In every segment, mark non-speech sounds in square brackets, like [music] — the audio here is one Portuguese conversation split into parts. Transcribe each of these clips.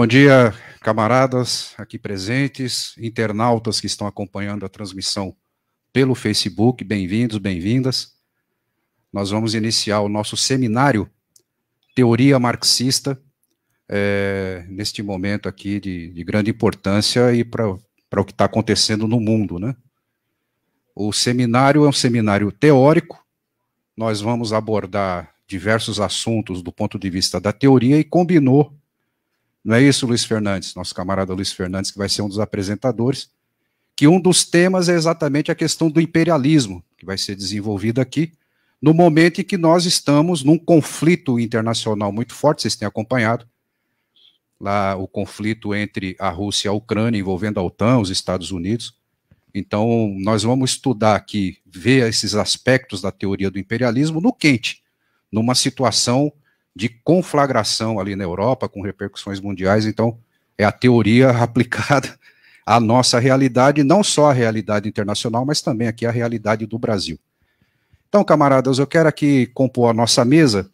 Bom dia, camaradas aqui presentes, internautas que estão acompanhando a transmissão pelo Facebook, bem-vindos, bem-vindas. Nós vamos iniciar o nosso seminário Teoria Marxista, é, neste momento aqui de, de grande importância e para o que está acontecendo no mundo, né? O seminário é um seminário teórico, nós vamos abordar diversos assuntos do ponto de vista da teoria e combinou não é isso, Luiz Fernandes, nosso camarada Luiz Fernandes, que vai ser um dos apresentadores, que um dos temas é exatamente a questão do imperialismo, que vai ser desenvolvida aqui, no momento em que nós estamos num conflito internacional muito forte, vocês têm acompanhado, lá o conflito entre a Rússia e a Ucrânia, envolvendo a OTAN, os Estados Unidos. Então, nós vamos estudar aqui, ver esses aspectos da teoria do imperialismo no quente, numa situação de conflagração ali na Europa, com repercussões mundiais. Então, é a teoria [laughs] aplicada à nossa realidade, não só a realidade internacional, mas também aqui a realidade do Brasil. Então, camaradas, eu quero aqui compor a nossa mesa,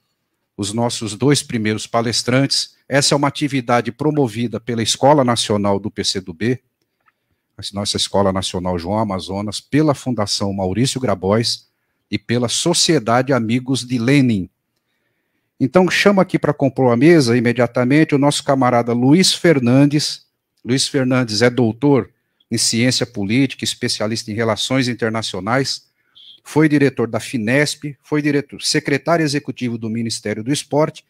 os nossos dois primeiros palestrantes. Essa é uma atividade promovida pela Escola Nacional do PCdoB, nossa Escola Nacional João Amazonas, pela Fundação Maurício Grabois e pela Sociedade Amigos de Lenin, então, chamo aqui para compor a mesa imediatamente o nosso camarada Luiz Fernandes. Luiz Fernandes é doutor em ciência política, especialista em relações internacionais, foi diretor da Finesp, foi diretor, secretário executivo do Ministério do Esporte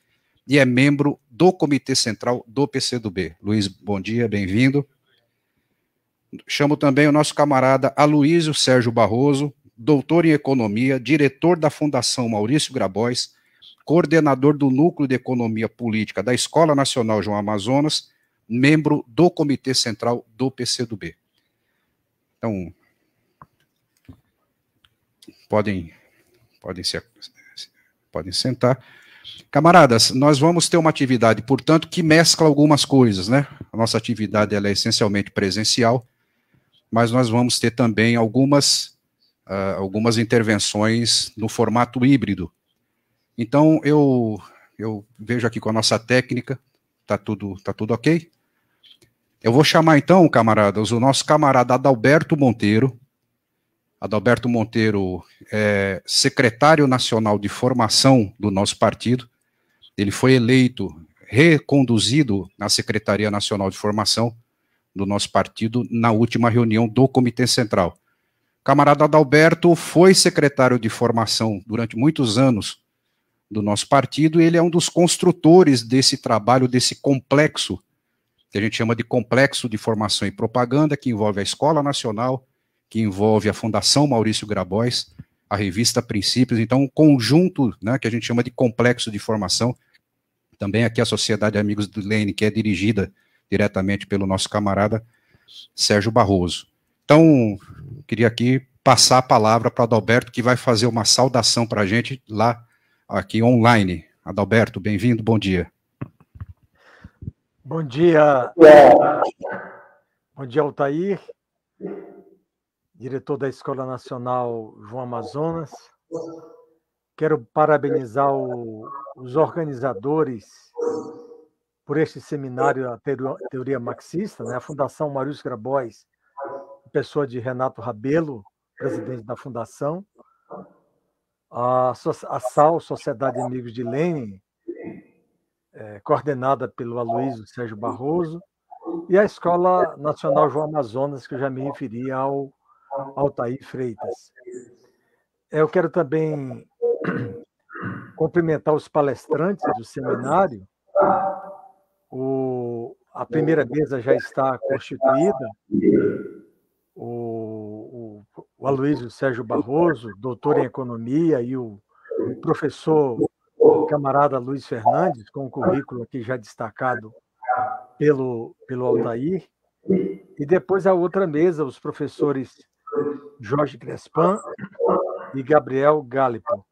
e é membro do Comitê Central do PCdoB. Luiz, bom dia, bem-vindo. Chamo também o nosso camarada Aloísio Sérgio Barroso, doutor em economia, diretor da Fundação Maurício Grabois, coordenador do Núcleo de Economia Política da Escola Nacional João Amazonas, membro do Comitê Central do PCdoB. Então, podem, podem, se, podem sentar. Camaradas, nós vamos ter uma atividade, portanto, que mescla algumas coisas, né? A nossa atividade ela é essencialmente presencial, mas nós vamos ter também algumas, uh, algumas intervenções no formato híbrido. Então, eu, eu vejo aqui com a nossa técnica, tá tudo, tá tudo ok? Eu vou chamar então, camaradas, o nosso camarada Adalberto Monteiro. Adalberto Monteiro é secretário nacional de formação do nosso partido. Ele foi eleito, reconduzido na Secretaria Nacional de Formação do nosso partido na última reunião do Comitê Central. camarada Adalberto foi secretário de formação durante muitos anos do nosso partido, e ele é um dos construtores desse trabalho, desse complexo, que a gente chama de complexo de formação e propaganda, que envolve a Escola Nacional, que envolve a Fundação Maurício Grabois, a revista Princípios, então um conjunto né, que a gente chama de complexo de formação. Também aqui a Sociedade Amigos do Lene, que é dirigida diretamente pelo nosso camarada Sérgio Barroso. Então, queria aqui passar a palavra para o Adalberto, que vai fazer uma saudação para a gente lá aqui online. Adalberto, bem-vindo, bom dia. Bom dia. É. Bom dia, Altair, diretor da Escola Nacional João Amazonas. Quero parabenizar o, os organizadores por este seminário da teoria marxista, né? a Fundação Marius Grabois, pessoa de Renato Rabelo, presidente da Fundação, a, a SAL, Sociedade Amigos de Lenin, é, coordenada pelo Aloysio Sérgio Barroso, e a Escola Nacional João Amazonas, que eu já me referi ao Altair Freitas. É, eu quero também [clears throat] cumprimentar os palestrantes do seminário. O, a primeira mesa já está constituída. O o Aloysio Sérgio Barroso, doutor em economia, e o professor o camarada Luiz Fernandes, com o currículo aqui já destacado pelo, pelo Altair. E depois a outra mesa, os professores Jorge Crespan e Gabriel Galipo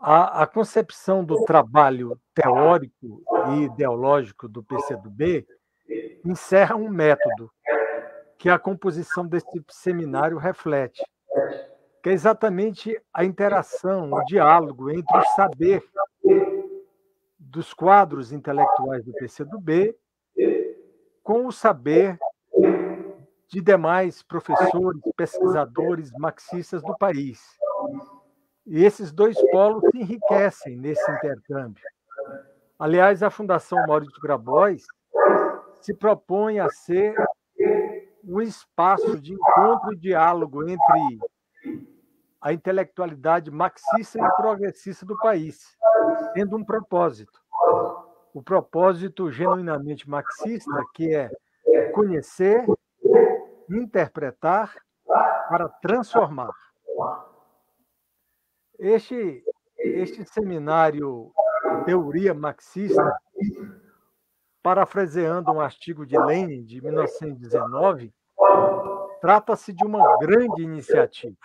A, a concepção do trabalho teórico e ideológico do PCdoB encerra um método que a composição desse seminário reflete, que é exatamente a interação, o diálogo entre o saber dos quadros intelectuais do PCdoB com o saber de demais professores, pesquisadores, marxistas do país. E esses dois polos se enriquecem nesse intercâmbio. Aliás, a Fundação Maurício Grabois se propõe a ser um espaço de encontro e diálogo entre a intelectualidade marxista e progressista do país, tendo um propósito. O propósito genuinamente marxista, que é conhecer, interpretar para transformar. Este, este seminário Teoria Marxista, parafraseando um artigo de Lenin de 1919, Trata-se de uma grande iniciativa.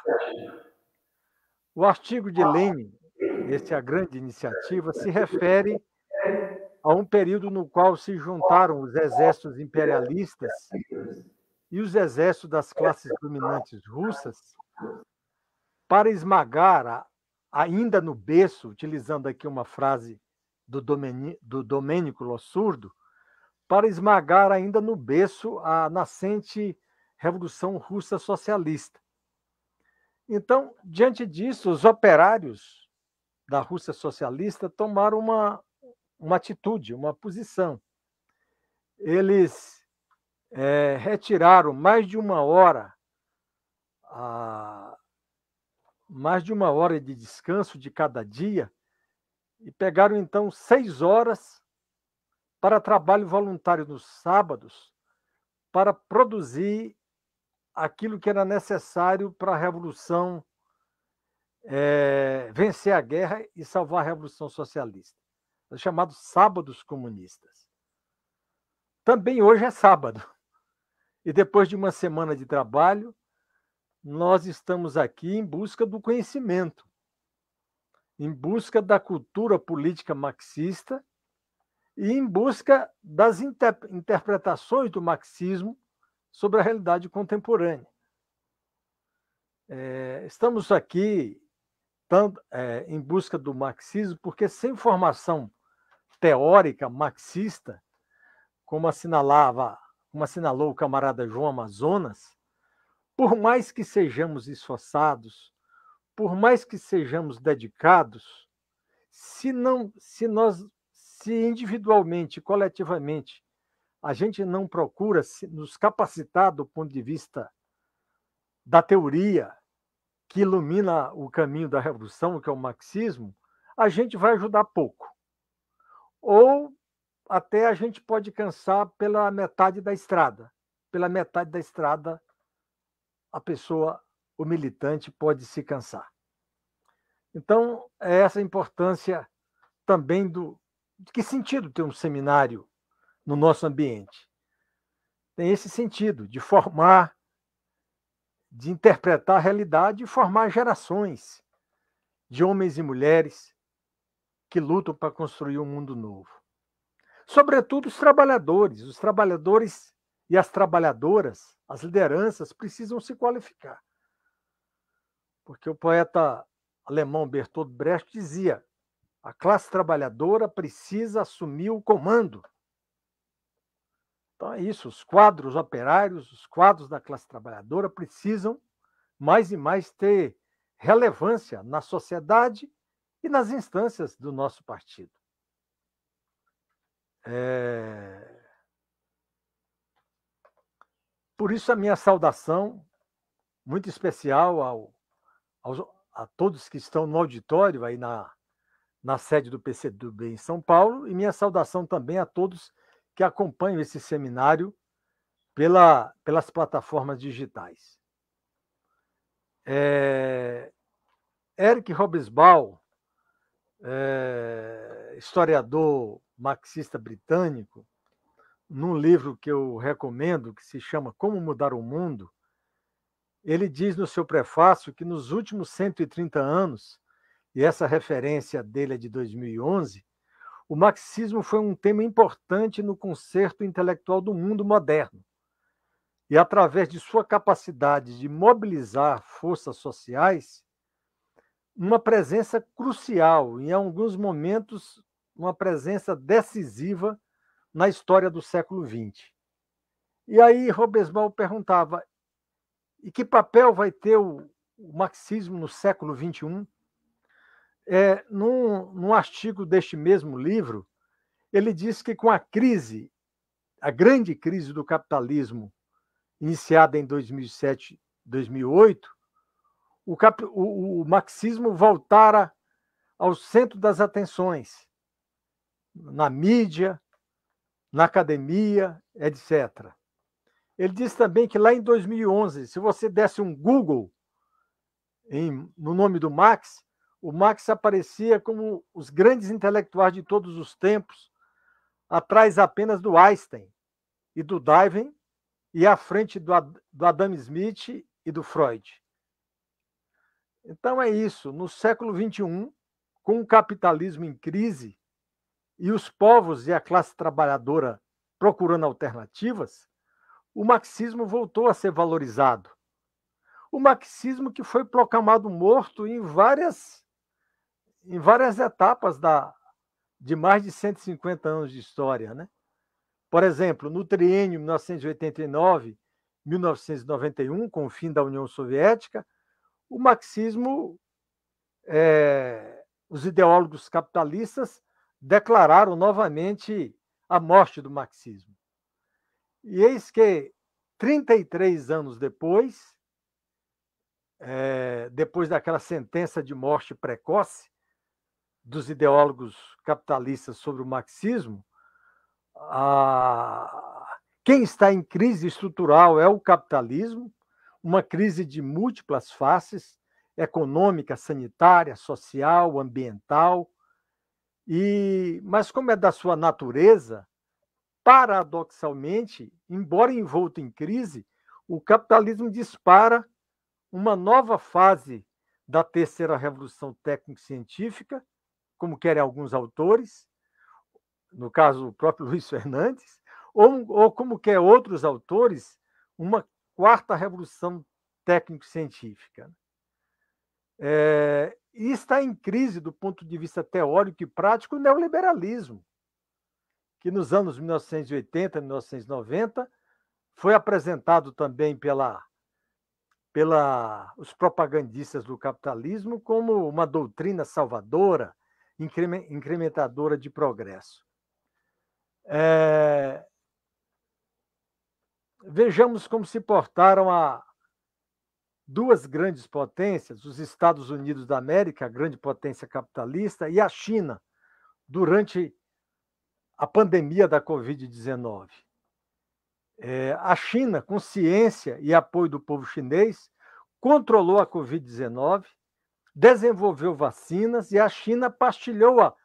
O artigo de Lenin, este é a grande iniciativa, se refere a um período no qual se juntaram os exércitos imperialistas e os exércitos das classes dominantes russas para esmagar, a, ainda no berço, utilizando aqui uma frase do, Domeni, do Domênico Lossurdo, para esmagar ainda no berço a nascente Revolução Russa Socialista. Então, diante disso, os operários da Rússia Socialista tomaram uma, uma atitude, uma posição. Eles é, retiraram mais de uma hora a, mais de uma hora de descanso de cada dia e pegaram então seis horas para trabalho voluntário nos sábados para produzir aquilo que era necessário para a revolução é, vencer a guerra e salvar a revolução socialista, os chamados sábados comunistas. Também hoje é sábado. [laughs] E depois de uma semana de trabalho, nós estamos aqui em busca do conhecimento, em busca da cultura política marxista e em busca das inter interpretações do marxismo sobre a realidade contemporânea. É, estamos aqui tanto, é, em busca do marxismo, porque sem formação teórica marxista, como assinalava, como assinalou o camarada João Amazonas, por mais que sejamos esforçados, por mais que sejamos dedicados, se não, se nós, se individualmente, coletivamente, a gente não procura nos capacitar do ponto de vista da teoria que ilumina o caminho da revolução, que é o marxismo, a gente vai ajudar pouco. Ou até a gente pode cansar pela metade da estrada. Pela metade da estrada, a pessoa, o militante, pode se cansar. Então, é essa a importância também do. De que sentido ter um seminário no nosso ambiente. Tem esse sentido de formar, de interpretar a realidade e formar gerações de homens e mulheres que lutam para construir um mundo novo. Sobretudo os trabalhadores, os trabalhadores e as trabalhadoras, as lideranças precisam se qualificar. Porque o poeta alemão Bertolt Brecht dizia: a classe trabalhadora precisa assumir o comando então é isso, os quadros operários, os quadros da classe trabalhadora precisam mais e mais ter relevância na sociedade e nas instâncias do nosso partido. É... Por isso, a minha saudação muito especial ao, a todos que estão no auditório aí na, na sede do PCdoB em São Paulo e minha saudação também a todos que acompanham esse seminário pela, pelas plataformas digitais. É, Eric Hobsbawm, é, historiador marxista britânico, num livro que eu recomendo, que se chama Como Mudar o Mundo, ele diz no seu prefácio que nos últimos 130 anos, e essa referência dele é de 2011, o marxismo foi um tema importante no concerto intelectual do mundo moderno. E, através de sua capacidade de mobilizar forças sociais, uma presença crucial, em alguns momentos, uma presença decisiva na história do século XX. E aí Robespierre perguntava: e que papel vai ter o, o marxismo no século XXI? é, num, num artigo deste mesmo livro, ele diz que com a crise, a grande crise do capitalismo, iniciada em 2007, 2008, o, cap, o, o marxismo voltara ao centro das atenções, na mídia, na academia, etc. Ele diz também que lá em 2011, se você desse um Google em, no nome do Marx, o Marx aparecia como os grandes intelectuais de todos os tempos, atrás apenas do Einstein e do Darwin, e à frente do, do Adam Smith e do Freud. Então é isso. No século XXI, com o capitalismo em crise e os povos e a classe trabalhadora procurando alternativas, o marxismo voltou a ser valorizado. O marxismo que foi proclamado morto em várias em várias etapas da, de mais de 150 anos de história. Né? Por exemplo, no triênio 1989-1991, com o fim da União Soviética, o marxismo, é, os ideólogos capitalistas declararam novamente a morte do marxismo. E eis que, 33 anos depois, é, depois daquela sentença de morte precoce, dos ideólogos capitalistas sobre o marxismo, a... quem está em crise estrutural é o capitalismo, uma crise de múltiplas faces econômica, sanitária, social, ambiental. E mas como é da sua natureza, paradoxalmente, embora envolto em crise, o capitalismo dispara uma nova fase da terceira revolução técnico-científica, como querem alguns autores, no caso o próprio [laughs] Luiz Fernandes, ou, ou como quer outros autores, uma quarta revolução técnico-científica. Né? É, e está em crise do ponto de vista teórico e prático o neoliberalismo, que nos anos 1980, 1990 foi apresentado também pela pela os propagandistas do capitalismo como uma doutrina salvadora, incrementadora de progresso. É... Vejamos como se portaram a duas grandes potências, os Estados Unidos da América, a grande potência capitalista, e a China, durante a pandemia da Covid-19. É, eh, a China, com ciência e apoio do povo chinês, controlou a Covid-19 desenvolveu vacinas e a China partilhou, a,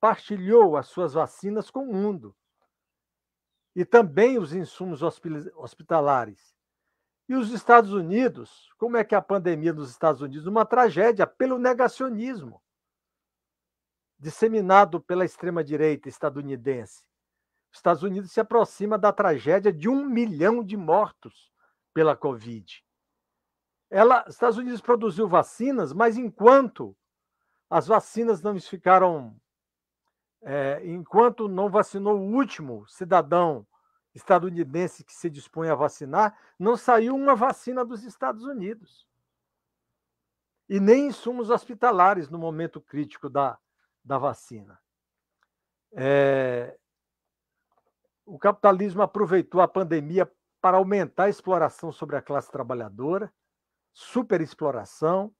partilhou as suas vacinas com o mundo. E também os insumos hospitalares. E os Estados Unidos, como é que a pandemia nos Estados Unidos? Uma tragédia pelo negacionismo disseminado pela extrema-direita estadunidense. Os Estados Unidos se aproxima da tragédia de um milhão de mortos pela Covid ela, Estados Unidos produziu vacinas, mas enquanto as vacinas não ficaram, é, enquanto não vacinou o último cidadão estadunidense que se dispõe a vacinar, não saiu uma vacina dos Estados Unidos. E nem insumos hospitalares no momento crítico da, da vacina. É, o capitalismo aproveitou a pandemia para aumentar a exploração sobre a classe trabalhadora, superexploração,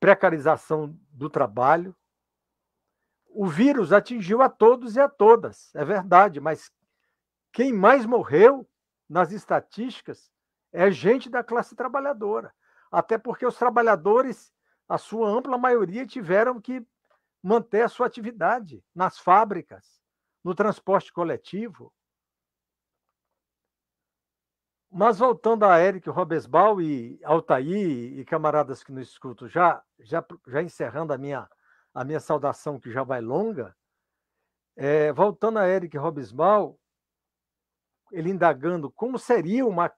precarização do trabalho. O vírus atingiu a todos e a todas, é verdade, mas quem mais morreu nas estatísticas é gente da classe trabalhadora. Até porque os trabalhadores, a sua ampla maioria, tiveram que manter a sua atividade nas fábricas, no transporte coletivo, mas voltando a Eric Robesbal e Altair e camaradas que nos escutam, já, já, já encerrando a minha, a minha saudação que já vai longa, é, voltando a Eric Robesbal, ele indagando como seria uma,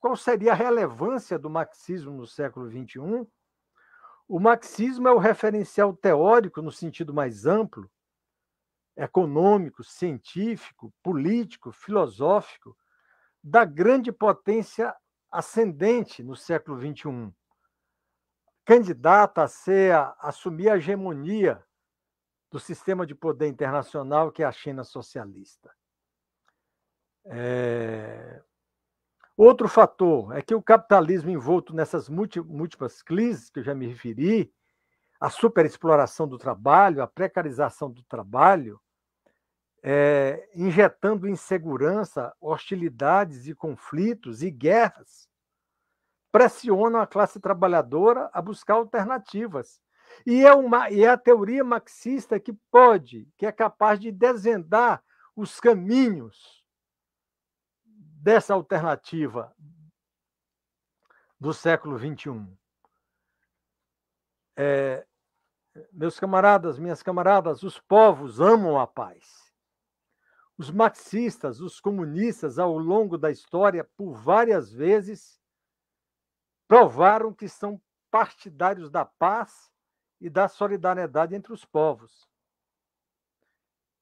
qual seria a relevância do marxismo no século XXI, o marxismo é o referencial teórico no sentido mais amplo, econômico, científico, político, filosófico, da grande potência ascendente no século XXI, candidata a, ser, a assumir a hegemonia do sistema de poder internacional que é a China socialista. É... Outro fator é que o capitalismo envolto nessas múltiplas crises que eu já me referi, a superexploração do trabalho, a precarização do trabalho, é, injetando insegurança, hostilidades e conflitos e guerras, pressionam a classe trabalhadora a buscar alternativas. E é, uma, e é a teoria marxista que pode, que é capaz de desvendar os caminhos dessa alternativa do século XXI. É, eh, meus camaradas, minhas camaradas, os povos amam a paz. Os marxistas, os comunistas, ao longo da história, por várias vezes, provaram que são partidários da paz e da solidariedade entre os povos.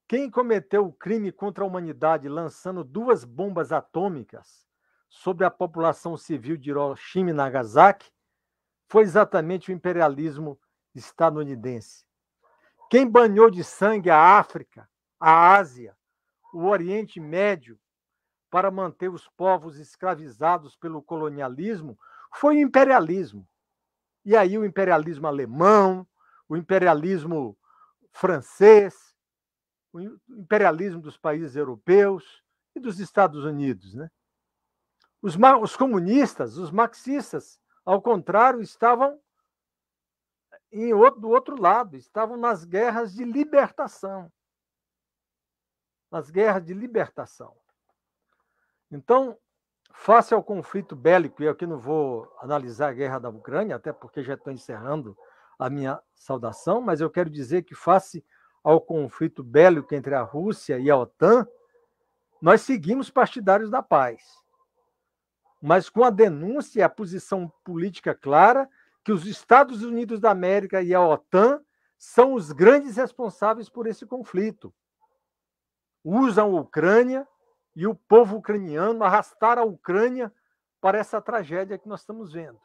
Quem cometeu o crime contra a humanidade lançando duas bombas atômicas sobre a população civil de Hiroshima e Nagasaki foi exatamente o imperialismo estadunidense. Quem banhou de sangue a África, a Ásia o Oriente Médio para manter os povos escravizados pelo colonialismo foi o imperialismo. E aí o imperialismo alemão, o imperialismo francês, o imperialismo dos países europeus e dos Estados Unidos. Né? Os, os comunistas, os marxistas, ao contrário, estavam em outro, do outro lado, estavam nas guerras de libertação nas guerras de libertação. Então, face ao conflito bélico, e eu aqui não vou analisar a guerra da Ucrânia, até porque já estou encerrando a minha saudação, mas eu quero dizer que face ao conflito bélico entre a Rússia e a OTAN, nós seguimos partidários da paz, mas com a denúncia e a posição política clara que os Estados Unidos da América e a OTAN são os grandes responsáveis por esse conflito usam a Ucrânia e o povo ucraniano arrastar a Ucrânia para essa tragédia que nós estamos vendo.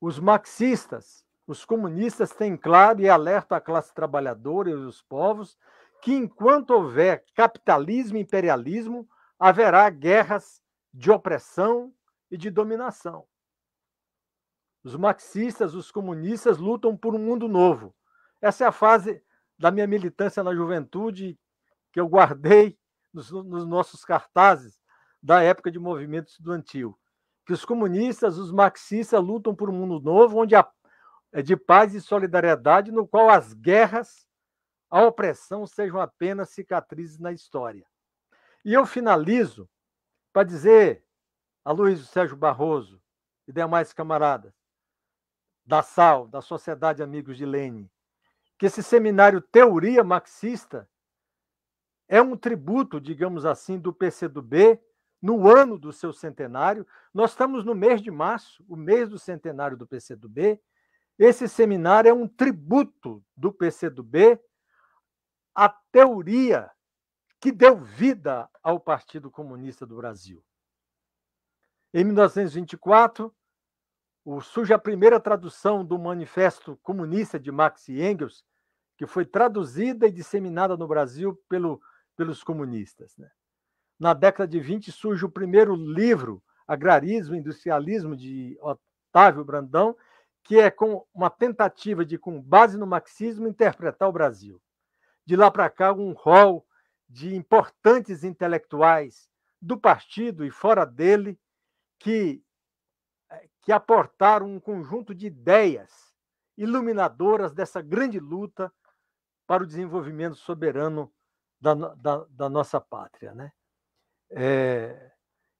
Os marxistas, os comunistas têm claro e alertam a classe trabalhadora e os povos que enquanto houver capitalismo e imperialismo, haverá guerras de opressão e de dominação. Os marxistas, os comunistas lutam por um mundo novo. Essa é a fase, da minha militância na juventude, que eu guardei nos, nos nossos cartazes da época de movimento estudantil. Que os comunistas, os marxistas lutam por um mundo novo, onde há é de paz e solidariedade, no qual as guerras, a opressão sejam apenas cicatrizes na história. E eu finalizo para dizer a Luiz Sérgio Barroso e demais camaradas da SAL, da Sociedade Amigos de Lênin, que esse seminário Teoria Marxista é um tributo, digamos assim, do PCdoB no ano do seu centenário. Nós estamos no mês de março, o mês do centenário do PCdoB. Esse seminário é um tributo do PCdoB à teoria que deu vida ao Partido Comunista do Brasil. Em 1924, surge a primeira tradução do Manifesto Comunista de Marx e Engels, que foi traduzida e disseminada no Brasil pelo, pelos comunistas. Né? Na década de 20 surge o primeiro livro, Agrarismo e Industrialismo, de Otávio Brandão, que é com uma tentativa de, com base no marxismo, interpretar o Brasil. De lá para cá, um rol de importantes intelectuais do partido e fora dele que, eh, que aportaram um conjunto de ideias iluminadoras dessa grande luta para o desenvolvimento soberano da, da, da nossa pátria. Né? É,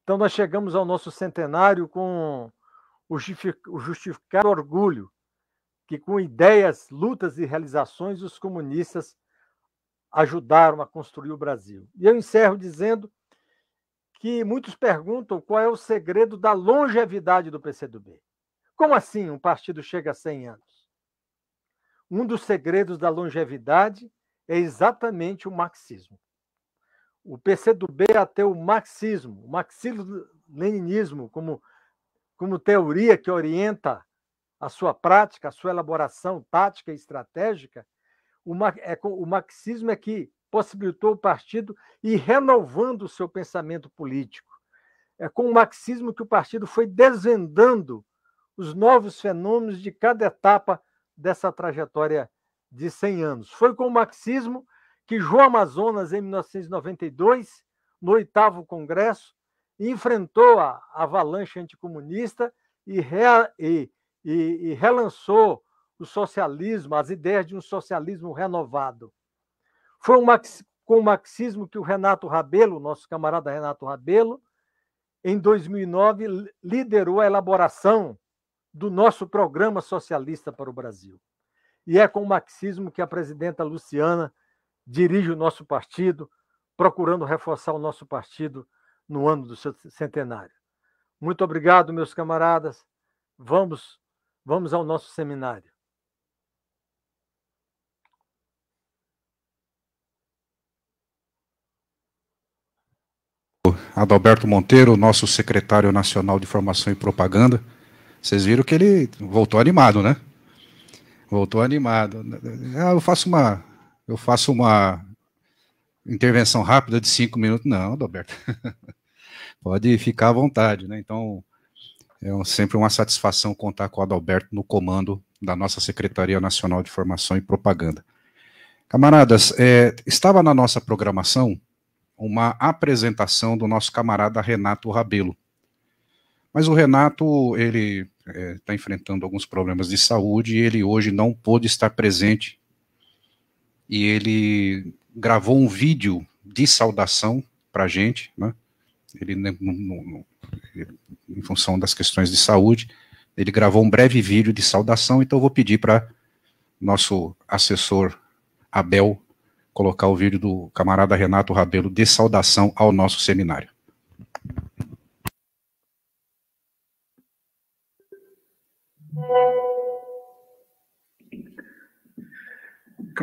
então, nós chegamos ao nosso centenário com o justificado orgulho que, com ideias, lutas e realizações, os comunistas ajudaram a construir o Brasil. E eu encerro dizendo que muitos perguntam qual é o segredo da longevidade do PCdoB. Como assim um partido chega a 100 anos? um dos segredos da longevidade é exatamente o marxismo. O PCdoB até o marxismo, o marxismo-leninismo, como, como teoria que orienta a sua prática, a sua elaboração tática e estratégica, o, é, o marxismo é que possibilitou o partido ir renovando o seu pensamento político. É com o marxismo que o partido foi desvendando os novos fenômenos de cada etapa dessa trajetória de 100 anos. Foi com o marxismo que João Amazonas, em 1992, no oitavo Congresso, enfrentou a avalanche anticomunista e, e, e, e relançou o socialismo, as ideias de um socialismo renovado. Foi um marx, com o marxismo que o Renato Rabelo, nosso camarada Renato Rabelo, em 2009, liderou a elaboração do nosso programa socialista para o Brasil. E é com o marxismo que a presidenta Luciana dirige o nosso partido, procurando reforçar o nosso partido no ano do seu centenário. Muito obrigado, meus camaradas. Vamos, vamos ao nosso seminário. Adalberto Monteiro, nosso secretário nacional de Formação e Propaganda. Vocês viram que ele voltou animado, né? Voltou animado. Ah, eu faço uma, eu faço uma intervenção rápida de cinco minutos. Não, Doberto. [laughs] Pode ficar à vontade, né? Então, é sempre uma satisfação contar com o Adalberto no comando da nossa Secretaria Nacional de Formação e Propaganda. Camaradas, é, estava na nossa programação uma apresentação do nosso camarada Renato Rabelo. Mas o Renato, ele está é, tá enfrentando alguns problemas de saúde e ele hoje não pôde estar presente. E ele gravou um vídeo de saudação para a gente, né? Ele, né, no, no, em função das questões de saúde, ele gravou um breve vídeo de saudação, então eu vou pedir para nosso assessor Abel colocar o vídeo do camarada Renato Rabelo de saudação ao nosso seminário.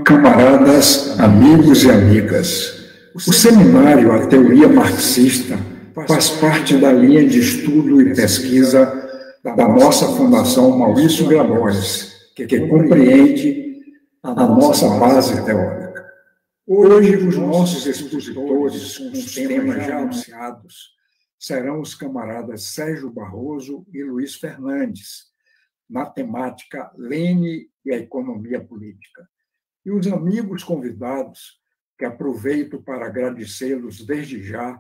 Camaradas, amigos e amigas, o seminário A Teoria Marxista faz parte da linha de estudo e pesquisa da nossa Fundação Maurício Grabois, que compreende a nossa base teórica. Hoje, os nossos expositores, com os temas já anunciados, serão os camaradas Sérgio Barroso e Luiz Fernandes, matemática, temática Lene e a economia política. E os amigos convidados, que aproveito para agradecê-los desde já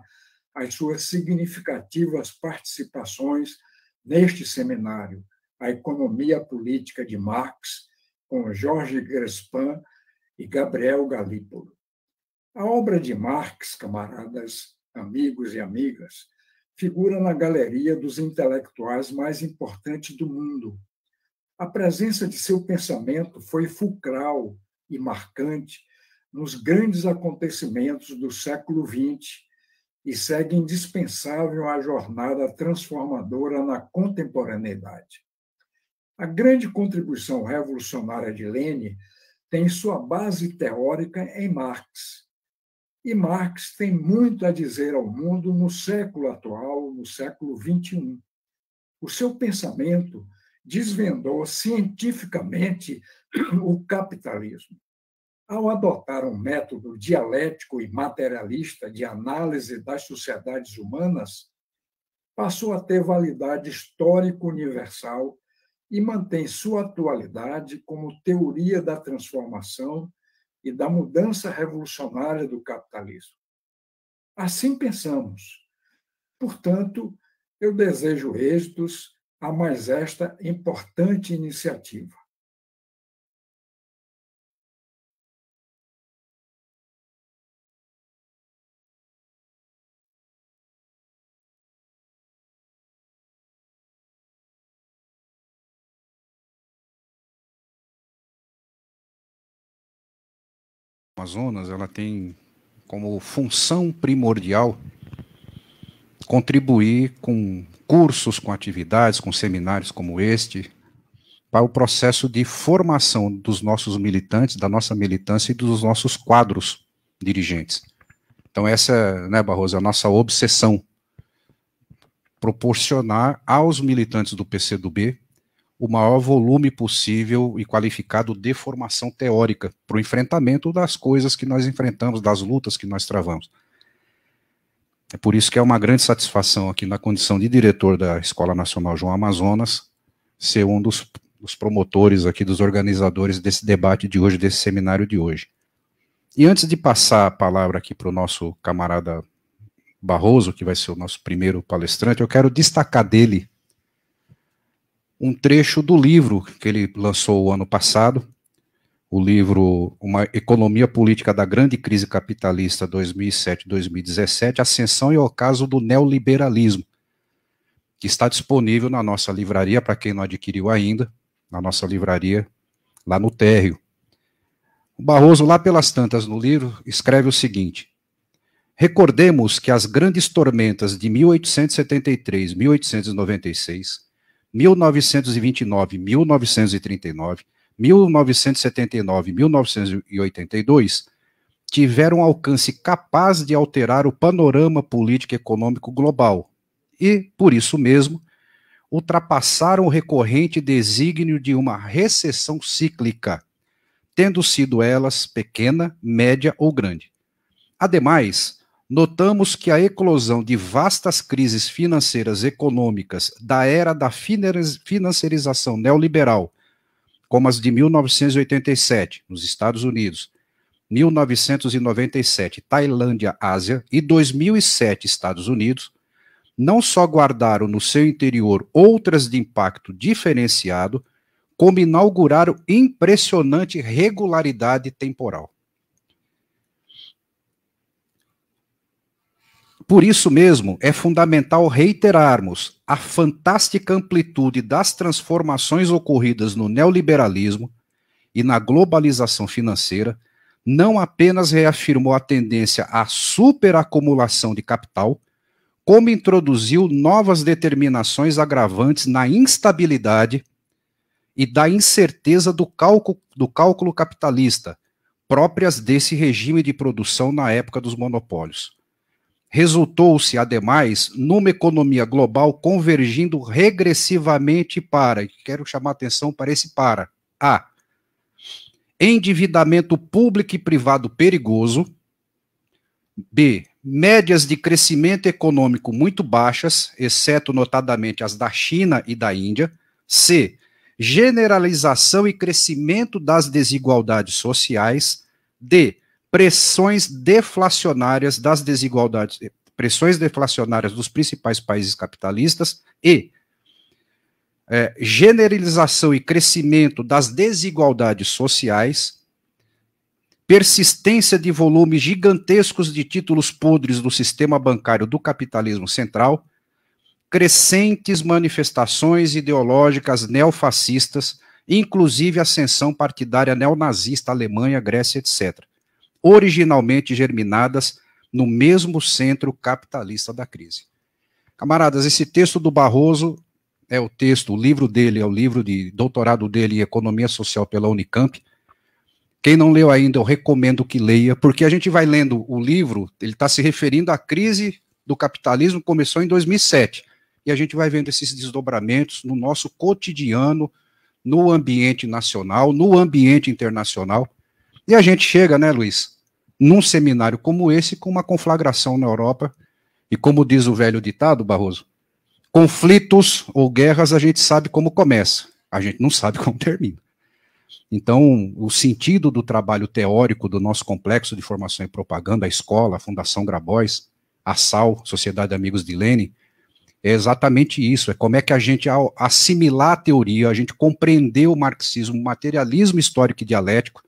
as suas significativas participações neste seminário, A Economia Política de Marx, com Jorge Grespan e Gabriel Galípolo. A obra de Marx, camaradas, amigos e amigas, figura na galeria dos intelectuais mais importantes do mundo, a presença de seu pensamento foi fulcral e marcante nos grandes acontecimentos do século XX e segue indispensável à jornada transformadora na contemporaneidade. A grande contribuição revolucionária de Lênin tem sua base teórica em Marx. E Marx tem muito a dizer ao mundo no século atual, no século XXI. O seu pensamento desvendou cientificamente [clears throat] o capitalismo. Ao adotar um método dialético e materialista de análise das sociedades humanas, passou a ter validade histórico-universal e mantém sua atualidade como teoria da transformação e da mudança revolucionária do capitalismo. Assim pensamos. Portanto, eu desejo êxitos a mais esta importante iniciativa. Amazonas, ela tem como função primordial contribuir com cursos, com atividades, com seminários como este, para o processo de formação dos nossos militantes, da nossa militância e dos nossos quadros dirigentes. Então, essa, né, Barroso, é a nossa obsessão. Proporcionar aos militantes do PCdoB o maior volume possível e qualificado de formação teórica para o enfrentamento das coisas que nós enfrentamos, das lutas que nós travamos. É por isso que é uma grande satisfação aqui na condição de diretor da Escola Nacional João Amazonas ser um dos, dos promotores aqui, dos organizadores desse debate de hoje, desse seminário de hoje. E antes de passar a palavra aqui para o nosso camarada Barroso, que vai ser o nosso primeiro palestrante, eu quero destacar dele um trecho do livro que ele lançou o ano passado, o livro Uma Economia Política da Grande Crise Capitalista 2007-2017, Ascensão e Ocaso do Neoliberalismo, que está disponível na nossa livraria, para quem não adquiriu ainda, na nossa livraria lá no térreo. O Barroso, lá pelas tantas no livro, escreve o seguinte: Recordemos que as grandes tormentas de 1873, 1896, 1929, 1939, 1979 e 1982 tiveram um alcance capaz de alterar o panorama político e econômico global e, por isso mesmo, ultrapassaram o recorrente desígnio de uma recessão cíclica, tendo sido elas pequena, média ou grande. Ademais, notamos que a eclosão de vastas crises financeiras econômicas da era da financiarização neoliberal como as de 1987, nos Estados Unidos, 1997, Tailândia, Ásia, e 2007, Estados Unidos, não só guardaram no seu interior outras de impacto diferenciado, como inauguraram impressionante regularidade temporal. Por isso mesmo, é fundamental reiterarmos a fantástica amplitude das transformações ocorridas no neoliberalismo e na globalização financeira, não apenas reafirmou a tendência à superacumulação de capital, como introduziu novas determinações agravantes na instabilidade e da incerteza do cálculo, do cálculo capitalista, próprias desse regime de produção na época dos monopólios. Resultou-se, ademais, numa economia global convergindo regressivamente para, quero chamar atenção para esse para, a endividamento público e privado perigoso, b médias de crescimento econômico muito baixas, exceto notadamente as da China e da Índia, c generalização e crescimento das desigualdades sociais, d pressões deflacionárias das desigualdades, eh, pressões deflacionárias dos principais países capitalistas e é, generalização e crescimento das desigualdades sociais, persistência de volumes gigantescos de títulos podres do sistema bancário do capitalismo central, crescentes manifestações ideológicas neofascistas, inclusive ascensão partidária neonazista, Alemanha, Grécia, etc originalmente germinadas no mesmo centro capitalista da crise. Camaradas, esse texto do Barroso é o texto, o livro dele é o livro de doutorado dele em Economia Social pela Unicamp. Quem não leu ainda, eu recomendo que leia, porque a gente vai lendo o livro, ele está se referindo à crise do capitalismo, começou em 2007, e a gente vai vendo esses desdobramentos no nosso cotidiano, no ambiente nacional, no ambiente internacional. E a gente chega, né, Luiz, num seminário como esse, com uma conflagração na Europa, e como diz o velho ditado, Barroso, conflitos ou guerras a gente sabe como começa, a gente não sabe [laughs] como termina. Então, o sentido do trabalho teórico do nosso complexo de formação e propaganda, a escola, a Fundação Grabois, a SAL, Sociedade de Amigos de Lênin, é exatamente isso, é como é que a gente, ao assimilar a teoria, a gente compreender o marxismo, o materialismo histórico e dialético,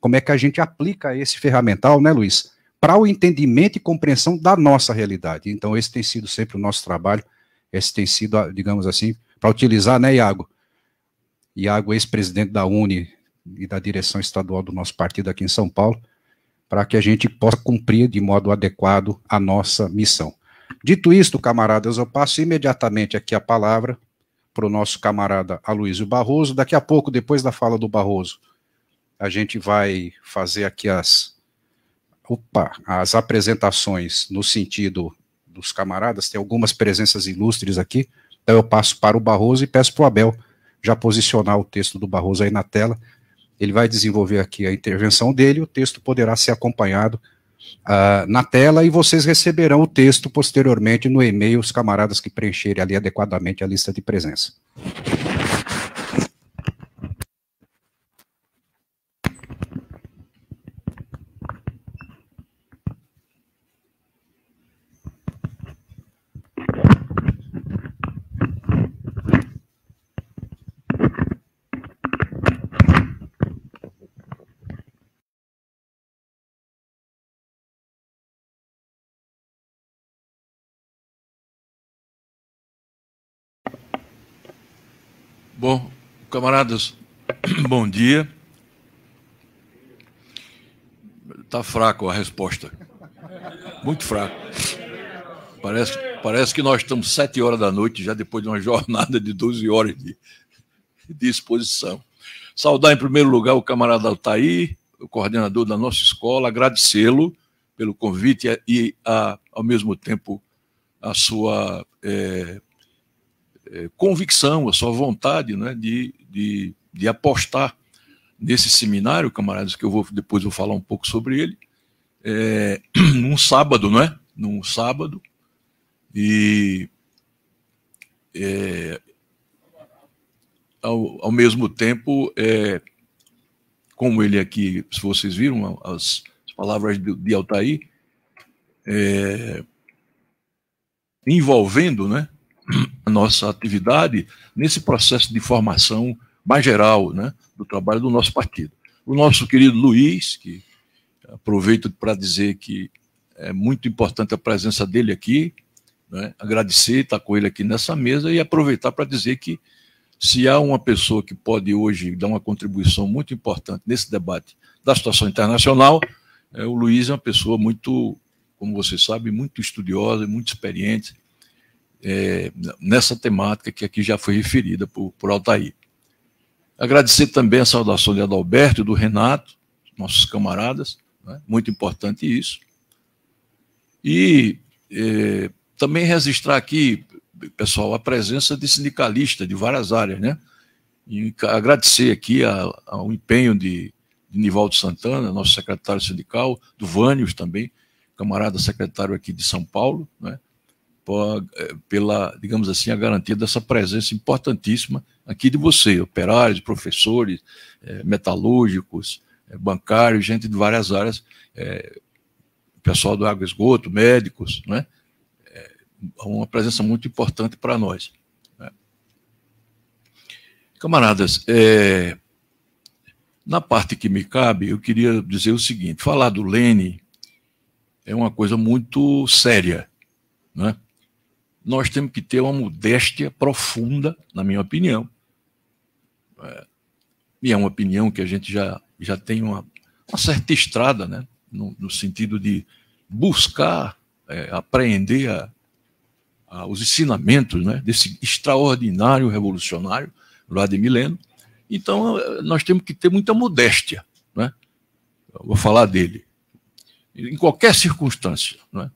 como é que a gente aplica esse ferramental, né, Luiz? Para o entendimento e compreensão da nossa realidade. Então, esse tem sido sempre o nosso trabalho, esse tem sido, digamos assim, para utilizar, né, Iago? Iago, ex-presidente da Uni e da direção estadual do nosso partido aqui em São Paulo, para que a gente possa cumprir de modo adequado a nossa missão. Dito isto, camaradas, eu passo imediatamente aqui a palavra para o nosso camarada Aloysio Barroso. Daqui a pouco, depois da fala do Barroso, a gente vai fazer aqui as, opa, as apresentações no sentido dos camaradas, tem algumas presenças ilustres aqui, então eu passo para o Barroso e peço para o Abel já posicionar o texto do Barroso aí na tela. Ele vai desenvolver aqui a intervenção dele, o texto poderá ser acompanhado uh, na tela e vocês receberão o texto posteriormente no e-mail, os camaradas que preencherem ali adequadamente a lista de presença. Bom, camaradas, [clears throat] bom dia. Está fraco a resposta. Muito fraco. Parece, parece que nós estamos sete horas da noite, já depois de uma jornada de 12 horas de, de exposição. Saudar em primeiro lugar o camarada Altair, o coordenador da nossa escola, agradecê-lo pelo convite e, a, ao mesmo tempo, a sua é, eh, convicção, a sua vontade né, de, de, de apostar nesse seminário, camaradas, que eu vou depois vou falar um pouco sobre ele, é, [clears throat] num sábado, não é? Num sábado. E é, ao, ao mesmo tempo, é, como ele aqui, se vocês viram as, as palavras de, de Altair, é, envolvendo, né? a nossa atividade nesse processo de formação mais geral né, do trabalho do nosso partido. O nosso querido Luiz, que aproveito para dizer que é muito importante a presença dele aqui, né, agradecer estar com ele aqui nessa mesa e aproveitar para dizer que se há uma pessoa que pode hoje dar uma contribuição muito importante nesse debate da situação internacional, é, o Luiz é uma pessoa muito, como vocês sabem, muito estudiosa, muito experiente, é, nessa temática que aqui já foi referida por, por Altair. Agradecer também a saudação de Adalberto e do Renato, nossos camaradas, né? muito importante isso. E é, também registrar aqui, pessoal, a presença de sindicalistas de várias áreas, né? E agradecer aqui ao empenho de, de Nivaldo Santana, nosso secretário sindical, do Vânios também, camarada secretário aqui de São Paulo, né? É, pela, digamos assim, a garantia dessa presença importantíssima aqui de você, operários, professores, é, metalúrgicos, é, bancários, gente de várias áreas, pessoal do água esgoto, médicos, né? uma presença muito importante para nós. Né? Camaradas, é, na parte que me cabe, eu queria dizer o seguinte: falar do Lene é uma coisa muito séria. Né? nós temos que ter uma modéstia profunda, na minha opinião. É, e é uma opinião que a gente já, já tem uma, uma certa estrada, né? no, no sentido de buscar é, apreender a, a, os ensinamentos né? desse extraordinário revolucionário, Vladimir Leno. Então, nós temos que ter muita modéstia. Né? Eu vou falar dele. Em qualquer circunstância. Né?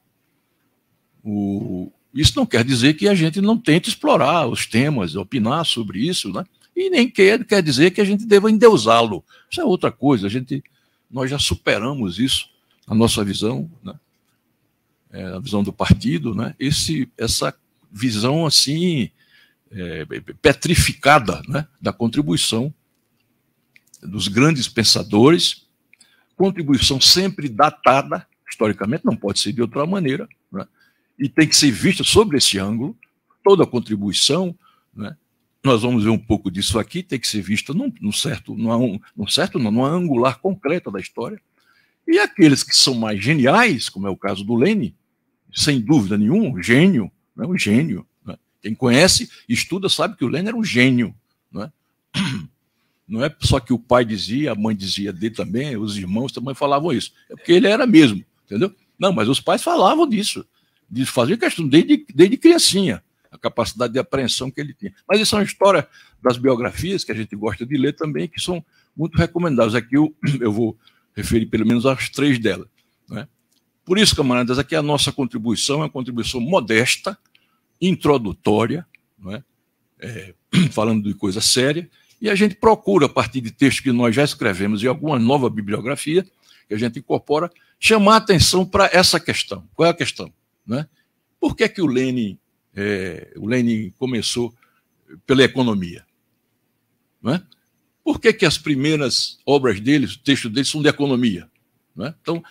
O, isso não quer dizer que a gente não tente explorar os temas, opinar sobre isso, né? E nem quer, quer dizer que a gente deva endeusá-lo. Isso é outra coisa. A gente, nós já superamos isso A nossa visão, né? É, a visão do partido, né? Esse, essa visão assim é, petrificada, né? Da contribuição dos grandes pensadores, contribuição sempre datada historicamente, não pode ser de outra maneira e tem que ser vista sobre esse ângulo, toda a contribuição, né? nós vamos ver um pouco disso aqui, tem que ser vista num, num certo, num, num certo não, numa angular concreta da história. E aqueles que são mais geniais, como é o caso do Lênin, sem dúvida nenhuma, um gênio, né? um gênio. Né? Quem conhece, estuda, sabe que o Lênin era um gênio. Né? [clears throat] Não é só que o pai dizia, a mãe dizia dele também, os irmãos também falavam isso. É porque ele era mesmo, entendeu? Não, mas os pais falavam disso de fazer questão desde, desde criancinha, a capacidade de apreensão que ele tinha. Mas isso é uma história das biografias que a gente gosta de ler também, que são muito recomendáveis. Aqui eu, [clears throat] eu vou referir pelo menos as três delas. Né? Por isso, camaradas, aqui a nossa contribuição é uma contribuição modesta, introdutória, não é? É, [clears throat] falando de coisa séria, e a gente procura, a partir de textos que nós já escrevemos e alguma nova bibliografia que a gente incorpora, chamar atenção para essa questão. Qual é a questão? Né? Por que, que o, Lenin, é, o Lenin começou pela economia? Né? Por que, que as primeiras obras dele, o texto dele, são de economia? Né? Então,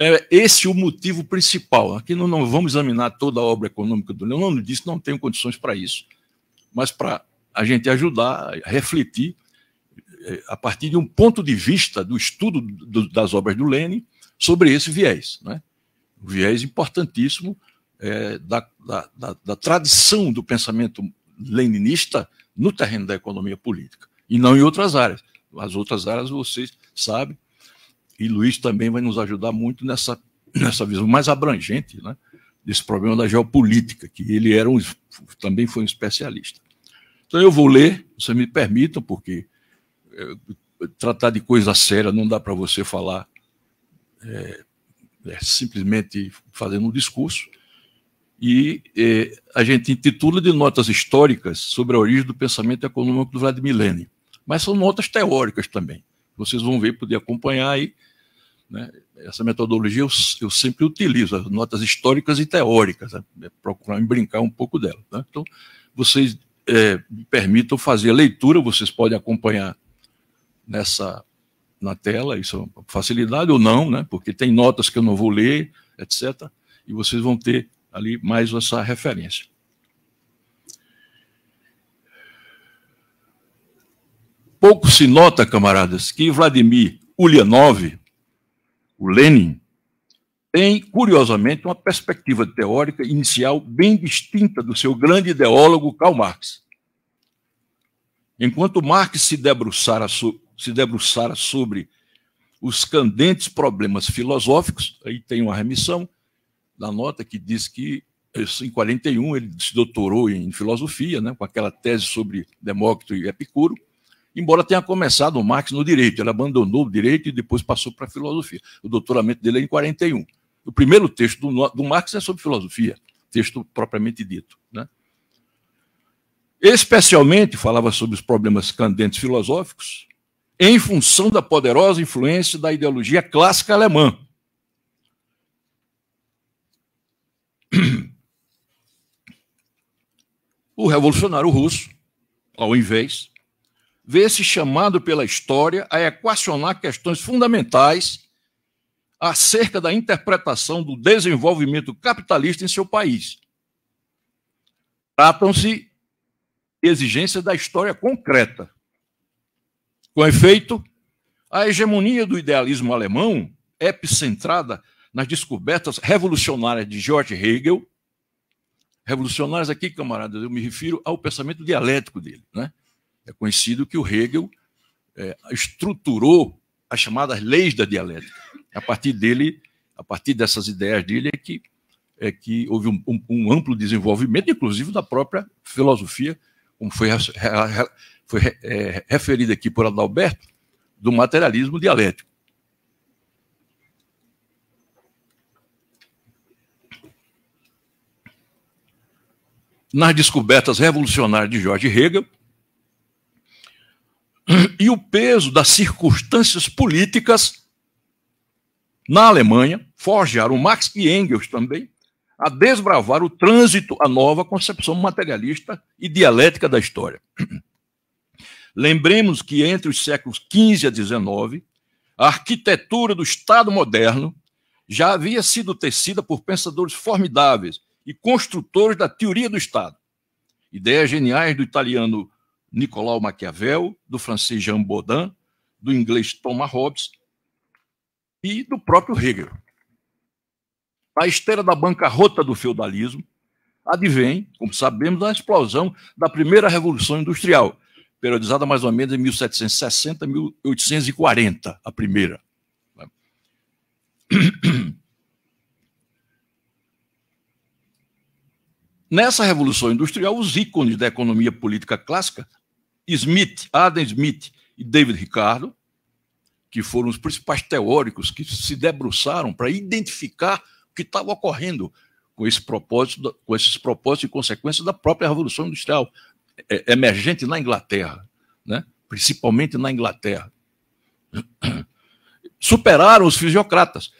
é esse o motivo principal. Aqui não, não, vamos examinar toda a obra econômica do Lenin, não disse, não tenho condições para isso, mas para a gente ajudar a refletir é, a partir de um ponto de vista do estudo do, das obras do Lenin sobre esse viés. Né? um viés importantíssimo é, da, da, da, da, tradição do pensamento leninista no terreno da economia política, e não em outras áreas. As outras áreas vocês sabem, e Luiz também vai nos ajudar muito nessa, nessa visão mais abrangente né, desse problema da geopolítica, que ele era um, também foi um especialista. Então eu vou ler, se me permitam, porque é, tratar de coisa séria não dá para você falar é, é, simplesmente fazendo um discurso, e é, a gente intitula de notas históricas sobre a origem do pensamento econômico do Vladimir Lenin. Mas são notas teóricas também. Vocês vão ver, poder acompanhar aí. Né? Essa metodologia eu, eu, sempre utilizo, as notas históricas e teóricas, né? É procurar brincar um pouco dela. Né? Então, vocês é, me permitam fazer a leitura, vocês podem acompanhar nessa na tela, isso é uma facilidade ou não, né? Porque tem notas que eu não vou ler, etc. E vocês vão ter ali mais essa referência. Pouco se nota, camaradas, que Vladimir Ulyanov, o Lenin, tem, curiosamente, uma perspectiva teórica inicial bem distinta do seu grande ideólogo Karl Marx. Enquanto Marx se debruçara se debruçar sobre os candentes problemas filosóficos, aí tem uma remissão da nota que diz que eh, em 41 ele se doutorou em filosofia, né, com aquela tese sobre Demócrito e Epicuro, embora tenha começado o Marx no direito, ele abandonou o direito e depois passou para a filosofia. O doutoramento dele é em 41. O primeiro texto do, do Marx é sobre filosofia, texto propriamente dito, né? Especialmente falava sobre os problemas candentes filosóficos, em função da poderosa influência da ideologia clássica alemã. O revolucionário russo, ao invés, vê-se chamado pela história a equacionar questões fundamentais acerca da interpretação do desenvolvimento capitalista em seu país. Tratam-se de exigências da história concreta com efeito, a hegemonia do idealismo alemão, epicentrada nas descobertas revolucionárias de George Hegel, revolucionárias aqui, camaradas, eu me refiro ao pensamento dialético dele. Né? É conhecido que o Hegel é, estruturou as chamadas leis da dialética. A partir dele, a partir dessas ideias dele, é que, é que houve um, um, um amplo desenvolvimento, inclusive da própria filosofia como foi, foi é, referido aqui por Adalberto, do materialismo dialético. Nas descobertas revolucionárias de Jorge Hegel e o peso das circunstâncias políticas na Alemanha, forjaram Marx e Engels também, a desbravar o trânsito à nova concepção materialista e dialética da história. [clears throat] Lembremos que entre os séculos XV a XIX, a arquitetura do Estado moderno já havia sido tecida por pensadores formidáveis e construtores da teoria do Estado. Ideias geniais do italiano Nicolau Maquiavel, do francês Jean Baudin, do inglês Thomas Hobbes e do próprio Hegel. A esteira da bancarrota do feudalismo advém, como sabemos, da explosão da primeira Revolução Industrial, periodizada mais ou menos em 1760, 1840, a primeira. Né? [clears throat] Nessa Revolução Industrial, os ícones da economia política clássica, Smith, Adam Smith e David Ricardo, que foram os principais teóricos que se debruçaram para identificar que estava ocorrendo com, esse propósito, com esses propósitos e consequências da própria Revolução Industrial, é, emergente na Inglaterra, né? principalmente na Inglaterra. [clears throat] Superaram os fisiocratas.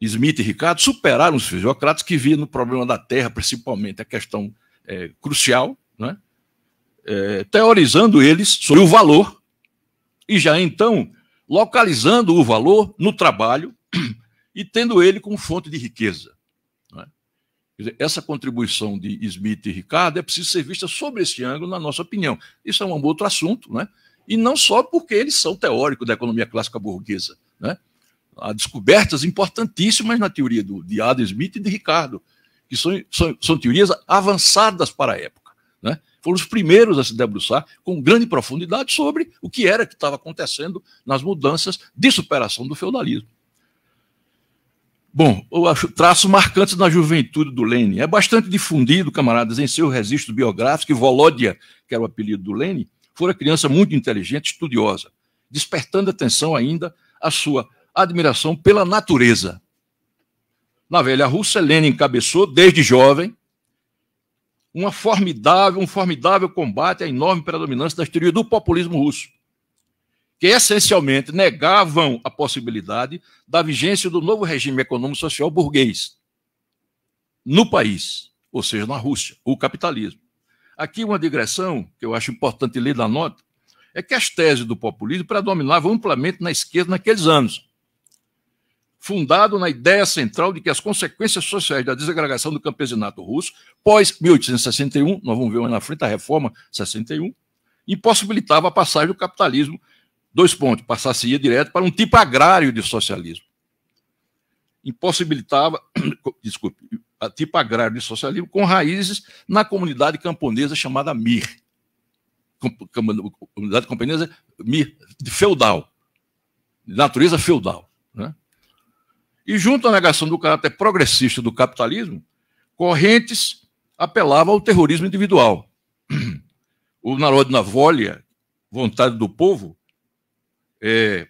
Smith e Ricardo superaram os fisiocratas que viam no problema da terra, principalmente, a questão é, crucial, né? é, teorizando eles sobre o valor, e já então localizando o valor no trabalho, [clears throat] e tendo ele como fonte de riqueza. É? Dizer, essa contribuição de Smith e Ricardo é preciso ser vista sobre esse ângulo, na nossa opinião. Isso é um outro assunto, né? e não só porque eles são teóricos da economia clássica burguesa. É? Há descobertas importantíssimas na teoria do, de Adam Smith e de Ricardo, que são, são, são teorias avançadas para a época. É? Foram os primeiros a se debruçar com grande profundidade sobre o que era que estava acontecendo nas mudanças de superação do feudalismo. Bom, o traço marcante na juventude do Lênin é bastante difundido, camaradas, em seu registro biográfico, que Volódia, que era o apelido do Lênin, fora criança muito inteligente, estudiosa, despertando atenção ainda a sua admiração pela natureza. Na velha Rússia, Lênin encabeçou, desde jovem, uma formidável, um formidável combate à enorme predominância da teoria do populismo russo, que essencialmente negavam a possibilidade da vigência do novo regime econômico-social burguês no país, ou seja, na Rússia, o capitalismo. Aqui uma digressão que eu acho importante ler da nota é que as teses do populismo predominavam amplamente na esquerda naqueles anos, fundado na ideia central de que as consequências sociais da desagregação do campesinato russo, pós 1861, nós vamos ver mais na frente a reforma 61, impossibilitava a passagem do capitalismo Dois pontos, passasse direto para um tipo agrário de socialismo. Impossibilitava, [coughs] desculpe, tipo agrário de socialismo com raízes na comunidade camponesa chamada Mir. Comunidade camponesa Mir, de feudal, de natureza feudal. Né? E junto à negação do caráter progressista do capitalismo, correntes apelava ao terrorismo individual. [coughs] O na volia Vontade do Povo, é,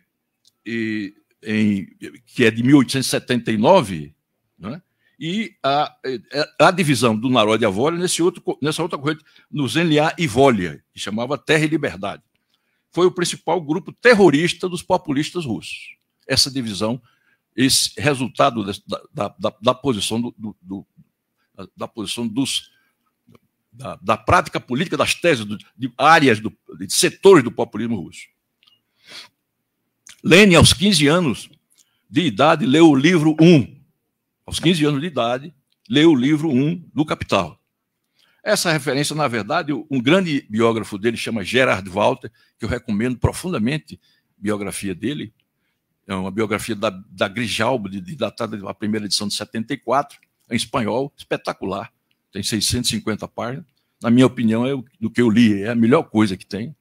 e, em, que é de 1879, né? e a, é, a, divisão do Naró de Avólia nesse outro, nessa outra corrente, no Zenliá e Vólia, que chamava Terra e Liberdade. Foi o principal grupo terrorista dos populistas russos. Essa divisão, esse resultado da, da, da posição, do, do, do, da posição dos, da, da, prática política das teses, de áreas, de setores do populismo russo. Lênin, aos 15 anos de idade, leu o livro 1. Aos 15 anos de idade, leu o livro 1 do Capital. Essa referência, na verdade, um grande biógrafo dele chama Gerard Walter, que eu recomendo profundamente a biografia dele. É uma biografia da, da Grijalbo, de, de, datada da primeira edição de 74, em espanhol, espetacular. Tem 650 páginas. Na minha opinião, é do que eu li, é a melhor coisa que tem.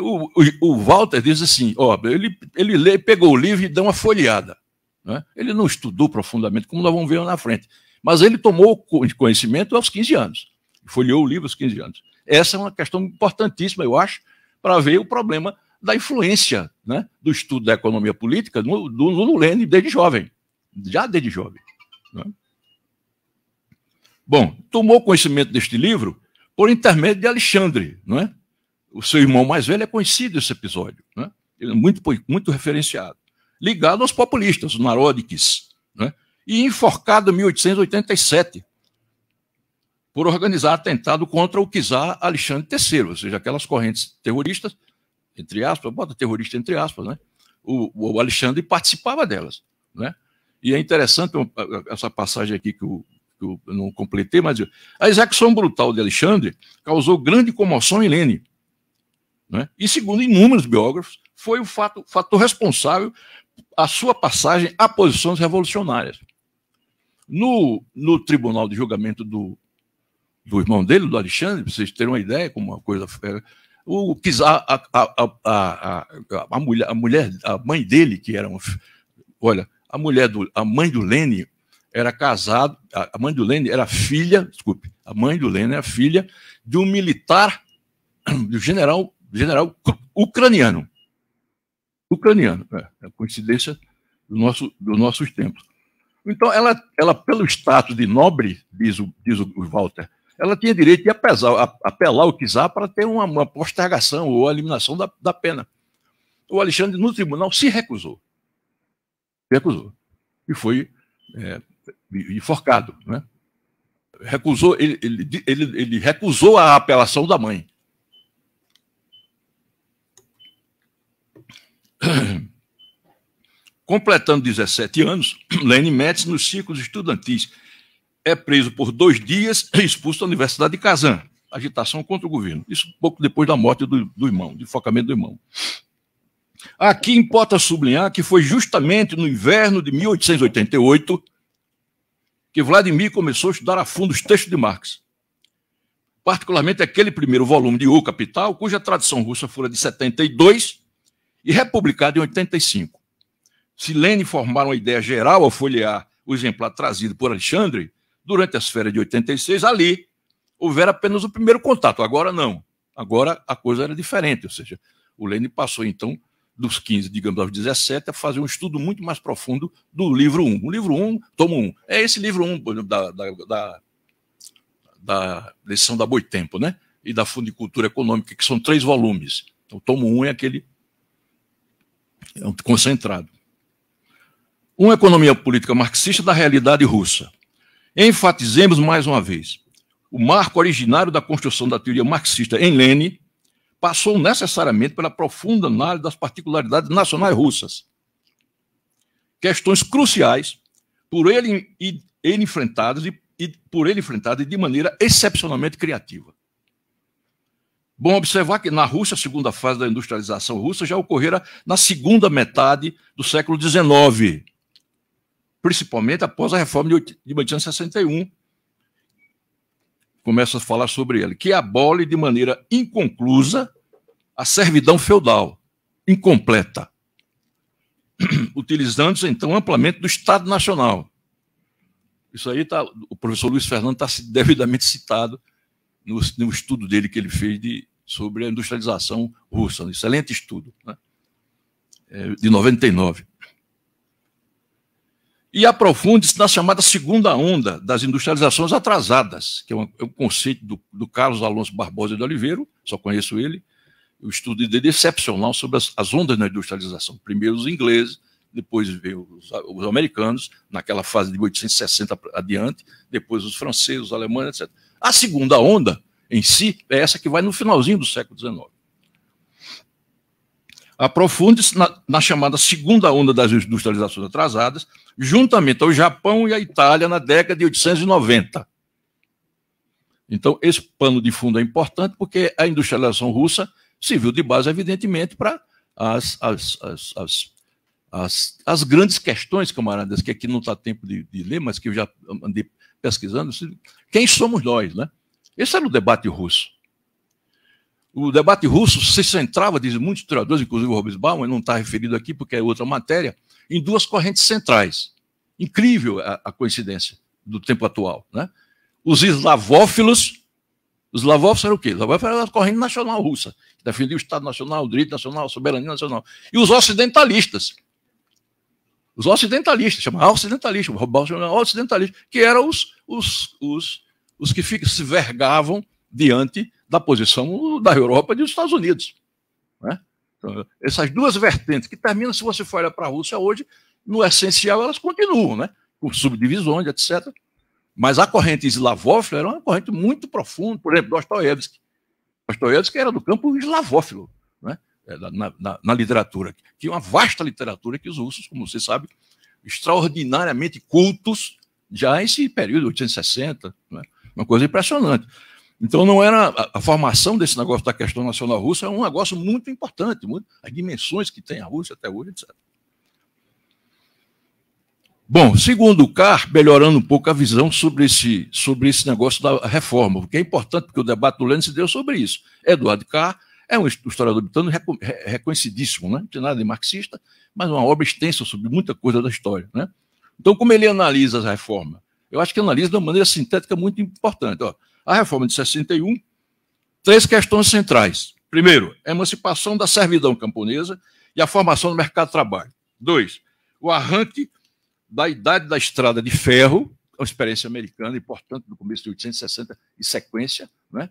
O, o, o Walter diz assim: ó, ele, ele lê, pegou o livro e deu uma folheada. Né? Ele não estudou profundamente, como nós vamos ver na frente. Mas ele tomou conhecimento aos 15 anos. Folheou o livro aos 15 anos. Essa é uma questão importantíssima, eu acho, para ver o problema da influência né, do estudo da economia política no, do Lula Lene desde jovem. Já desde jovem. Né? Bom, tomou conhecimento deste livro por intermédio de Alexandre, não é? o seu irmão mais velho é conhecido esse episódio, né? É muito, muito referenciado. Ligado aos populistas, os narodiques, né? e enforcado em 1887 por organizar atentado contra o czar Alexandre III, ou seja, aquelas correntes terroristas, entre aspas, bota terrorista entre aspas, né? O, o Alexandre participava delas, né? E é interessante essa passagem aqui que que eu não completei, mas a execução brutal de Alexandre causou grande comoção em Lênin. Né? E segundo inúmeros biógrafos, foi o fato, fator responsável a sua passagem a posições revolucionárias. No, no tribunal de julgamento do, do irmão dele, do Alexandre, para vocês terem uma ideia como uma coisa o, a, a, a, a, mulher, a mulher, a mãe dele, que era uma. Olha, a mulher do, a mãe do Lene era casada, a mãe do Lene era filha, desculpe, a mãe do Lene era filha de um militar, do general general ucraniano. Ucraniano, é, é coincidência do nosso, dos nossos tempos. Então, ela, ela, pelo status de nobre, diz o, diz o Walter, ela tinha direito de apesar, apelar o quizá para ter uma, uma, postergação ou eliminação da, da pena. O Alexandre, no tribunal, se recusou. Se recusou. E foi é, enforcado. Né? Recusou, ele, ele, ele, ele recusou a apelação da mãe. [coughs] Completando 17 anos, [coughs] Lenin Metz, nos ciclos estudantis, é preso por dois dias e expulso da Universidade de Kazan. Agitação contra o governo. Isso pouco depois da morte do, do irmão, do focamento do irmão. Aqui importa sublinhar que foi justamente no inverno de 1888 que Vladimir começou a estudar a fundo os textos de Marx. Particularmente aquele primeiro volume de O Capital, cuja tradução russa fora de 72 e republicado em 85. Se Lênin formar uma ideia geral ao folhear o exemplar trazido por Alexandre, durante a esfera de 86, ali houvera apenas o primeiro contato, agora não. Agora a coisa era diferente, ou seja, o Lênin passou então dos 15, digamos, aos 17, a fazer um estudo muito mais profundo do livro 1. O livro 1, tomo 1, é esse livro 1 da, da, da, da lição da Boitempo, né? E da Fundo de Cultura Econômica, que são três volumes. Então, tomo 1 é aquele é um concentrado. Uma economia política marxista da realidade russa. Enfatizemos mais uma vez: o marco originário da construção da teoria marxista em Lenin passou necessariamente pela profunda análise das particularidades nacionais russas. Questões cruciais por ele, ele enfrentadas e, e por ele enfrentadas de maneira excepcionalmente criativa. Bom observar que na Rússia, a segunda fase da industrialização russa já ocorrera na segunda metade do século XIX, principalmente após a reforma de 1861. Começa a falar sobre ele, que abole de maneira inconclusa a servidão feudal, incompleta, [clears throat] utilizando-se então amplamente do Estado Nacional. Isso aí tá, o professor Luiz Fernando está devidamente citado no, no, estudo dele que ele fez de, sobre a industrialização russa, um excelente estudo, né? é, de 99. E aprofunde-se na chamada segunda onda das industrializações atrasadas, que é um, é um conceito do, do, Carlos Alonso Barbosa de Oliveira, só conheço ele, o estudo dele excepcional sobre as, as ondas na industrialização. Primeiro os ingleses, depois veio os, os, americanos, naquela fase de 1860 adiante, depois os franceses, os alemães, etc. A segunda onda, em si, é essa que vai no finalzinho do século XIX. Aprofunde-se na, na, chamada segunda onda das industrializações atrasadas, juntamente ao Japão e à Itália na década de 890. Então, esse pano de fundo é importante porque a industrialização russa serviu de base, evidentemente, para as, as, as, as, as, grandes questões, camaradas, que aqui não está tempo de, de ler, mas que eu já andei pesquisando quem somos nós, né? Esse era o debate russo. O debate russo se centrava, dizem muitos historiadores, inclusive o Robes Bauman, não está referido aqui porque é outra matéria, em duas correntes centrais. Incrível a, a coincidência do tempo atual, né? Os eslavófilos, os eslavófilos eram o quê? Os eslavófilos eram a corrente nacional russa, que defendia o Estado Nacional, o direito nacional, a soberania nacional. E os ocidentalistas, os ocidentalistas, chama ocidentalistas, é ocidentalistas, que eram os, os, os, os que se vergavam diante da posição da Europa e dos Estados Unidos. Né? Então, essas duas vertentes que terminam, se você for olhar para a Rússia hoje, no essencial elas continuam, né? com subdivisões, etc. Mas a corrente eslavófila era uma corrente muito profunda. Por exemplo, Dostoiévski. Dostoiévski era do campo eslavófilo. É, na, na, na, literatura, que é uma vasta literatura que os russos, como você sabe, extraordinariamente cultos já esse período, 860, né? uma coisa impressionante. Então, não era a, a, formação desse negócio da questão nacional russa é um negócio muito importante, muito, as dimensões que tem a Rússia até hoje, etc. Bom, segundo o CAR, melhorando um pouco a visão sobre esse, sobre esse negócio da reforma, porque é importante, porque o debate do Lênin se deu sobre isso. Eduardo Carr é um historiador britânico reconhecidíssimo, né? não tem nada de marxista, mas uma obra extensa sobre muita coisa da história. Né? Então, como ele analisa a reforma? Eu acho que analisa de uma maneira sintética muito importante. Ó, a reforma de 61, três questões centrais. Primeiro, a emancipação da servidão camponesa e a formação do mercado de trabalho. Dois, o arranque da idade da estrada de ferro, uma experiência americana importante do começo de 1860 e sequência, né?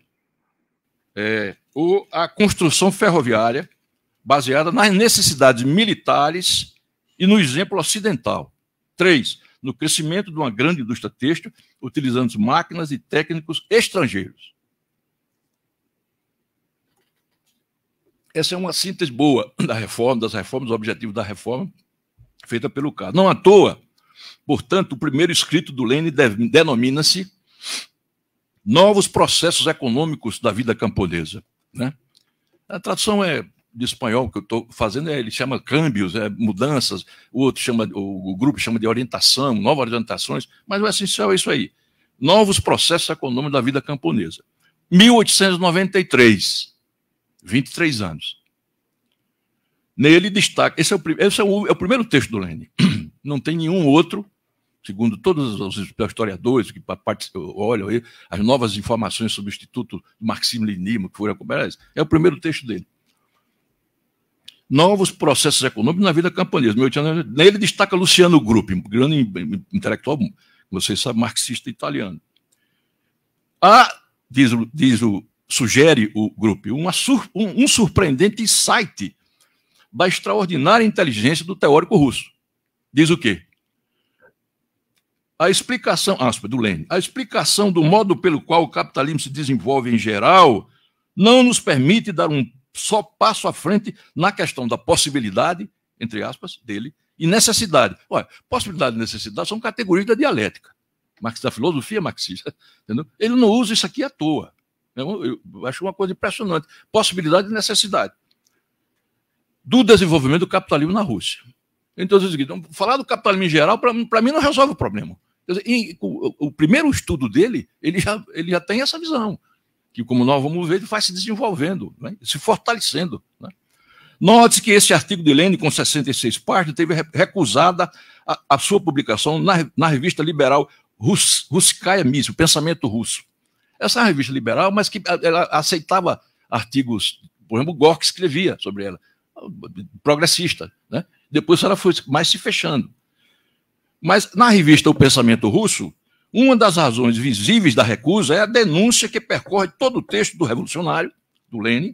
é, o, a construção ferroviária baseada nas necessidades militares e no exemplo ocidental. Três, no crescimento de uma grande indústria têxtil, utilizando máquinas e técnicos estrangeiros. Essa é uma síntese boa da reforma, das reformas, dos objetivos da reforma feita pelo CAR. Não à toa, portanto, o primeiro escrito do Lênin denomina-se novos processos econômicos da vida camponesa. Né? A tradução é de espanhol que eu estou fazendo, é, ele chama câmbios, é, mudanças, o outro chama, o, o, grupo chama de orientação, novas orientações, mas o essencial é isso aí. Novos processos econômicos da vida camponesa. 1893, 23 anos. Nele destaca, esse é o, esse é o, é o primeiro texto do Lênin, [clears throat] não tem nenhum outro segundo todos os historiadores que olham aí, as novas informações sobre o Instituto Marxismo-Leninismo, que foram é o primeiro texto dele. Novos processos econômicos na vida camponesa. Nele destaca Luciano Gruppi, um grande intelectual, vocês sabem, marxista italiano. Há, diz, diz o, sugere o Gruppi, sur, um, um surpreendente insight da extraordinária inteligência do teórico russo. Diz o quê? A explicação, aspa, do Lênin, a explicação do modo pelo qual o capitalismo se desenvolve em geral não nos permite dar um só passo à frente na questão da possibilidade, entre aspas, dele e necessidade. Olha, possibilidade e necessidade são categorias da dialética. Marx da filosofia marxista, [laughs] entendeu? Ele não usa isso aqui à toa. Eu, é eu acho uma coisa impressionante. Possibilidade e necessidade do desenvolvimento do capitalismo na Rússia. Então, eu digo, então, falar do capitalismo em geral, para mim, não resolve o problema. E, o, o, primeiro estudo dele, ele já, ele já tem essa visão, que como nós vamos ver, ele vai se desenvolvendo, né? se fortalecendo. Né? Note que esse artigo de Lênin, com 66 partes, teve recusada a, a sua publicação na, na revista liberal Rus, Ruskaya Mis, o Pensamento Russo. Essa é uma revista liberal, mas que ela aceitava artigos, por exemplo, Gork escrevia sobre ela, progressista. Né? Depois ela foi mais se fechando. Mas na revista O Pensamento Russo, uma das razões visíveis da recusa é a denúncia que percorre todo o texto do revolucionário, do Lenin,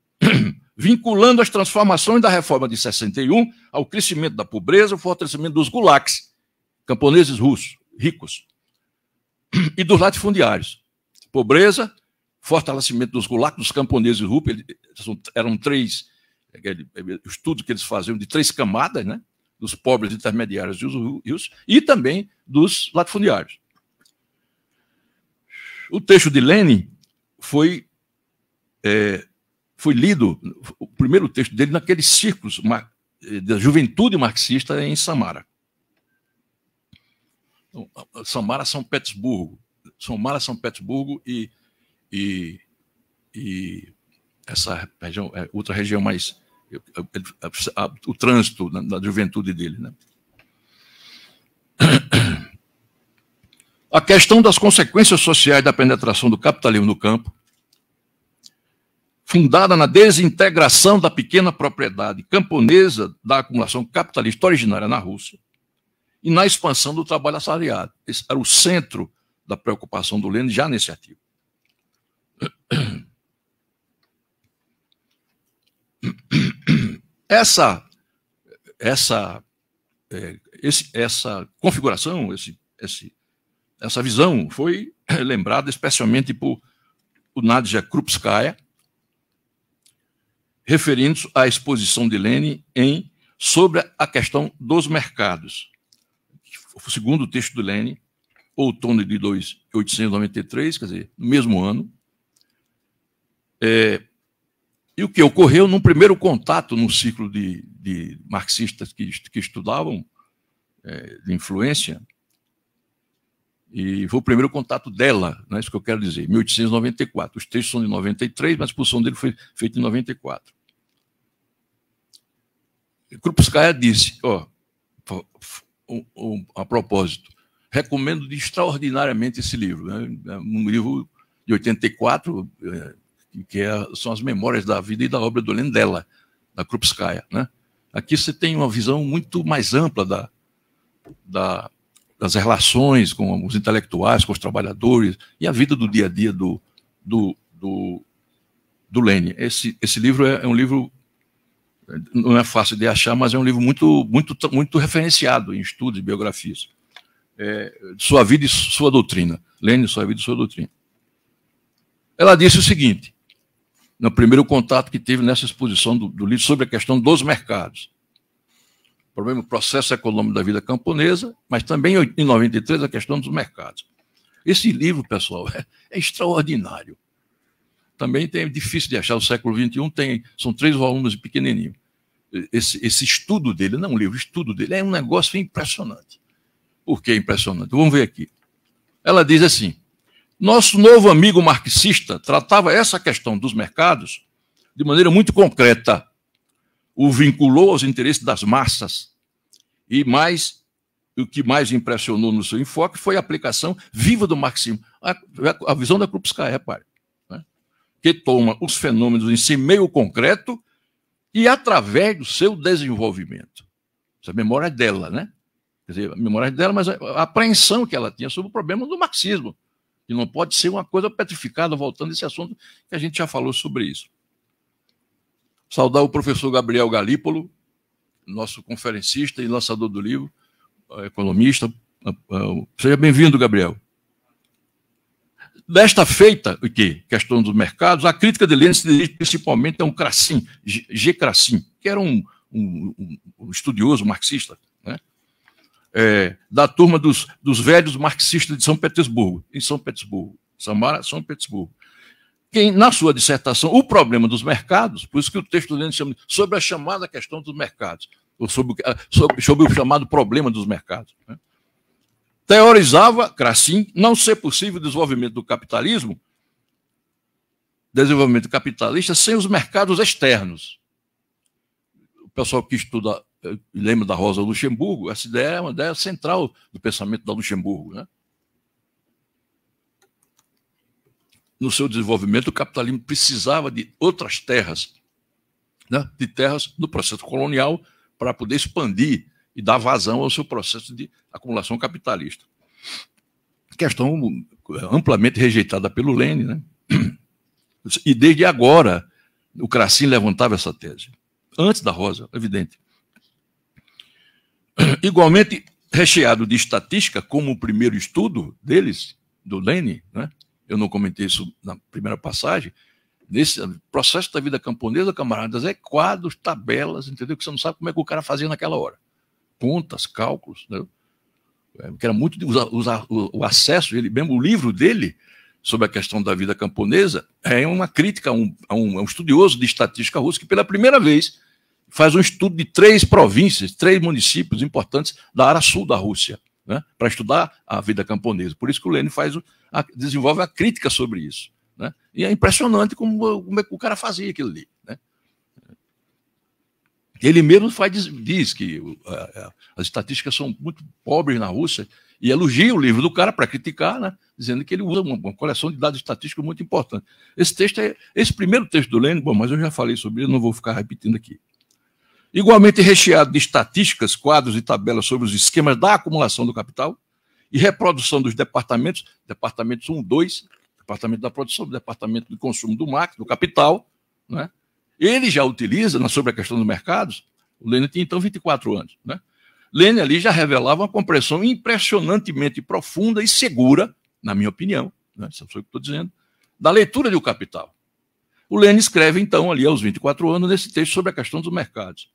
[clears throat] vinculando as transformações da reforma de 61 ao crescimento da pobreza, o fortalecimento dos gulags, camponeses russos, ricos, [clears throat] e dos latifundiários. Pobreza, fortalecimento dos gulags, dos camponeses russos, eram três, é, estudo que eles faziam de três camadas, né? dos pobres intermediários e, os, e, e também dos latifundiários. O texto de Lenin foi, é, foi lido, o primeiro texto dele, naqueles círculos é, da juventude marxista em Samara. Então, Samara, São Petersburgo. Samara, São Petersburgo e, e, e essa região, é, outra região mais o trânsito na, juventude dele. Né? [clears throat] A questão das consequências sociais da penetração do capitalismo no campo, fundada na desintegração da pequena propriedade camponesa da acumulação capitalista originária na Rússia e na expansão do trabalho assalariado. Esse era o centro da preocupação do Lênin já nesse artigo. [clears throat] [clears throat] Essa, essa, é, esse, essa configuração, esse, esse, essa visão foi [clears throat] lembrada especialmente por Nadja Krupskaya, referindo-se à exposição de Lenin em sobre a questão dos mercados. Segundo o texto de Lenin, outono de 1893, quer dizer, no mesmo ano, é, e o que ocorreu num primeiro contato no ciclo de, de marxistas que, que estudavam é, de influência, e foi o primeiro contato dela, é isso que eu quero dizer, 1894. Os textos são de 93, mas a expulsão dele foi feita em 94. Krupskaya disse, ó, a propósito, recomendo extraordinariamente esse livro. Né? É um livro de 84, que é, são as memórias da vida e da obra do Lendela, da Krupskaya. Né? Aqui você tem uma visão muito mais ampla da, da, das relações com os intelectuais, com os trabalhadores e a vida do dia a dia do, do, do, do Lênin. Esse, esse livro é, é, um livro, não é fácil de achar, mas é um livro muito, muito, muito referenciado em estudos e biografias. É, sua vida e sua doutrina. Lênin, sua vida e sua doutrina. Ela disse o seguinte: no primeiro contato que teve nessa exposição do, do livro sobre a questão dos mercados. O problema do é processo econômico da vida camponesa, mas também em 93 a questão dos mercados. Esse livro, pessoal, é, [laughs] é extraordinário. Também tem, é difícil de achar, o século XXI tem, são três volumes pequenininhos. Esse, esse estudo dele, não é um livro, estudo dele, é um negócio impressionante. Por que impressionante? Vamos ver aqui. Ela diz assim, nosso novo amigo marxista tratava essa questão dos mercados de maneira muito concreta. O vinculou aos interesses das massas. E mais, o que mais impressionou no seu enfoque foi a aplicação viva do marxismo. A, a visão da Krupskaya, repare, né? que toma os fenômenos em si meio concreto e através do seu desenvolvimento. Essa memória é dela, né? Quer dizer, a memória é dela, mas a apreensão que ela tinha sobre o problema do marxismo que não pode ser uma coisa petrificada, voltando a esse assunto que a gente já falou sobre isso. Saudar o professor Gabriel Galípolo, nosso conferencista e lançador do livro, eh, economista. Ah, ah, seja bem-vindo, Gabriel. Desta feita, o quê? Questão dos mercados, a crítica de Lênin se dirige principalmente a um Crassim, G. Crassin, que era um, um, um estudioso marxista, né? é, da turma dos, dos velhos marxistas de São Petersburgo, em São Petersburgo, Samara, São Petersburgo. Quem, na sua dissertação, o problema dos mercados, por isso que o texto dele chama sobre a chamada questão dos mercados, ou sobre, ah, sobre, sobre o chamado problema dos mercados. Né? Teorizava, Crassim, não ser possível o desenvolvimento do capitalismo, desenvolvimento capitalista, sem os mercados externos. O pessoal que estuda lembra da Rosa Luxemburgo, essa ideia é uma ideia central do pensamento da Luxemburgo. Né? No seu desenvolvimento, o capitalismo precisava de outras terras, né? de terras do processo colonial, para poder expandir e dar vazão ao seu processo de acumulação capitalista. Questão é, amplamente rejeitada pelo Lênin. Né? E desde agora, o Crassim levantava essa tese. Antes da Rosa, evidente. [clears throat] igualmente recheado de estatística, como o primeiro estudo deles, do Lênin, né? eu não comentei isso na primeira passagem, nesse processo da vida camponesa, camaradas, é quadros, tabelas, entendeu? Que você não sabe como é que o cara fazia naquela hora. Contas, cálculos, né? É, que era muito de usar, usar o, acesso, ele mesmo, o livro dele sobre a questão da vida camponesa é uma crítica a um, a um, a um estudioso de estatística russo que pela primeira vez faz um estudo de três províncias, três municípios importantes da área sul da Rússia, né, para estudar a vida camponesa. Por isso que o Lenin faz, a, desenvolve a crítica sobre isso. Né? E é impressionante como, como é que o cara fazia aquilo ali. Né? Ele mesmo faz, diz, diz que uh, as estatísticas são muito pobres na Rússia e elogia o livro do cara para criticar, né? dizendo que ele usa uma, uma, coleção de dados estatísticos muito importante. Esse texto é esse primeiro texto do Lenin, bom, mas eu já falei sobre ele, não vou ficar repetindo aqui igualmente recheado de estatísticas, quadros e tabelas sobre os esquemas da acumulação do capital e reprodução dos departamentos, departamentos 1, 2, departamento da produção, departamento de consumo do marketing, do capital, né? Ele já utiliza, na sobre a questão dos mercados, o Lênin tinha então 24 anos, né? Lênin ali já revelava uma compreensão impressionantemente profunda e segura, na minha opinião, né? isso é o que estou dizendo, da leitura do capital. O Lênin escreve, então, ali aos 24 anos, nesse texto sobre a questão dos mercados.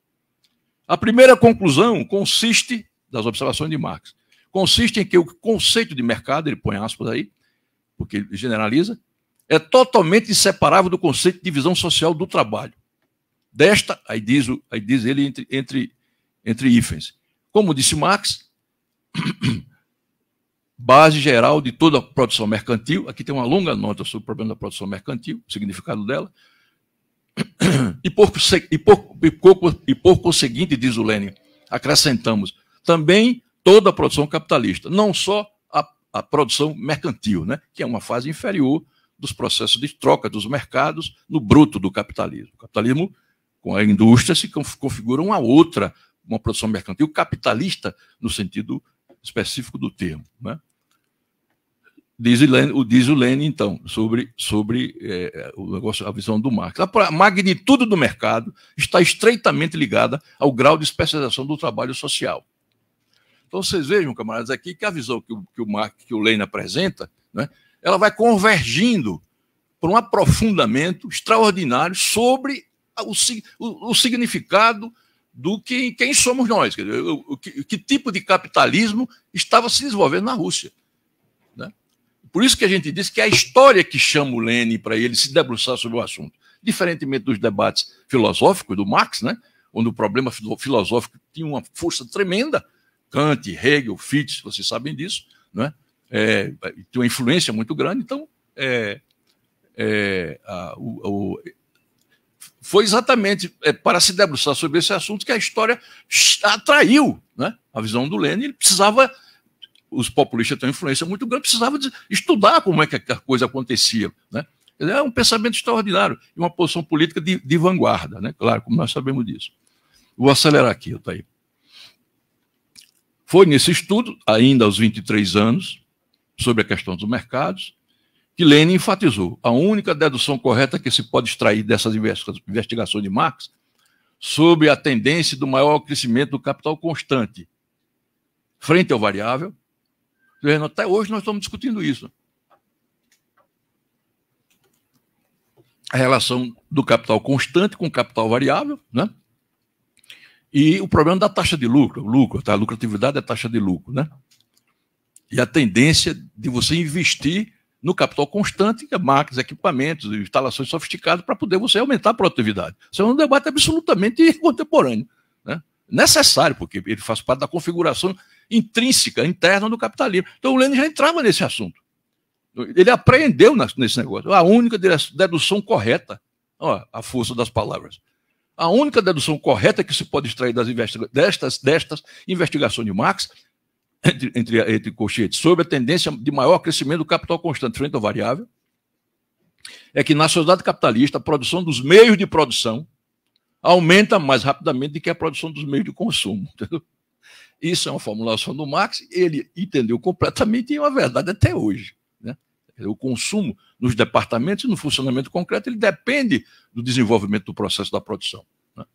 A primeira conclusão consiste, das observações de Marx, consiste em que o conceito de mercado, ele põe aspas aí, porque ele generaliza, é totalmente inseparável do conceito de divisão social do trabalho. Desta, aí diz, aí diz ele entre, entre, entre hífens. Como disse Marx, [coughs] base geral de toda a produção mercantil, aqui tem uma longa nota sobre o problema da produção mercantil, o significado dela, e por, e, por, e, por, e por conseguinte, diz o Lênin, acrescentamos, também toda a produção capitalista, não só a, a produção mercantil, né, que é uma fase inferior dos processos de troca dos mercados no bruto do capitalismo. O capitalismo, com a indústria, se configura uma outra, uma produção mercantil capitalista, no sentido específico do termo. Né? Diz o Lênin, diz o Lênin então, sobre, sobre é, o negócio, a visão do Marx. A magnitude do mercado está estreitamente ligada ao grau de especialização do trabalho social. Então, vocês vejam, camaradas, aqui que a visão que o, que o, Marx, que o Lênin apresenta, né, ela vai convergindo para um aprofundamento extraordinário sobre o, o, o significado do que quem somos nós, dizer, o, que, que tipo de capitalismo estava se desenvolvendo na Rússia. Por isso que a gente diz que é a história que chama o Lênin para ele se debruçar sobre o assunto. Diferentemente dos debates filosóficos do Marx, né? onde o problema filosófico tinha uma força tremenda, Kant, Hegel, Fichte, vocês sabem disso, né? É, tem uma influência muito grande, então é, é, a, o, o, foi exatamente é, para se debruçar sobre esse assunto que a história atraiu né? a visão do Lênin, ele precisava os populistas têm uma influência muito grande, precisava estudar como é que a coisa acontecia. Né? É um pensamento extraordinário e uma posição política de, de vanguarda, né? claro, como nós sabemos disso. Vou acelerar aqui, está aí. Foi nesse estudo, ainda aos 23 anos, sobre a questão dos mercados, que Lenin enfatizou a única dedução correta que se pode extrair dessas investigações de Marx sobre a tendência do maior crescimento do capital constante frente ao variável, até hoje nós estamos discutindo isso. A relação do capital constante com capital variável, né? E o problema da taxa de lucro, lucro, tá? A lucratividade é taxa de lucro, né? E a tendência de você investir no capital constante, que é máquinas, equipamentos, instalações sofisticadas, para poder você aumentar a produtividade. Isso é um debate absolutamente contemporâneo. Né? Necessário, porque ele faz parte da configuração intrínseca, interna do capitalismo. Então o Lênin já entrava nesse assunto. Ele apreendeu nesse negócio. A única dedução correta, ó, a força das palavras. A única dedução correta que se pode extrair das investiga destas, destas investigações de Marx, entre, entre, entre cochetes, sobre a tendência de maior crescimento do capital constante frente ao variável, é que na sociedade capitalista a produção dos meios de produção aumenta mais rapidamente do que a produção dos meios de consumo. [laughs] Entendeu? Isso é uma formulação do Marx, ele entendeu completamente e é uma verdade até hoje. Né? O consumo nos departamentos e no funcionamento concreto ele depende do desenvolvimento do processo da produção. Né?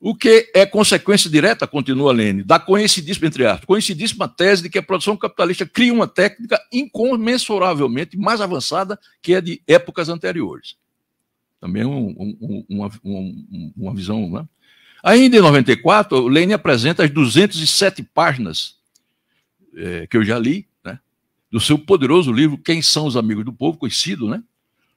O que é consequência direta, continua Lene, da coincidíssima, entre aspas, coincidíssima tese de que a produção capitalista cria uma técnica incomensuravelmente mais avançada que a de épocas anteriores. Também um, um, uma, um, uma visão né, Ainda em 94, o Lênin apresenta as 207 páginas é, que eu já li, né, do seu poderoso livro Quem São os Amigos do Povo, conhecido, né?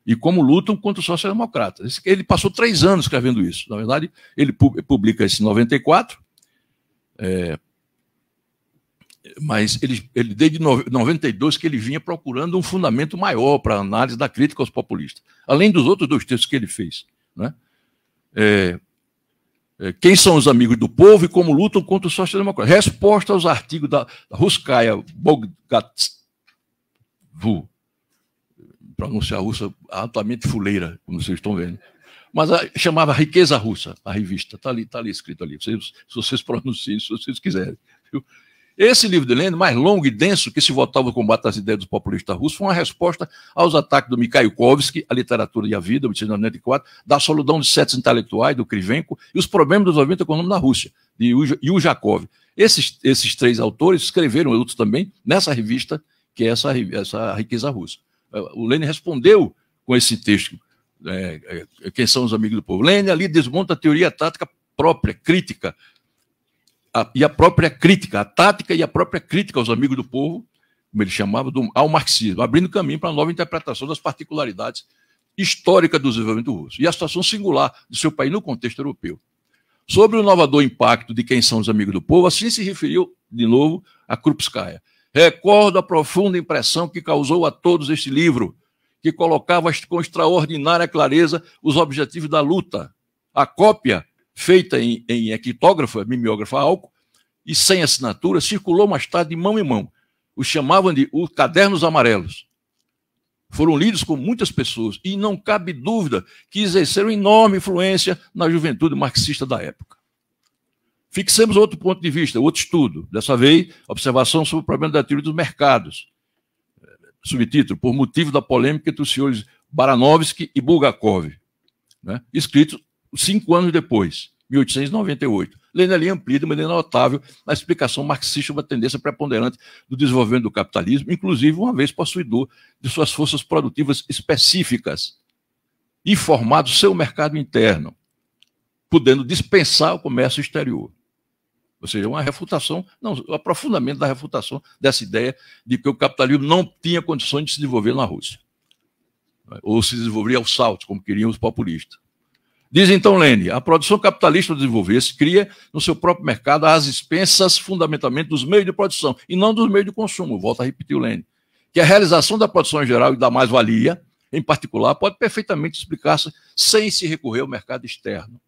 E como lutam contra os socialdemocratas. Ele passou três anos escrevendo isso. Na verdade, ele publica esse em 94, é, mas ele, ele desde 92 que ele vinha procurando um fundamento maior para a análise da crítica aos populistas, além dos outros dois textos que ele fez. Né? É, é, quem são os amigos do povo e como lutam contra o social Resposta aos artigos da Ruskaya Bogatvu, pronunciar russa altamente fuleira, como vocês estão vendo. Mas a, chamava Riqueza Russa, a revista. Está ali, tá ali escrito ali. Vocês, se vocês pronunciem, se vocês quiserem. Viu? Esse livro de Lenin, mais longo e denso que se votava o combate às ideias do populista russo, foi uma resposta aos ataques do Mikhail Kovsky, A Literatura e a Vida, 1894, da solidão de sete intelectuais, do Krivenko, e os problemas do desenvolvimento econômico na Rússia, de Yuzhakov. Esses, esses três autores escreveram outros também nessa revista, que é essa, essa riqueza russa. O Lenin respondeu com esse texto, é, é, quem são os amigos do povo. Lenin ali desmonta a teoria tática própria, crítica, a, e a própria crítica, a tática e a própria crítica aos amigos do povo, como ele chamava, do, ao marxismo, abrindo caminho para a nova interpretação das particularidades históricas do desenvolvimento russo e a situação singular do seu país no contexto europeu. Sobre o inovador impacto de quem são os amigos do povo, assim se referiu, de novo, a Krupskaya. Recordo a profunda impressão que causou a todos este livro, que colocava com extraordinária clareza os objetivos da luta. A cópia feita em, em ectógrafa, é mimeógrafa álcool, e sem assinatura, circulou mais tarde de mão em mão. Os chamavam de os cadernos amarelos. Foram lidos com muitas pessoas e não cabe dúvida que exerceram enorme influência na juventude marxista da época. Fixemos outro ponto de vista, outro estudo, dessa vez, observação sobre o problema da teoria dos mercados. Subtítulo: Por motivo da polêmica entre os senhores Baranovski e Bulgakov, né? escrito cinco anos depois, 1898. Lendo ali amplia de maneira notável a explicação marxista de uma tendência preponderante do desenvolvimento do capitalismo, inclusive uma vez possuidor de suas forças produtivas específicas e formado seu mercado interno, podendo dispensar o comércio exterior. Ou seja, uma refutação, não, o um aprofundamento da refutação dessa ideia de que o capitalismo não tinha condições de se desenvolver na Rússia. Ou se desenvolveria ao salto, como queriam os populistas. Diz então Lene, a produção capitalista do desenvolver se cria no seu próprio mercado às expensas fundamentalmente dos meios de produção e não dos meios de consumo. Volta a repetir o Lene. Que a realização da produção em geral e da mais-valia, em particular, pode perfeitamente explicar-se sem se recorrer ao mercado externo.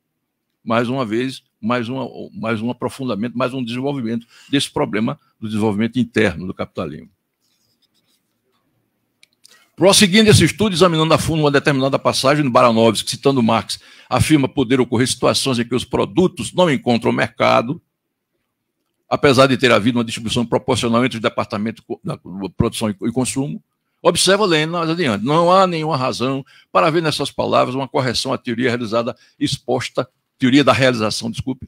Mais uma vez, mais, uma, mais um aprofundamento, mais um desenvolvimento desse problema do desenvolvimento interno do capitalismo. Prosseguindo esse estudo, examinando a fundo uma determinada passagem no Baranovski, citando Marx, afirma poder ocorrer situações em que os produtos não encontram mercado, apesar de ter havido uma distribuição proporcional entre os departamentos da produção e consumo. Observa Lenin mais adiante. Não há nenhuma razão para haver nessas palavras uma correção à teoria realizada exposta, teoria da realização, desculpe,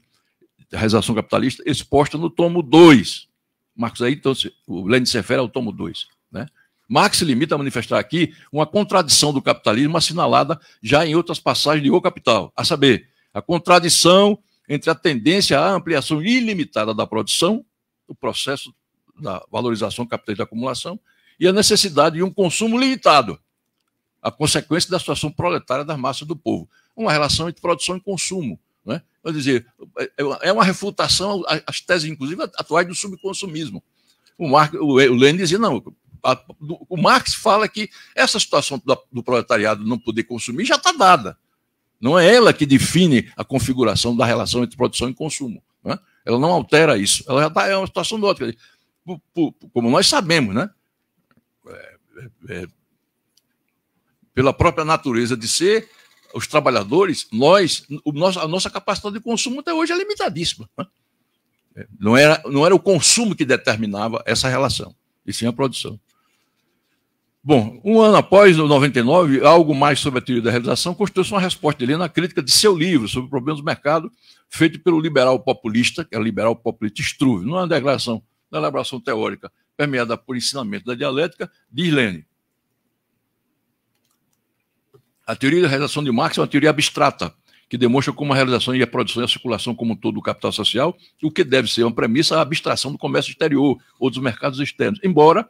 da realização capitalista, exposta no tomo 2. Marcos aí, então, o Lenin se refere ao tomo 2. Marx se limita a manifestar aqui uma contradição do capitalismo assinalada já em outras passagens de O Capital, a saber, a contradição entre a tendência à ampliação ilimitada da produção, o processo da valorização capitalista da acumulação, e a necessidade de um consumo limitado, a consequência da situação proletária das massas do povo. Uma relação entre produção e consumo. Né? Quer dizer, é, é uma refutação às teses, inclusive, atuais do subconsumismo. O, Marx, o Lenin dizia, não, a, do, o Marx fala que essa situação do, do proletariado não poder consumir já está dada. Não é ela que define a configuração da relação entre produção e consumo. Né? Ela não altera isso. Ela já tá, é uma situação do outro. Como nós sabemos, né? É, é, é, pela própria natureza de ser, os trabalhadores, nós, nosso, a nossa capacidade de consumo até hoje é limitadíssima. Né? É, não era, não era o consumo que determinava essa relação, e sim a produção. Bom, um ano após em 99, algo mais sobre a teoria da realização constituiu se uma resposta dele na crítica de seu livro sobre o problema do mercado, feito pelo liberal populista, que é liberal populista Struve, numa declaração, da elaboração teórica permeada por ensinamento da dialética, diz Lene. A teoria da realização de Marx é uma teoria abstrata, que demonstra como a realização e a produção e a circulação como um todo do capital social, o que deve ser uma premissa à abstração do comércio exterior ou dos mercados externos, embora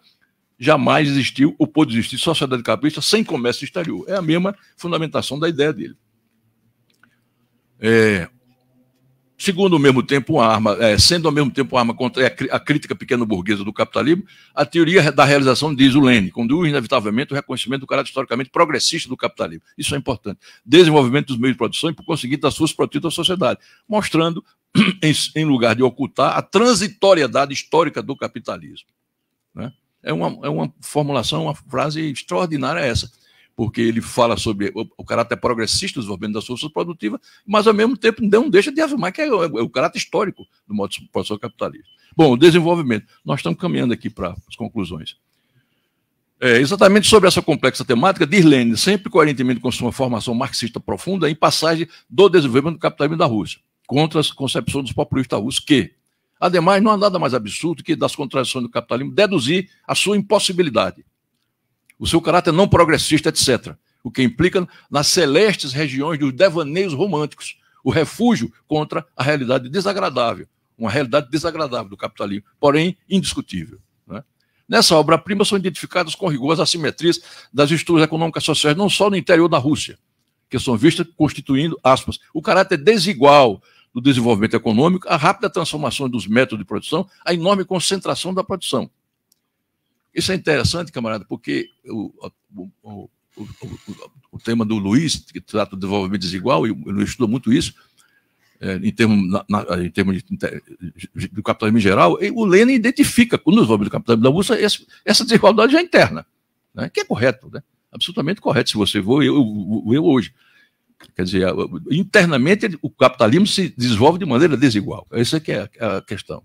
jamais existiu ou pôde existir sociedade capitalista sem comércio exterior. É a mesma fundamentação da ideia dele. É, segundo, ao mesmo tempo, uma arma, é, sendo ao mesmo tempo uma arma contra a, a crítica pequeno-burguesa do capitalismo, a teoria da realização, diz o Lênin, conduz inevitavelmente o reconhecimento do caráter historicamente progressista do capitalismo. Isso é importante. Desenvolvimento dos meios de produção e, por conseguinte, das suas produções à sociedade, mostrando, [clears throat] em, em lugar de ocultar, a transitoriedade histórica do capitalismo. Né? É uma, é uma formulação, uma frase extraordinária essa, porque ele fala sobre o, o caráter progressista do desenvolvimento das forças produtivas, mas ao mesmo tempo não deixa de afirmar que é, é o caráter histórico do modo de produção capitalista. Bom, desenvolvimento. Nós estamos caminhando aqui para as conclusões. É, exatamente sobre essa complexa temática, Dirlene, sempre coerentemente com sua formação marxista profunda, em passagem do desenvolvimento do capitalismo da Rússia, contra as concepções dos populistas russos que, Ademais, não há nada mais absurdo que das contradições do capitalismo deduzir a sua impossibilidade, o seu caráter não progressista, etc. O que implica nas celestes regiões dos devaneios românticos, o refúgio contra a realidade desagradável, uma realidade desagradável do capitalismo, porém indiscutível. Né? Nessa obra-prima são identificadas com rigor as assimetrias das estruturas econômicas sociais, não só no interior da Rússia, que são vistas constituindo, aspas, o caráter desigual do desenvolvimento econômico, a rápida transformação dos métodos de produção, a enorme concentração da produção. Isso é interessante, camarada, porque o, o, o, o tema do Luiz, que trata do desenvolvimento desigual, e o Luiz estuda muito isso, é, em termos, em termos do capitalismo em geral, o Lenin identifica com o desenvolvimento do capitalismo da Rússia essa desigualdade já é interna, né, que é correto, né, absolutamente correto, se você for eu, eu, eu hoje. Quer dizer, internamente o capitalismo se desenvolve de maneira desigual. Essa que é, é a questão.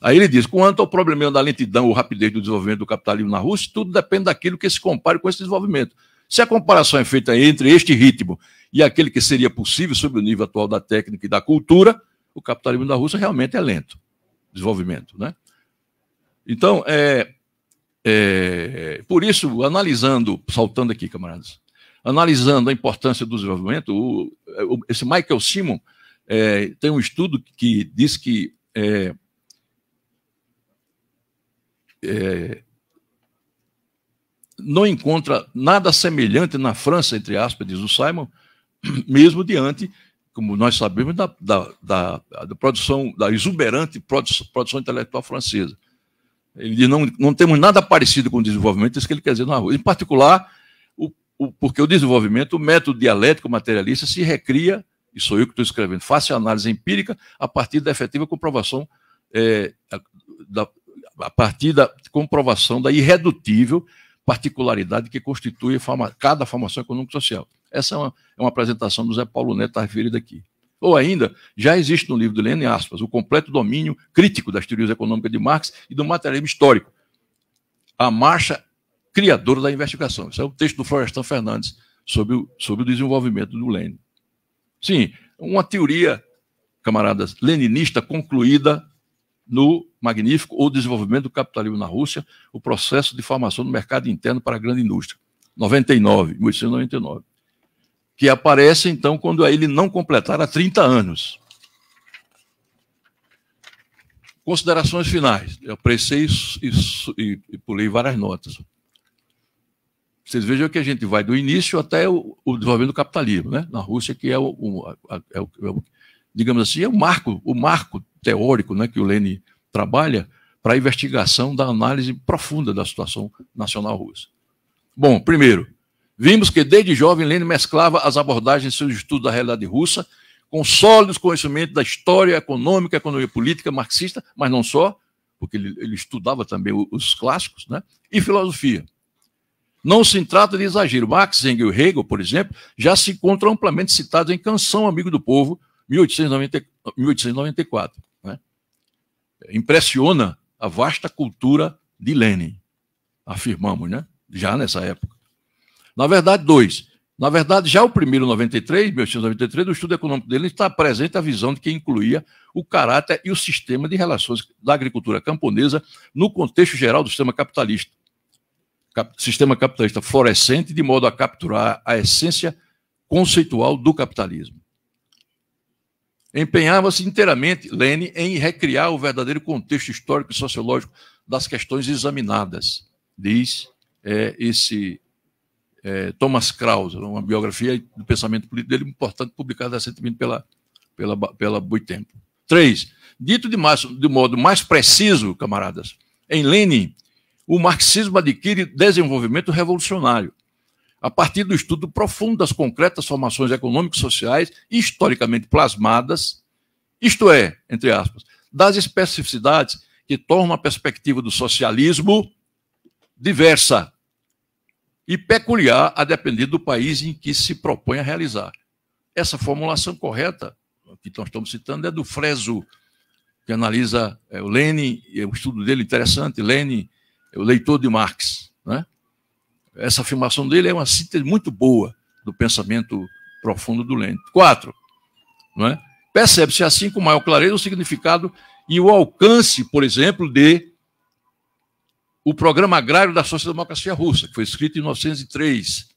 Aí ele diz: quanto ao problema da lentidão ou rapidez do desenvolvimento do capitalismo na Rússia, tudo depende daquilo que se compare com esse desenvolvimento. Se a comparação é feita entre este ritmo e aquele que seria possível sob o nível atual da técnica e da cultura, o capitalismo da Rússia realmente é lento. Desenvolvimento, né? Então, é, é por isso, analisando, saltando aqui, camaradas, analisando a importância do desenvolvimento, o, o, esse Michael Simon é, tem um estudo que diz que é, é, não encontra nada semelhante na França, entre aspas, diz o Simon, [clears throat] mesmo diante, como nós sabemos, da, da, da, da produção, da exuberante produção, produção intelectual francesa. Ele diz, não, não temos nada parecido com o desenvolvimento, isso que ele quer dizer na rua. Em particular, o, porque o desenvolvimento, o método dialético materialista se recria, e sou eu que estou escrevendo, a análise empírica a partir da efetiva comprovação é, da, a partir da comprovação da irredutível particularidade que constitui forma, cada formação econômico-social. Essa é uma, é uma, apresentação do Zé Paulo Neto, está referida aqui. Ou ainda, já existe no livro do Lênin, aspas, o completo domínio crítico das teorias econômicas de Marx e do materialismo histórico. A marcha criador da investigação. Isso é o texto do Florestan Fernandes sobre o, sobre o desenvolvimento do Lenin. Sim, uma teoria, camaradas, leninista concluída no magnífico ou desenvolvimento do capitalismo na Rússia, o processo de formação do mercado interno para a grande indústria, 99, 1899, que aparece então quando ele não completara 30 anos. Considerações finais. Eu e, e pulei várias notas. Vocês vejam que a gente vai do início até o, o desenvolvimento do capitalismo, né? Na Rússia, que é o, o, a, é, é o, digamos assim, é o marco, o marco teórico né, que o Lenin trabalha para a investigação da análise profunda da situação nacional russa. Bom, primeiro, vimos que desde jovem Lenin mesclava as abordagens de seus estudos da realidade russa com sólidos conhecimentos da história econômica, economia política, marxista, mas não só, porque ele, ele estudava também os clássicos, né? e filosofia. Não se trata de exagero. Marx, Engels e Hegel, por exemplo, já se encontram amplamente citados em Canção Amigo do Povo, 1894. Né? Impressiona a vasta cultura de Lenin, afirmamos, né? já nessa época. Na verdade, dois. Na verdade, já o primeiro 93, 1893, do estudo econômico dele está presente a visão de que incluía o caráter e o sistema de relações da agricultura camponesa no contexto geral do sistema capitalista, sistema capitalista florescente de modo a capturar a essência conceitual do capitalismo. Empenhava-se inteiramente Lênin em recriar o verdadeiro contexto histórico e sociológico das questões examinadas, diz é, esse é, Thomas Krause, uma biografia do pensamento político dele, importante, publicada recentemente pela, pela, pela Boitempo. Três, dito de, mais, de modo mais preciso, camaradas, em Lênin o marxismo adquire desenvolvimento revolucionário, a partir do estudo profundo das concretas formações econômico sociais historicamente plasmadas, isto é, entre aspas, das especificidades que tornam a perspectiva do socialismo diversa e peculiar a depender do país em que se propõe a realizar. Essa formulação correta que nós estamos citando é do Freso, que analisa é, o Lênin o estudo dele é interessante, Lênin é o leitor de Marx. Né? Essa afirmação dele é uma síntese muito boa do pensamento profundo do Lênin. Quatro, é? percebe-se assim com maior clareza o significado e o alcance, por exemplo, de o Programa Agrário da Social-Democracia Russa, que foi escrito em 1903.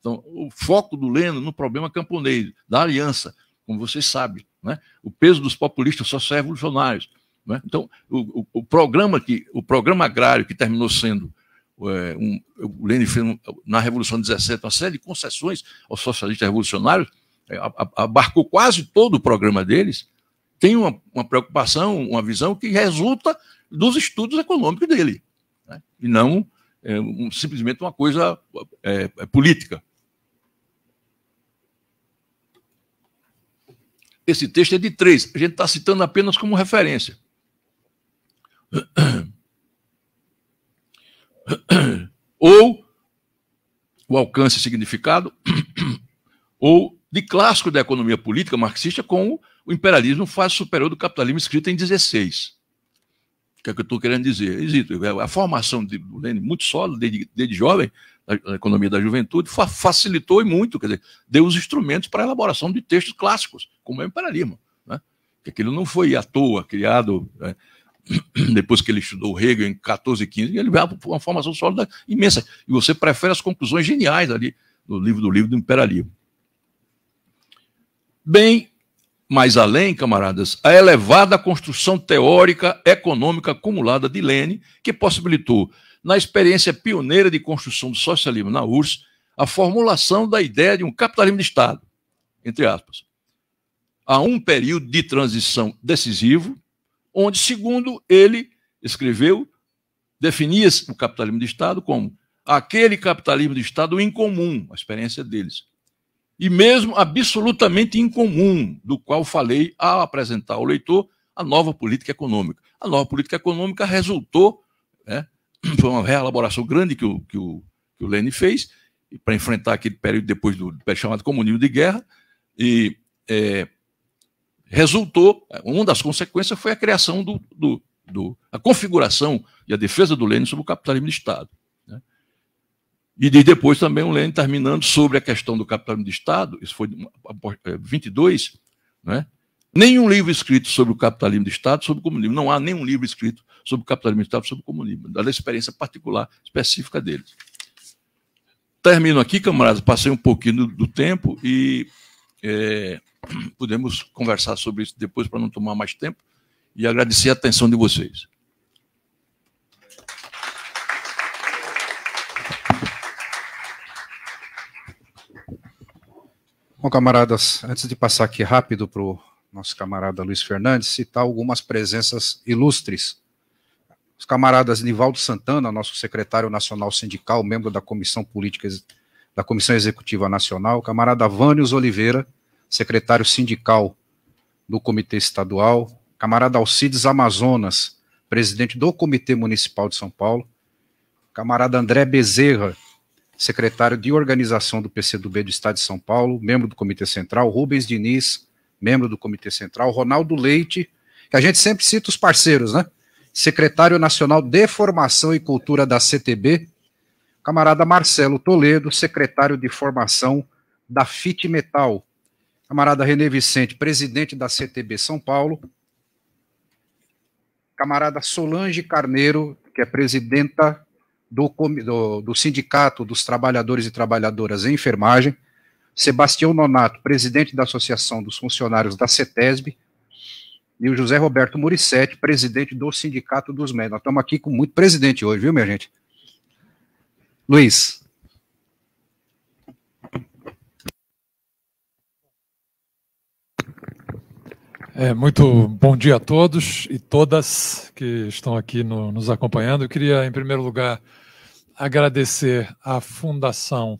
Então, o foco do Lênin no problema camponês, da aliança, como vocês sabem. Né? O peso dos populistas só revolucionários né? Então, o, o, o, programa que, o programa agrário que terminou sendo é, um, o Lênin fez na Revolução 17 uma série de concessões aos socialistas revolucionários, é, abarcou quase todo o programa deles, tem uma, uma, preocupação, uma visão que resulta dos estudos econômicos dele, né? e não é, um, simplesmente uma coisa é, é política. Esse texto é de três, a gente está citando apenas como referência. [coughs] ou o alcance e significado, [coughs] ou de clássico da economia política marxista com o imperialismo faz superior do capitalismo escrito em 16. O que é que eu estou querendo dizer? Existe, é a formação de Lenin, muito sólida, desde, desde jovem, a economia da juventude, fa facilitou e muito, quer dizer, deu os instrumentos para a elaboração de textos clássicos, como é o imperialismo. Né? Que aquilo não foi à toa criado né, [clears throat] depois que ele estudou Hegel em 14 e 15, ele vai para uma formação sólida imensa. E você prefere as conclusões geniais ali do livro do livro do imperialismo. Bem, mais além, camaradas, a elevada construção teórica econômica acumulada de Lênin, que possibilitou, na experiência pioneira de construção do socialismo na URSS, a formulação da ideia de um capitalismo de Estado, entre aspas. Há um período de transição decisivo, onde, segundo ele escreveu, definia o capitalismo de Estado como aquele capitalismo de Estado incomum, a experiência deles, e mesmo absolutamente incomum, do qual falei ao apresentar ao leitor a nova política econômica. A nova política econômica resultou, né, [clears throat] foi uma reelaboração grande que o, que o, que o Lenin fez, para enfrentar aquele período depois do, do chamado comunismo de guerra, e é, resultou, uma das consequências foi a criação do, do, do a configuração e a defesa do Lênin sobre o capitalismo de Estado. Né? E depois também o Lênin terminando sobre a questão do capitalismo de Estado, isso foi é, em 22, né? nenhum livro escrito sobre o capitalismo de Estado, sobre o comunismo, não há nenhum livro escrito sobre o capitalismo de Estado, sobre o comunismo, da experiência particular, específica deles. Termino aqui, camaradas, passei um pouquinho do, do tempo e... É, [clears throat] podemos conversar sobre isso depois para não tomar mais tempo e agradecer a atenção de vocês. Bom, camaradas, antes de passar aqui rápido para o nosso camarada Luiz Fernandes, citar algumas presenças ilustres. Os camaradas Nivaldo Santana, nosso secretário nacional sindical, membro da Comissão Política da Comissão Executiva Nacional, camarada Vânios Oliveira, secretário sindical do Comitê Estadual, camarada Alcides Amazonas, presidente do Comitê Municipal de São Paulo, camarada André Bezerra, secretário de organização do PCdoB do Estado de São Paulo, membro do Comitê Central, Rubens Diniz, membro do Comitê Central, Ronaldo Leite, que a gente sempre cita os parceiros, né? Secretário Nacional de Formação e Cultura da CTB, camarada Marcelo Toledo, secretário de Formação da FIT Metal, Camarada René Vicente, presidente da CTB São Paulo. Camarada Solange Carneiro, que é presidenta do, do, do Sindicato dos Trabalhadores e Trabalhadoras em Enfermagem. Sebastião Nonato, presidente da Associação dos Funcionários da CETESB, e o José Roberto Muricetti, presidente do Sindicato dos Médicos. Nós estamos aqui com muito presidente hoje, viu, minha gente? Luiz. É, muito bom dia a todos e todas que estão aqui no, nos acompanhando. Eu queria, em primeiro lugar, agradecer à Fundação,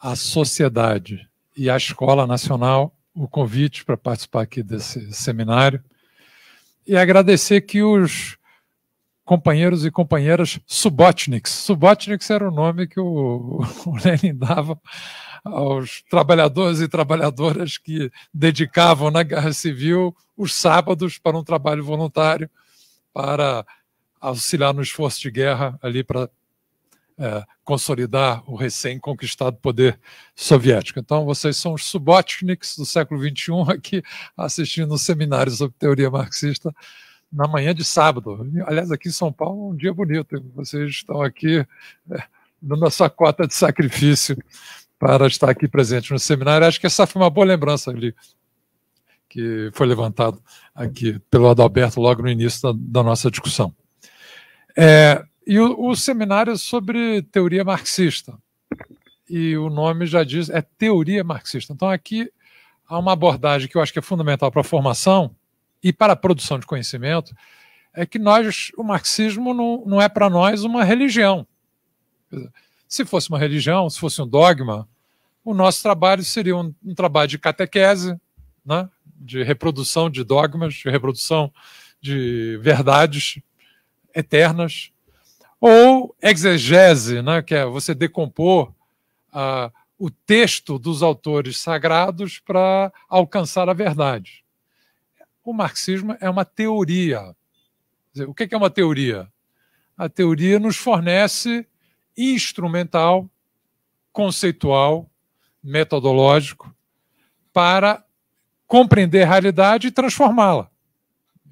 à Sociedade e à Escola Nacional o convite para participar aqui desse seminário e agradecer que os companheiros e companheiras Subotniks, Subotniks era o nome que o, [laughs] o Lenin dava aos trabalhadores e trabalhadoras que dedicavam na Guerra Civil os sábados para um trabalho voluntário, para auxiliar no esforço de guerra ali para é, consolidar o recém-conquistado poder soviético. Então, vocês são os subotniks do século XXI aqui assistindo um seminário sobre teoria marxista na manhã de sábado. Aliás, aqui em São Paulo é um dia bonito. Vocês estão aqui é, dando a sua cota de sacrifício para estar aqui presente no seminário. Acho que essa foi uma boa lembrança ali, que foi levantado aqui pelo Adalberto logo no início da, da nossa discussão. É, e o, o seminário é sobre teoria marxista. E o nome já diz, é teoria marxista. Então aqui há uma abordagem que eu acho que é fundamental para a formação e para a produção de conhecimento, é que nós, o marxismo não, não é para nós uma religião. Se fosse uma religião, se fosse um dogma, o nosso trabalho seria um, um trabalho de catequese, né? de reprodução de dogmas, de reprodução de verdades eternas, ou exegese, né? que é você decompor ah, o texto dos autores sagrados para alcançar a verdade. O marxismo é uma teoria. Dizer, o que é uma teoria? A teoria nos fornece instrumental, conceitual, metodológico, para compreender a realidade e transformá-la.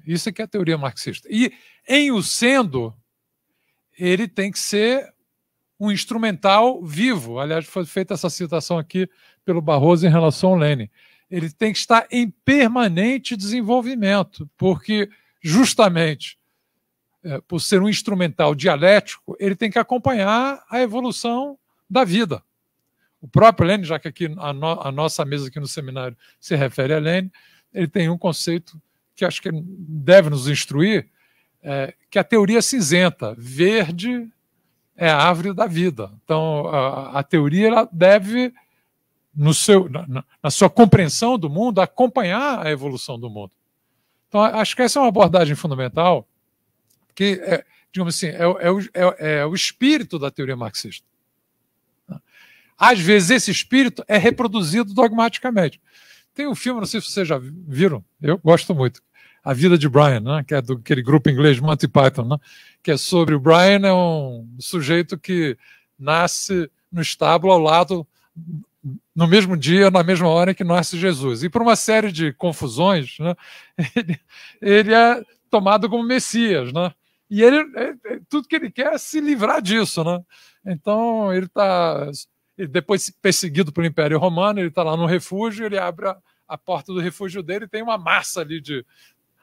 Isso é que é a teoria marxista. E, em o sendo, ele tem que ser um instrumental vivo. Aliás, foi feita essa citação aqui pelo Barroso em relação ao Lênin. Ele tem que estar em permanente desenvolvimento, porque justamente é, por ser um instrumental dialético, ele tem que acompanhar a evolução da vida. O próprio Lênin, já que aqui a, no, a, nossa mesa aqui no seminário se refere a Lênin, ele tem um conceito que acho que deve nos instruir, é, que a teoria cinzenta, verde é a árvore da vida. Então, a, a teoria ela deve, no seu, na, na sua compreensão do mundo, acompanhar a evolução do mundo. Então, acho que essa é uma abordagem fundamental que é, digamos assim, é, é, o, é, é, o espírito da teoria marxista. Às vezes esse espírito é reproduzido dogmaticamente. Tem um filme, não sei se vocês já viram, eu gosto muito, A Vida de Brian, né, que é do aquele grupo inglês Monty Python, né, que é sobre o Brian, é um sujeito que nasce no estábulo ao lado no mesmo dia, na mesma hora que nasce Jesus. E por uma série de confusões, né, [laughs] ele, ele, é tomado como Messias, né? E ele, é, é, tudo que ele quer é se livrar disso, né? Então ele está depois perseguido pelo Império Romano, ele está lá no refúgio, ele abre a, a porta do refúgio dele e tem uma massa ali de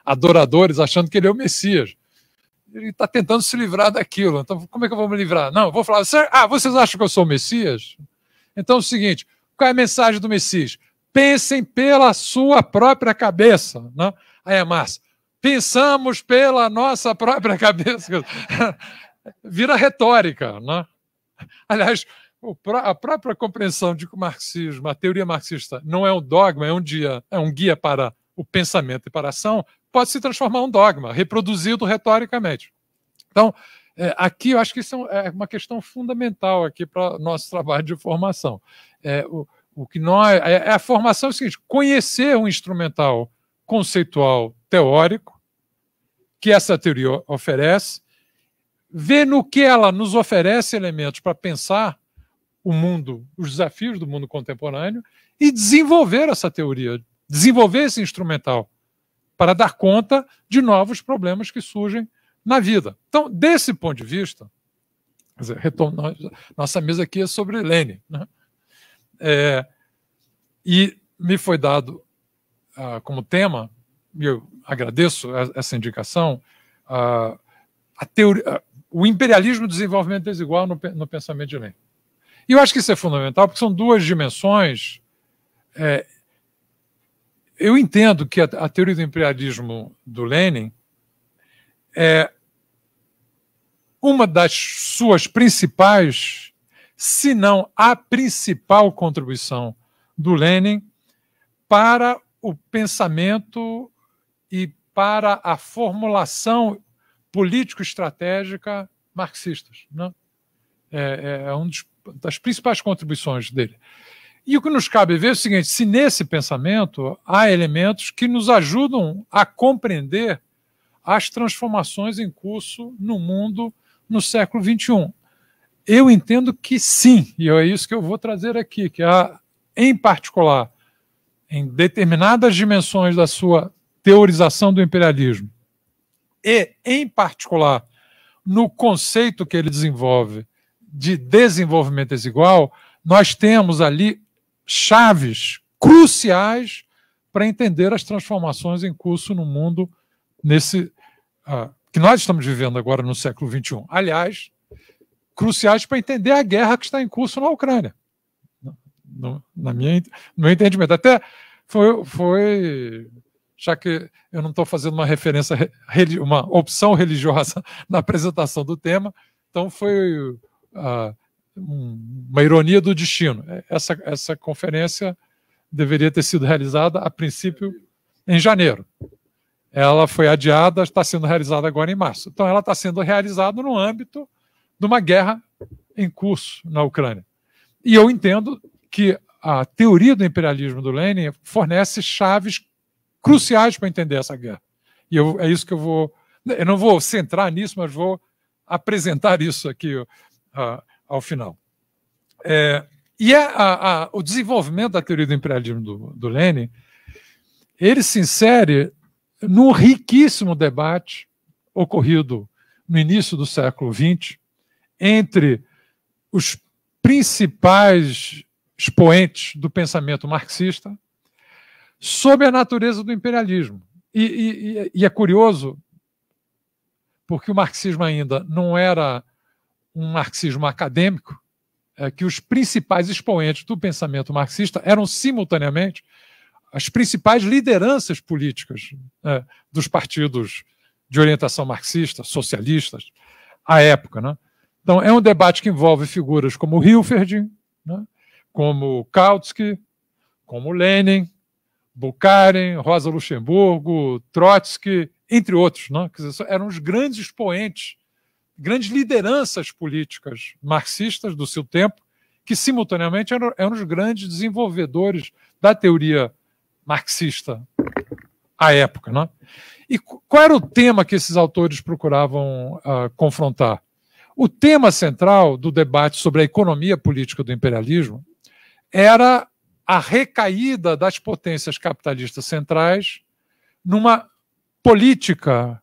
adoradores achando que ele é o Messias. Ele está tentando se livrar daquilo. Então, como é que eu vou me livrar? Não, eu vou falar, ah, vocês acham que eu sou o Messias? Então é o seguinte: qual é a mensagem do Messias? Pensem pela sua própria cabeça. Né? Aí a massa, pensamos pela nossa própria [laughs] cabeça. Vira retórica, né? Aliás, a própria compreensão de que o marxismo, a teoria marxista, não é um dogma, é um dia, é um guia para o pensamento e para a ação, pode se transformar em um dogma, reproduzido retoricamente. Então, é, aqui eu acho que isso é, é uma questão fundamental aqui para nosso trabalho de formação. É, o, o que nós é, é, a formação é o seguinte: conhecer um instrumental conceitual teórico que essa teoria oferece, ver no que ela nos oferece elementos para pensar o mundo, os desafios do mundo contemporâneo e desenvolver essa teoria, desenvolver esse instrumental para dar conta de novos problemas que surgem na vida. Então, desse ponto de vista, dizer, nossa mesa aqui é sobre Lênin, né? é, e me foi dado ah, como tema eu agradeço essa indicação, a, a teoria, o imperialismo desenvolvimento desigual no, no pensamento de Lenin. E eu acho que isso é fundamental, porque são duas dimensões. É, eu entendo que a, a, teoria do imperialismo do Lenin é uma das suas principais, se não a principal contribuição do Lenin para o pensamento e para a formulação político-estratégica marxistas. Né? É, é, é uma das principais contribuições dele. E o que nos cabe ver é o seguinte: se nesse pensamento há elementos que nos ajudam a compreender as transformações em curso no mundo no século XXI. Eu entendo que sim, e é isso que eu vou trazer aqui, que há, em particular, em determinadas dimensões da sua teorização do imperialismo e, em particular, no conceito que ele desenvolve de desenvolvimento desigual, nós temos ali chaves cruciais para entender as transformações em curso no mundo nesse uh, que nós estamos vivendo agora no século XXI. Aliás, cruciais para entender a guerra que está em curso na Ucrânia. No, na minha, no meu entendimento. Até foi, foi já que eu não estou fazendo uma referência, uma opção religiosa [laughs] na apresentação do tema, então foi ah, uma ironia do destino. É, essa, essa conferência deveria ter sido realizada, a princípio, em janeiro. Ela foi adiada, está sendo realizada agora em março. Então, ela está sendo realizada no âmbito de uma guerra em curso na Ucrânia. E eu entendo que a teoria do imperialismo do Lenin fornece chaves cruciais para entender essa guerra. E eu, é isso que eu vou. Eu não vou centrar nisso, mas vou apresentar isso aqui uh, ao final. É, e é a, a, o desenvolvimento da teoria do imperialismo do, do Lenin, ele se insere num riquíssimo debate ocorrido no início do século XX entre os principais expoentes do pensamento marxista, sobre a natureza do imperialismo. E, e, e é curioso, porque o marxismo ainda não era um marxismo acadêmico, é que os principais expoentes do pensamento marxista eram simultaneamente as principais lideranças políticas né, dos partidos de orientação marxista, socialistas, à época. Né? Então, é um debate que envolve figuras como Hilferding, né, como Kautsky, como Lenin, Bukharin, Rosa Luxemburgo, Trotsky, entre outros. Né? Dizer, eram os grandes expoentes, grandes lideranças políticas marxistas do seu tempo, que simultaneamente eram, eram os grandes desenvolvedores da teoria marxista à época. não? Né? E qual era o tema que esses autores procuravam uh, confrontar? O tema central do debate sobre a economia política do imperialismo era a recaída das potências capitalistas centrais numa política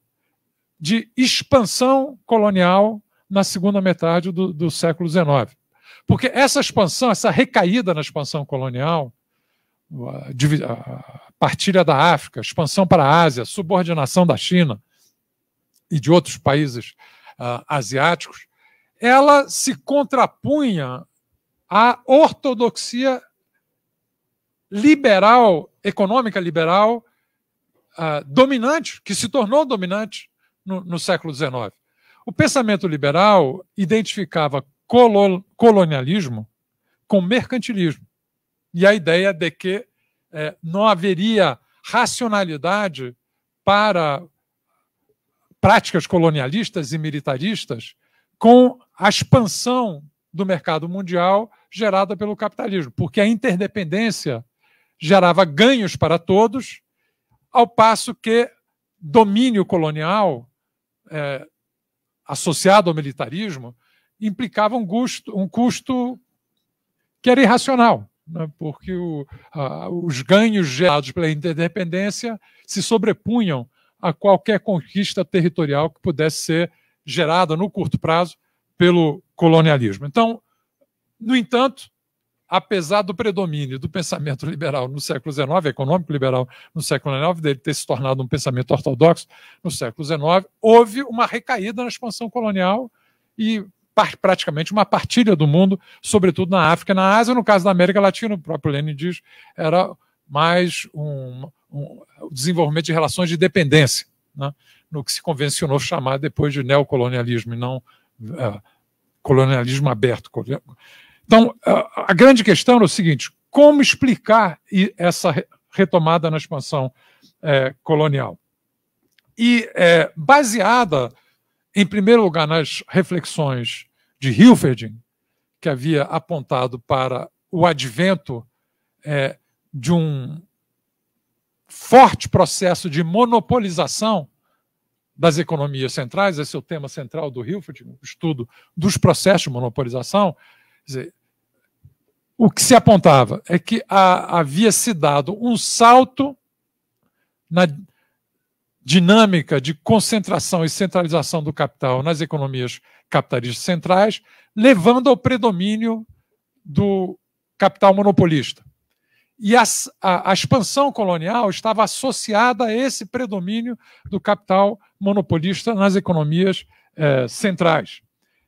de expansão colonial na segunda metade do, do século XIX. Porque essa expansão, essa recaída na expansão colonial, a partilha da África, expansão para a Ásia, subordinação da China e de outros países uh, asiáticos, ela se contrapunha à ortodoxia liberal, econômica liberal, uh, dominante, que se tornou dominante no, no século XIX. O pensamento liberal identificava colo colonialismo com mercantilismo e a ideia de que eh, não haveria racionalidade para práticas colonialistas e militaristas com a expansão do mercado mundial gerada pelo capitalismo, porque a interdependência gerava ganhos para todos, ao passo que domínio colonial é, associado ao militarismo implicava um, custo, um custo que era irracional, né, porque o, a, os ganhos gerados pela independência se sobrepunham a qualquer conquista territorial que pudesse ser gerada no curto prazo pelo colonialismo. Então, no entanto, apesar do predomínio do pensamento liberal no século XIX, econômico liberal no século XIX, dele ter se tornado um pensamento ortodoxo no século XIX, houve uma recaída na expansão colonial e praticamente uma partilha do mundo, sobretudo na África, na Ásia, no caso da América Latina, o próprio Lenin diz, era mais um, um desenvolvimento de relações de dependência, né? no que se convencionou chamar depois de neocolonialismo, e não é, colonialismo aberto, então, a grande questão é o seguinte: como explicar essa retomada na expansão é, colonial? E é, baseada, em primeiro lugar, nas reflexões de Hilferding, que havia apontado para o advento é, de um forte processo de monopolização das economias centrais, esse é o tema central do Hilferding, o estudo dos processos de monopolização, Dizer, o que se apontava é que a, havia se dado um salto na dinâmica de concentração e centralização do capital nas economias capitalistas centrais, levando ao predomínio do capital monopolista. E a, a, a, expansão colonial estava associada a esse predomínio do capital monopolista nas economias eh, centrais.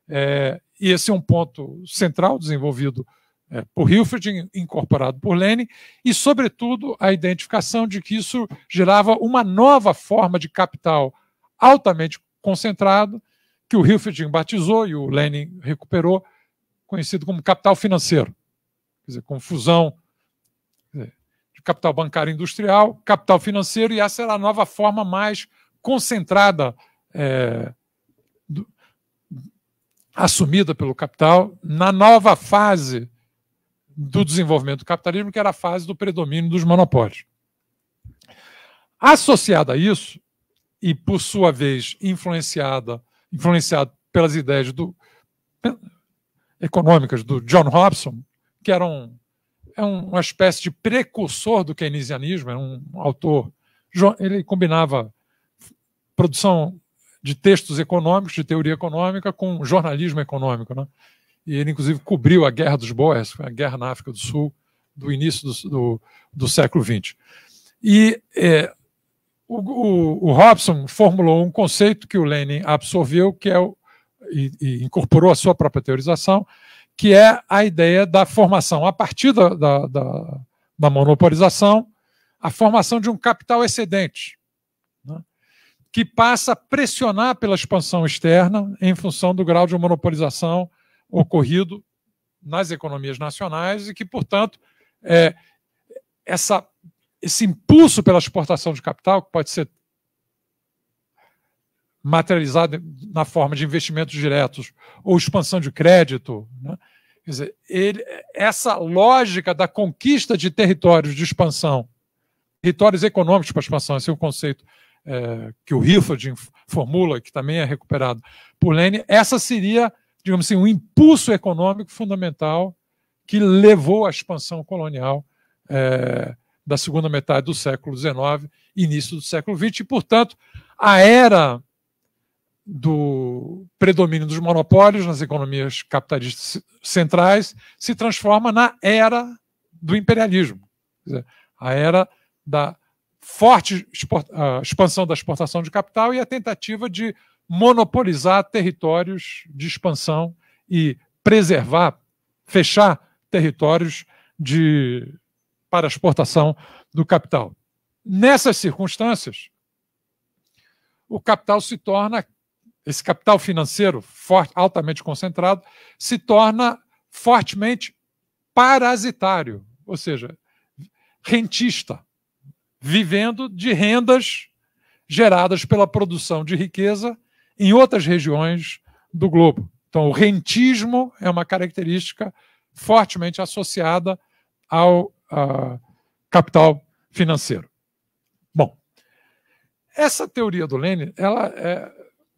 Eh, e esse é um ponto central desenvolvido é, por Hilford, incorporado por Lenin, e, sobretudo, a identificação de que isso gerava uma nova forma de capital altamente concentrado, que o Hilford batizou e o Lenin recuperou, conhecido como capital financeiro, quer dizer, com fusão de capital bancário industrial, capital financeiro, e essa era a nova forma mais concentrada. É, assumida pelo capital na nova fase do desenvolvimento do capitalismo, que era a fase do predomínio dos monopólios. Associada a isso, e por sua vez influenciada influenciado pelas ideias do, econômicas do John Hobson, que era um, é uma espécie de precursor do keynesianismo, era é um autor. Ele combinava produção de textos econômicos, de teoria econômica, com jornalismo econômico. Né? E ele, inclusive, cobriu a Guerra dos Boers, a guerra na África do Sul, do início do, do, do século XX. E é, o, o, o, Hobson formulou um conceito que o Lenin absorveu, que é o, e, e incorporou à sua própria teorização, que é a ideia da formação, a partir da, da, da, da, monopolização, a formação de um capital excedente, que passa a pressionar pela expansão externa em função do grau de monopolização ocorrido nas economias nacionais e que, portanto, é, essa, esse impulso pela exportação de capital, que pode ser materializado na forma de investimentos diretos ou expansão de crédito, né? Quer dizer, ele, essa lógica da conquista de territórios de expansão, territórios econômicos para expansão, esse é o conceito é, que o Rifford formula, que também é recuperado por Lane, essa seria, digamos assim, um impulso econômico fundamental que levou à expansão colonial é, da segunda metade do século XIX, início do século XX, e, portanto, a era do predomínio dos monopólios nas economias capitalistas centrais se transforma na era do imperialismo, dizer, a era da forte ah, expansão da exportação de capital e a tentativa de monopolizar territórios de expansão e preservar, fechar territórios de, para exportação do capital. Nessas circunstâncias, o capital se torna, esse capital financeiro forte, altamente concentrado, se torna fortemente parasitário, ou seja, rentista, vivendo de rendas geradas pela produção de riqueza em outras regiões do globo. Então, o rentismo é uma característica fortemente associada ao capital financeiro. Bom, essa teoria do Lenin, ela é,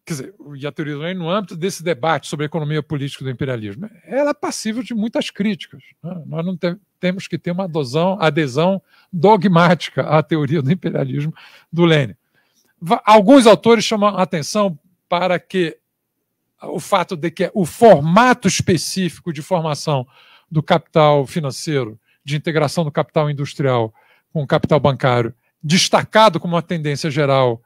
quer dizer, e a teoria do Reino, no âmbito desse debate sobre a economia política do imperialismo, ela é passível de muitas críticas. Né? Nós não te, temos que ter uma adesão, adesão dogmática à teoria do imperialismo do Lênin. Alguns autores chamam a atenção para que o fato de que o formato específico de formação do capital financeiro, de integração do capital industrial com o capital bancário, destacado como uma tendência geral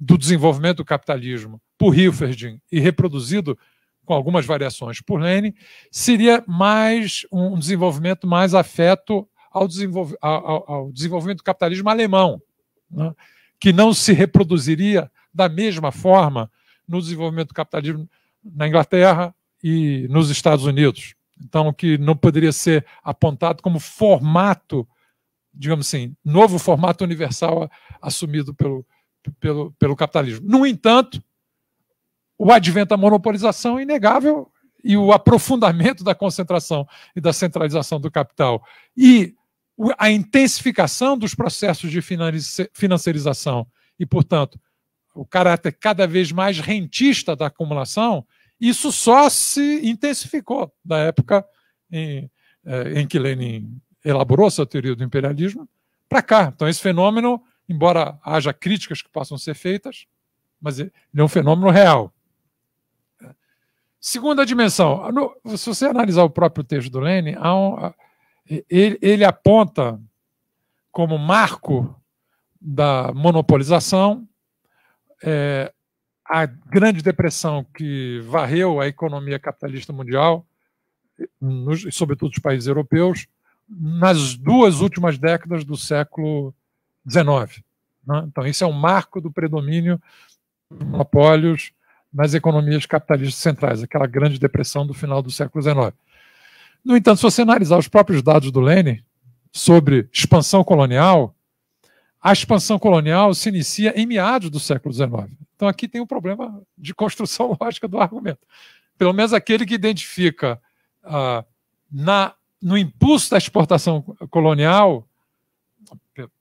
do desenvolvimento do capitalismo por Hilferding e reproduzido com algumas variações por Lenin seria mais um desenvolvimento mais afeto ao, desenvolv ao, ao desenvolvimento do capitalismo alemão, né? que não se reproduziria da mesma forma no desenvolvimento do capitalismo na Inglaterra e nos Estados Unidos. Então, que não poderia ser apontado como formato, digamos assim, novo formato universal assumido pelo, pelo, pelo capitalismo. No entanto, o advento da monopolização é inegável e o aprofundamento da concentração e da centralização do capital e a intensificação dos processos de financiarização e, portanto, o caráter cada vez mais rentista da acumulação, isso só se intensificou da época em, eh, em que Lenin elaborou sua teoria do imperialismo para cá. Então, esse fenômeno, embora haja críticas que possam ser feitas, mas é, ele é um fenômeno real. Segunda dimensão. Ah, no, se você analisar o próprio texto do Lênin, um, ah, ele, ele aponta como marco da monopolização é, a grande depressão que varreu a economia capitalista mundial, nos, sobretudo os países europeus, nas duas últimas décadas do século XIX. Né? Então, isso é um marco do predomínio dos monopólios nas economias capitalistas centrais, aquela grande depressão do final do século XIX. No entanto, se você analisar os próprios dados do Lênin sobre expansão colonial, a expansão colonial se inicia em meados do século XIX. Então aqui tem um problema de construção [laughs] lógica do argumento. Pelo menos aquele que identifica ah, na, no impulso da exportação colonial,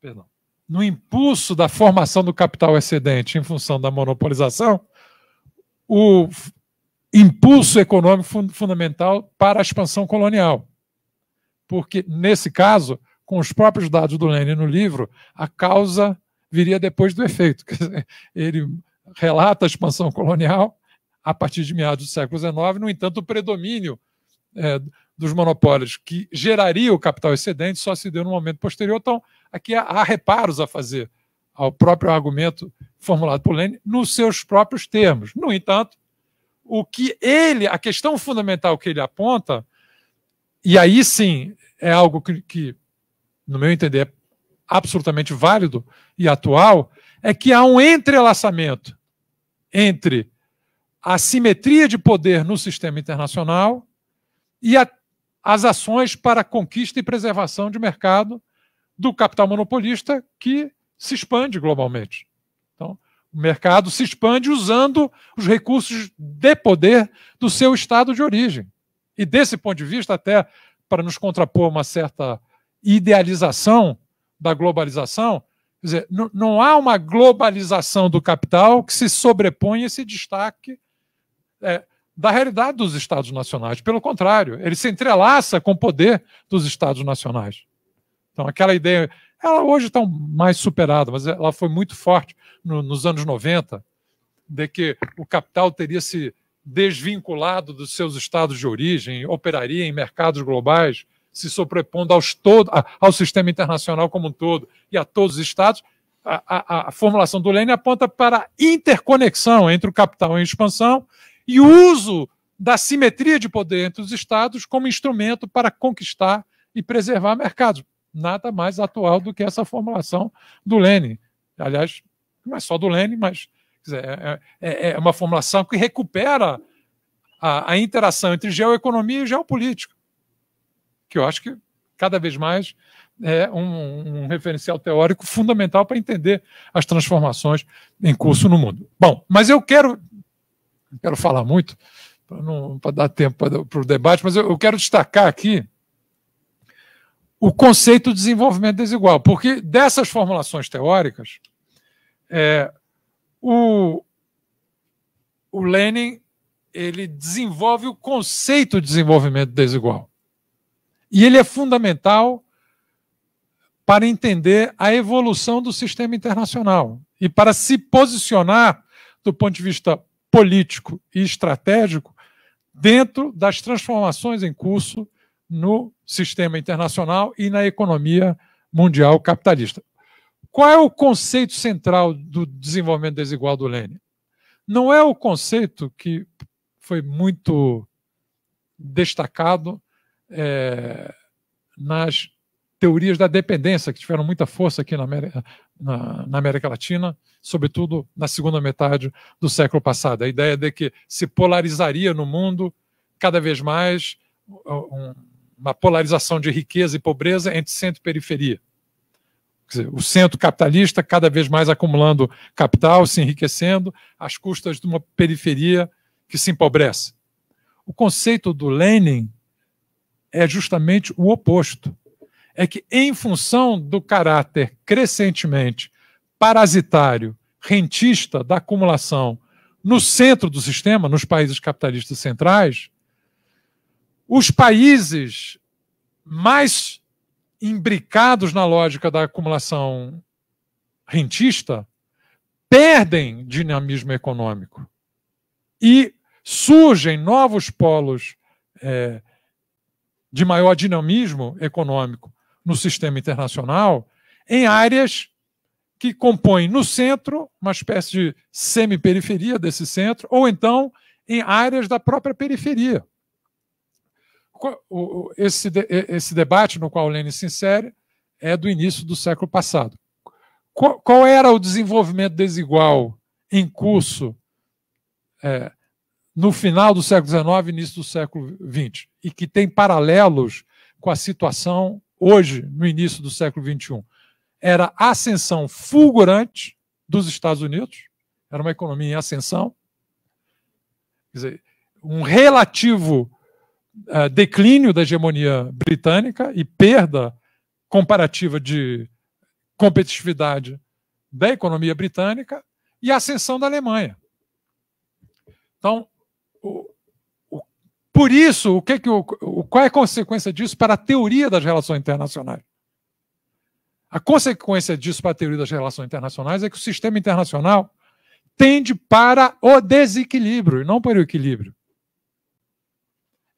perdão, no impulso da formação do capital excedente em função da monopolização, o impulso econômico fundamental para a expansão colonial. Porque, nesse caso, com os próprios dados do Lenin no livro, a causa viria depois do efeito. [laughs] Ele relata a expansão colonial a partir de meados do século XIX, no entanto, o predomínio é, dos monopólios que geraria o capital excedente só se deu no momento posterior. Então, aqui há reparos a fazer ao próprio argumento formulado por Lênin nos seus próprios termos. No entanto, o que ele, a questão fundamental que ele aponta, e aí sim é algo que, que no meu entender, é absolutamente válido e atual, é que há um entrelaçamento entre a simetria de poder no sistema internacional e a, as ações para conquista e preservação de mercado do capital monopolista que se expande globalmente. Então, o mercado se expande usando os recursos de poder do seu estado de origem. E desse ponto de vista, até para nos contrapor uma certa idealização da globalização, quer dizer, não há uma globalização do capital que se sobreponha e se destaque é, da realidade dos Estados nacionais. Pelo contrário, ele se entrelaça com o poder dos Estados nacionais. Então, aquela ideia ela hoje está mais superada, mas ela foi muito forte no, nos anos 90, de que o capital teria se desvinculado dos seus estados de origem, operaria em mercados globais, se sobrepondo aos todo, a, ao sistema internacional como um todo e a todos os estados. A, a, a formulação do Lênin aponta para a interconexão entre o capital em expansão e o uso da simetria de poder entre os estados como instrumento para conquistar e preservar mercados nada mais atual do que essa formulação do Lênin. Aliás, não é só do Lênin, mas dizer, é é, é, é, uma formulação que recupera a, a interação entre geoeconomia e geopolítica, que eu acho que cada vez mais é um, um, referencial teórico fundamental para entender as transformações em curso no mundo. Bom, mas eu quero, quero falar muito, para dar tempo para, para o debate, mas eu, eu quero destacar aqui o conceito de desenvolvimento desigual, porque dessas formulações teóricas, é, o, o Lenin ele desenvolve o conceito de desenvolvimento desigual. E ele é fundamental para entender a evolução do sistema internacional e para se posicionar do ponto de vista político e estratégico dentro das transformações em curso no sistema internacional e na economia mundial capitalista. Qual é o conceito central do desenvolvimento desigual do Lênin? Não é o conceito que foi muito destacado é, nas teorias da dependência, que tiveram muita força aqui na América, na, na América, Latina, sobretudo na segunda metade do século passado. A ideia de que se polarizaria no mundo cada vez mais um, uma polarização de riqueza e pobreza entre centro e periferia. Dizer, o centro capitalista cada vez mais acumulando capital, se enriquecendo, às custas de uma periferia que se empobrece. O conceito do Lenin é justamente o oposto. É que, em função do caráter crescentemente parasitário, rentista da acumulação no centro do sistema, nos países capitalistas centrais, os países mais imbricados na lógica da acumulação rentista perdem dinamismo econômico e surgem novos polos é, de maior dinamismo econômico no sistema internacional em áreas que compõem no centro uma espécie de semi-periferia desse centro ou então em áreas da própria periferia esse, esse debate no qual Lênin se insere é do início do século passado. Qual, qual era o desenvolvimento desigual em curso é, no final do século XIX início do século XX? E que tem paralelos com a situação hoje, no início do século XXI. Era a ascensão fulgurante dos Estados Unidos, era uma economia em ascensão, quer dizer, um relativo é, declínio da hegemonia britânica e perda comparativa de competitividade da economia britânica e a ascensão da Alemanha. Então, o, o, por isso, o que que o, qual é a consequência disso para a teoria das relações internacionais? A consequência disso para a teoria das relações internacionais é que o sistema internacional tende para o desequilíbrio, e não para o equilíbrio.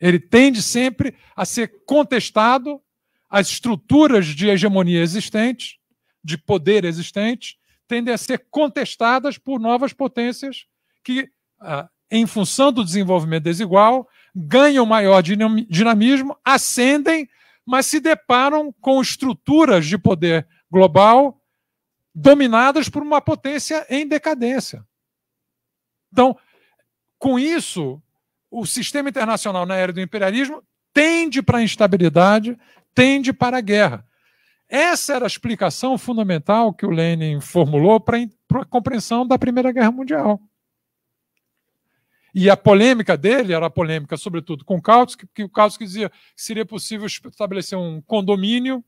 Ele tende sempre a ser contestado As estruturas de hegemonia existentes, de poder existentes, tendem a ser contestadas por novas potências que, ah, em função do desenvolvimento desigual, ganham maior dinamismo, ascendem, mas se deparam com estruturas de poder global dominadas por uma potência em decadência. Então, com isso, o sistema internacional na era do imperialismo tende para a instabilidade, tende para a guerra. Essa era a explicação fundamental que o Lenin formulou para a compreensão da Primeira Guerra Mundial. E a polêmica dele era a polêmica, sobretudo, com Kautsky, que o Kautsky dizia que seria possível estabelecer um condomínio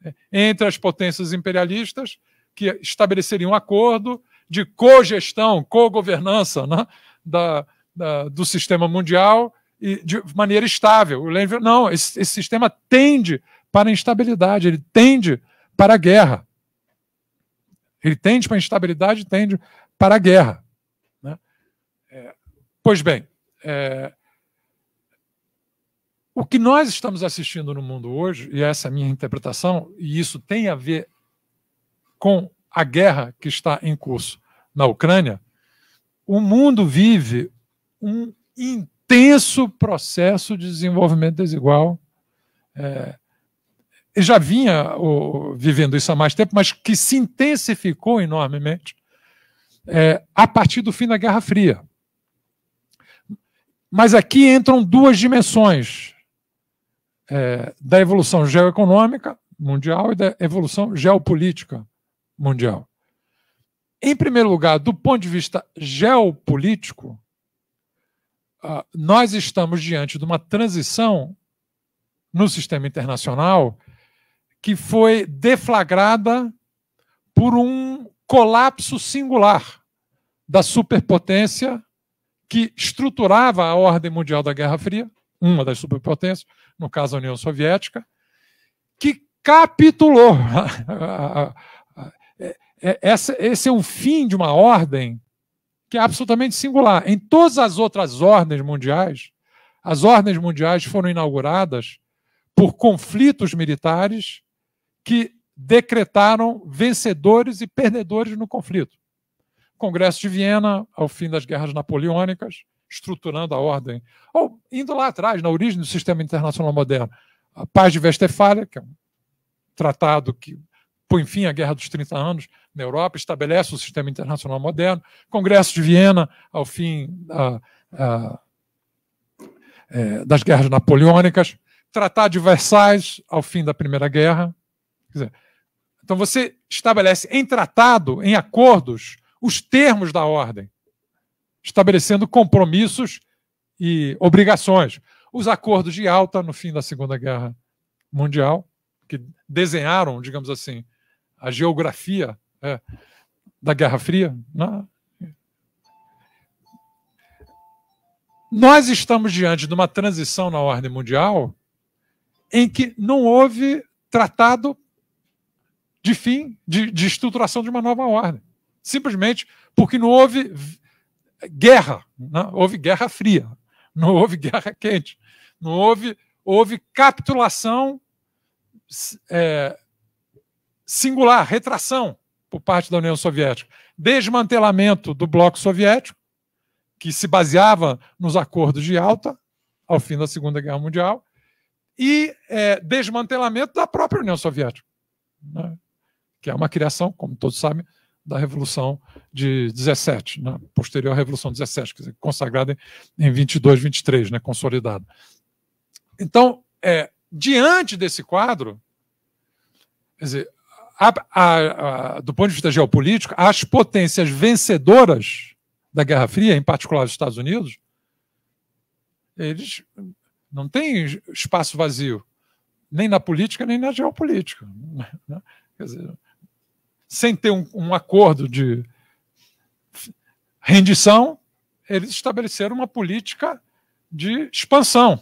né, entre as potências imperialistas que estabeleceria um acordo de cogestão, co-governança né, da, da, do sistema mundial e de maneira estável. O Lenin não, esse, esse sistema tende para a instabilidade, ele tende para a guerra. Ele tende para a instabilidade, tende para a guerra. Né? É, pois bem, é, o que nós estamos assistindo no mundo hoje, e essa é a minha interpretação, e isso tem a ver com a guerra que está em curso na Ucrânia, o mundo vive um intenso processo de desenvolvimento desigual. É, já vinha o, vivendo isso há mais tempo, mas que se intensificou enormemente é, a partir do fim da Guerra Fria. Mas aqui entram duas dimensões é, da evolução geoeconômica mundial e da evolução geopolítica mundial. Em primeiro lugar, do ponto de vista geopolítico, ah, nós estamos diante de uma transição no sistema internacional que foi deflagrada por um colapso singular da superpotência que estruturava a ordem mundial da Guerra Fria, uma das superpotências, no caso a União Soviética, que capitulou. [laughs] É, é, esse é um fim de uma ordem que é absolutamente singular. Em todas as outras ordens mundiais, as ordens mundiais foram inauguradas por conflitos militares que decretaram vencedores e perdedores no conflito. Congresso de Viena, ao fim das guerras napoleônicas, estruturando a ordem. Ou indo lá atrás, na origem do sistema internacional moderno, a Paz de Westfália, que é um tratado que põe fim à Guerra dos 30 Anos na Europa, estabelece o sistema internacional moderno, Congresso de Viena, ao fim da, a, é, das guerras napoleônicas, Tratado de Versailles, ao fim da Primeira Guerra. Dizer, então você estabelece em tratado, em acordos, os termos da ordem, estabelecendo compromissos e obrigações. Os acordos de alta no fim da Segunda Guerra Mundial, que desenharam, digamos assim, a geografia é, da Guerra Fria. Né? Nós estamos diante de uma transição na ordem mundial em que não houve tratado de fim, de, de estruturação de uma nova ordem. Simplesmente porque não houve guerra, não né? houve guerra fria, não houve guerra quente, não houve, houve capitulação é, singular, retração por parte da União Soviética, desmantelamento do bloco soviético, que se baseava nos acordos de alta ao fim da Segunda Guerra Mundial, e é, desmantelamento da própria União Soviética, né? que é uma criação, como todos sabem, da Revolução de 17, né? posterior à Revolução de 17, dizer, consagrada em 22, 23, né? consolidada. Então, é, diante desse quadro, quer dizer, a, a, a, do ponto de vista geopolítico, as potências vencedoras da Guerra Fria, em particular os Estados Unidos, eles não têm espaço vazio, nem na política, nem na geopolítica. Né? Quer dizer, sem ter um, um acordo de rendição, eles estabeleceram uma política de expansão.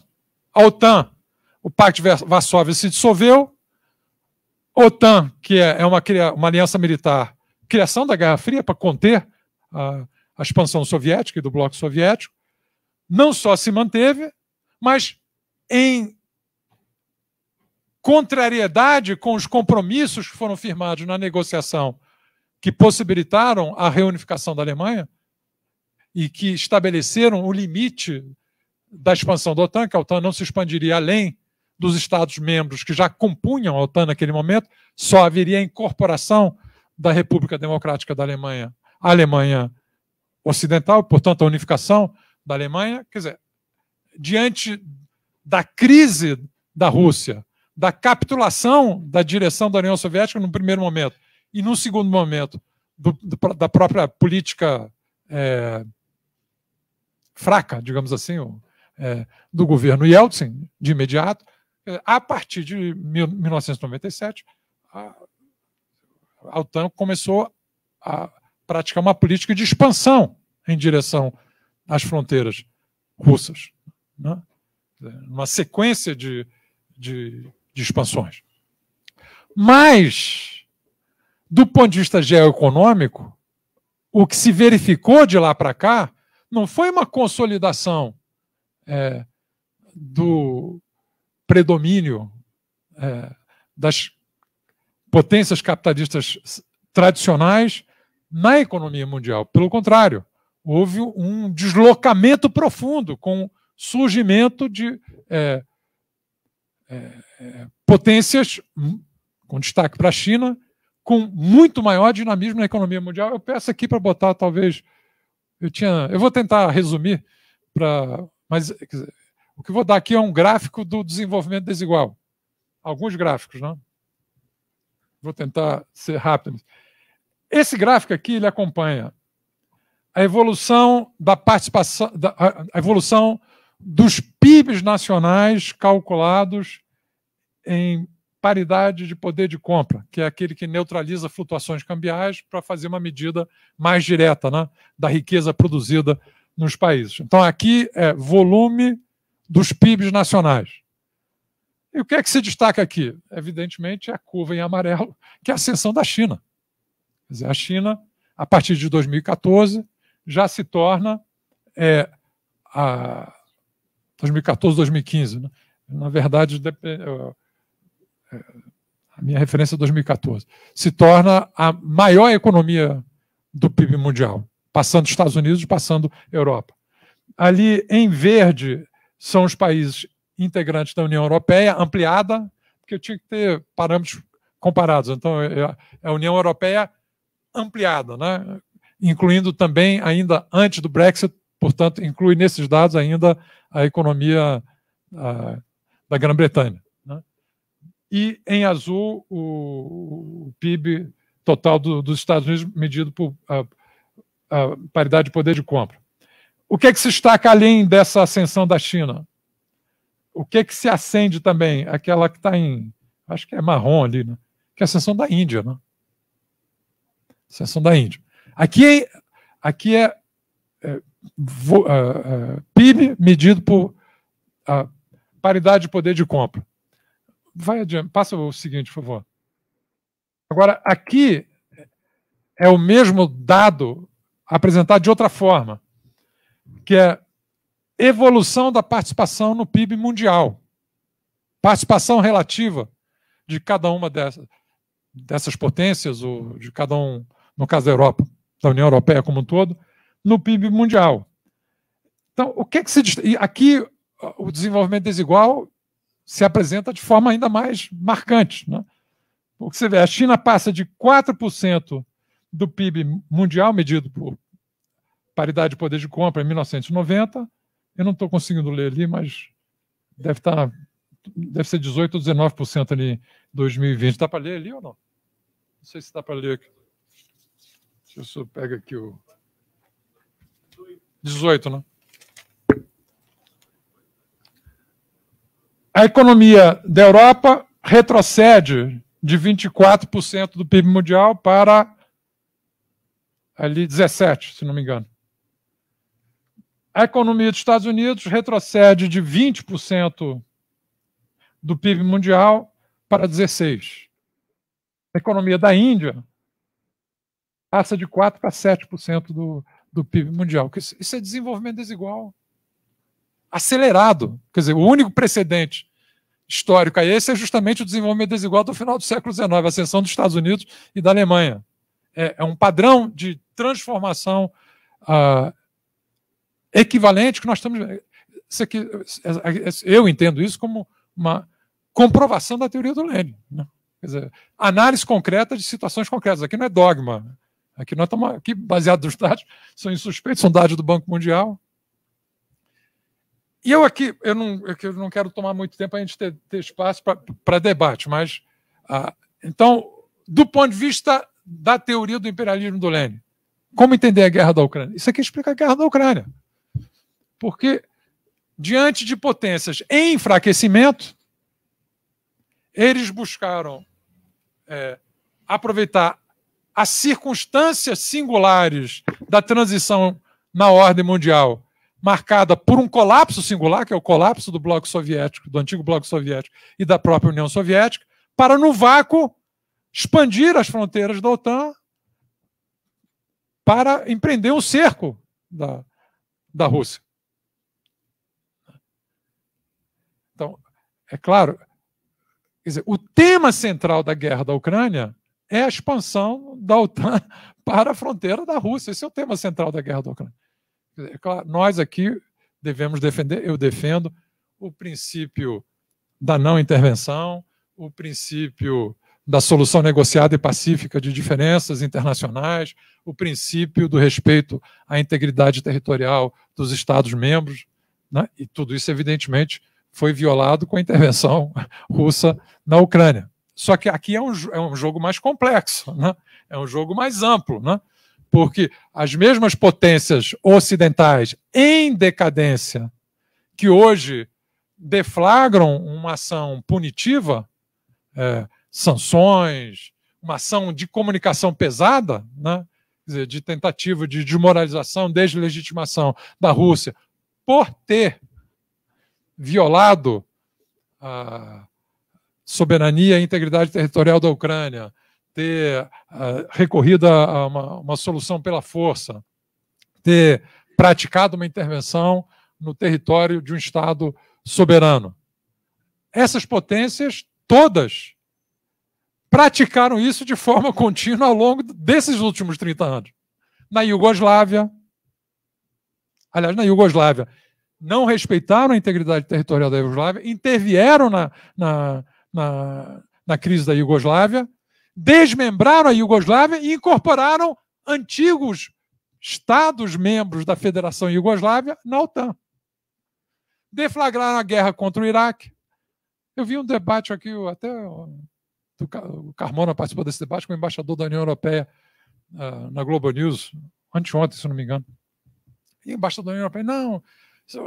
A OTAN, o Pacto de Varsóvia se dissolveu, OTAN, que é, é uma, uma aliança militar, criação da Guerra Fria para conter a, a expansão soviética e do bloco soviético, não só se manteve, mas em contrariedade com os compromissos que foram firmados na negociação que possibilitaram a reunificação da Alemanha e que estabeleceram o limite da expansão da OTAN, que a OTAN não se expandiria além dos Estados-membros que já compunham a OTAN naquele momento, só haveria a incorporação da República Democrática da Alemanha à Alemanha Ocidental, portanto, a unificação da Alemanha. Quer dizer, diante da crise da Rússia, da capitulação da direção da União Soviética no primeiro momento e no segundo momento do, do, da própria política é, fraca, digamos assim, é, do governo Yeltsin de imediato, é, a partir de 1997, a, a OTAN começou a praticar uma política de expansão em direção às fronteiras russas, né? uma sequência de, de, de expansões. Mas, do ponto de vista geoeconômico, o que se verificou de lá para cá não foi uma consolidação é, do, predomínio é, das potências capitalistas tradicionais na economia mundial. Pelo contrário, houve um deslocamento profundo com o surgimento de é, é, é potências, hum, com destaque para a China, com muito maior dinamismo na economia mundial. Eu peço aqui para botar, talvez, eu tinha, eu vou tentar resumir para, mas o que eu vou dar aqui é um gráfico do desenvolvimento desigual. Alguns gráficos, não? Vou tentar ser rápido. Esse gráfico aqui ele acompanha a evolução da participação, da, a evolução dos PIBs nacionais calculados em paridade de poder de compra, que é aquele que neutraliza flutuações cambiais para fazer uma medida mais direta né, da riqueza produzida nos países. Então, aqui é volume dos PIBs nacionais. E o que é que se destaca aqui? Evidentemente, é a curva em amarelo, que é a ascensão da China. Quer dizer, a China, a partir de 2014, já se torna. É, a 2014, 2015. Né? Na verdade, é, é, a minha referência é 2014. Se torna a maior economia do PIB mundial, passando Estados Unidos, passando Europa. Ali em verde são os países integrantes da União Europeia, ampliada, porque eu tinha que ter parâmetros comparados. Então, é, é, é a União Europeia ampliada, né? incluindo também, ainda antes do Brexit, portanto, inclui nesses dados ainda a economia a, da Grã-Bretanha. Né? E, em azul, o, o PIB total do, dos Estados Unidos medido por a, a paridade de poder de compra. O que é que se destaca além dessa ascensão da China? O que é que se acende também? Aquela que está em, acho que é marrom ali, né? que é a ascensão da Índia. Né? Ascensão da Índia. Aqui, aqui é, é, vo, é, é PIB medido por paridade de poder de compra. Vai adiante, passa o seguinte, por favor. Agora, aqui é o mesmo dado apresentado de outra forma que é evolução da participação no PIB mundial. Participação relativa de cada uma dessas, dessas potências, ou de cada um, no caso da Europa, da União Europeia como um todo, no PIB mundial. Então, o que, é que se. E aqui, o desenvolvimento desigual se apresenta de forma ainda mais marcante. Né? O que você vê, a China passa de 4% do PIB mundial, medido por paridade de poder de compra em 1990. Eu não estou conseguindo ler ali, mas deve estar tá, deve ser 18 ou 19% ali em 2020. Dá para ler ali ou não? Não sei se dá para ler aqui. Deixa eu só aqui o 18, né? A economia da Europa retrocede de 24% do PIB mundial para ali 17, se não me engano a economia dos Estados Unidos retrocede de 20% do PIB mundial para 16%. A economia da Índia passa de 4% para 7% do, do PIB mundial. Isso é desenvolvimento desigual. Acelerado. Quer dizer, o único precedente histórico a esse é justamente o desenvolvimento desigual do final do século XIX, a ascensão dos Estados Unidos e da Alemanha. É, é um padrão de transformação uh, equivalente que nós estamos. Isso aqui, eu entendo isso como uma comprovação da teoria do Lênin. Né? Quer dizer, análise concreta de situações concretas. Aqui não é dogma. Né? Aqui nós estamos aqui baseado nos dados, são insuspeitos, são dados do Banco Mundial. E eu aqui, eu não, eu não quero tomar muito tempo a gente ter, ter espaço para debate, mas ah, então, do ponto de vista da teoria do imperialismo do Lênin, como entender a guerra da Ucrânia? Isso aqui explica a guerra da Ucrânia. Porque, diante de potências em enfraquecimento, eles buscaram é, aproveitar as circunstâncias singulares da transição na ordem mundial, marcada por um colapso singular, que é o colapso do bloco soviético, do antigo bloco soviético e da própria União Soviética, para no vácuo expandir as fronteiras da OTAN para empreender um cerco da, da Rússia. é claro, dizer, o tema central da guerra da Ucrânia é a expansão da OTAN [laughs] para a fronteira da Rússia. Esse é o tema central da guerra da Ucrânia. É claro, nós aqui devemos defender, eu defendo, o princípio da não intervenção, o princípio da solução negociada e pacífica de diferenças internacionais, o princípio do respeito à integridade territorial dos Estados-membros, né? e tudo isso, evidentemente, foi violado com a intervenção [laughs] russa na Ucrânia. Só que aqui é um, é um jogo mais complexo, né? é um jogo mais amplo, né? porque as mesmas potências ocidentais em decadência que hoje deflagram uma ação punitiva, é, sanções, uma ação de comunicação pesada, né? dizer, de tentativa de desmoralização, deslegitimação da Rússia, por ter violado a soberania e integridade territorial da Ucrânia, ter recorrido a uma, uma, solução pela força, ter praticado uma intervenção no território de um Estado soberano. Essas potências, todas, praticaram isso de forma contínua ao longo desses últimos 30 anos. Na Iugoslávia, aliás, na Iugoslávia não respeitaram a integridade territorial da Iugoslávia, intervieram na, na, na, na crise da Iugoslávia, desmembraram a Iugoslávia e incorporaram antigos estados membros da Federação Iugoslávia na OTAN. Deflagraram a guerra contra o Iraque. Eu vi um debate aqui, até o Carmona participou desse debate com o embaixador da União Europeia ah, na Globo News, anteontem, se não me engano. E o embaixador da União Europeia, não,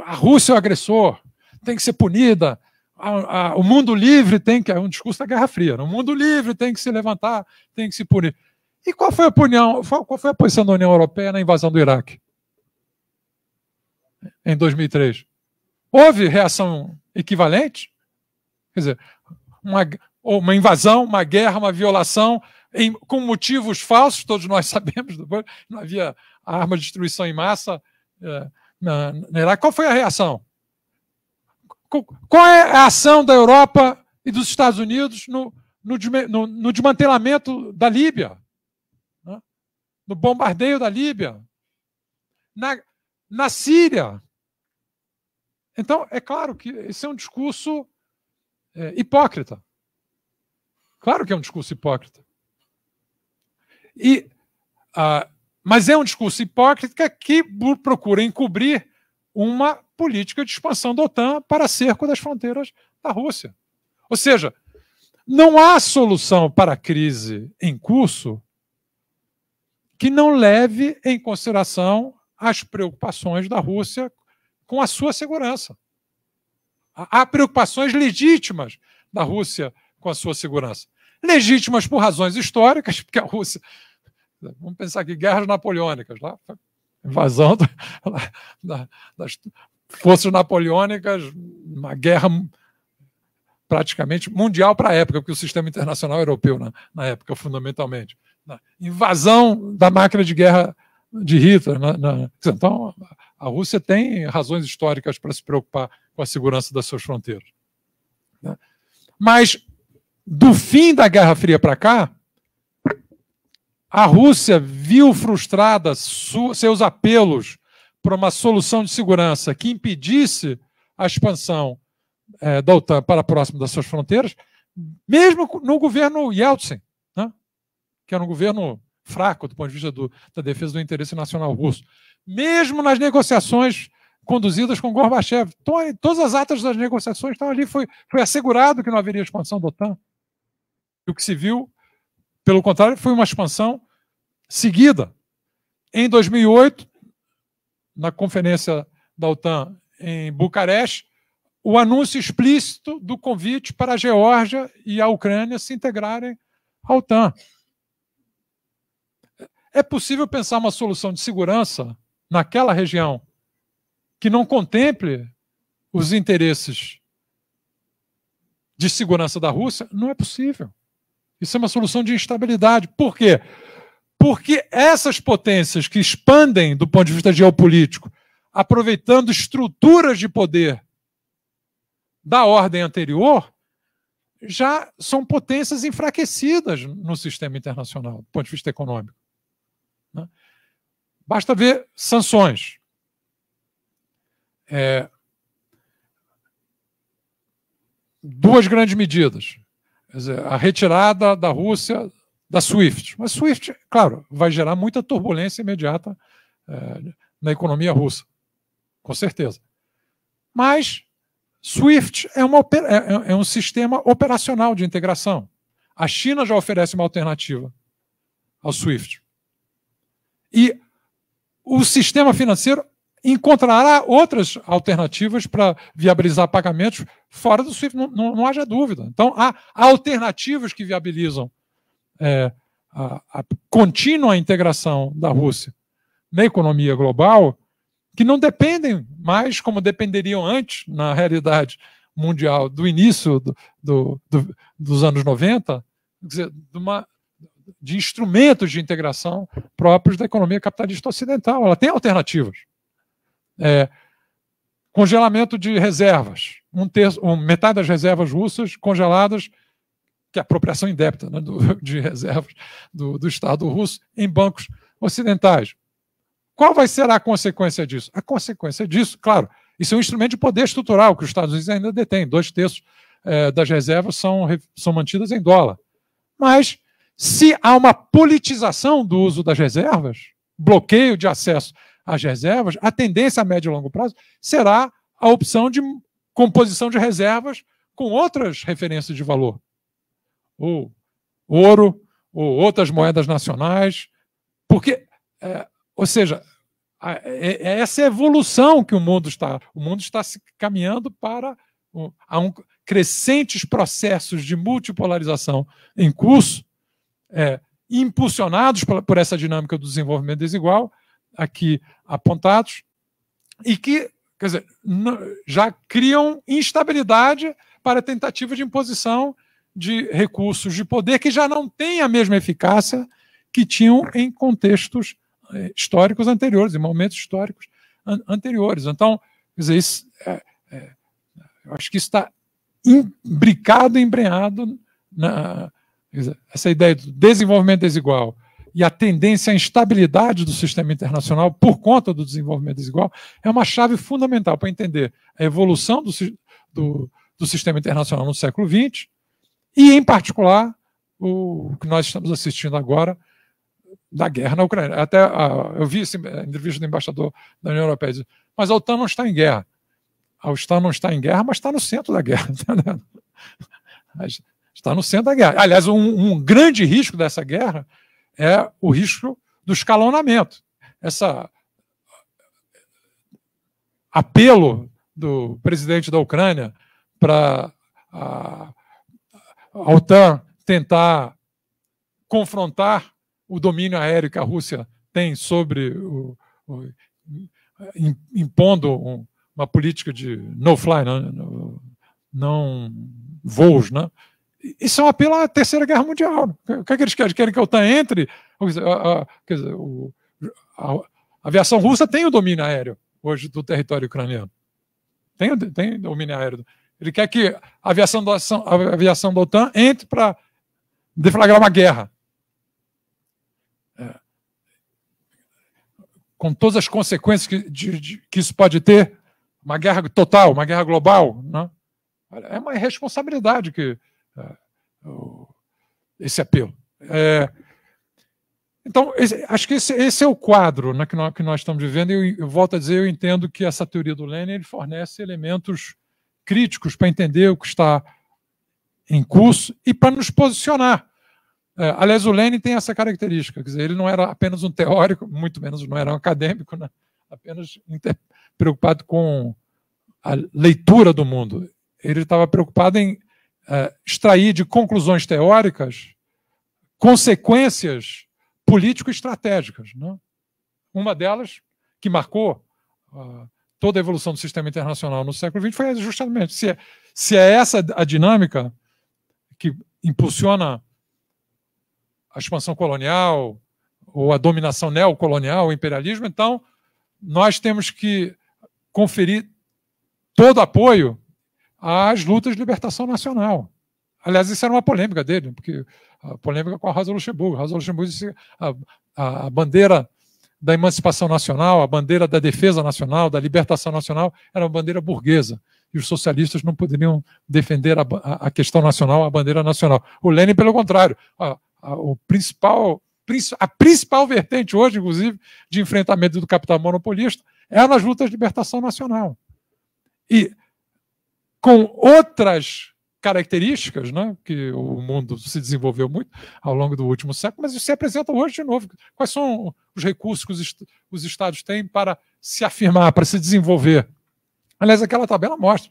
a Rússia é o agressor, tem que ser punida. A, a, o mundo livre tem que. É um discurso da Guerra Fria. Né? O mundo livre tem que se levantar, tem que se punir. E qual foi a, opinião, qual foi a posição da União Europeia na invasão do Iraque? Em 2003. Houve reação equivalente? Quer dizer, uma, uma invasão, uma guerra, uma violação, em, com motivos falsos, todos nós [laughs] sabemos, não havia arma de destruição em massa. É, na, na Iraque. Qual foi a reação? Qual é a ação da Europa e dos Estados Unidos no, no, no, no desmantelamento da Líbia? Né? No bombardeio da Líbia? Na, na Síria? Então, é claro que esse é um discurso é, hipócrita. Claro que é um discurso hipócrita. E ah, mas é um discurso hipócrita que procura encobrir uma política de expansão da OTAN para cerco das fronteiras da Rússia. Ou seja, não há solução para a crise em curso que não leve em consideração as preocupações da Rússia com a sua segurança. Há preocupações legítimas da Rússia com a sua segurança. Legítimas por razões históricas, [laughs] porque a Rússia Vamos pensar aqui, guerras napoleônicas, lá, hum. invasão da, das forças napoleônicas, uma guerra praticamente mundial para a época, porque o sistema internacional europeu na, na época, fundamentalmente. Na né? invasão da máquina de guerra de Hitler. Né, na, na, então, a Rússia tem razões históricas para se preocupar com a segurança das suas fronteiras. Né? Mas, do fim da Guerra Fria para cá, a Rússia viu frustradas seus apelos para uma solução de segurança que impedisse a expansão é, da OTAN para próximo das suas fronteiras, mesmo no governo Yeltsin, né? que era um governo fraco do ponto de vista do, da defesa do interesse nacional russo, mesmo nas negociações conduzidas com Gorbachev. Todas as atas das negociações estavam ali, foi, foi assegurado que não haveria expansão da OTAN. E o que se viu pelo contrário, foi uma expansão seguida. Em 2008, na conferência da OTAN em Bucareste, o anúncio explícito do convite para a Geórgia e a Ucrânia se integrarem à OTAN. É possível pensar uma solução de segurança naquela região que não contemple os interesses de segurança da Rússia? Não é possível. Isso é uma solução de instabilidade. Por quê? Porque essas potências que expandem do ponto de vista geopolítico, aproveitando estruturas de poder da ordem anterior, já são potências enfraquecidas no sistema internacional, do ponto de vista econômico. Né? Basta ver sanções. É, duas grandes medidas dizer, a retirada da Rússia da SWIFT. Mas SWIFT, claro, vai gerar muita turbulência imediata é, na economia russa, com certeza. Mas SWIFT é, uma, é, é, é um sistema operacional de integração. A China já oferece uma alternativa ao SWIFT. E o sistema financeiro encontrará outras alternativas para viabilizar pagamentos fora do SWIFT, não, não, não haja dúvida. Então, há, alternativas que viabilizam é, a, a contínua integração da Rússia na economia global que não dependem mais como dependeriam antes, na realidade mundial, do início do, do, do, dos anos 90, dizer, de, uma, de instrumentos de integração próprios da economia capitalista ocidental. Ela tem alternativas. É, congelamento de reservas. Um terço, metade das reservas russas congeladas, que é apropriação indébita né, do, [laughs] de reservas do, do Estado russo, em bancos ocidentais. Qual vai ser a consequência disso? A consequência disso, claro, isso é um instrumento de poder estrutural que os Estados Unidos ainda detêm. Dois terços é, das reservas são, são mantidas em dólar. Mas se há uma politização do uso das reservas, bloqueio de acesso as reservas, a tendência a médio e longo prazo será a opção de composição de reservas com outras referências de valor. Ou ouro, ou outras moedas nacionais. Porque, é, ou seja, é, é essa evolução que o mundo está. O mundo está se caminhando para há um, crescentes processos de multipolarização em curso, é, impulsionados por, por essa dinâmica do desenvolvimento desigual, aqui apontados, e que, quer dizer, já criam instabilidade para a tentativa de imposição de recursos de poder que já não têm a mesma eficácia que tinham em contextos eh, históricos anteriores, em momentos históricos an anteriores. Então, quer dizer, isso, é, é, acho que isso está imbricado, embrenhado na, essa ideia do desenvolvimento desigual, e a tendência à instabilidade do sistema internacional por conta do desenvolvimento desigual é uma chave fundamental para entender a evolução do, do, do sistema internacional no século XX e, em particular, o, o que nós estamos assistindo agora da guerra na Ucrânia. Até ah, eu vi a eh, entrevista do embaixador da União Europeia diz, mas a OTAN não está em guerra. A OTAN não está em guerra, mas está no centro da guerra. [laughs] Está no centro da guerra. Aliás, um, um grande risco dessa guerra é o risco do escalonamento. Esse eh, apelo do presidente da Ucrânia para a, a OTAN tentar confrontar o domínio aéreo que a Rússia tem sobre o, o impondo um, uma política de no fly, não, não voos, né? Isso é um apelo à Terceira Guerra Mundial. O que é que eles querem? Querem que a OTAN entre? Quer dizer, a aviação russa tem o domínio aéreo hoje do território ucraniano. Tem, tem domínio aéreo. Ele quer que a aviação, do, a aviação da OTAN entre para deflagrar uma guerra. É. Com todas as consequências que, de, de, que, isso pode ter, uma guerra total, uma guerra global. Né? É uma responsabilidade que, ah, esse apelo. É, então, esse, acho que esse, esse, é o quadro né, que, nós, que, nós, estamos vivendo, e eu, eu, volto a dizer, eu entendo que essa teoria do Lenin ele fornece elementos críticos para entender o que está em curso e para nos posicionar. É, aliás, o Lenin tem essa característica, quer dizer, ele não era apenas um teórico, muito menos não era um acadêmico, né? apenas preocupado com a leitura do mundo. Ele estava preocupado em é, extrair de conclusões teóricas consequências político-estratégicas. Né? Uma delas, que marcou uh, toda a evolução do sistema internacional no século XX, foi justamente se é, se é essa a dinâmica que impulsiona a expansão colonial ou a dominação neocolonial, o imperialismo, então nós temos que conferir todo apoio às lutas de libertação nacional. Aliás, isso era uma polêmica dele, porque a ah, polêmica com a Rosa Luxemburgo. A Rosa Luxemburgo disse a, a, a bandeira da emancipação nacional, a bandeira da defesa nacional, da libertação nacional, era uma bandeira burguesa. E os socialistas não poderiam defender a, a questão nacional, a bandeira nacional. O Lenin, pelo contrário, a, ah, a, ah, o principal, a principal vertente hoje, inclusive, de enfrentamento do capital monopolista é nas lutas de libertação nacional. E com outras características, né, que o mundo se desenvolveu muito ao longo do último século, mas isso se apresenta hoje de novo. Quais são os recursos que os, est os estados têm para se afirmar, para se desenvolver? Aliás, aquela tabela mostra.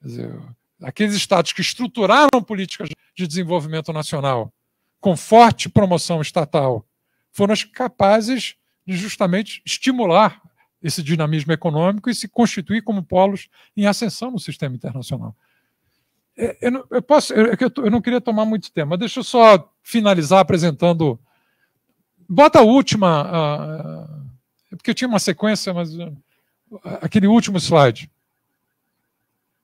Dizer, aqueles estados que estruturaram políticas de desenvolvimento nacional com forte promoção estatal foram as capazes de justamente estimular esse dinamismo econômico e se constituir como polos em ascensão no sistema internacional. É, eu não, eu posso, é eu, eu não queria tomar muito tempo, mas deixa eu só finalizar apresentando. Bota a última, uh, porque tinha uma sequência, mas uh, aquele último slide.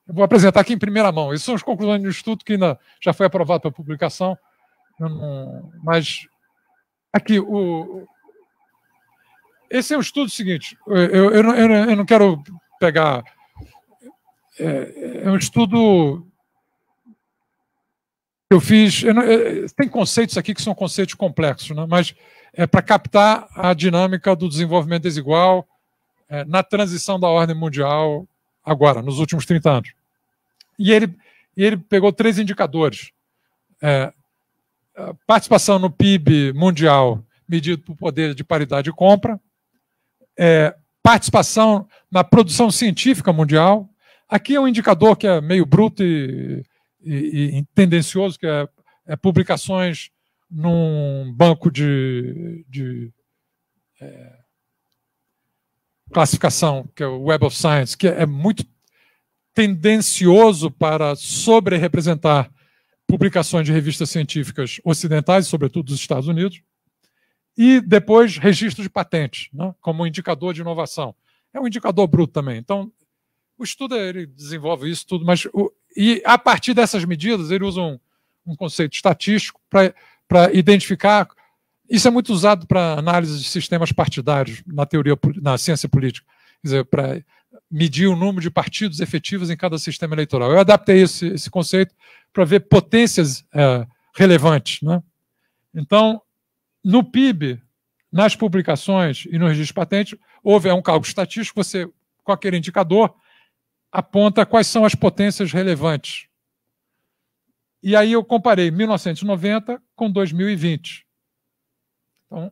Eu vou apresentar aqui em primeira mão. Essas são as conclusões do estudo que ainda já foi aprovado para publicação, mas aqui o, esse é o estudo seguinte. Eu, eu, eu, eu não quero pegar. É, é, um estudo que eu fiz. Não, é, tem conceitos aqui que são conceitos complexos, né? mas é para captar a dinâmica do desenvolvimento desigual é, na transição da ordem mundial agora, nos últimos 30 anos. E ele, ele pegou três indicadores. É, participação no PIB mundial medido por poder de paridade de compra, é, participação na produção científica mundial. Aqui é um indicador que é meio bruto e, e, e tendencioso, que é, é, publicações num banco de, de é, classificação, que é o Web of Science, que é muito tendencioso para sobre-representar publicações de revistas científicas ocidentais, sobretudo dos Estados Unidos. E depois, registro de patentes, né, como indicador de inovação. É um indicador bruto também. Então, o estudo ele desenvolve isso tudo, mas o, e a partir dessas medidas, ele usa um, um conceito estatístico para identificar. Isso é muito usado para análise de sistemas partidários na teoria, na ciência política. Quer dizer, para medir o número de partidos efetivos em cada sistema eleitoral. Eu adaptei esse, esse conceito para ver potências é, relevantes. Né? Então, no PIB, nas publicações e no registro de patente, houve é um cálculo estatístico, você, com aquele indicador, aponta quais são as potências relevantes. E aí eu comparei 1990 com 2020. Então,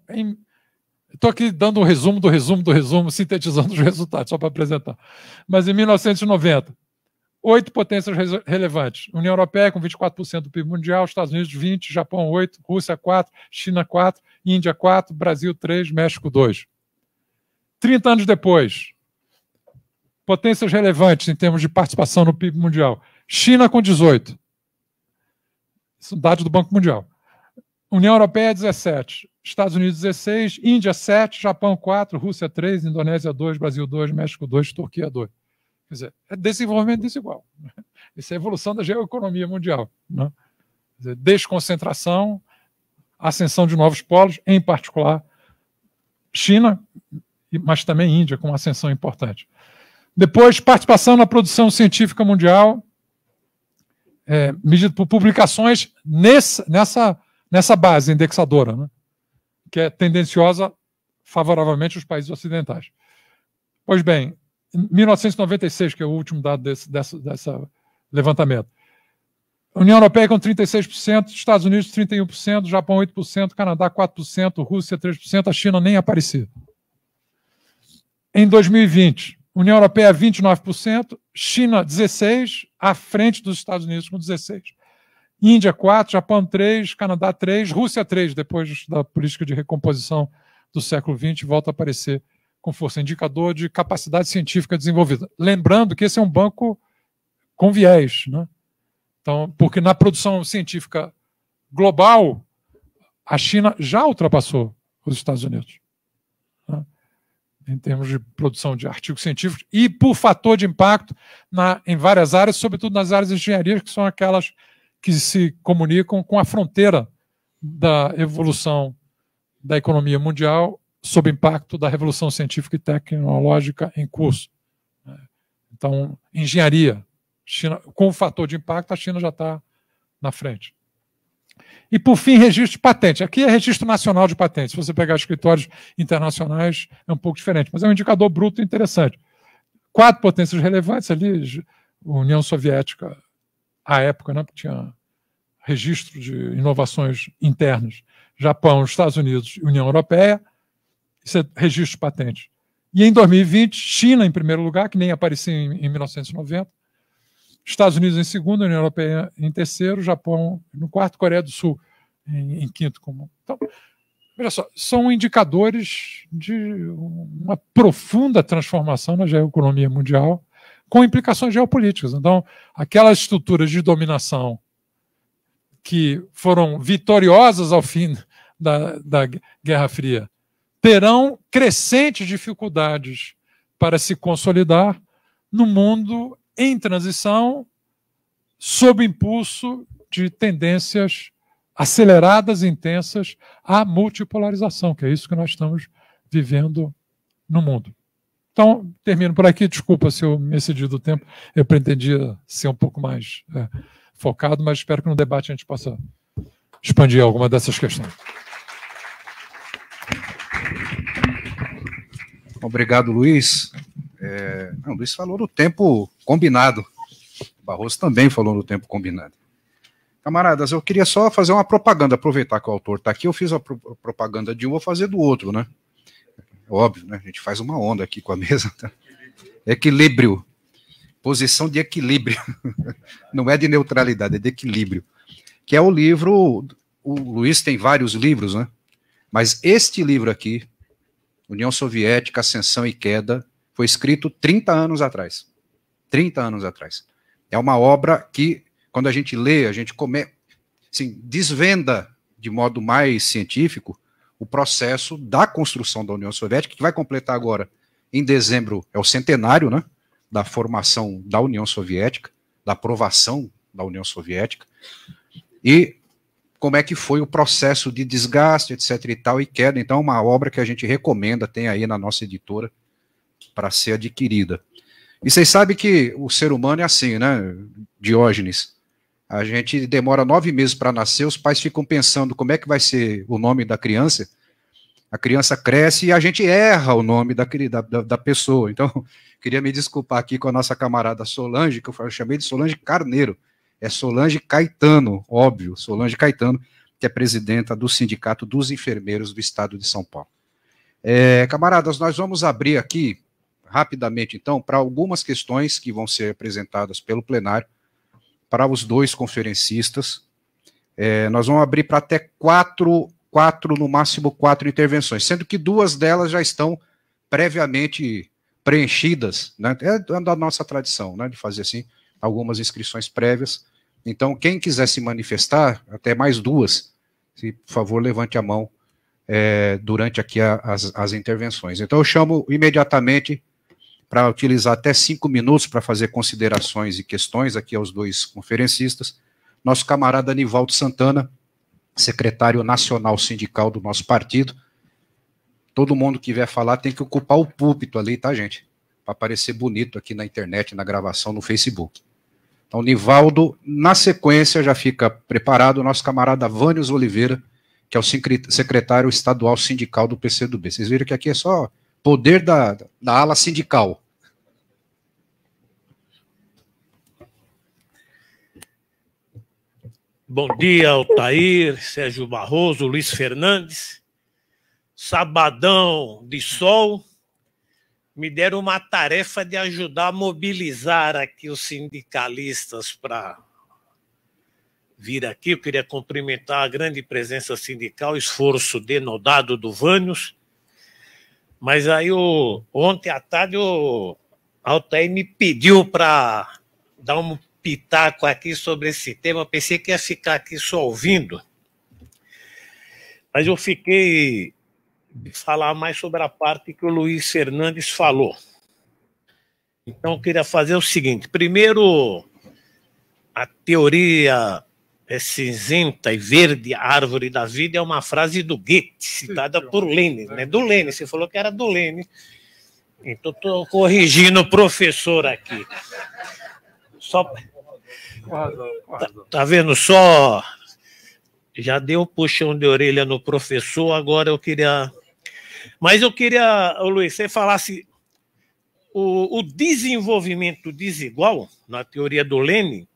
estou aqui dando um resumo do resumo do resumo, [laughs] sintetizando os resultados, só para apresentar. Mas em 1990, oito potências relevantes. União Europeia com 24% do PIB mundial, Estados Unidos 20%, Japão 8%, Rússia 4%, China 4%, Índia 4%, Brasil 3%, México 2%. 30 anos depois, potências relevantes em termos de participação no PIB mundial. China com 18%. Isso é dado do Banco Mundial. União Europeia 17, Estados Unidos 16, Índia 7, Japão 4, Rússia 3, Indonésia 2, Brasil 2, México 2, Turquia 2. Quer dizer, é desenvolvimento desigual. Né? Isso é a evolução da geoeconomia mundial. Né? Dizer, desconcentração, ascensão de novos polos, em particular China, mas também Índia, com uma ascensão importante. Depois, participação na produção científica mundial, é, medida por publicações nesse, nessa, nessa base indexadora, né? que é tendenciosa favoravelmente aos países ocidentais. Pois bem, 1996, que é o último dado desse, dessa, dessa levantamento. União Europeia com 36%, Estados Unidos 31%, Japão 8%, Canadá 4%, Rússia 3%, a China nem aparecia. Em 2020, União Europeia 29%, China 16%, à frente dos Estados Unidos com 16%. Índia 4%, Japão 3%, Canadá 3%, Rússia 3%, depois da política de recomposição do século XX, volta a aparecer com força indicador de capacidade científica desenvolvida. Lembrando que esse é um banco com viés, né? Então, porque na produção científica global, a China já ultrapassou os Estados Unidos né? em termos de produção de artigos científicos e por fator de impacto na, em várias áreas, sobretudo nas áreas de engenharia, que são aquelas que se comunicam com a fronteira da evolução da economia mundial sob impacto da revolução científica e tecnológica em curso. Né? Então, engenharia, China, com o fator de impacto, a China já está na frente. E, por fim, registro de patente. Aqui é registro nacional de patentes. Se você pegar escritórios internacionais, é um pouco diferente, mas é um indicador bruto interessante. Quatro potências relevantes ali, União Soviética, à época, né, tinha registro de inovações internas, Japão, Estados Unidos e União Europeia, isso é registro de patente. E em 2020, China em primeiro lugar, que nem aparecia em, em 1990. Estados Unidos em segundo, União Europeia em terceiro, Japão no quarto, Coreia do Sul em, em quinto comum. Então, veja só, são indicadores de uma profunda transformação na geoeconomia mundial, com implicações geopolíticas. Então, aquelas estruturas de dominação que foram vitoriosas ao fim da, da Guerra Fria terão crescentes dificuldades para se consolidar no mundo em transição, sob impulso de tendências aceleradas, intensas à multipolarização, que é isso que nós estamos vivendo no mundo. Então, termino por aqui. Desculpa se eu me excedi do tempo. Eu pretendia ser um pouco mais é, focado, mas espero que no debate a gente possa expandir alguma dessas questões. Obrigado, Luiz. É, não, Luiz falou no tempo combinado. Barroso também falou no tempo combinado. Camaradas, eu queria só fazer uma propaganda, aproveitar que o autor está aqui, eu fiz a pro propaganda de um, vou fazer do outro, né? É óbvio, né? A gente faz uma onda aqui com a [laughs] mesa. Tá? Equilíbrio. Posição de equilíbrio. [laughs] Não é de neutralidade, é de equilíbrio. Que é o livro. O Luiz tem vários livros, né? Mas este livro aqui, União Soviética, Ascensão e Queda, foi escrito 30 anos atrás. 30 anos atrás. É uma obra que, quando a gente lê, a gente come... assim, desvenda de modo mais científico o processo da construção da União Soviética, que vai completar agora, em dezembro, é o centenário né, da formação da União Soviética, da aprovação da União Soviética. E como é que foi o processo de desgaste, etc e tal, e queda. Então, é uma obra que a gente recomenda, tem aí na nossa editora, para ser adquirida. E vocês sabem que o ser humano é assim, né, Diógenes? A gente demora nove meses para nascer, os pais ficam pensando como é que vai ser o nome da criança. A criança cresce e a gente erra o nome da, da, da pessoa. Então, [laughs] queria me desculpar aqui com a nossa camarada Solange, que eu chamei de Solange Carneiro é Solange Caetano, óbvio, Solange Caetano, que é presidenta do Sindicato dos Enfermeiros do Estado de São Paulo. É, camaradas, nós vamos abrir aqui rapidamente, então, para algumas questões que vão ser apresentadas pelo plenário para os dois conferencistas. É, nós vamos abrir para até quatro, quatro, no máximo quatro intervenções, sendo que duas delas já estão previamente preenchidas, né? é da nossa tradição, né, de fazer assim, algumas inscrições prévias, então, quem quiser se manifestar, até mais duas, se por favor levante a mão é, durante aqui a, as, as intervenções. Então, eu chamo imediatamente para utilizar até cinco minutos para fazer considerações e questões aqui aos dois conferencistas, nosso camarada Nivaldo Santana, secretário nacional sindical do nosso partido. Todo mundo que vier falar tem que ocupar o púlpito ali, tá, gente? Para parecer bonito aqui na internet, na gravação, no Facebook. Então, Nivaldo, na sequência, já fica preparado o nosso camarada Vânios Oliveira, que é o secretário estadual sindical do PCdoB. Vocês viram que aqui é só poder da, da ala sindical. Bom dia, Altair, Sérgio Barroso, Luiz Fernandes. Sabadão de sol, me deram uma tarefa de ajudar a mobilizar aqui os sindicalistas para vir aqui. Eu queria cumprimentar a grande presença sindical, esforço denodado do Vânios. Mas aí, o, ontem à tarde, o Altair me pediu para dar um pitaco aqui sobre esse tema. Eu pensei que ia ficar aqui só ouvindo. Mas eu fiquei falar mais sobre a parte que o Luiz Fernandes falou. Então, eu queria fazer o seguinte: primeiro, a teoria é cinzenta e verde, a árvore da vida, é uma frase do Goethe, citada por Lenin. Né? Do Lenin, você falou que era do Lenin. Então, estou corrigindo o professor aqui. Só... Tá, vendo só? Já deu um puxão de orelha no professor, agora eu queria mas eu queria, Luiz, você falasse o, o, desenvolvimento desigual, na teoria do Lênin,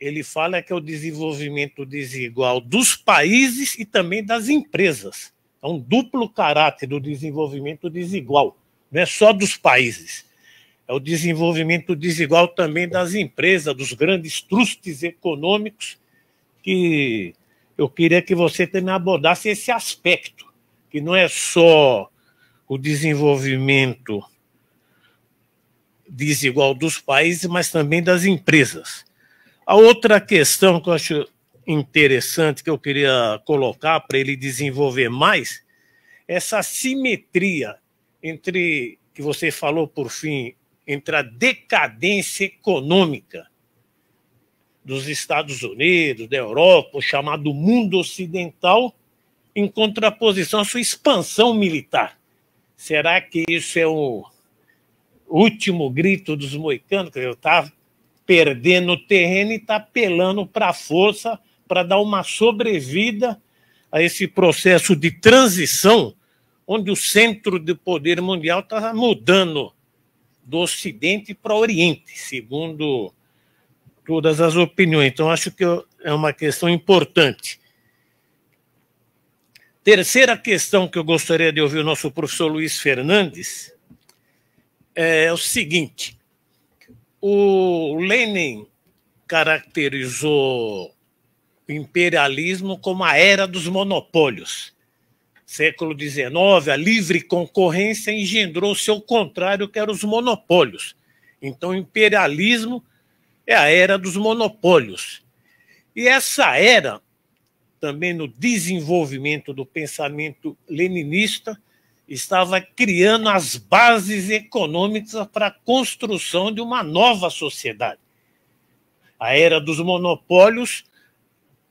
ele fala que é o desenvolvimento desigual dos países e também das empresas. É um duplo caráter do desenvolvimento desigual, não é só dos países. É o desenvolvimento desigual também das empresas, dos grandes trustes econômicos, que eu queria que você também abordasse esse aspecto que não é só o desenvolvimento desigual dos países, mas também das empresas. A outra questão que eu acho interessante, que eu queria colocar para ele desenvolver mais, é essa simetria entre, que você falou por fim, entre a decadência econômica dos Estados Unidos, da Europa, o chamado mundo ocidental, em contraposição à sua expansão militar. Será que isso é o último grito dos moicanos? Que está perdendo terreno e está apelando para a força para dar uma sobrevida a esse processo de transição, onde o centro do poder mundial está mudando do Ocidente para o Oriente, segundo todas as opiniões. Então, acho que é uma questão importante. Terceira questão que eu gostaria de ouvir o nosso professor Luiz Fernandes é o seguinte: o Lenin caracterizou o imperialismo como a era dos monopólios. Século XIX, a livre concorrência engendrou seu contrário, que eram os monopólios. Então, o imperialismo é a era dos monopólios. E essa era também no desenvolvimento do pensamento leninista, estava criando as bases econômicas para a construção de uma nova sociedade. A era dos monopólios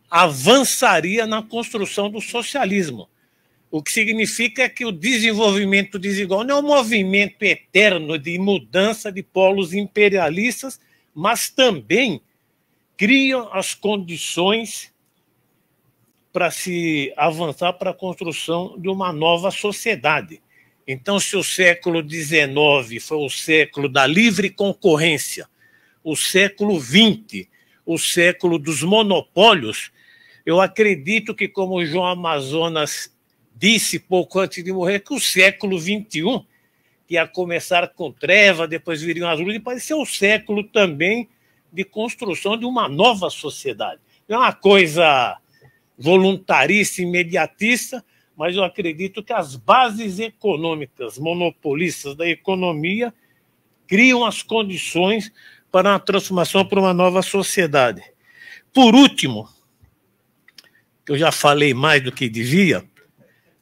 avançaria na construção do socialismo, o que significa que o desenvolvimento desigual não é um movimento eterno de mudança de polos imperialistas, mas também criam as condições para se avançar para a construção de uma nova sociedade. Então, se o século XIX foi o século da livre concorrência, o século XX, o século dos monopólios, eu acredito que, como João Amazonas disse pouco antes de morrer, que o século XXI, que ia começar com treva, depois viriam as luzes, pode ser o século também de construção de uma nova sociedade. é uma coisa voluntarista, imediatista, mas eu acredito que as bases econômicas, monopolistas da economia, criam as condições para uma transformação para uma nova sociedade. Por último, eu já falei mais do que devia,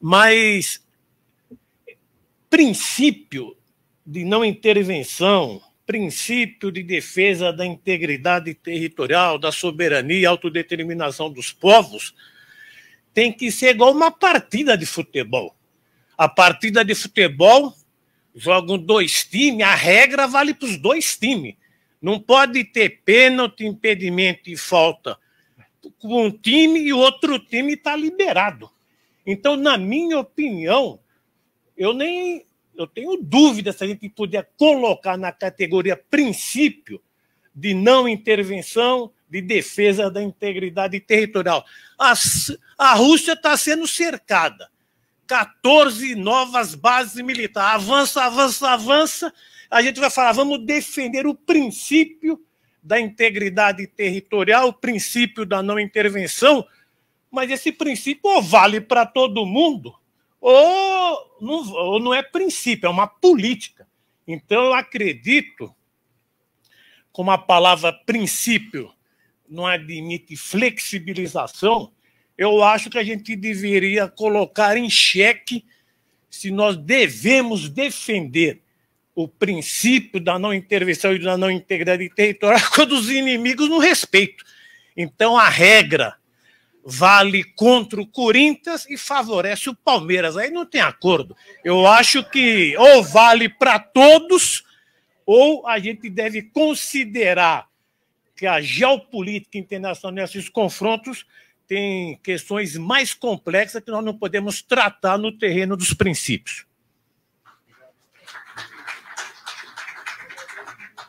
mas princípio de não intervenção, princípio de defesa da integridade territorial, da soberania e autodeterminação dos povos, tem que ser igual uma partida de futebol. A partida de futebol jogam dois times, a regra vale para os dois times. Não pode ter pênalti, impedimento e falta com um time e outro time está liberado. Então, na minha opinião, eu nem eu tenho dúvida se a gente puder colocar na categoria princípio de não intervenção, de defesa da integridade territorial. A, a Rússia está sendo cercada. 14 novas bases militares. Avança, avança, avança. A gente vai falar, vamos defender o princípio da integridade territorial, o princípio da não intervenção, mas esse princípio vale para todo mundo ou não, ou não é princípio, é uma política. Então, eu acredito, como a palavra princípio não admite flexibilização, eu acho que a gente deveria colocar em xeque se nós devemos defender o princípio da não intervenção e da não integridade territorial [laughs] quando os inimigos não respeitam. Então, a regra vale contra o Corinthians e favorece o Palmeiras. Aí não tem acordo. Eu acho que ou vale para todos, ou a gente deve considerar que a geopolítica internacional nesses confrontos tem questões mais complexas que nós não podemos tratar no terreno dos princípios.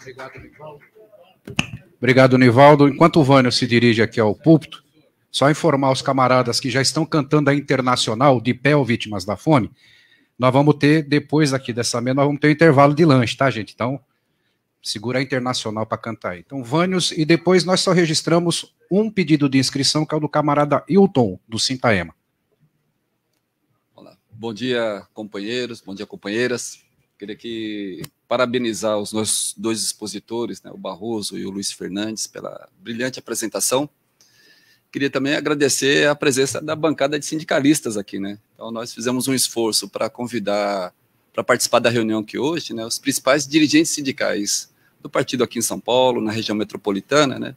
Obrigado, Nivaldo. Obrigado, Nivaldo. Enquanto o Vânio se dirige aqui ao púlpito, só informar os camaradas que já estão cantando a internacional de pé ou vítimas da fome. Nós vamos ter, depois aqui dessa mesa, nós vamos ter um intervalo de lanche, tá, gente? Então, segura a internacional para cantar aí. Então, Vânios, e depois nós só registramos um pedido de inscrição, que é o do camarada Hilton, do Sintaema. Olá. Bom dia, companheiros, bom dia, companheiras. Queria aqui parabenizar os nossos dois expositores, né, o Barroso e o Luiz Fernandes, pela brilhante apresentação. Queria também agradecer a presença da bancada de sindicalistas aqui, né? Então, nós fizemos um esforço para convidar, para participar da reunião que hoje, né? Os principais dirigentes sindicais do partido aqui em São Paulo, na região metropolitana, né?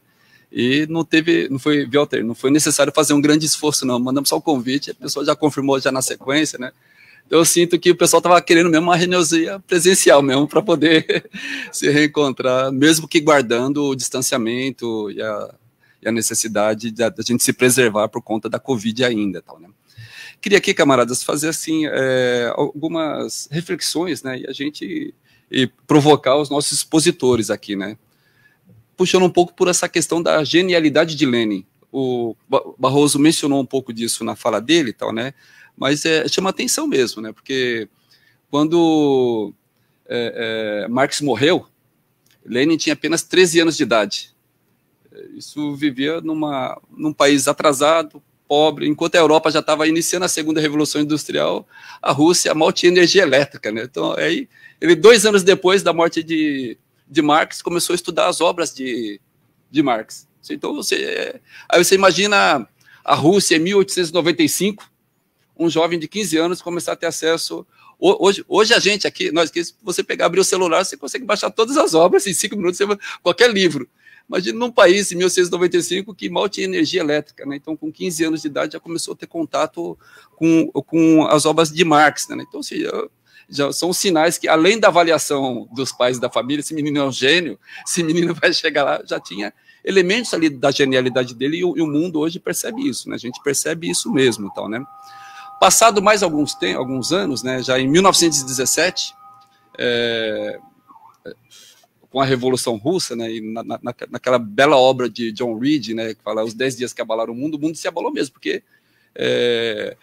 E não teve, não foi, Walter, não foi necessário fazer um grande esforço, não. Mandamos só o convite, a pessoa já confirmou já na sequência, né? Então, eu sinto que o pessoal estava querendo mesmo uma reuniãozinha presencial mesmo para poder [laughs] se reencontrar, mesmo que guardando o distanciamento e a, e a necessidade da, da gente se preservar por conta da Covid ainda. Tal, né? Queria aqui, camaradas, fazer assim é, algumas reflexões, né, e a gente e provocar os nossos expositores aqui, né? Puxando um pouco por essa questão da genialidade de Lenin. O Barroso mencionou um pouco disso na fala dele, tal, né? Mas é, chama atenção mesmo, né? Porque quando é, é, Marx morreu, Lenin tinha apenas 13 anos de idade. Isso vivia numa, num país atrasado, pobre. Enquanto a Europa já estava iniciando a segunda revolução industrial, a Rússia mal tinha energia elétrica, né? Então aí ele dois anos depois da morte de, de Marx começou a estudar as obras de, de Marx. Então você aí você imagina a Rússia em 1895, um jovem de 15 anos começar a ter acesso Hoje, hoje a gente aqui, nós que se você pegar, abrir o celular, você consegue baixar todas as obras em cinco minutos, você, qualquer livro. Imagina num país em 1995 que mal tinha energia elétrica, né? Então, com 15 anos de idade já começou a ter contato com, com as obras de Marx, né? Então, assim, já são sinais que, além da avaliação dos pais da família, esse menino é um gênio, esse menino [laughs] vai chegar lá, já tinha elementos ali da genialidade dele, e o, e o mundo hoje percebe isso, né? A gente percebe isso mesmo, então, né? Passado mais alguns, alguns anos, né, já em 1917, é, com a Revolução Russa, né, e na, na, naquela bela obra de John Reed, né, que fala os 10 dias que abalaram o mundo, o mundo se abalou mesmo, porque é,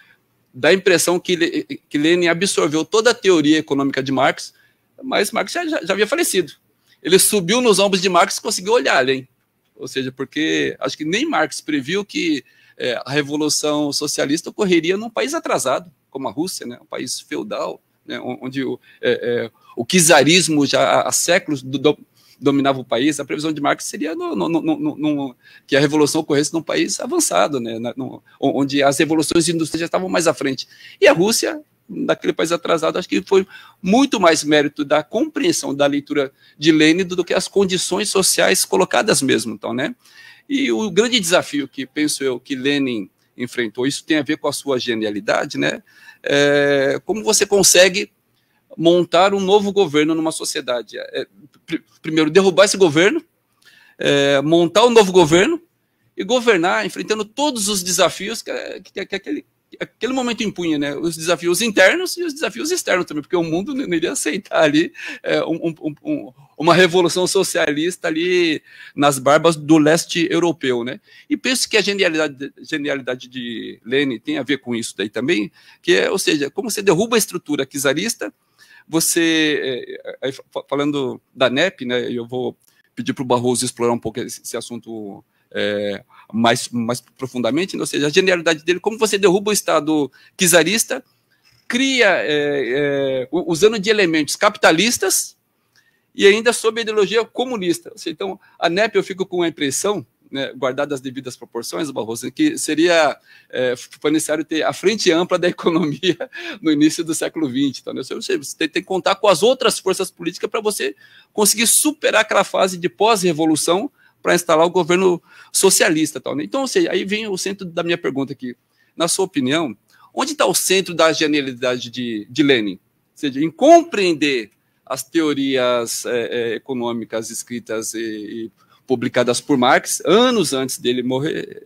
dá a impressão que, que Lenin absorveu toda a teoria econômica de Marx, mas Marx já, já, havia falecido. Ele subiu nos ombros de Marx e conseguiu olhar além. Ou seja, porque acho que nem Marx previu que é, a revolução socialista ocorreria num país atrasado, como a Rússia, né, um país feudal, né, onde o, é, é, o já há séculos do, do, dominava o país, a previsão de Marx seria no, no, no, que a revolução ocorresse num país avançado, né, onde as revoluções industriais já estavam mais à frente. E a Rússia, daquele país atrasado, acho que foi muito mais mérito da compreensão da leitura de Lenin do que as condições sociais colocadas mesmo, então, né? E o grande desafio que penso eu que Lenin enfrentou. Isso tem a ver com a sua genialidade, né? É, como você consegue montar um novo governo numa sociedade? É, pr primeiro, derrubar esse governo, é, montar um novo governo e governar, enfrentando todos os desafios que, que, que, aquele, aquele momento impunha né, os desafios internos e os desafios externos também, porque o mundo não iria aceitar ali é, um, um, um, uma revolução socialista ali nas barbas do leste europeu. Né? E penso que a genialidade, genialidade de Lenin tem a ver com isso daí também, que é, ou seja, como você derruba a estrutura czarista, você, é, falando da NEP, né, eu vou pedir para o Barroso explorar um pouco esse, esse assunto é, mais, mais profundamente, né? ou seja, a genialidade dele, como você derruba o Estado czarista, cria, é, é, usando de elementos capitalistas e ainda sob a ideologia comunista. Então, a NEP, eu fico com a impressão, né, guardadas as devidas proporções, Barroso, que seria é, foi necessário ter a frente ampla da [laughs] economia no início do século XX. Então, né? Você, você tem, tem que contar com as outras forças políticas para você conseguir superar aquela fase de pós-revolução para instalar o governo socialista. Tal, né? Então, ou seja, aí vem o centro da minha pergunta aqui. Na sua opinião, onde está o centro da genialidade de, de Lenin? Ou seja, em compreender as teorias é, é, econômicas escritas e, e, publicadas por Marx anos antes dele morrer,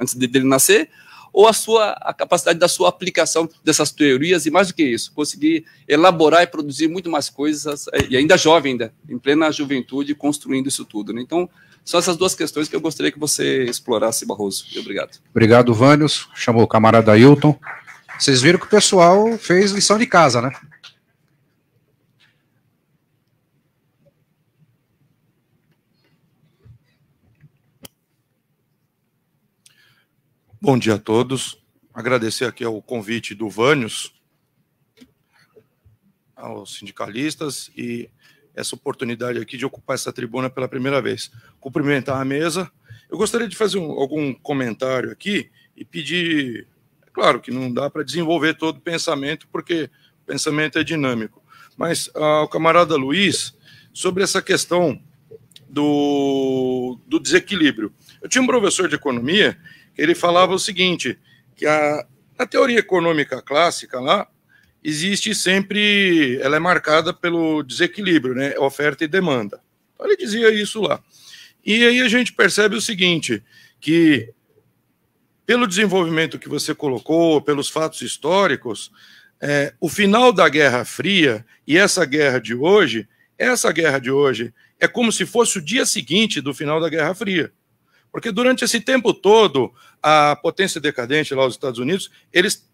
antes dele nascer, ou a sua a capacidade da sua aplicação dessas teorias e mais do que isso, conseguir elaborar e produzir muito mais coisas é, e ainda jovem ainda, em plena juventude, construindo isso tudo. Né? Então, são essas duas questões que eu gostaria que você explorasse, Barroso. Obrigado. Obrigado, Vânios. Chamou o camarada Ailton. Vocês viram que o pessoal fez lição de casa, né? Bom dia a todos. Agradecer aqui o convite do Vânios, aos sindicalistas e essa oportunidade aqui de ocupar essa tribuna pela primeira vez. Cumprimentar a mesa. Eu gostaria de fazer um, algum comentário aqui e pedir. É claro que não dá para desenvolver todo o pensamento, porque o pensamento é dinâmico. Mas ao ah, camarada Luiz, sobre essa questão do, do desequilíbrio. Eu tinha um professor de economia que ele falava o seguinte: que a, a teoria econômica clássica lá, existe sempre, ela é marcada pelo desequilíbrio, né? Oferta e demanda. Então, ele dizia isso lá. E aí a gente percebe o seguinte, que pelo desenvolvimento que você colocou, pelos fatos históricos, é, o final da Guerra Fria e essa guerra de hoje, essa guerra de hoje é como se fosse o dia seguinte do final da Guerra Fria. Porque durante esse tempo todo, a potência decadente lá, os Estados Unidos, eles